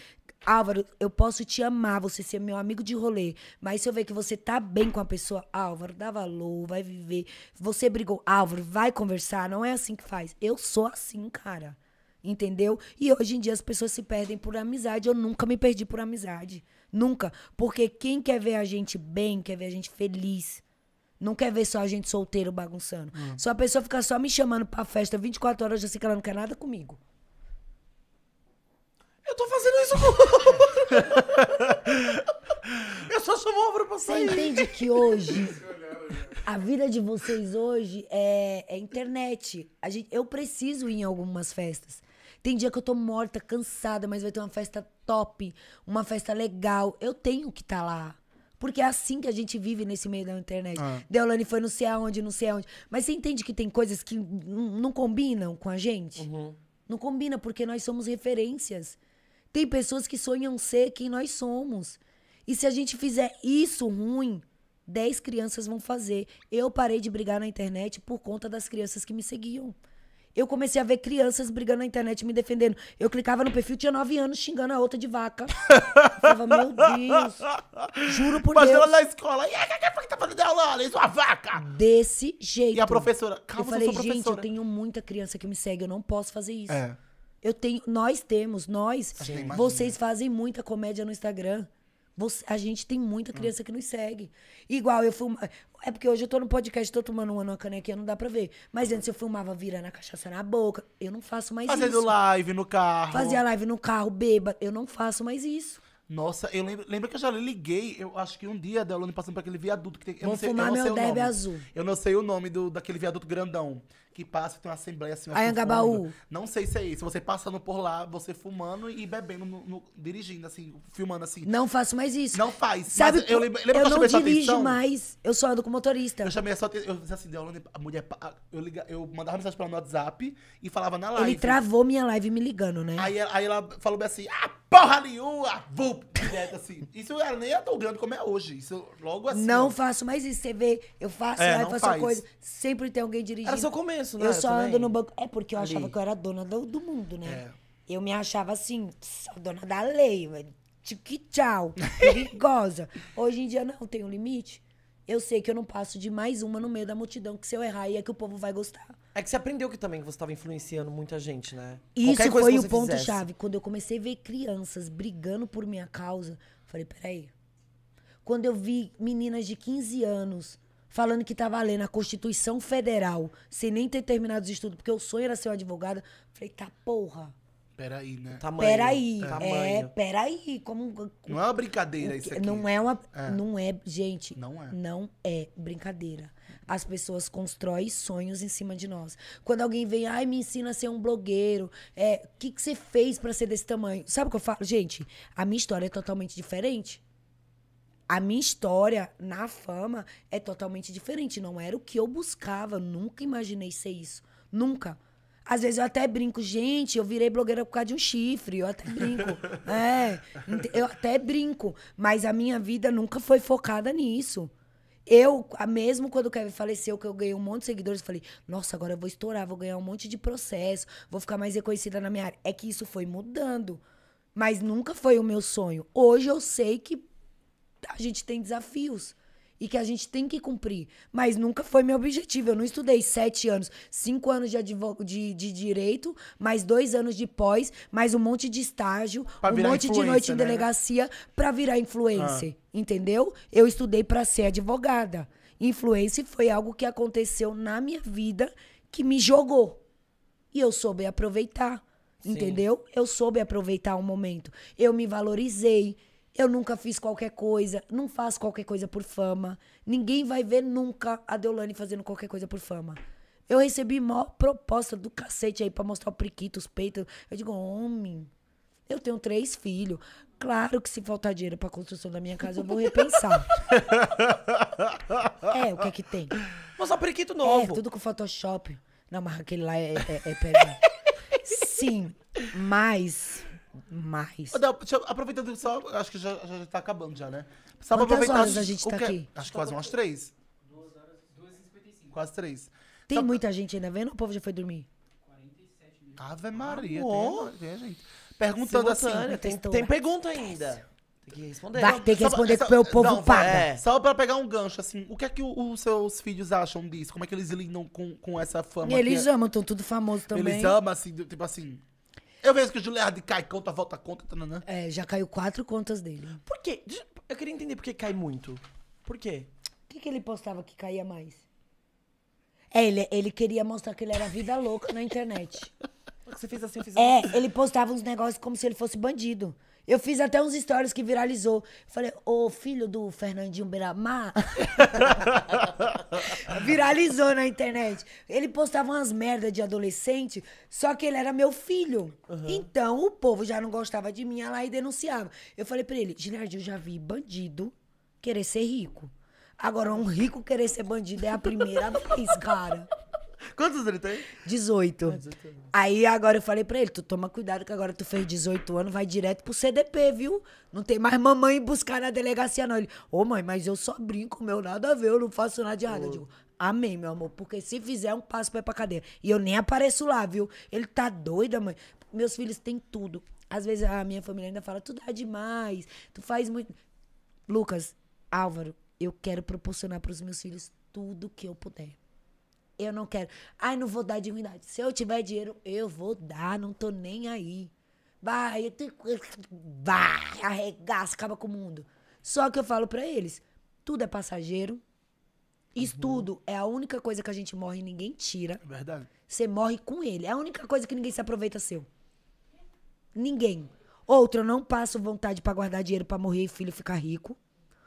Álvaro, eu posso te amar, você ser meu amigo de rolê, mas se eu ver que você tá bem com a pessoa, Álvaro, dá valor, vai viver. Você brigou, Álvaro, vai conversar, não é assim que faz. Eu sou assim, cara. Entendeu? E hoje em dia as pessoas se perdem por amizade. Eu nunca me perdi por amizade. Nunca. Porque quem quer ver a gente bem, quer ver a gente feliz. Não quer ver só a gente solteiro bagunçando. Hum. Só a pessoa ficar só me chamando pra festa 24 horas, eu sei que ela não quer nada comigo. Eu tô fazendo isso com Eu só sou obra pra passar. Você entende que hoje. A vida de vocês hoje é, é internet. A gente, eu preciso ir em algumas festas. Tem dia que eu tô morta, cansada, mas vai ter uma festa top, uma festa legal. Eu tenho que estar tá lá. Porque é assim que a gente vive nesse meio da internet. Ah. Deolane foi não sei aonde, não sei aonde. Mas você entende que tem coisas que não combinam com a gente? Uhum. Não combina, porque nós somos referências. Tem pessoas que sonham ser quem nós somos. E se a gente fizer isso ruim, 10 crianças vão fazer. Eu parei de brigar na internet por conta das crianças que me seguiam. Eu comecei a ver crianças brigando na internet, me defendendo. Eu clicava no perfil, tinha 9 anos, xingando a outra de vaca. Eu falava, meu Deus. Juro por Mas Deus. Mas ela na escola, e aí, é que tá fazendo aula? Isso é uma vaca! Desse jeito. E a professora, calma, eu falei, gente, eu tenho muita criança que me segue, eu não posso fazer isso. É. Eu tenho, nós temos, nós, Sim. vocês fazem muita comédia no Instagram. Você, a gente tem muita hum. criança hum. que nos segue. Igual eu filmo. É porque hoje eu tô no podcast, tô tomando uma numa canequinha, não dá pra ver. Mas antes eu filmava virando a cachaça na boca. Eu não faço mais Fazendo isso. Fazendo live no carro. Fazia live no carro, beba. Eu não faço mais isso. Nossa, eu lembro, lembro que eu já liguei, eu acho que um dia a Delone passando por aquele viaduto que tem. Eu Vou não sei, fumar eu não meu derby azul. Eu não sei o nome do, daquele viaduto grandão que passa tem uma assembleia assim. Ayangabaú. Não sei se é isso. Você passando por lá, você fumando e bebendo, no, no, dirigindo, assim, filmando assim. Não faço mais isso. Não faz. Sabe? Mas eu lembro, lembra eu, que eu não dirijo mais. Eu só ando com motorista. Eu chamei a sua atenção. Eu disse assim, Deolane, a mulher. Eu, liga, eu mandava mensagem pra ela no WhatsApp e falava na live. Ele travou minha live me ligando, né? Aí, aí ela falou assim: ah, porra nenhuma, vulp direto assim. Isso era nem é tão grande como é hoje. Isso logo assim. Não ó. faço mais isso. Você vê, eu faço, é, eu faço faz. coisa. Sempre tem alguém dirigindo. Era só começo, né? Eu só também. ando no banco. É porque eu Ali. achava que eu era dona do, do mundo, né? É. Eu me achava assim, dona da lei, velho. Que tchau, perigosa. hoje em dia não, tem um limite eu sei que eu não passo de mais uma no meio da multidão, que se eu errar, aí é que o povo vai gostar. É que você aprendeu que também você estava influenciando muita gente, né? Isso foi o ponto-chave. Quando eu comecei a ver crianças brigando por minha causa, falei, peraí. Quando eu vi meninas de 15 anos falando que estava lendo a Constituição Federal, sem nem ter terminado os estudos, porque o sonho era ser uma advogada, falei, tá porra. Peraí, né? Tamanho, peraí, é, é peraí. Como, não é uma brincadeira isso aqui. Não é uma. É. Não é, gente. Não é. Não é brincadeira. As pessoas constroem sonhos em cima de nós. Quando alguém vem, ai, me ensina a ser um blogueiro. É, o que, que você fez para ser desse tamanho? Sabe o que eu falo? Gente, a minha história é totalmente diferente. A minha história na fama é totalmente diferente. Não era o que eu buscava. Nunca imaginei ser isso. Nunca. Às vezes eu até brinco, gente, eu virei blogueira por causa de um chifre, eu até brinco. é, eu até brinco, mas a minha vida nunca foi focada nisso. Eu, mesmo quando o Kevin faleceu, que eu ganhei um monte de seguidores, eu falei, nossa, agora eu vou estourar, vou ganhar um monte de processo, vou ficar mais reconhecida na minha área. É que isso foi mudando. Mas nunca foi o meu sonho. Hoje eu sei que a gente tem desafios e que a gente tem que cumprir. Mas nunca foi meu objetivo. Eu não estudei sete anos, cinco anos de, de, de direito, mais dois anos de pós, mais um monte de estágio, um monte de noite em né? delegacia para virar influencer. Ah. Entendeu? Eu estudei para ser advogada. Influencer foi algo que aconteceu na minha vida que me jogou. E eu soube aproveitar. Sim. Entendeu? Eu soube aproveitar o momento. Eu me valorizei. Eu nunca fiz qualquer coisa, não faço qualquer coisa por fama. Ninguém vai ver nunca a Deolane fazendo qualquer coisa por fama. Eu recebi maior proposta do cacete aí pra mostrar o priquito, os peitos. Eu digo, homem, eu tenho três filhos. Claro que se faltar dinheiro pra construção da minha casa, eu vou repensar. é, o que é que tem? Mostrar priquito é, novo. É, tudo com Photoshop. Não, mas aquele lá é, é, é Sim, mas mais. aproveitando só, acho que já, já, já tá acabando já, né? Só Quantas aproveitar, horas a gente tá aqui? Acho que quase umas três. Duas horas, duas e cinquenta Quase três. Tem muita gente ainda vendo o povo já foi dormir? 47 mil. Ave Maria, ah, tem, tem gente. Perguntando assim, tem, tem, pergunta ainda. Tem que responder. Vai que responder só, que o povo não, paga. É. Só pra pegar um gancho, assim, o que é que os seus filhos acham disso? Como é que eles lidam com, com essa fama? E eles é- amam, estão tudo famosos também. Eles amam, assim, tipo assim, eu vejo que o Giliard cai conta, volta conta, tananã. É, já caiu quatro contas dele. Por quê? Eu queria entender por que cai muito. Por quê? O que, que ele postava que caía mais? É, ele, ele queria mostrar que ele era vida louca na internet. Você fez assim, fez é, assim. É, ele postava uns negócios como se ele fosse bandido. Eu fiz até uns stories que viralizou. Falei, ô filho do Fernandinho Beiramar. viralizou na internet. Ele postava umas merdas de adolescente, só que ele era meu filho. Uhum. Então o povo já não gostava de mim, lá e denunciava. Eu falei pra ele, Ginardinho, já vi bandido querer ser rico. Agora, um rico querer ser bandido é a primeira vez, cara. Quantos ele tem? 18. Ah, Aí agora eu falei pra ele, tu toma cuidado que agora tu fez 18 anos, vai direto pro CDP, viu? Não tem mais mamãe buscar na delegacia, não. Ele, ô oh, mãe, mas eu só brinco, meu, nada a ver, eu não faço nada de errado. Eu digo, Amém, meu amor, porque se fizer um passo pra ir pra cadeia. E eu nem apareço lá, viu? Ele tá doida, mãe. Meus filhos têm tudo. Às vezes a minha família ainda fala, tu dá demais, tu faz muito. Lucas, Álvaro, eu quero proporcionar pros meus filhos tudo que eu puder eu não quero. Ai, não vou dar dignidade. Se eu tiver dinheiro, eu vou dar, não tô nem aí. Vai, eu tenho... vai, arregaça, acaba com o mundo. Só que eu falo para eles, tudo é passageiro. Estudo uhum. é a única coisa que a gente morre e ninguém tira. É verdade. Você morre com ele. É a única coisa que ninguém se aproveita seu. Ninguém. Outro, eu não passo vontade para guardar dinheiro para morrer e filho ficar rico.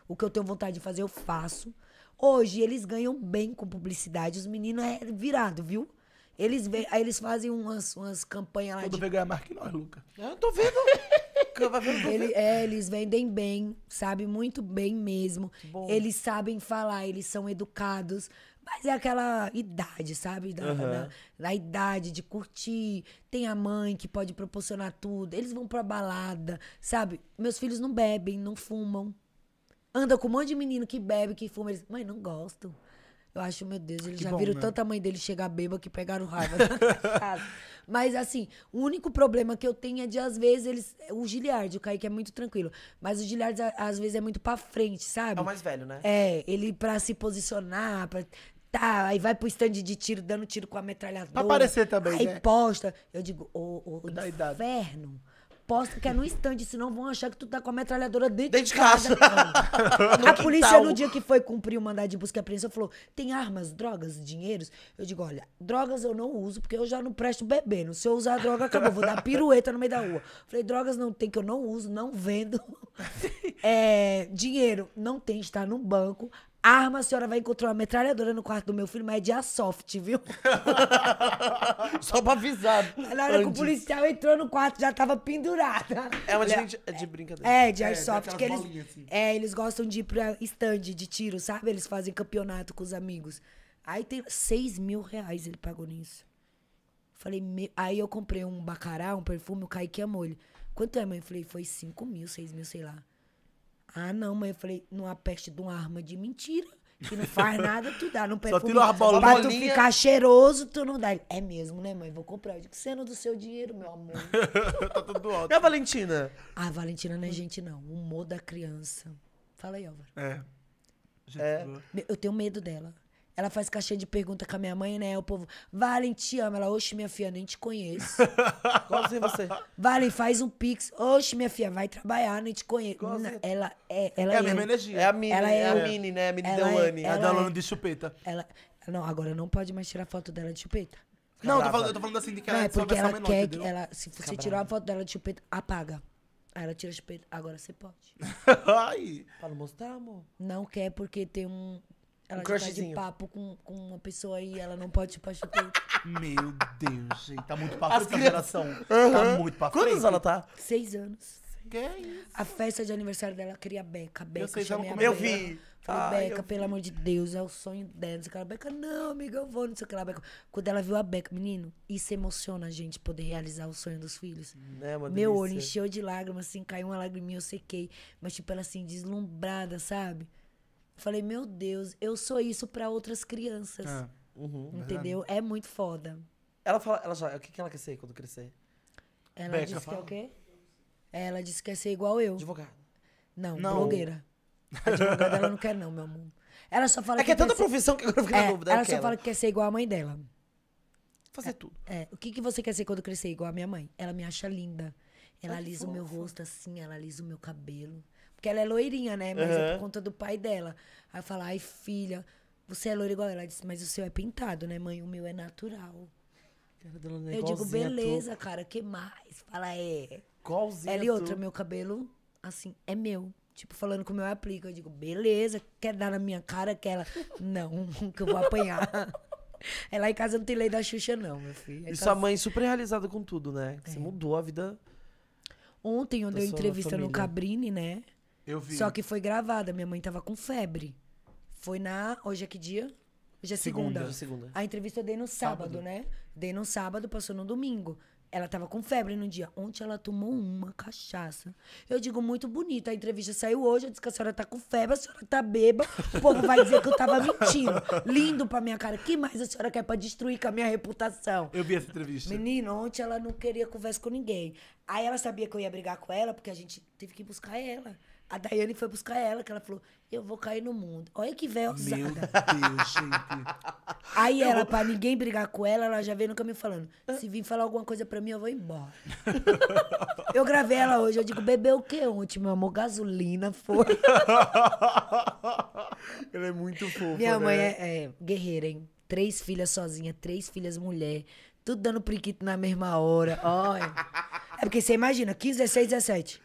O que eu tenho vontade de fazer, eu faço. Hoje eles ganham bem com publicidade. Os meninos é virado, viu? Eles, vê, eles fazem umas, umas campanhas lá Tudo de... Todo ganha mais que nós, Luca. Eu tô vendo. Ele, é, eles vendem bem, sabe? Muito bem mesmo. Bom. Eles sabem falar, eles são educados. Mas é aquela idade, sabe? Da, uhum. da, da, idade de curtir. Tem a mãe que pode proporcionar tudo. Eles vão pra balada, sabe? Meus filhos não bebem, não fumam anda com um monte de menino que bebe, que fuma. Eles, mãe, não gosto. Eu acho, meu Deus, eles que já bom, viram né? tanta mãe dele chegar bêbada que pegaram raiva. mas, assim, o único problema que eu tenho é de, às vezes, eles. O Giliard, o Kaique é muito tranquilo. Mas o Giliard, às vezes, é muito pra frente, sabe? É o mais velho, né? É, ele pra se posicionar, pra. Tá, aí vai pro stand de tiro, dando tiro com a metralhadora. Pra aparecer também, aí né? Aí posta. Eu digo, ô, oh, oh, inferno. Idade posta que é no estande, senão vão achar que tu tá com a metralhadora dentro, dentro de casa. casa. a polícia, no dia que foi cumprir o mandado de busca e apreensão, falou: tem armas, drogas, dinheiros? Eu digo: olha, drogas eu não uso, porque eu já não presto bebendo. Se eu usar droga, acabou, vou dar pirueta no meio da rua. Falei: drogas não tem, que eu não uso, não vendo. É, dinheiro não tem, está no banco. Arma, a senhora vai encontrar uma metralhadora no quarto do meu filho, mas é de airsoft, viu? Só pra avisar. Na hora que o policial entrou no quarto, já tava pendurada. É uma de, é de brincadeira. É, de airsoft. É, que eles, assim. é, eles gostam de ir pra stand de tiro, sabe? Eles fazem campeonato com os amigos. Aí tem 6 mil reais ele pagou nisso. Falei, me... aí eu comprei um bacará, um perfume, o Kaique amou ele. Quanto é, mãe? Falei, foi 5 mil, 6 mil, sei lá. Ah, não, mas eu falei, numa peste de uma arma de mentira. Que não faz nada, tu dá. Não perfume. Só tira as bolinhas. Pra tu ficar cheiroso, tu não dá. é mesmo, né, mãe? Vou comprar. Eu digo, cena do seu dinheiro, meu amor. tá tudo alto. E a Valentina? Ah, a Valentina não é gente, não. O humor da criança. Fala aí, Álvaro. É. é. Eu tenho medo dela. Ela faz caixinha de pergunta com a minha mãe, né? O povo, Valen, te amo. Ela, oxe, minha filha, nem te conheço. Igualzinho você. Valen, faz um pix. Oxe, minha filha, vai trabalhar, nem te conheço. Nina, ela é. Ela é, a é. mesma energia. É a Mini, ela é, é a Mini, né? A Mini Delane. É a Delane é. de chupeta. Ela, não, agora não pode mais tirar foto dela de chupeta. Não, eu tô, falando, eu tô falando assim de que ela não, é, é porque ela menor, quer que ela, se você tirar a foto dela de chupeta, apaga. Aí ela tira o chupeta, agora você pode. Ai. Pra não mostrar, tá, amor? Não quer porque tem um, ela um tá de papo com, com uma pessoa aí ela não pode chupar chupeta. Meu Deus, gente. Tá muito pra frente essa geração. Uhum. Tá muito pra frente. Quantos ela tá? Seis anos. Que é isso? A festa de aniversário dela queria Beca. Beca, eu, sei, eu, eu vi. Falei, Ai, Beca, pelo vi. amor de Deus, é o sonho dela. Não sei o que ela, Beca, não, amiga, eu vou, não sei o que ela, Beca. Quando ela viu a Beca, menino, isso emociona a gente poder realizar o sonho dos filhos. É Meu olho encheu de lágrimas, assim, caiu uma lagriminha, eu sequei. Mas, tipo, ela assim, deslumbrada, sabe? Eu falei, meu Deus, eu sou isso para outras crianças. Ah, uhum, uhum, entendeu? Verdade. É muito foda. Ela fala, ela já, o que, que ela quer ser quando crescer? Ela Beca disse fala. que é o quê? Ela disse que quer ser igual eu. Advogada. Não, não. blogueira. Advogada ela não quer, não, meu amor. Ela só fala é que. é tanta profissão que agora eu fiquei na é, dúvida. É ela só fala que quer ser igual a mãe dela. Fazer é, tudo. É. O que, que você quer ser quando crescer igual a minha mãe? Ela me acha linda. Ela Ai, alisa o meu rosto assim, ela alisa o meu cabelo. Porque ela é loirinha, né? Mas uhum. é por conta do pai dela. Aí eu falo, ai, filha, você é loira igual ela. Ela disse, mas o seu é pintado, né, mãe? O meu é natural. Eu digo, beleza, cara, que mais? Fala, é. Qualzinho? Ela e outra, meu cabelo, assim, é meu. Tipo, falando com o meu aplico, Eu digo, beleza, quer dar na minha cara que ela. Não, que eu vou apanhar. é lá em casa não tem lei da Xuxa, não, meu filho. É e sua mãe é super realizada com tudo, né? É. Você mudou a vida. Ontem eu dei uma entrevista no Cabrini, né? Eu vi. Só que foi gravada. Minha mãe tava com febre. Foi na. Hoje é que dia? Hoje é segunda. É segunda. A entrevista eu dei no sábado, sábado, né? Dei no sábado, passou no domingo. Ela tava com febre no dia. Ontem ela tomou uma cachaça. Eu digo, muito bonita. A entrevista saiu hoje. Eu disse que a senhora tá com febre, a senhora tá beba. O povo vai dizer que eu tava mentindo. Lindo pra minha cara. que mais a senhora quer pra destruir com a minha reputação? Eu vi essa entrevista. Menino, ontem ela não queria conversa com ninguém. Aí ela sabia que eu ia brigar com ela, porque a gente teve que buscar ela. A Daiane foi buscar ela, que ela falou: Eu vou cair no mundo. Olha que velho Meu Deus, gente. Aí eu ela, vou... pra ninguém brigar com ela, ela já veio no caminho falando: Se vir falar alguma coisa pra mim, eu vou embora. eu gravei ela hoje, eu digo: Bebeu o que ontem, meu amor? Gasolina foi. ela é muito fofa. Minha né? mãe né? é, é guerreira, hein? Três filhas sozinha, três filhas mulher, tudo dando priquito na mesma hora. Olha. É porque você imagina, 15, 16, 17.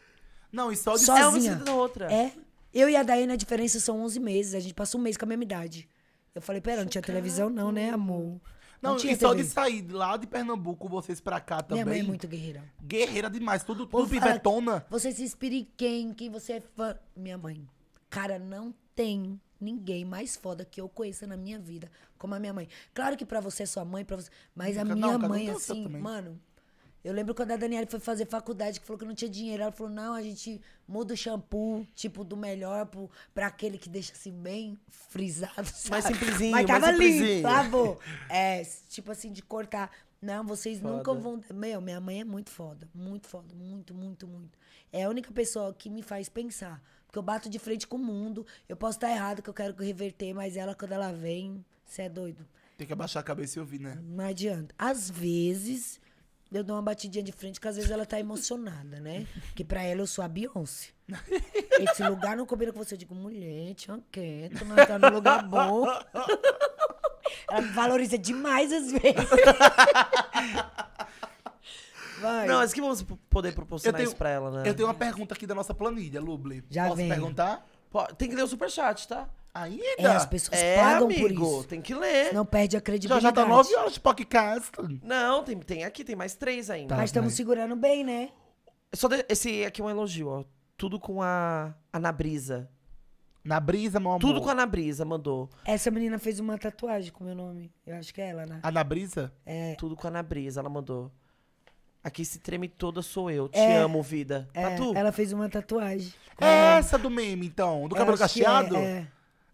Não, e só de sozinha. É uma outra. É. Eu e a Daiane, a diferença são 11 meses. A gente passou um mês com a mesma idade. Eu falei, pera, não tinha televisão não, né, amor? Não, não e só de sair lá de Pernambuco, vocês pra cá também. Minha mãe é muito guerreira. Guerreira demais, tudo, tudo pivetona. Você se inspira em quem? Quem você é fã? Minha mãe. Cara, não tem ninguém mais foda que eu conheça na minha vida como a minha mãe. Claro que pra você é sua mãe, pra você... Mas a minha não, mãe, assim, mano... Eu lembro quando a Daniela foi fazer faculdade, que falou que não tinha dinheiro. Ela falou: não, a gente muda o shampoo, tipo, do melhor pro, pra aquele que deixa assim bem frisado. Sabe? Mais simplesinho. Mas tava mais limpo, É, tipo assim, de cortar. Não, vocês foda. nunca vão. Meu, minha mãe é muito foda. Muito foda. Muito, muito, muito. É a única pessoa que me faz pensar. Porque eu bato de frente com o mundo. Eu posso estar errado, que eu quero reverter, mas ela, quando ela vem, você é doido. Tem que abaixar a cabeça e ouvir, né? Não adianta. Às vezes, eu dou uma batidinha de frente, que às vezes ela tá emocionada, né? Que pra ela eu sou a Beyoncé. Esse lugar não combina com você. Eu digo, mulher, tinha quieto, mas tá no lugar bom. ela valoriza demais às vezes. Vai. Não, mas que vamos poder proporcionar tenho, isso pra ela, né? Eu tenho uma pergunta aqui da nossa planilha, Luble. Já Posso vem. perguntar? tem que ler o superchat, tá? Ainda? É, as pessoas é, pagam amigo, por isso. Tem que ler. Não perde a credibilidade. Já, já tá nove horas de podcast. Não, tem, tem aqui, tem mais três ainda. Tá, Mas estamos segurando bem, né? Só de, esse aqui é um elogio, ó. Tudo com a, a Nabrisa. Na meu amor. Tudo com a Nabrisa, mandou. Essa menina fez uma tatuagem com o meu nome. Eu acho que é ela, né? Nabrisa? É. Tudo com a Nabrisa, ela mandou. Aqui se treme toda sou eu. Te é, amo, vida. É, Tatu. Ela fez uma tatuagem. É essa do meme, então? Do cabelo é, cacheado? É, é.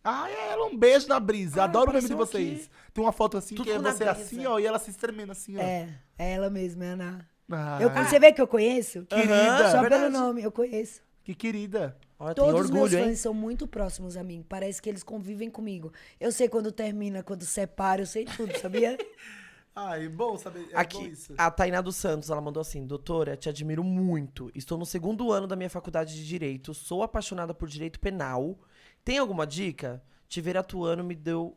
Ah, é, ela é um beijo na brisa. Ah, Adoro o meme de vocês. Tem uma foto assim, Tudo que é você brisa. assim, ó, e ela se tremendo assim, ó. É, é ela mesma, é a Ana. Ah. Eu, você vê que eu conheço? Querida. É Só verdade. pelo nome, eu conheço. Que querida. Olha, Todos orgulho, os meus fãs hein? são muito próximos a mim. Parece que eles convivem comigo. Eu sei quando termina, quando separa, eu sei tudo, sabia? Ai, bom saber. É Aqui, bom isso. a Tainá dos Santos, ela mandou assim: Doutora, te admiro muito. Estou no segundo ano da minha faculdade de Direito. Sou apaixonada por Direito Penal tem alguma dica? Te ver atuando me deu,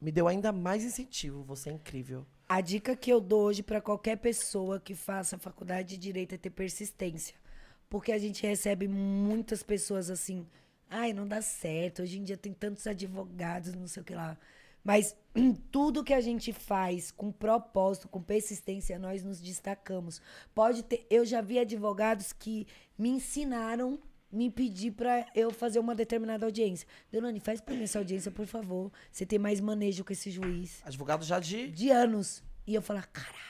me deu ainda mais incentivo. Você é incrível. A dica que eu dou hoje para qualquer pessoa que faça faculdade de direito é ter persistência. Porque a gente recebe muitas pessoas assim. Ai, não dá certo. Hoje em dia tem tantos advogados, não sei o que lá. Mas tudo que a gente faz com propósito, com persistência, nós nos destacamos. Pode ter, eu já vi advogados que me ensinaram me pedir para eu fazer uma determinada audiência. Delane, faz pra mim essa audiência, por favor. Você tem mais manejo com esse juiz. Advogado já de... De anos. E eu falar, caralho.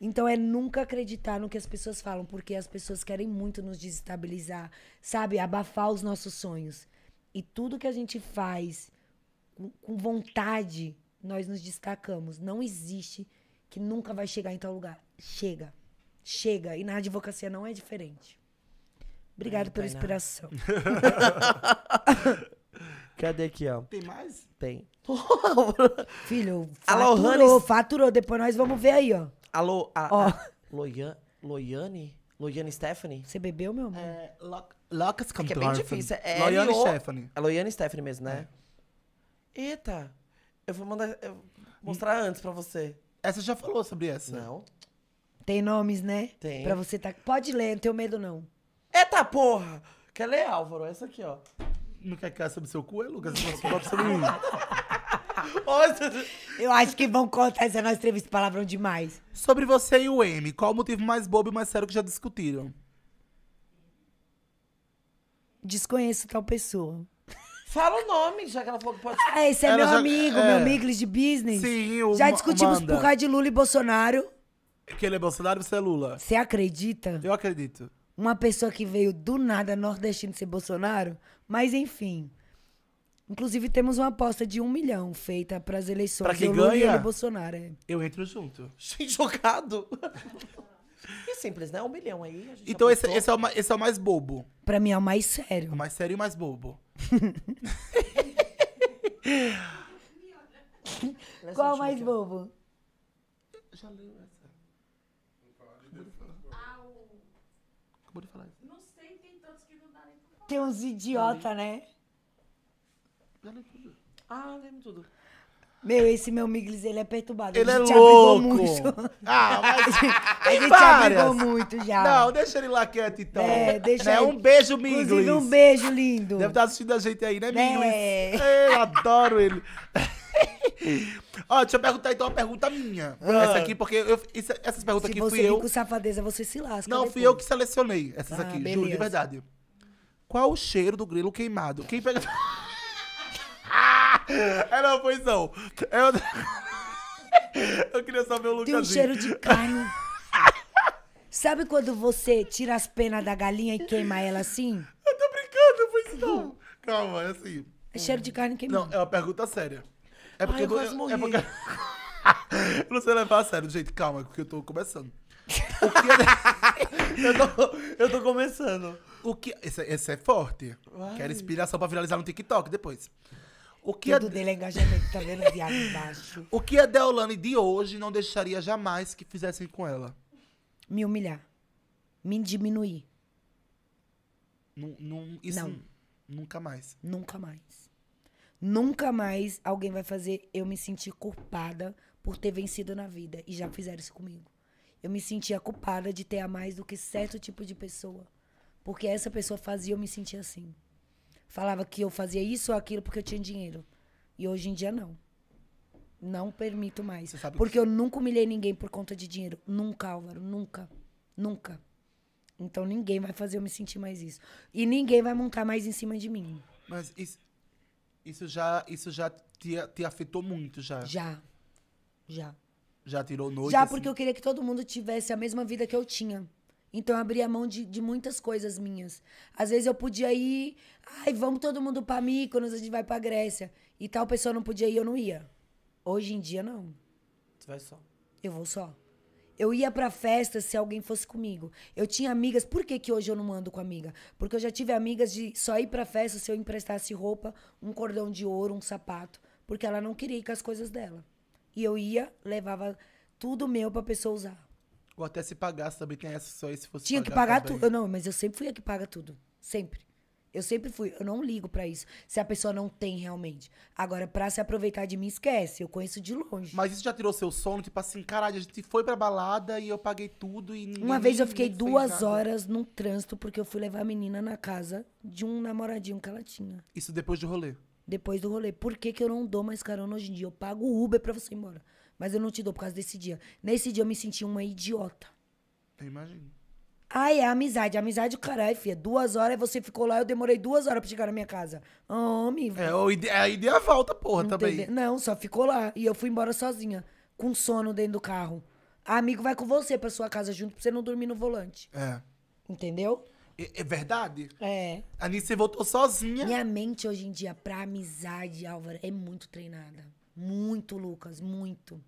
Então é nunca acreditar no que as pessoas falam, porque as pessoas querem muito nos desestabilizar, sabe? Abafar os nossos sonhos. E tudo que a gente faz com, com vontade, nós nos destacamos. Não existe que nunca vai chegar em tal lugar. Chega. Chega. E na advocacia não é diferente. Obrigado pela inspiração. Cadê aqui, ó? Tem mais? Tem. Filho, Alô, faturou, faturou. Depois nós vamos ver aí, ó. Alô, a, Ó. a Loian, Loiane? Loiane Stephanie? Você bebeu, meu amor? É, Lo- é Que é bem difícil. É Loiane Stephanie. É Loiane Stephanie mesmo, né? É. Eita. Eu vou mandar... eu mostrar antes pra você. Essa já falou sobre essa. Não. Tem nomes, né? Tem. Pra você tá... Pode ler, não tenho medo não. Eita porra! Quer é ler, Álvaro? É essa aqui, ó. Não quer cair sobre seu cu, é, Lucas? Você sobre Eu acho que vão contar essa nossa entrevista palavrão demais. Sobre você e o M, qual o motivo mais bobo e mais sério que já discutiram? Desconheço tal pessoa. Fala o nome, já que ela falou que pode. Ah, esse é ela meu já... amigo, é... meu amigo de business. Sim, o Já discutimos Manda. por causa de Lula e Bolsonaro. Que ele é Bolsonaro e você é Lula. Você acredita? Eu acredito uma pessoa que veio do nada nordestino ser Bolsonaro. Mas enfim. Inclusive, temos uma aposta de um milhão feita para as eleições. Para quem do ganha, Lula e Bolsonaro. É. Eu entro junto. Gente, jogado! E é simples, né? Um milhão aí. então, esse, esse, é o, esse é o mais bobo. Para mim é o mais sério. O mais sério e o mais bobo. Qual o mais bobo? Já leu essa. acabou de falar Não sei, tem tantos que não dá nem pra falar. Tem uns idiota, né? Já tudo. Ah, lembro tudo. Meu, esse meu Miglis, ele é perturbado. Ele é louco. Muito. Ah, mas muito já. Não, deixa ele lá quieto, então. É, deixa né? ele... Um beijo, Miglis. Inclusive, um beijo lindo. Deve estar tá assistindo a gente aí, né, né. Miglis? É. Eu adoro ele. Ó, deixa eu perguntar então uma pergunta minha. Ah. Essa aqui, porque eu, essas perguntas se aqui fui eu. Se você com safadeza, você se lasca. Não, fui eu que selecionei essas ah, aqui, beleza. juro, de verdade. Qual o cheiro do grilo queimado? Quem pega. é, não, foi não. Eu... eu queria saber o lugar. Tem um cheiro de carne. Sabe quando você tira as penas da galinha e queima ela assim? Eu tô brincando, foi não. Calma, é assim. É cheiro de carne queimada. Não, é uma pergunta séria. É porque Ai, eu, eu, quase é, é morri. É porque... não sei levar a sério. Gente, calma, porque eu tô começando. O que... É- eu, tô, eu tô começando. O que... Esse, esse é forte. Ai. Quero inspiração pra viralizar no TikTok depois. O que Tudo a... dele é engajamento, tá vendo? Viado embaixo. O que a Deolane de hoje não deixaria jamais que fizessem com ela? Me humilhar. Me diminuir. Num, num, isso não. Nunca mais. Nunca mais. Nunca mais alguém vai fazer eu me sentir culpada por ter vencido na vida. E já fizeram isso comigo. Eu me sentia culpada de ter a mais do que certo tipo de pessoa. Porque essa pessoa fazia eu me sentir assim. Falava que eu fazia isso ou aquilo porque eu tinha dinheiro. E hoje em dia não. Não permito mais. Porque que... eu nunca humilhei ninguém por conta de dinheiro. Nunca, Álvaro. Nunca. Nunca. Então ninguém vai fazer eu me sentir mais isso. E ninguém vai montar mais em cima de mim. Mas isso, isso já, isso já te, te afetou muito, já? Já. Já. Já tirou noite? Já, assim? porque assim? eu queria que todo mundo tivesse a mesma vida que eu tinha. Então eu a mão de, de muitas coisas minhas. Às vezes eu podia ir, ai, vamos todo mundo pra Míconos, a gente vai pra Grécia. E tal pessoa não podia ir, eu não ia. Hoje em dia, não. Você vai só? Eu vou só. Eu ia pra festa se alguém fosse comigo. Eu tinha amigas. Por que, que hoje eu não ando com amiga? Porque eu já tive amigas de só ir pra festa se eu emprestasse roupa, um cordão de ouro, um sapato. Porque ela não queria ir com as coisas dela. E eu ia, levava tudo meu pra pessoa usar. Ou até se pagasse também, tem essa só aí se fosse Tinha pagar que pagar tudo. Não, mas eu sempre fui a que paga tudo. Sempre. Eu sempre fui, eu não ligo para isso, se a pessoa não tem realmente. Agora, pra se aproveitar de mim, esquece. Eu conheço de longe. Mas isso já tirou seu sono? Tipo assim, caralho, a gente foi pra balada e eu paguei tudo e Uma vez eu fiquei duas horas num trânsito porque eu fui levar a menina na casa de um namoradinho que ela tinha. Isso depois do rolê? Depois do rolê. Por que, que eu não dou mais carona hoje em dia? Eu pago Uber pra você ir embora. Mas eu não te dou por causa desse dia. Nesse dia eu me senti uma idiota. Eu imagino. Ai, é amizade. Amizade, caralho, filha. Duas horas, você ficou lá, eu demorei duas horas pra chegar na minha casa. Homem, oh, velho. É, ide a ideia volta, porra, também. Não, só ficou lá. E eu fui embora sozinha, com sono dentro do carro. A amigo vai com você pra sua casa junto pra você não dormir no volante. É. Entendeu? É, é verdade? É. Ali você voltou sozinha. Minha mente hoje em dia, pra amizade, Álvaro, é muito treinada. Muito, Lucas, muito.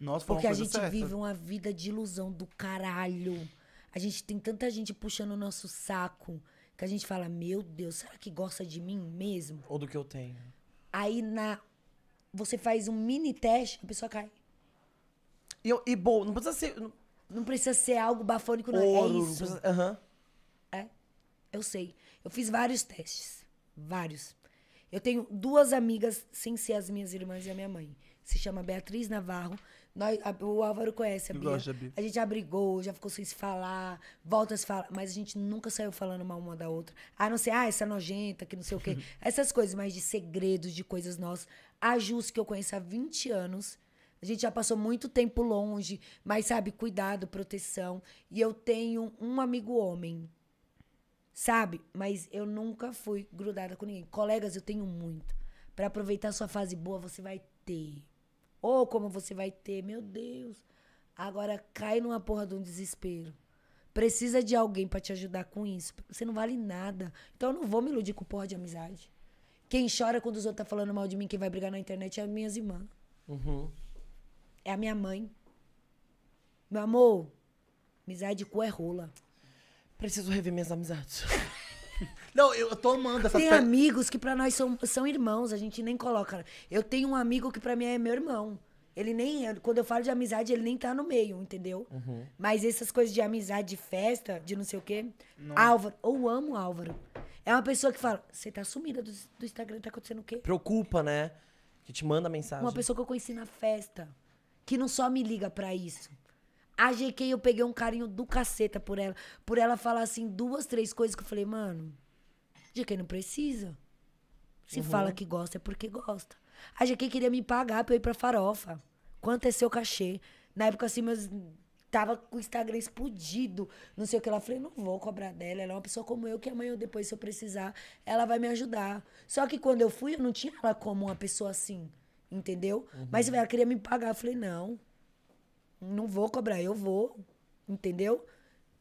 Nossa, Porque a gente certa. vive uma vida de ilusão do caralho. A gente tem tanta gente puxando o nosso saco que a gente fala, meu Deus, será que gosta de mim mesmo? Ou do que eu tenho. Aí na. Você faz um mini teste, a pessoa cai. E, e bom, não precisa ser. Não, não precisa ser algo bafônico, não. É Ouro, é isso. Não precisa, uh -huh. É. Eu sei. Eu fiz vários testes. Vários. Eu tenho duas amigas sem ser as minhas irmãs e a minha mãe. Se chama Beatriz Navarro nós, a, o Álvaro conhece a Bia. Gosto da Bia. A gente abrigou, já ficou sem se falar, volta a se falar, mas a gente nunca saiu falando mal uma da outra. A não ser, ah, essa é nojenta, que não sei o quê. Essas coisas, mas de segredos, de coisas nossas. A Jus, que eu conheço há 20 anos, a gente já passou muito tempo longe, mas sabe, cuidado, proteção. E eu tenho um amigo homem, sabe? Mas eu nunca fui grudada com ninguém. Colegas, eu tenho muito. Para aproveitar sua fase boa, você vai ter. Ou oh, como você vai ter, meu Deus. Agora cai numa porra de um desespero. Precisa de alguém para te ajudar com isso. Você não vale nada. Então eu não vou me iludir com porra de amizade. Quem chora quando os outros tá falando mal de mim, quem vai brigar na internet é as minhas irmãs. Uhum. É a minha mãe. Meu amor, amizade cu é rola. Preciso rever minhas amizades. Não, eu tô amando essas Tem pe... amigos que para nós são, são irmãos, a gente nem coloca. Eu tenho um amigo que para mim é meu irmão. Ele nem. É, quando eu falo de amizade, ele nem tá no meio, entendeu? Uhum. Mas essas coisas de amizade, de festa, de não sei o quê. Não. Álvaro, eu amo Álvaro. É uma pessoa que fala: você tá sumida do, do Instagram, tá acontecendo o quê? Preocupa, né? Que te manda mensagem. Uma pessoa que eu conheci na festa, que não só me liga para isso, a GK, eu peguei um carinho do caceta por ela. Por ela falar assim duas, três coisas que eu falei, mano, GK não precisa. Se uhum. fala que gosta é porque gosta. A GK queria me pagar pra eu ir pra farofa. Quanto é seu cachê? Na época, assim, meus. Tava com o Instagram explodido, não sei o que. Ela falei, não vou cobrar dela. Ela é uma pessoa como eu, que amanhã ou depois, se eu precisar, ela vai me ajudar. Só que quando eu fui, eu não tinha ela como uma pessoa assim, entendeu? Uhum. Mas ela queria me pagar. Eu falei, não, não vou cobrar, eu vou. Entendeu?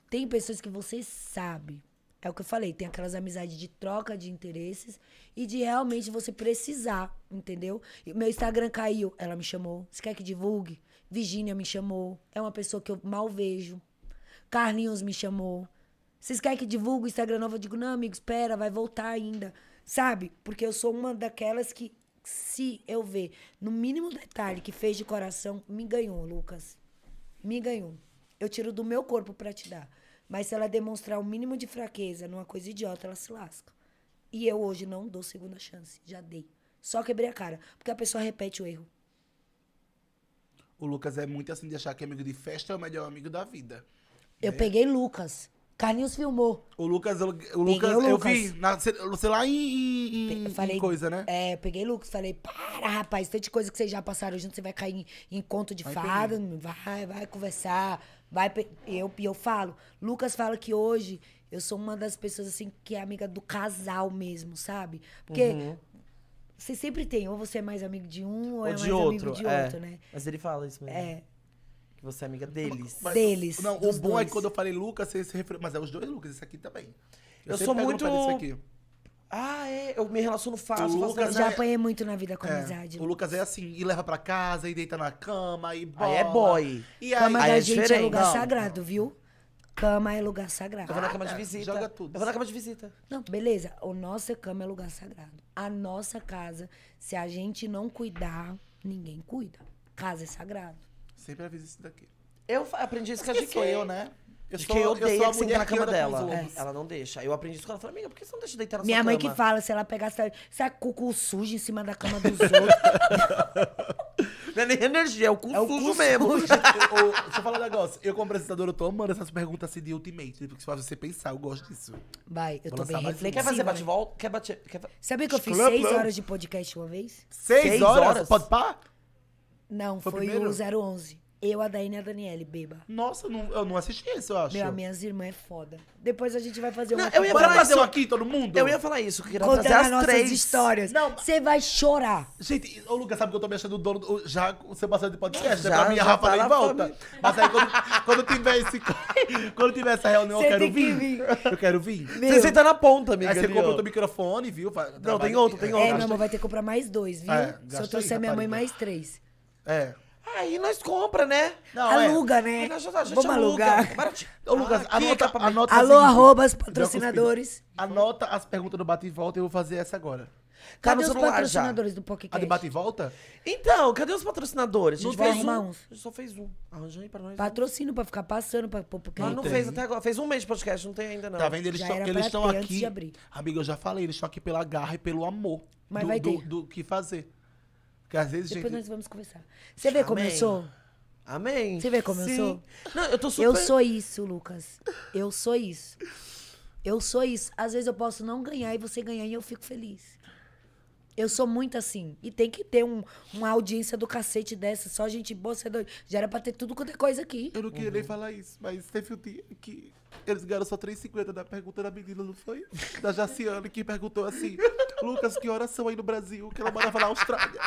Tem pessoas que você sabe. É o que eu falei, tem aquelas amizades de troca de interesses e de realmente você precisar, entendeu? Meu Instagram caiu, ela me chamou. Você quer que divulgue? Virginia me chamou. É uma pessoa que eu mal vejo. Carlinhos me chamou. Vocês querem que divulgue o Instagram novo? Eu digo, não, amigo, espera, vai voltar ainda. Sabe? Porque eu sou uma daquelas que, se eu ver no mínimo detalhe que fez de coração, me ganhou, Lucas me ganhou. Eu tiro do meu corpo para te dar. Mas se ela demonstrar o mínimo de fraqueza numa coisa idiota, ela se lasca. E eu hoje não dou segunda chance. Já dei. Só quebrei a cara. Porque a pessoa repete o erro. O Lucas é muito assim de achar que é amigo de festa é o melhor amigo da vida. Eu é. peguei Lucas. Carlinhos filmou. O Lucas, o, Lucas, o Lucas. eu vi, na, sei lá, em, em, falei, em coisa, né? É, peguei o Lucas, falei, para, rapaz, tanta coisa que vocês já passaram junto, você vai cair em, em conto de fada, vai, vai conversar, vai... E eu, eu falo, Lucas fala que hoje eu sou uma das pessoas, assim, que é amiga do casal mesmo, sabe? Porque uhum. você sempre tem, ou você é mais amigo de um, ou, ou é mais outro, amigo de é. outro, né? Mas ele fala isso mesmo. É. Que você é amiga deles. Mas, deles. Não, o bom é dois. é que quando eu falei Lucas, você se referiu. Mas é os dois Lucas, esse aqui também. Eu, eu sou muito. Ah, é. Eu me relaciono fácil. O Lucas já é... apanhei muito na vida com é. amizade. O Lucas é assim, e leva pra casa, e deita na cama, e bola. Aí é boy. E aí, cama aí da é gente é diferente. é lugar não. sagrado, viu? Cama é lugar sagrado. Eu vou na cama de é, visita. Joga tudo. Eu vou na cama de visita. Não, beleza. A nossa cama é lugar sagrado. A nossa casa, se a gente não cuidar, ninguém cuida. Casa é sagrado sempre avisa isso daqui. Eu aprendi isso com a GK. Sou eu, né? Eu de sou, que eu odeia eu que senta na cama dela. É, ela não deixa. Eu aprendi isso com ela. Falei, amiga, por que você não deixa deitar na Minha sua cama? Minha mãe que fala, se ela pegar essa, essa cucu suja em cima da cama dos outros. não é nem energia, é o cu é sujo mesmo. deixa eu falar um negócio. Eu, como apresentadora, eu tô amando essas perguntas assim de ultimate. Né? Porque faz você pensar, eu gosto disso. Vai, eu Vou tô bem reflexiva. Quer fazer bate-volta? Quer bater... Quer... Sabe que eu fiz seis horas de podcast uma vez? Seis, seis horas? horas? Pode pá? Não, foi, foi o, 011. Eu, a Daína e a Daniele, beba. Nossa, não, eu não assisti esse, eu acho. Meu, minhas irmãs é foda. Depois a gente vai fazer uma. Não, eu ia falar fazer isso aqui, todo mundo? Eu ia falar isso, que Contar trazer as, as três histórias. Não, você vai chorar. Gente, o Lucas sabe que eu tô me achando dono do, já o Sebastião de podcast, já, né? Pra mim, a Rafa em volta. Mas aí quando, quando tiver esse quando tiver essa reunião, eu quero vir. vir. Eu quero vir. Você senta na ponta, amiga. Aí você compra outro microfone, viu? Não, tem outro, tem é, outro. É, meu amor, vai ter que comprar mais dois, viu? É, Se eu trouxer minha mãe mais três. É. Aí nós compra, né? Não, é. aluga, é. né? nós, a assim, gente Vamos aluga. alugar. Ô, Lucas, anota, anota, anota Alô, assim, arrobas, patrocinadores. Anota as perguntas do Bate e Volta e eu vou fazer essa agora. Tá cadê tá os patrocinadores já? do PockCast? A de Bate e Volta? Então, cadê os patrocinadores? A gente, fez um. uns. A gente só fez um. Arranja aí pra nós. Patrocínio um. pra ficar passando pra PockCast. Mas não fez até agora. Fez um mês de podcast, não tem ainda não. Tá vendo? Eles estão aqui. Amigo, eu já falei, eles estão aqui pela garra e pelo amor. Mas do, vai ter. do, do que fazer. Porque às vezes. Depois gente... nós vamos conversar. Você vê como eu sou? Amém. Você vê como Sim. eu sou? Não, eu tô super... Eu sou isso, Lucas. Eu sou isso. Eu sou isso. Às vezes eu posso não ganhar e você ganhar e eu fico feliz. Eu sou muito assim. E tem que ter um, uma audiência do cacete dessa. Só gente boa, você é doido. Já era pra ter tudo quanto é coisa aqui. Eu não queria uhum. nem falar isso, mas teve um dia que eles ganharam só 3,50 da pergunta da menina, não foi? Da Jaciane, que perguntou assim: Lucas, que horas são aí no Brasil? Que ela morava na Austrália.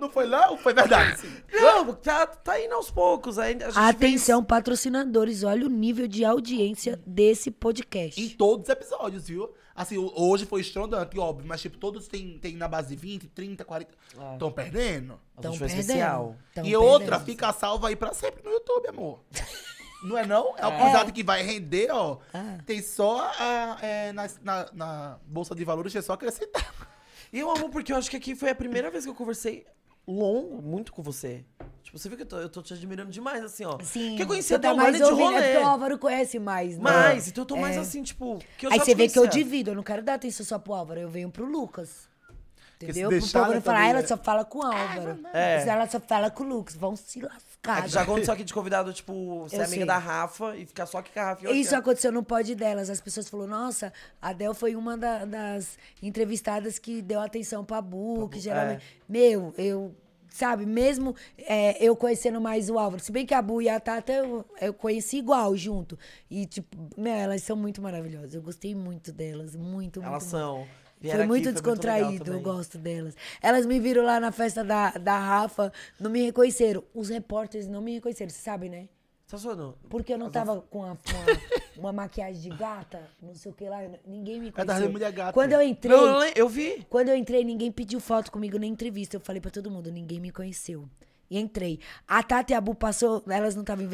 Não foi lá ou foi verdade? Não, tá, tá indo aos poucos. Ainda Atenção, fez... patrocinadores, olha o nível de audiência desse podcast. Em todos os episódios, viu? Assim, hoje foi estrondante, óbvio, mas tipo, todos tem, tem na base 20, 30, 40. Estão é. perdendo? Estão perdendo. Especial. Tão e perdendo. outra, fica salva aí pra sempre no YouTube, amor. Não é não? É uma cruzada é. que vai render, ó. Ah. Tem só a, é, na, na, na, Bolsa de Valores, é só acrescentar. E eu amo porque eu acho que aqui foi a primeira vez que eu conversei longo, muito com você. Tipo, você viu que eu tô, eu tô te admirando demais, assim, ó. Sim. Porque eu conhecia tá mais de rolê. É porque o Álvaro conhece mais, né? Mais, então eu tô mais é. assim, tipo... Aí você vê que eu divido, eu não quero dar atenção só pro Álvaro, eu venho pro Lucas. Entendeu? Pro Álvaro né, falar, ela né? só fala com o Álvaro. É. Ela só fala com o Lucas, vão se lascar. É que já aconteceu aqui de convidado, tipo, ser eu amiga sei. da Rafa e ficar só aqui com a Rafa. Isso aconteceu no pod delas. As pessoas falaram, nossa, a Del foi uma da, das entrevistadas que deu atenção pra Bu, que geralmente... É. Meu, eu... Sabe, mesmo é, eu conhecendo mais o Álvaro, se bem que a Bu e a Tata eu, eu conheci igual, junto. E, tipo, meu, elas são muito maravilhosas. Eu gostei muito delas, muito, elas muito. Elas são. Muito. Vieram foi muito aqui, descontraído, foi muito eu gosto delas. Elas me viram lá na festa da, da Rafa, não me reconheceram. Os repórteres não me reconheceram, você sabe, né? Tá Porque eu não tava com, uma uma maquiagem de gata, não sei o que lá, ninguém me conhecia. É mulher gata. Quando eu entrei... Não, não, eu vi. Quando eu entrei, ninguém pediu foto comigo nem entrevista. Eu falei pra todo mundo, ninguém me conheceu. E entrei. A Tata e a Bu passou, elas não estavam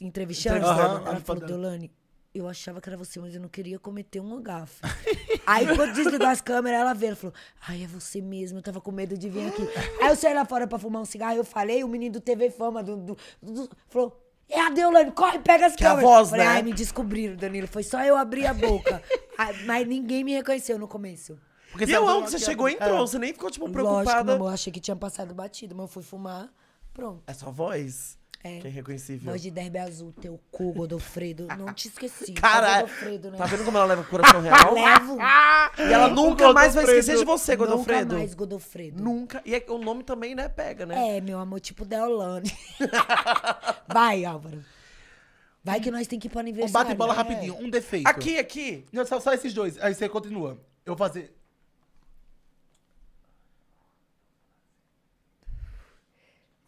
entrevistando, uhum, ela né? falou, Dolane, eu achava que era você, mas eu não queria cometer um gafe. Aí, quando desligou as câmeras, ela veio e falou: Ai, é você mesmo, eu tava com medo de vir aqui. Aí eu saí lá fora pra fumar um cigarro, eu falei, o menino do TV Fama do, do, do falou: É a Deolane, corre, pega as que é câmeras. A voz, falei, né? Ai, me descobriram, Danilo. Foi só eu abrir a boca. Ah, mas ninguém me reconheceu no começo. Porque e eu é amo que você chegou e é. entrou, é. você nem ficou, tipo, preocupada. Lógico, meu amor, achei que tinha passado batido, mas eu fui fumar, pronto. É só voz? É. Que é irreconhecível. Voz de derby azul, teu cu, Godofredo. Não te esqueci. Caralho. Tá, né? tá vendo como ela leva o coração real? Levo. e ela nunca mais vai esquecer de você, Godofredo. Nunca mais, Godofredo. Nunca. E é, o nome também, né, pega, né? É, meu amor, tipo Deolane. vai, Álvaro. Vai que nós tem que ir pro aniversário. Um bate bola né? rapidinho, um defeito. Aqui, aqui. Não, só, só esses dois. Aí você continua. Eu fazer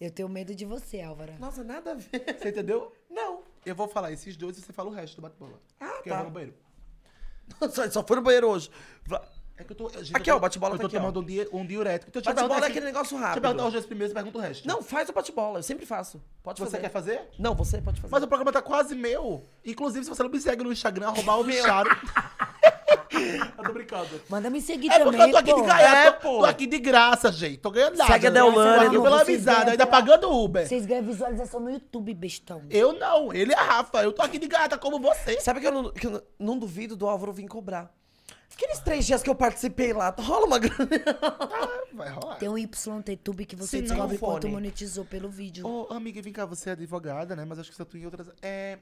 Eu tenho medo de você, Álvaro. Nossa, nada a ver. Você entendeu? Não. Eu vou falar esses dois e você fala o resto do bate-bola. Ah, tá. Porque tá. eu vou no banheiro. Só, só foi no banheiro hoje. É que eu tô, gente, aqui, eu tô, ó, bate-bola Eu tô tá tomando um, dia, um diurético. Então, bate-bola é assim, aquele negócio rápido. Deixa eu perguntar os dois primeiros e pergunta o resto. Não, faz o bate-bola. Eu sempre faço. Pode fazer. Você quer fazer? Não, você pode fazer. Mas o programa tá quase meu. Inclusive, se você não me segue no Instagram, arroba o bicharo. Eu tô brincando. Manda me seguir é também, É porque eu tô aqui pô. de graça, é, tô, tô, aqui de graça, gente. Tô ganhando nada. Segue a Deolane. Tô pela amizade, ainda pagando Uber. Vocês ganham visualização no YouTube, bestão. Eu não, ele é Rafa. Eu tô aqui de gata como você. Sabe que eu não, que eu não duvido do Álvaro vir cobrar. Aqueles três dias que eu participei lá, rola uma grana. Ah, vai rolar. Tem um YTube que você Se descobre quanto monetizou pelo vídeo. Ô, oh, amiga, vem cá, você é advogada, né? Mas acho que você atua em outras. É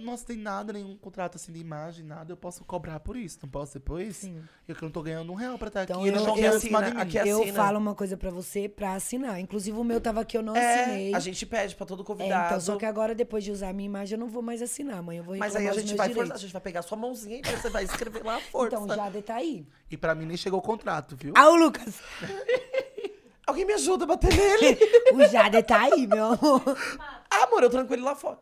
nossa, tem nada, nenhum contrato assim de imagem, nada, eu posso cobrar por isso, não posso depois? Sim. Eu que não tô ganhando um real pra estar então, aqui. Eu, não eu, assina, aqui eu falo uma coisa pra você pra assinar. Inclusive o meu tava aqui, eu não é, assinei. A gente pede pra todo é, convidado. É, então, só que agora, depois de usar a minha imagem, eu não vou mais assinar, mãe. Eu vou Mas aí a gente vai forçar, a gente vai pegar sua mãozinha e você vai escrever lá a força. Então, já tá aí. E pra mim nem chegou o contrato, viu? Ah, o Lucas! Alguém me ajuda a bater nele. o Jader tá aí, meu amor. ah, amor, eu tranquilo lá fora.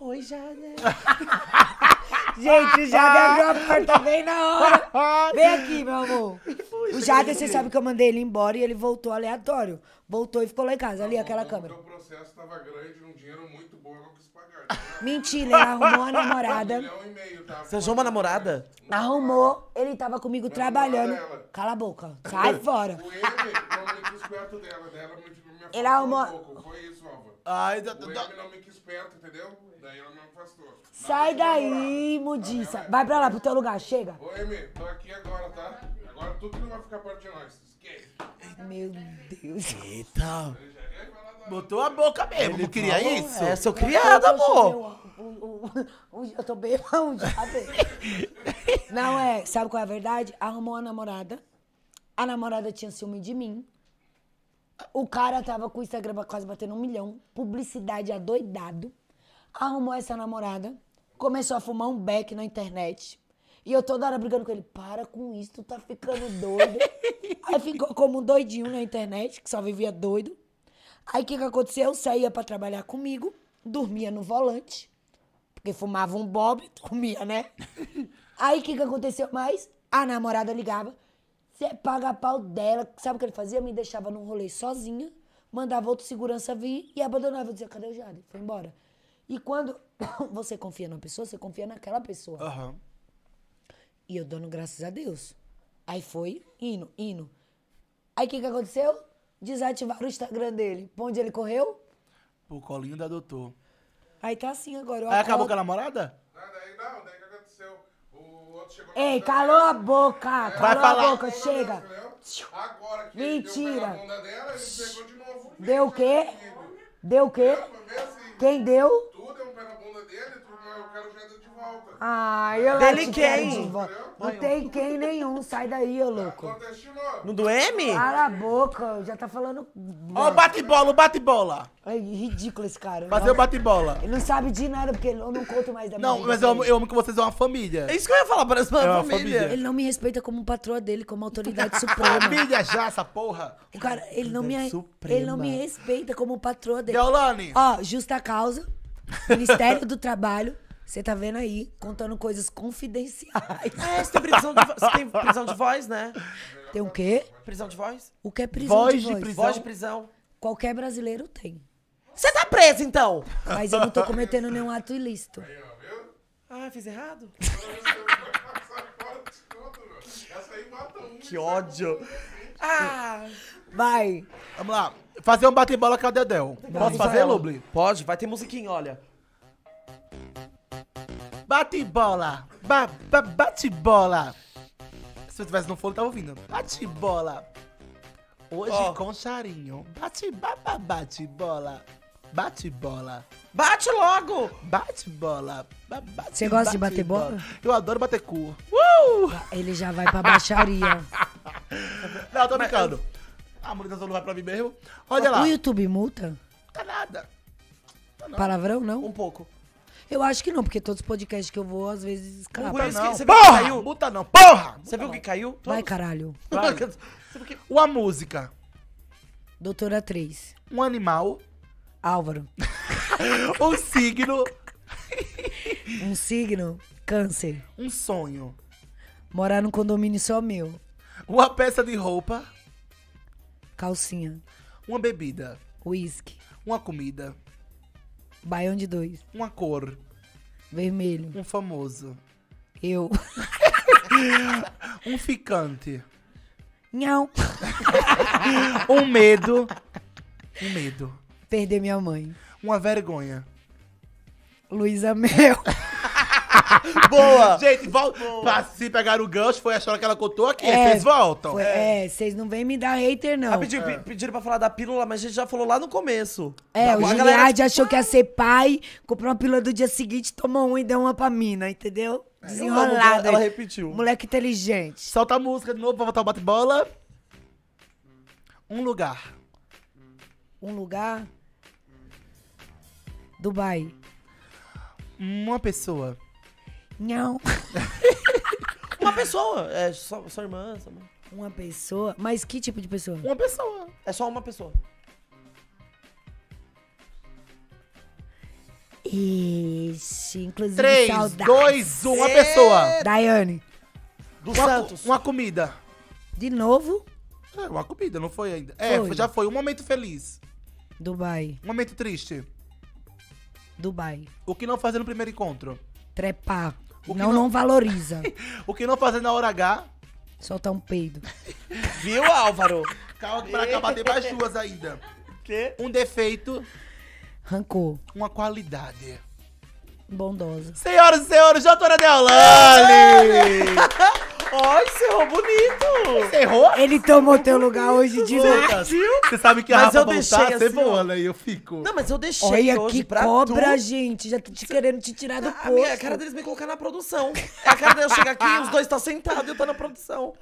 Oi, Jader. Gente, o Jader abriu a porta bem na hora. Vem aqui, meu amor. O Jader, você sabe que eu mandei ele embora e ele voltou aleatório. Voltou e ficou lá em casa, ali, aquela câmera. O processo tava grande, um dinheiro muito bom, eu não quis pagar. Tá Mentira, ele arrumou a namorada. Tá? Você arrumou uma namorada? Arrumou, ele tava comigo trabalhando. Cala a boca, sai fora. ele, Ele arrumou... Foi isso, amor. Ai, o não me quis perto, entendeu? Daí ela me afastou. Sai daí, imundiça. Vai pra lá, pro teu lugar, chega. Ô, Emi, tô aqui agora, tá? Agora tudo que não vai ficar perto de nós. Esquece. Meu Deus. Eita. Botou a boca mesmo, Ele não queria falou, isso? É, seu criado, amor. Eu tô bem um Não é, sabe qual é a verdade? Arrumou a namorada. A namorada tinha ciúme de mim. O cara tava com o Instagram quase batendo um milhão. Publicidade adoidado arrumou essa namorada, começou a fumar um beck na internet. E eu toda hora brigando com ele, para com isso, tu tá ficando doido. Aí ficou como um doidinho na internet, que só vivia doido. Aí o que, que aconteceu? Eu saía para trabalhar comigo, dormia no volante, porque fumava um bob, dormia, né? Aí o que, que aconteceu mais? A namorada ligava, você paga a pau dela. Sabe o que ele fazia? Me deixava num rolê sozinha, mandava outro segurança vir e abandonava. Eu dizia, cadê o Jade? Foi embora. E quando você confia numa pessoa, você confia naquela pessoa. Uhum. E eu dando graças a Deus. Aí foi hino, hino. Aí o que, que aconteceu? Desativaram o Instagram dele. Pra onde ele correu? Pro colinho da doutor. Aí tá assim agora. Aí acabou com a namorada? Não, daí não, daí o que aconteceu? Ei, calou a boca! É, calou a boca, chega! Mentira! Deu, o quê? deu o quê? Deu o quê? Quem deu? Tudo é um pé na bunda dele, tudo, é mas eu quero o de ah, eu Dele quem? Não tem quem nenhum, sai daí, ô louco. Não do M? Cala a boca, já tá falando. Ó, o bate-bola, bate-bola. ridículo esse cara. Né? Fazer o bate-bola. Ele não sabe de nada, porque eu não conto mais da minha Não, mas eu amo, eu amo que vocês é uma família. É isso que eu ia falar pra vocês, é uma família. Ele não me respeita como patroa dele, como autoridade suprema. família já, essa porra. O cara, ele não, me, suprema. ele não me respeita como patroa dele. Deolane. Ó, justa causa, Ministério do Trabalho. Você tá vendo aí, contando coisas confidenciais. É, você tem prisão de, você tem prisão de voz, né? Tem o quê? Prisão de voz? O que é prisão voz de voz? prisão. Voz de prisão. Qualquer brasileiro tem. Você tá preso, então! Mas eu não tô cometendo nenhum ato ilícito. Ah, fiz errado? que ódio. Ah! Vai. Vamos lá. Fazer um bate-bola com a Dedel. Posso fazer, Lubli? Pode, vai ter musiquinha, olha. Bate bola. Ba, ba, bate bola. Se eu tivesse no fone, tava ouvindo. Bate bola. Hoje oh. com charinho. Bate, ba, ba, bate bola. Bate bola. Bate logo! Bate bola. Ba, bate, Você gosta bate de bater bola? bola? Eu adoro bater cu. Uh! Ele já vai pra baixaria. Não, tô brincando. a monetização tá não vai pra mim mesmo. Olha o lá. O YouTube multa? Tá nada. Tá Palavrão, não? Um pouco. Eu acho que não, porque todos os podcasts que eu vou, às vezes escapa. porra! Que caiu. Muta não, porra! Muta você viu o que caiu? Todos? Vai, caralho. Vai. Uma música. Doutora 3. Um animal. Álvaro. um signo. um signo. Câncer. Um sonho. Morar num condomínio só meu. Uma peça de roupa. Calcinha. Uma bebida. Whisky. Uma comida. Baião de dois. Uma cor. Vermelho. Um famoso. Eu. um ficante. Não. um medo. Um medo. Perder minha mãe. Uma vergonha. Luísa Mel. Boa! Gente, volta. Passei pegar o gancho, foi a história que ela contou aqui. É, vocês voltam. Foi, é, é vocês não vêm me dar hater, não. Ah, pedi, é. Pediram pra falar da pílula, mas a gente já falou lá no começo. É, da o Giliard tipo, achou que ia ah! ser pai, comprou uma pílula do dia seguinte, tomou um e deu uma pra mina, entendeu? É, Desenrolada. Ela, ela repetiu. Moleque inteligente. Solta a música de novo pra botar o bate-bola. Um lugar. Um lugar? Dubai. Uma pessoa. Não. Uma pessoa. É só, sua irmã, sua mãe. Uma pessoa? Mas que tipo de pessoa? Uma pessoa. É só uma pessoa. Ixi, inclusive três saudades. uma pessoa. Daiane. Do uma, Santos. Uma comida. De novo? É, uma comida, não foi ainda. É, Foi. já foi. Um momento feliz. Dubai. Um momento triste. Dubai. O que não fazer no primeiro encontro? Trepar. O não, não, não valoriza. o que não fazer na hora H. Soltar um peido. Viu, Álvaro? Calma que pra acabar tem mais duas ainda. Que? Um defeito. Rancor. Uma qualidade. Bondosa. Senhoras e senhores, doutora Deolane! Olha, você errou bonito. Você errou? Ele tomou teu lugar hoje de Lucas, verdade. Você sabe que a Mas Rafa eu voltar, deixei você assim, voa, né? E eu fico. Não, mas eu deixei Olha hoje que pra cobra, tu. gente. Já tô te querendo te tirar do ah, A, posto. minha, a cara deles me colocar na produção. É a cara deles chegar aqui, os dois tá sentados e eu tô na produção.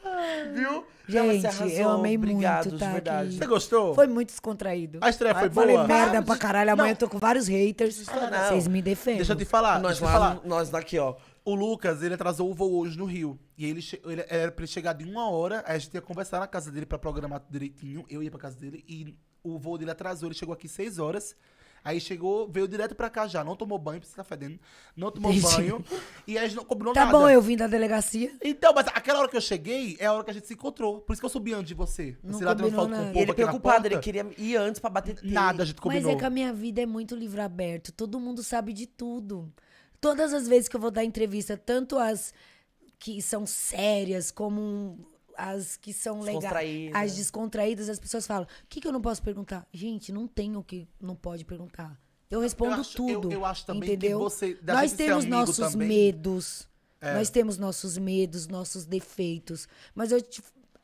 Viu? Não, Gente, eu amei Obrigado, muito tá de tá verdade. aqui. Você gostou? Foi muito descontraído. A estreia foi Falei boa? merda pra caralho. Amanhã eu tô com vários haters. Vocês me defendem. Deixa eu te falar. Nós lá, nós daqui, ó. O Lucas, ele atrasou o voo hoje no Rio. E ele, ele era é, pra ele chegar de uma hora, aí a gente ia conversar na casa dele pra programar tudo direitinho. Eu ia pra casa dele e o voo dele atrasou. Ele chegou aqui seis horas. Aí chegou, veio direto pra cá já, não tomou banho, porque você tá fedendo. Não tomou Entendi. banho. E aí a gente não cobrou tá nada. Tá bom, eu vim da delegacia. Então, mas aquela hora que eu cheguei é a hora que a gente se encontrou. Por isso que eu subi antes de você. Não você lá deu foto com o povo ele preocupado, ele queria ir antes pra bater. Nada, a gente combinou. Mas é que a minha vida é muito livro aberto. Todo mundo sabe de tudo. Todas as vezes que eu vou dar entrevista, tanto as que são sérias, como as que são legais, as descontraídas, as pessoas falam: o que, que eu não posso perguntar? Gente, não tem o que não pode perguntar. Eu respondo eu acho, tudo. Eu, eu, acho também entendeu? que você. Nós temos nossos também. medos. É. Nós temos nossos medos, nossos defeitos. Mas eu,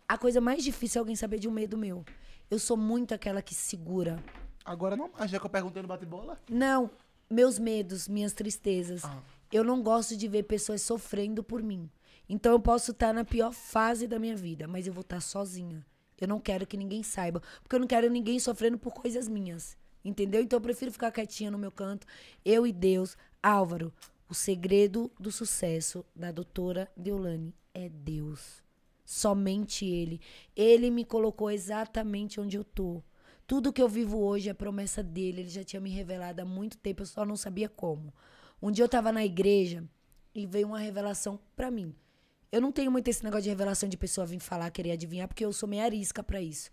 a coisa mais difícil é alguém saber de um medo meu. Eu sou muito aquela que segura. Agora não já que eu perguntei no bate-bola? Não, meus medos, minhas tristezas. Ah. Eu não gosto de ver pessoas sofrendo por mim. Então eu posso estar tá na pior fase da minha vida, mas eu vou estar tá sozinha. Eu não quero que ninguém saiba, porque eu não quero ninguém sofrendo por coisas minhas. Entendeu? Então eu prefiro ficar quietinha no meu canto, eu e Deus. Álvaro, o segredo do sucesso da doutora Deolane é Deus. Somente ele. Ele me colocou exatamente onde eu tô. Tudo que eu vivo hoje é promessa dele. Ele já tinha me revelado há muito tempo, eu só não sabia como. Um dia eu estava na igreja e veio uma revelação para mim. Eu não tenho muito esse negócio de revelação de pessoa vir falar, querer adivinhar, porque eu sou meio arisca para isso.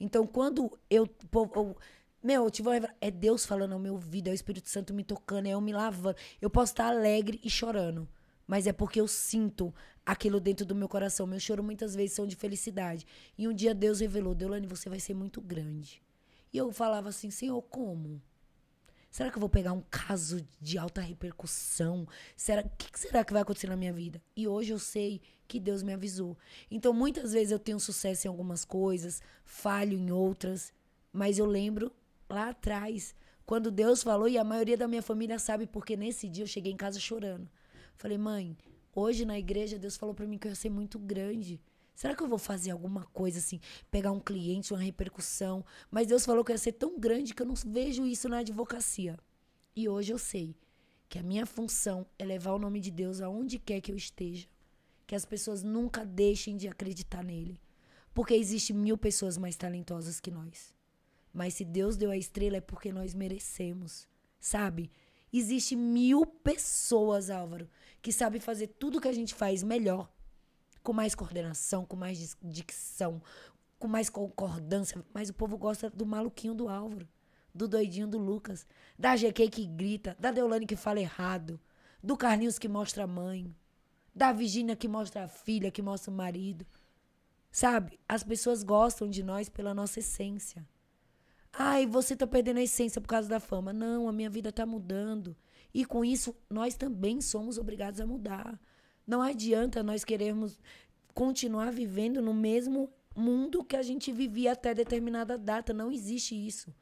Então, quando eu, eu meu, eu tive uma revelação. É Deus falando ao meu ouvido, é o Espírito Santo me tocando, é eu me lavando. Eu posso estar alegre e chorando, mas é porque eu sinto aquilo dentro do meu coração. Meu choro muitas vezes são de felicidade. E um dia Deus revelou: Deolane, você vai ser muito grande. E eu falava assim, Senhor, como? Será que eu vou pegar um caso de alta repercussão? Será que, que será que vai acontecer na minha vida? E hoje eu sei que Deus me avisou. Então muitas vezes eu tenho sucesso em algumas coisas, falho em outras, mas eu lembro lá atrás quando Deus falou e a maioria da minha família sabe porque nesse dia eu cheguei em casa chorando. Falei: "Mãe, hoje na igreja Deus falou para mim que eu ia ser muito grande". Será que eu vou fazer alguma coisa assim, pegar um cliente, uma repercussão? Mas Deus falou que eu ia ser tão grande que eu não vejo isso na advocacia. E hoje eu sei que a minha função é levar o nome de Deus aonde quer que eu esteja. Que as pessoas nunca deixem de acreditar nele. Porque existe mil pessoas mais talentosas que nós. Mas se Deus deu a estrela é porque nós merecemos, sabe? Existe mil pessoas, Álvaro, que sabem fazer tudo que a gente faz melhor com mais coordenação, com mais dicção, com mais concordância. Mas o povo gosta do maluquinho do Álvaro, do doidinho do Lucas, da GK que grita, da Deolane que fala errado, do Carlinhos que mostra a mãe, da Virginia que mostra a filha, que mostra o marido. Sabe? As pessoas gostam de nós pela nossa essência. Ai, você tá perdendo a essência por causa da fama. Não, a minha vida tá mudando. E com isso, nós também somos obrigados a mudar. Não adianta nós querermos continuar vivendo no mesmo mundo que a gente vivia até determinada data. Não existe isso.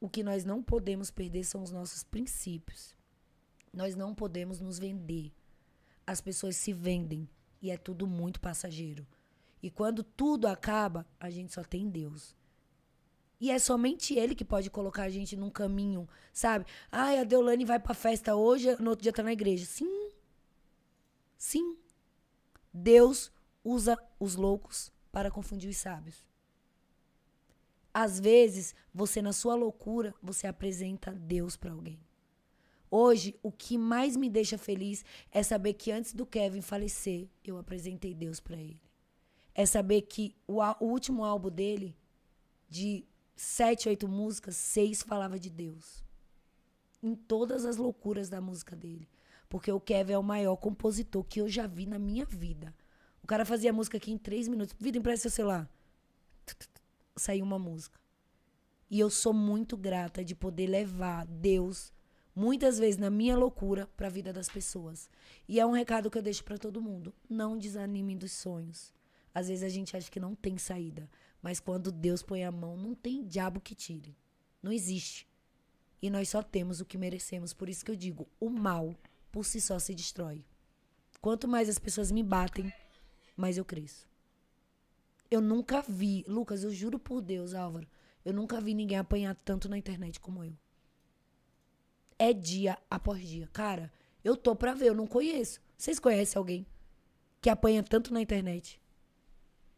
O que nós não podemos perder são os nossos princípios. Nós não podemos nos vender. As pessoas se vendem e é tudo muito passageiro. E quando tudo acaba, a gente só tem Deus. E é somente ele que pode colocar a gente num caminho, sabe? Ai, a Deolane vai pra festa hoje, no outro dia tá na igreja. Sim, Sim, Deus usa os loucos para confundir os sábios. Às vezes, você na sua loucura, você apresenta Deus para alguém. Hoje, o que mais me deixa feliz é saber que antes do Kevin falecer, eu apresentei Deus para ele. É saber que o, o, último álbum dele, de sete, oito músicas, seis falava de Deus. Em todas as loucuras da música dele. Porque o Kevin é o maior compositor que eu já vi na minha vida. O cara fazia música aqui em três minutos. Vida, empresta seu celular. Saiu uma música. E eu sou muito grata de poder levar Deus, muitas vezes na minha loucura, para a vida das pessoas. E é um recado que eu deixo para todo mundo: não desanime dos sonhos. Às vezes a gente acha que não tem saída, mas quando Deus põe a mão, não tem diabo que tire. Não existe. E nós só temos o que merecemos. Por isso que eu digo: o mal por si só se destrói. Quanto mais as pessoas me batem, mais eu cresço. Eu nunca vi, Lucas, eu juro por Deus, Álvaro, eu nunca vi ninguém apanhar tanto na internet como eu. É dia após dia. Cara, eu tô pra ver, eu não conheço. Vocês conhecem alguém que apanha tanto na internet?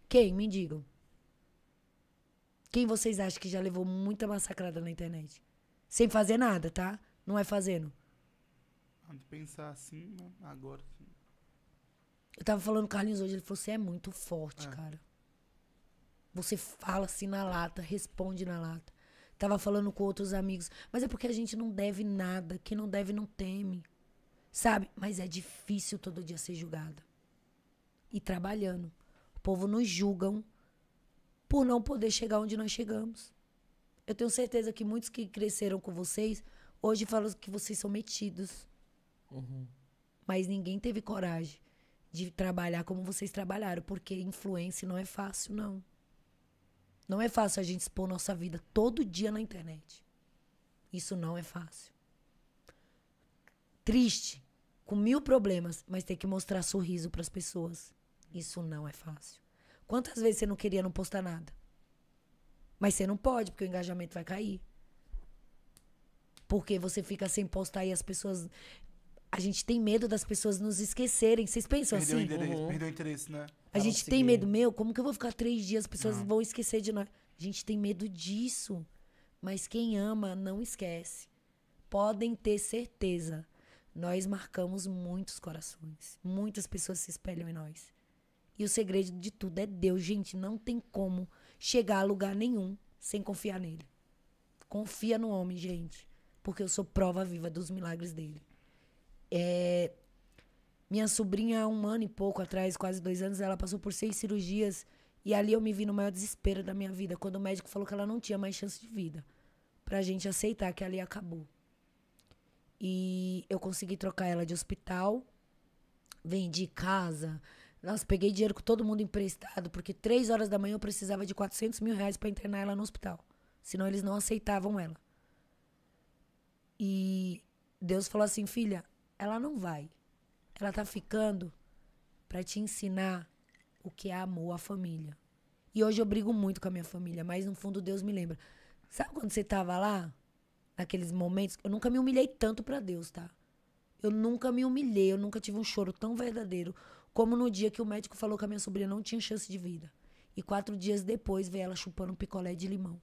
Quem? Me digam. Quem vocês acham que já levou muita massacrada na internet? Sem fazer nada, tá? Não é fazendo. De pensar assim, né? agora sim. Eu tava falando com o Carlinhos hoje, ele falou, você é muito forte, é. cara. Você fala assim na lata, responde na lata. Tava falando com outros amigos, mas é porque a gente não deve nada. Quem não deve não teme. Sabe? Mas é difícil todo dia ser julgada. E trabalhando. O povo nos julgam por não poder chegar onde nós chegamos. Eu tenho certeza que muitos que cresceram com vocês hoje falam que vocês são metidos. Uhum. Mas ninguém teve coragem de trabalhar como vocês trabalharam, porque influência não é fácil, não. Não é fácil a gente expor nossa vida todo dia na internet. Isso não é fácil. Triste, com mil problemas, mas ter que mostrar sorriso para as pessoas. Isso não é fácil. Quantas vezes você não queria não postar nada? Mas você não pode, porque o engajamento vai cair. Porque você fica sem postar e as pessoas a gente tem medo das pessoas nos esquecerem. Vocês pensam perdeu assim? O interesse, uhum. Perdeu o interesse, né? A gente tem medo, meu, como que eu vou ficar três dias? As pessoas não. Ah. vão esquecer de nós. A gente tem medo disso. Mas quem ama não esquece. Podem ter certeza. Nós marcamos muitos corações. Muitas pessoas se espelham em nós. E o segredo de tudo é Deus, gente. Não tem como chegar a lugar nenhum sem confiar nele. Confia no homem, gente. Porque eu sou prova viva dos milagres dele. É, minha sobrinha, um ano e pouco atrás, quase dois anos, ela passou por seis cirurgias. E ali eu me vi no maior desespero da minha vida, quando o médico falou que ela não tinha mais chance de vida. Pra gente aceitar que ali acabou. E eu consegui trocar ela de hospital, vendi casa. Nossa, peguei dinheiro com todo mundo emprestado, porque três horas da manhã eu precisava de 400 mil reais pra internar ela no hospital. Senão eles não aceitavam ela. E Deus falou assim, filha, ela não vai. Ela tá ficando para te ensinar o que é amor à família. E hoje eu brigo muito com a minha família, mas no fundo Deus me lembra. Sabe quando você tava lá? Naqueles momentos, eu nunca me humilhei tanto para Deus, tá? Eu nunca me humilhei, eu nunca tive um choro tão verdadeiro como no dia que o médico falou que a minha sobrinha não tinha chance de vida. E quatro dias depois veio ela chupando um picolé de limão.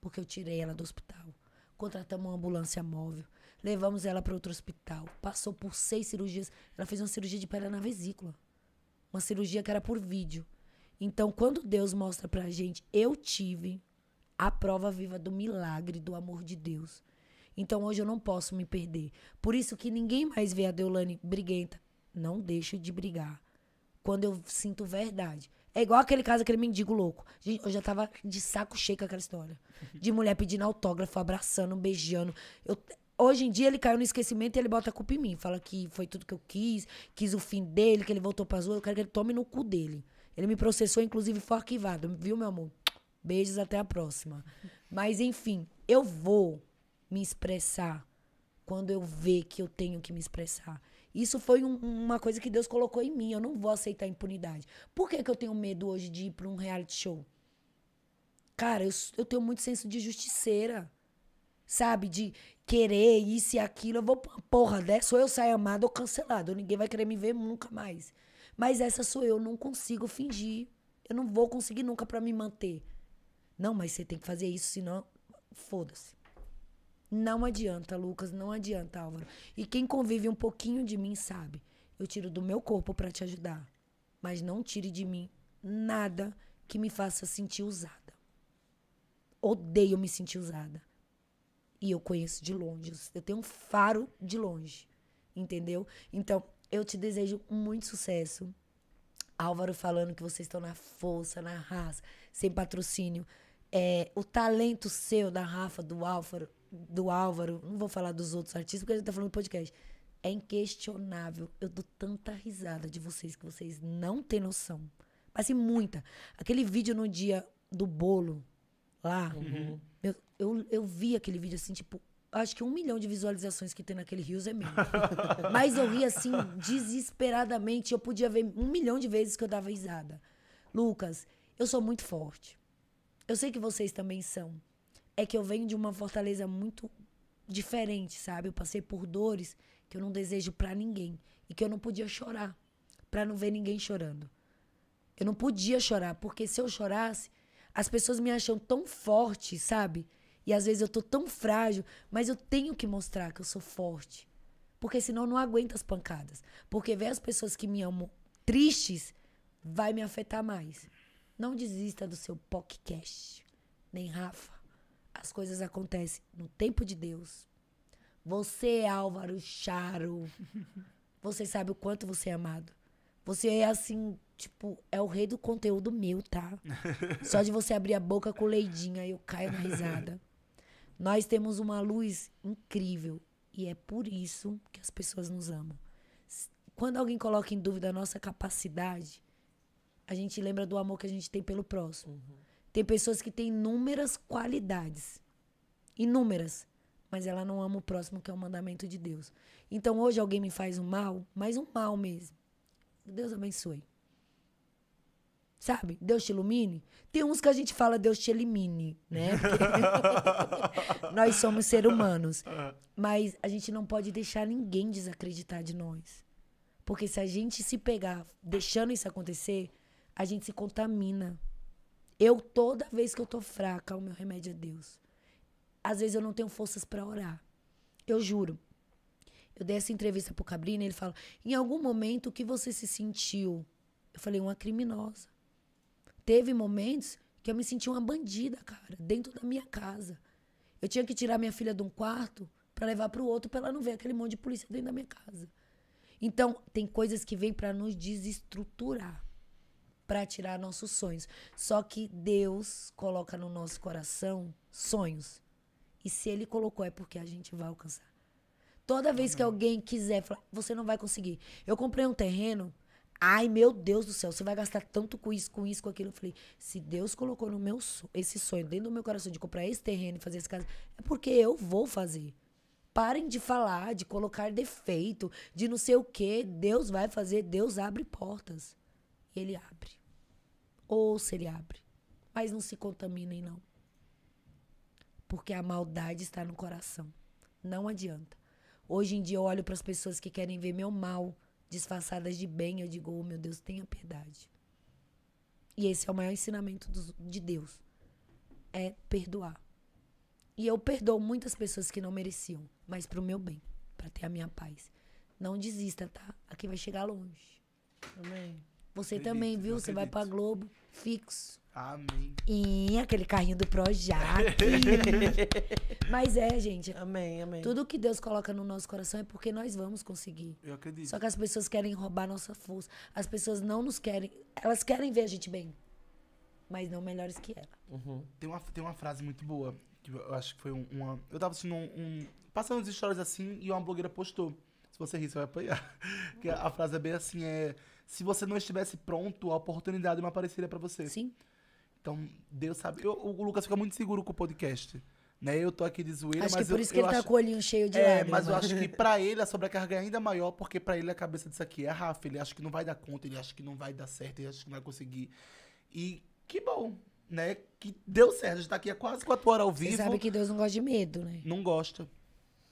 Porque eu tirei ela do hospital. Contratamos uma ambulância móvel. Levamos ela para outro hospital. Passou por seis cirurgias. Ela fez uma cirurgia de pedra na vesícula. Uma cirurgia que era por vídeo. Então, quando Deus mostra pra gente, eu tive a prova viva do milagre do amor de Deus. Então, hoje eu não posso me perder. Por isso que ninguém mais vê a Deolane briguenta. Não deixa de brigar. Quando eu sinto verdade. É igual aquele caso, aquele mendigo louco. Gente, eu já tava de saco cheio com aquela história. De mulher pedindo autógrafo, abraçando, beijando. Eu, Hoje em dia ele caiu no esquecimento e ele bota a culpa em mim. Fala que foi tudo que eu quis, quis o fim dele, que ele voltou pra ruas. Eu quero que ele tome no cu dele. Ele me processou, inclusive foi arquivado, viu, meu amor? Beijos, até a próxima. Mas enfim, eu vou me expressar quando eu ver que eu tenho que me expressar. Isso foi um, uma coisa que Deus colocou em mim. Eu não vou aceitar impunidade. Por que, que eu tenho medo hoje de ir para um reality show? Cara, eu, eu tenho muito senso de justiceira sabe? De querer isso e aquilo. Eu vou porra dessa, ou eu saio amado ou cancelado. Ninguém vai querer me ver nunca mais. Mas essa sou eu, não consigo fingir. Eu não vou conseguir nunca para me manter. Não, mas você tem que fazer isso, senão. Foda-se. Não adianta, Lucas, não adianta, Álvaro. E quem convive um pouquinho de mim sabe. Eu tiro do meu corpo para te ajudar. Mas não tire de mim nada que me faça sentir usada. Odeio me sentir usada. E eu conheço de longe. Eu tenho um faro de longe. Entendeu? Então, eu te desejo muito sucesso. Álvaro falando que vocês estão na força, na raça, sem patrocínio. É, o talento seu, da Rafa, do Álvaro, do Álvaro, não vou falar dos outros artistas, porque a gente tá falando do podcast. É inquestionável. Eu dou tanta risada de vocês que vocês não têm noção. Mas assim, muita. Aquele vídeo no dia do bolo, lá, uhum. Eu, eu vi aquele vídeo assim, tipo, acho que um milhão de visualizações que tem naquele Rios é meu. Mas eu ri assim, desesperadamente. Eu podia ver um milhão de vezes que eu dava risada. Lucas, eu sou muito forte. Eu sei que vocês também são. É que eu venho de uma fortaleza muito diferente, sabe? Eu passei por dores que eu não desejo para ninguém e que eu não podia chorar para não ver ninguém chorando. Eu não podia chorar, porque se eu chorasse, as pessoas me acham tão forte, sabe? E às vezes eu tô tão frágil, mas eu tenho que mostrar que eu sou forte. Porque senão eu não aguento as pancadas. Porque ver as pessoas que me amam tristes vai me afetar mais. Não desista do seu podcast, nem Rafa. As coisas acontecem no tempo de Deus. Você, é Álvaro Charo, você sabe o quanto você é amado. Você é assim, tipo, é o rei do conteúdo meu, tá? Só de você abrir a boca com leidinha, eu caio na risada. Nós temos uma luz incrível e é por isso que as pessoas nos amam. Quando alguém coloca em dúvida a nossa capacidade, a gente lembra do amor que a gente tem pelo próximo. Uhum. Tem pessoas que têm inúmeras qualidades. Inúmeras. Mas ela não ama o próximo, que é o mandamento de Deus. Então hoje alguém me faz um mal, mas um mal mesmo. Deus abençoe. Sabe? Deus te ilumine. Tem uns que a gente fala Deus te elimine, né? Porque... nós somos seres humanos. Mas a gente não pode deixar ninguém desacreditar de nós. Porque se a gente se pegar deixando isso acontecer, a gente se contamina. Eu, toda vez que eu tô fraca, o meu remédio é Deus. Às vezes eu não tenho forças para orar. Eu juro. Eu dei essa entrevista pro Cabrina, ele fala: em algum momento o que você se sentiu? Eu falei: uma criminosa. Teve momentos que eu me senti uma bandida, cara, dentro da minha casa. Eu tinha que tirar minha filha de um quarto para levar para o outro para ela não ver aquele monte de polícia dentro da minha casa. Então, tem coisas que vêm para nos desestruturar, para tirar nossos sonhos. Só que Deus coloca no nosso coração sonhos. E se ele colocou é porque a gente vai alcançar. Toda vez que alguém quiser falar, você não vai conseguir. Eu comprei um terreno Ai, meu Deus do céu, você vai gastar tanto com isso, com isso, com aquilo. Eu falei, se Deus colocou no meu esse sonho dentro do meu coração de comprar esse terreno e fazer esse casa, é porque eu vou fazer. Parem de falar, de colocar defeito, de não sei o quê. Deus vai fazer, Deus abre portas. E ele abre. Ou se ele abre. Mas não se contaminem, não. Porque a maldade está no coração. Não adianta. Hoje em dia eu olho para as pessoas que querem ver meu mal disfarçadas de bem, eu digo, oh, meu Deus, tenha piedade. E esse é o maior ensinamento de Deus. É perdoar. E eu perdoo muitas pessoas que não mereciam, mas pro meu bem, para ter a minha paz. Não desista, tá? Aqui vai chegar longe. Amém. Você acredito, também, viu? Você vai pra Globo, fixo. Amém. E aquele carrinho do Projac. Mas é, gente. Amém, amém. Tudo que Deus coloca no nosso coração é porque nós vamos conseguir. Eu acredito. Só que as pessoas querem roubar nossa força. As pessoas não nos querem. Elas querem ver a gente bem, mas não melhores que ela. Uhum. Tem, uma, tem uma frase muito boa. Que eu acho que foi uma. Eu tava assistindo um. um passando as histórias assim e uma blogueira postou. Se você rir, você vai apanhar. Uhum. Que a, a frase é bem assim: é. Se você não estivesse pronto, a oportunidade não apareceria para você. Sim. Então, Deus sabe. Eu, o Lucas fica muito seguro com o podcast. Né? Eu tô aqui de zoeira, acho mas. Acho que por eu, isso que ele tá acho... tá com o olhinho cheio de É, mas eu acho que pra ele a sobrecarga é ainda maior, porque pra ele a cabeça disso aqui é a Rafa. Ele acha que não vai dar conta, ele acha que não vai dar certo, ele acha que não vai conseguir. E que bom, né? Que deu certo. A gente tá aqui há quase quatro horas ao vivo. Você sabe que Deus não gosta de medo, né? Não gosta.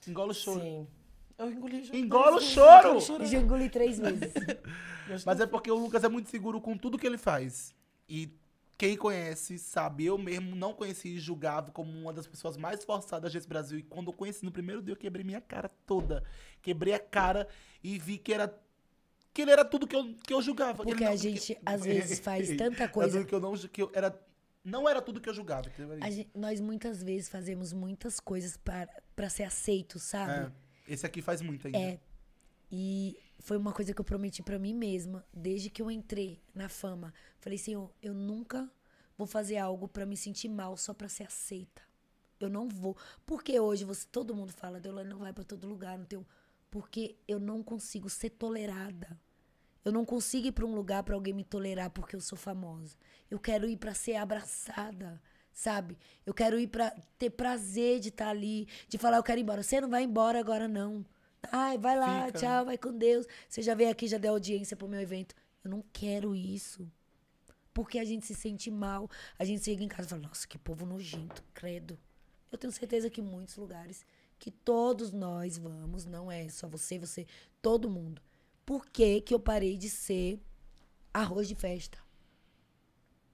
Engola o choro. Sim. Eu engoli choro. Engola o choro! já engoli três meses. mas é porque o Lucas é muito seguro com tudo que ele faz. E quem conhece sabe, eu mesmo não conheci e julgava como uma das pessoas mais forçadas desse Brasil. E quando eu conheci no primeiro dia, eu quebrei minha cara toda. Quebrei a cara e vi que era que ele era tudo que eu, que eu julgava. Porque não, a gente, que, às vezes, faz é tanta coisa. que eu não, que eu era, não era tudo que eu julgava. Gente, nós, muitas vezes, fazemos muitas coisas para ser aceito, sabe? É, esse aqui faz muito ainda. É. E foi uma coisa que eu prometi para mim mesma desde que eu entrei na fama. Falei, Senhor, eu nunca vou fazer algo para me sentir mal só para ser aceita. Eu não vou. Porque hoje você, todo mundo fala, Deolane não vai para todo lugar, não tem. Porque eu não consigo ser tolerada. Eu não consigo ir para um lugar para alguém me tolerar porque eu sou famosa. Eu quero ir para ser abraçada, sabe? Eu quero ir para ter prazer de estar tá ali, de falar eu quero ir embora. Você não vai embora agora não. Ai, vai lá, Fica. Né? tchau, vai com Deus. Você já veio aqui, já deu audiência pro meu evento. Eu não quero isso. Porque a gente se sente mal. A gente chega em casa e fala, nossa, que povo nojento, credo. Eu tenho certeza que muitos lugares que todos nós vamos, não é só você, você, todo mundo. Por que, que eu parei de ser arroz de festa?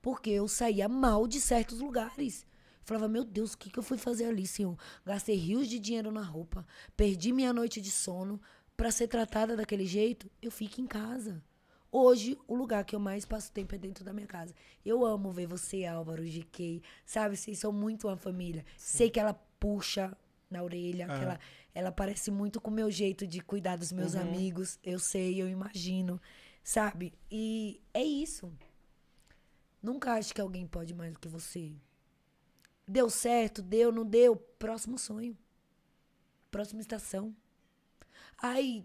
Porque eu saía mal de certos lugares. Falava, meu Deus, o que, que eu fui fazer ali, senhor? Gastei rios de dinheiro na roupa, perdi minha noite de sono. Para ser tratada daquele jeito, eu fico em casa. Hoje, o lugar que eu mais passo tempo é dentro da minha casa. Eu amo ver você, Álvaro, GK. Sabe, vocês são muito uma família. Sim. Sei que ela puxa na orelha, ah. que ela, ela parece muito com o meu jeito de cuidar dos meus uhum. amigos. Eu sei, eu imagino. Sabe? E é isso. Nunca acho que alguém pode mais do que você. Deu certo, deu, não deu. Próximo sonho. Próxima estação. Ai,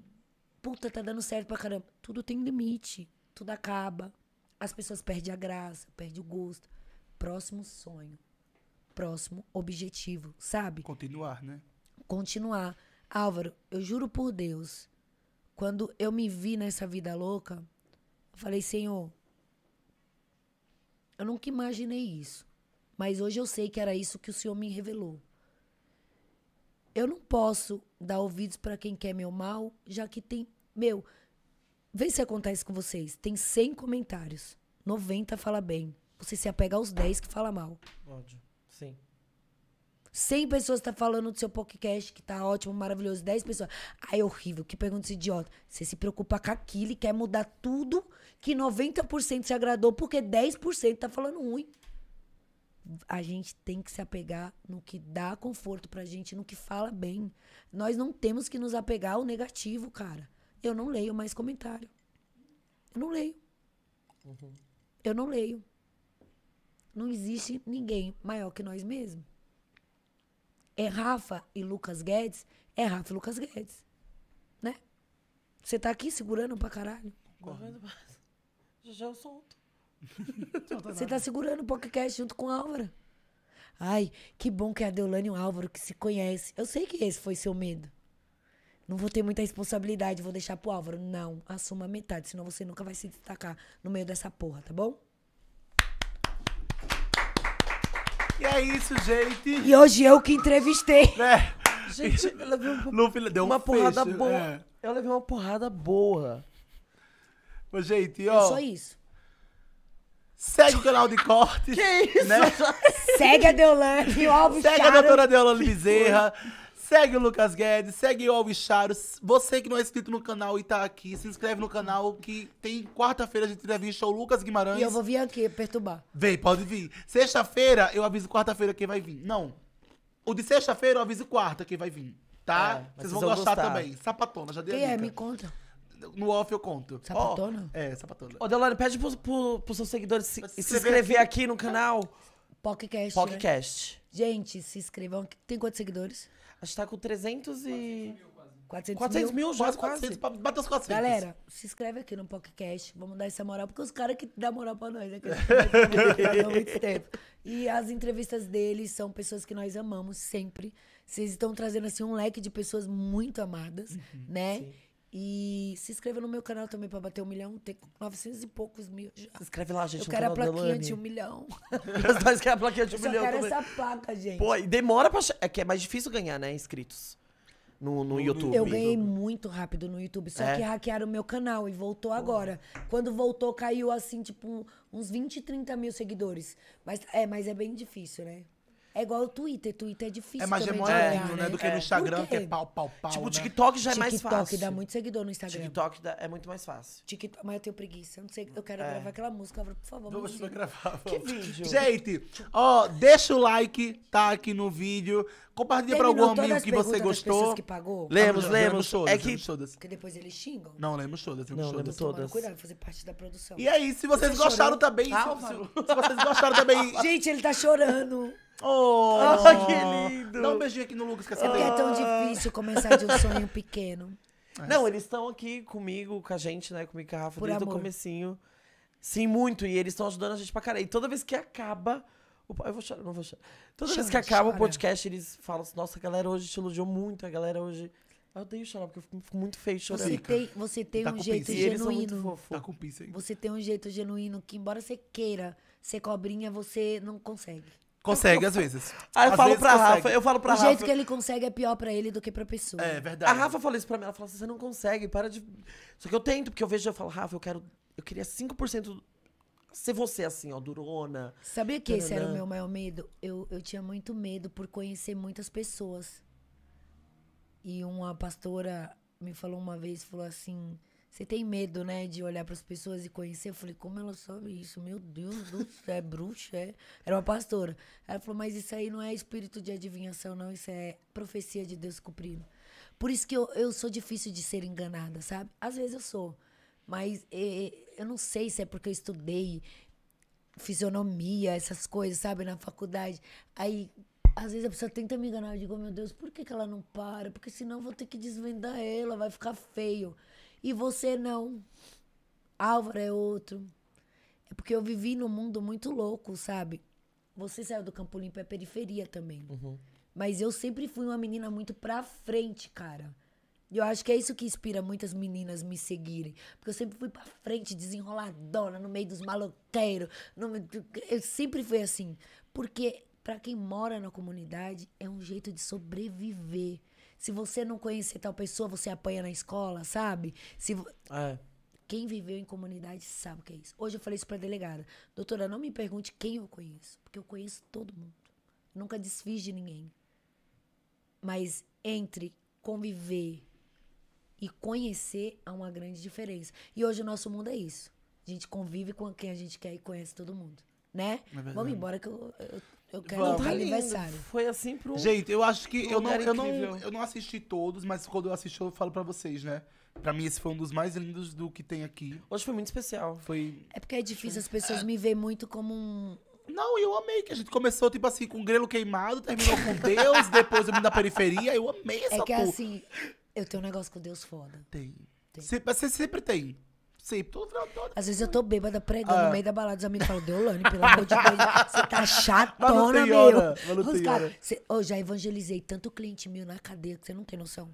puta, tá dando certo pra caramba. Tudo tem limite. Tudo acaba. As pessoas perdem a graça, perdem o gosto. Próximo sonho. Próximo objetivo, sabe? Continuar, né? Continuar. Álvaro, eu juro por Deus, quando eu me vi nessa vida louca, eu falei, Senhor, eu nunca imaginei isso. Mas hoje eu sei que era isso que o Senhor me revelou. Eu não posso dar ouvidos para quem quer meu mal, já que tem. Meu, vê se acontece com vocês. Tem 100 comentários. 90 fala bem. Você se apega aos 10 que fala mal. Ódio. Sim. 100 pessoas estão tá falando do seu podcast, que está ótimo, maravilhoso. 10 pessoas. Ai, é horrível, que pergunta esse idiota. Você se preocupa com aquilo e quer mudar tudo que 90% se agradou, porque 10% está falando ruim a gente tem que se apegar no que dá conforto pra gente, no que fala bem. Nós não temos que nos apegar ao negativo, cara. Eu não leio mais comentário. Eu não leio. Uhum. Eu não leio. Não existe ninguém maior que nós mesmos. É Rafa e Lucas Guedes, é Rafa e Lucas Guedes. Né? Você tá aqui segurando pra caralho? Correndo, já eu solto. Tá você tá segurando o podcast junto com o Álvaro. Ai, que bom que é a Deolane e o Álvaro que se conhecem. Eu sei que esse foi seu medo. Não vou ter muita responsabilidade, vou deixar pro Álvaro. Não, assuma metade, senão você nunca vai se destacar no meio dessa porra, tá bom? E é isso, gente. E hoje eu que entrevistei. É. Gente, ela levei deu uma um porrada boa. É. Eu levei uma porrada boa. Mas, gente, é ó. É só isso. Segue o canal de cortes. Que isso? Né? Segue a Deolane, o Alves Segue Charo. a doutora Deolane Bezerra. Segue o Lucas Guedes, segue o Alves Charo. Você que não é inscrito no canal e tá aqui, se inscreve no canal que tem quarta-feira a gente entrevista o Lucas Guimarães. E eu vou vir aqui perturbar. Vem, pode vir. Sexta-feira eu aviso quarta-feira quem vai vir. Não. O de sexta-feira eu aviso quarta quem vai vir. Tá? É, vocês, vocês, vão, vão gostar, gostar, também. Sapatona, já dei Quem é? Me conta no off eu conto. Sapatona? Oh, é, sapatona. Ô, Delane, pede pros pro, pro seus seguidores se, se, se inscrever aqui. aqui. no canal. Podcast. Né? Podcast. Né? Gente, se inscrevam. Tem quantos seguidores? A gente tá com 300 e. 400, 400 mil, mil já, quase. 400, quase. os 400. Galera, se inscreve aqui no podcast. Vamos dar essa moral, porque os caras que dão moral pra nós, né? Que há muito tempo. E as entrevistas deles são pessoas que nós amamos sempre. Vocês estão trazendo, assim, um leque de pessoas muito amadas, uhum, né? Sim. E se inscreva no meu canal também pra bater um milhão. Tem 900 e poucos mil já. Se inscreve lá, gente. Eu quero a plaquinha de um milhão. Nós queremos a plaquinha de um milhão Eu quero essa placa, gente. Pô, e demora pra... É que é mais difícil ganhar, né, inscritos. No, no, YouTube. Eu ganhei muito rápido no YouTube, só é. que hackearam o meu canal e voltou agora. Quando voltou, caiu assim, tipo, uns 20, 30 mil seguidores. Mas é, mas é bem difícil, né? É igual o Twitter. Twitter é difícil. É mais demorado de né? Do né? que no é, Instagram, que é pau, pau, pau. Tipo, o né? TikTok já é mais fácil. TikTok dá muito seguidor no Instagram. TikTok dá- é muito mais fácil. TikTok, mas eu tenho preguiça. Eu não sei, eu quero É. gravar aquela música. por favor, Não vai música. gravar. Que vídeo? Gente, ó, deixa o like, tá aqui no vídeo. Compartilha pra algum amigo que você gostou. das gostou. que pagou? Lemos, Lembra- lemos. todas, É que... lemos todas. Porque depois eles xingam. Não, lemos todas, lemos Não, todas. lembro Tomando todas. Cuidado, fazer parte da produção. E aí, se vocês Você gostaram chorou? também, se- Calma. se vocês gostaram também, Gente, ele tá chorando. Oh, oh, que lindo! Dá um beijinho aqui no Lucas. Que é, sempre... é tão ah. difícil começar de um sonho pequeno. Não, eles estão aqui comigo, com a gente, né? Comigo e com a Rafa, Por desde amor. o comecinho. Sim, muito. E eles estão ajudando a gente pra caralho. E toda vez que acaba... Eu vou chorar, não vou chorar. Toda chora, vez que acaba chora. o podcast, eles falam assim, nossa, a galera hoje te elogiou muito, a galera hoje... Eu odeio chorar, porque eu fico, muito feio chorando. Você tem, você tem tá um jeito genuíno. Tá com pinça, Você tem um jeito genuíno que, embora você queira ser cobrinha, você não consegue. Consegue, às vezes. Aí eu às falo pra consegue. Rafa, eu falo pra o Rafa. O jeito que ele consegue é pior pra ele do que pra pessoa. É verdade. A Rafa falou isso pra mim, ela falou assim: você não consegue, para de. Só que eu tento, porque eu vejo, eu falo, Rafa, eu quero. Eu queria 5% ser você assim, ó, durona. Sabia que taranã. esse era o meu maior medo? Eu, eu tinha muito medo por conhecer muitas pessoas. E uma pastora me falou uma vez, falou assim: você tem medo, né, de olhar para as pessoas e conhecer? Eu falei, como ela sabe isso? Meu Deus do céu, é bruxa, é? Era uma pastora. Ela falou, mas isso aí não é espírito de adivinhação, não. Isso é profecia de Deus cumprindo. Por isso que eu, eu sou difícil de ser enganada, sabe? Às vezes eu sou. Mas e, eu não sei se é porque eu estudei fisionomia, essas coisas, sabe, na faculdade. Aí às vezes a pessoa tenta me enganar, eu digo, meu Deus, por que, que ela não para? Porque senão eu vou ter que desvendar ela, vai ficar feio. E você não. Álvaro é outro. É porque eu vivi num mundo muito louco, sabe? Você saiu do Campo Limpo, é periferia também. Uhum. Mas eu sempre fui uma menina muito pra frente, cara. E eu acho que é isso que inspira muitas meninas me seguirem. Porque eu sempre fui pra frente, desenroladona, no meio dos maloteiros. No... Eu sempre fui assim. Porque para quem mora na comunidade, é um jeito de sobreviver. Se você não conhecer tal pessoa, você apanha na escola, sabe? Se vo... é. Quem viveu em comunidade sabe o que é isso. Hoje eu falei isso pra delegada. Doutora, não me pergunte quem eu conheço, porque eu conheço todo mundo. nunca desfiz de ninguém. Mas entre conviver e conhecer há uma grande diferença. E hoje o nosso mundo é isso. A gente convive com quem a gente quer e conhece todo mundo. Né? É Vamos embora que eu, eu eu quero um tá lindo. aniversário. Foi assim pro. Gente, eu acho que eu não, eu, não, eu não assisti todos, mas quando eu assisti, eu falo pra vocês, né? Pra mim, esse foi um dos mais lindos do que tem aqui. Hoje foi muito especial. Foi. É porque é difícil, as pessoas me veem muito como um. Não, eu amei que a gente começou, tipo assim, com grelo queimado, terminou com Deus, depois eu vim da periferia. Eu amei é essa É que assim, eu tenho um negócio com Deus foda. Tem. Tem. Você sempre tem sempre, todo final todo. Às vezes eu tô bêbada pregando ah. no meio da balada, os amigos falam, Deolane, pelo amor de Deus, você tá chatona, meu. Os cara, cê, já evangelizei tanto cliente meu na cadeia que você não tem noção.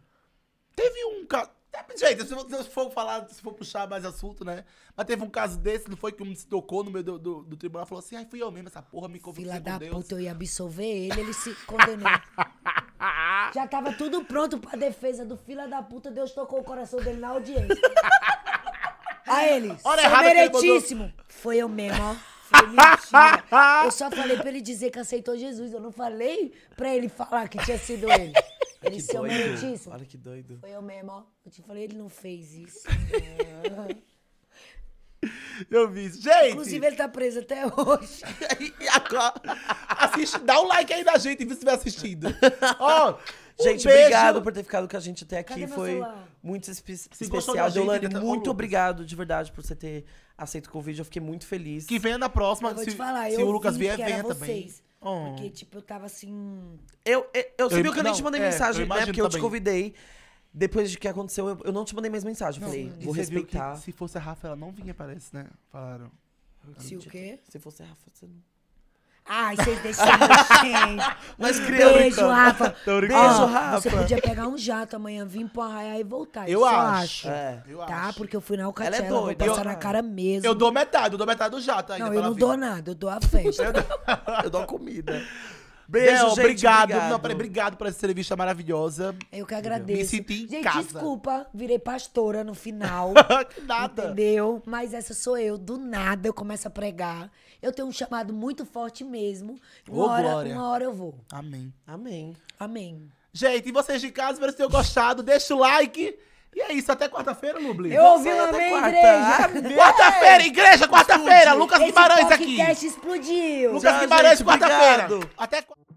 Teve um caso. Gente, se for falar, se for puxar mais assunto, né? Mas teve um caso desse, não foi que um se tocou no meio do, do, do tribunal e falou assim, ai, fui eu mesmo, essa porra me convenceu Filha da puta, eu ia absolver ele, ele se condenou. Já tava tudo pronto pra defesa do filha da puta, Deus tocou o coração dele na audiência. Olha ele, Hora sou meritíssimo. Ele Foi eu mesmo, ó. Falei, Eu só falei pra ele dizer que aceitou Jesus. Eu não falei pra ele falar que tinha sido ele. Ele que seu meritíssimo. Olha que doido. Foi eu mesmo, ó. Eu te falei, ele não fez isso. Eu vi isso. Gente! Inclusive, ele tá preso até hoje. Assiste, dá um like aí na gente se estiver assistindo. Ó, oh, gente, obrigado por ter ficado com a gente até aqui. Foi celular? muito espe especial. Deolane, tá... muito obrigado de verdade por você ter aceito o convite. Eu fiquei muito feliz. Que venha na próxima. Eu vou se, te falar, se o Lucas vier, venha também. Oh. Porque, tipo, eu tava assim. Eu, eu, eu, você eu, viu que eu nem te mandei é, mensagem, né? Porque eu te convidei. Depois de que aconteceu, eu, eu não te mandei mais mensagem. Não, falei, vou respeitar. se fosse a Rafa, ela não vinha, parece, né? Falaram. Se o quê? Se fosse a Rafa, você não. Ai, vocês deixaram gente. Mas criança. Beijo, Rafa. Tô Beijo, oh, Rafa. Você podia pegar um jato amanhã, vir pro Arraiá e voltar. Eu acho. É, eu tá? Acho. Porque eu fui na Alcatela, Ela é doida. vou passar eu, na cara mesmo. Eu dou metade, eu dou metade do jato ainda. Não, eu não vida. dou nada, eu dou a festa. eu, dou, eu dou comida. Beijo, Bel, gente, obrigado. obrigado. Não, peraí, obrigado por essa entrevista maravilhosa. Eu que agradeço. Me senti em gente, casa. desculpa, virei pastora no final. que nada. Entendeu? Mas essa sou eu, do nada eu começo a pregar. Eu tenho um chamado muito forte mesmo. Uma, Ô, hora, glória. uma hora eu vou. Amém. Amém. Amém. Gente, e vocês de casa, espero que tenham gostado. Deixa o like. E é isso, até quarta-feira, Lublin. Eu ouvi o amém, igreja. Quarta-feira, igreja, quarta-feira. Lucas Esse Guimarães aqui. O podcast explodiu. Lucas Tchau, Guimarães, quarta-feira. Até quarta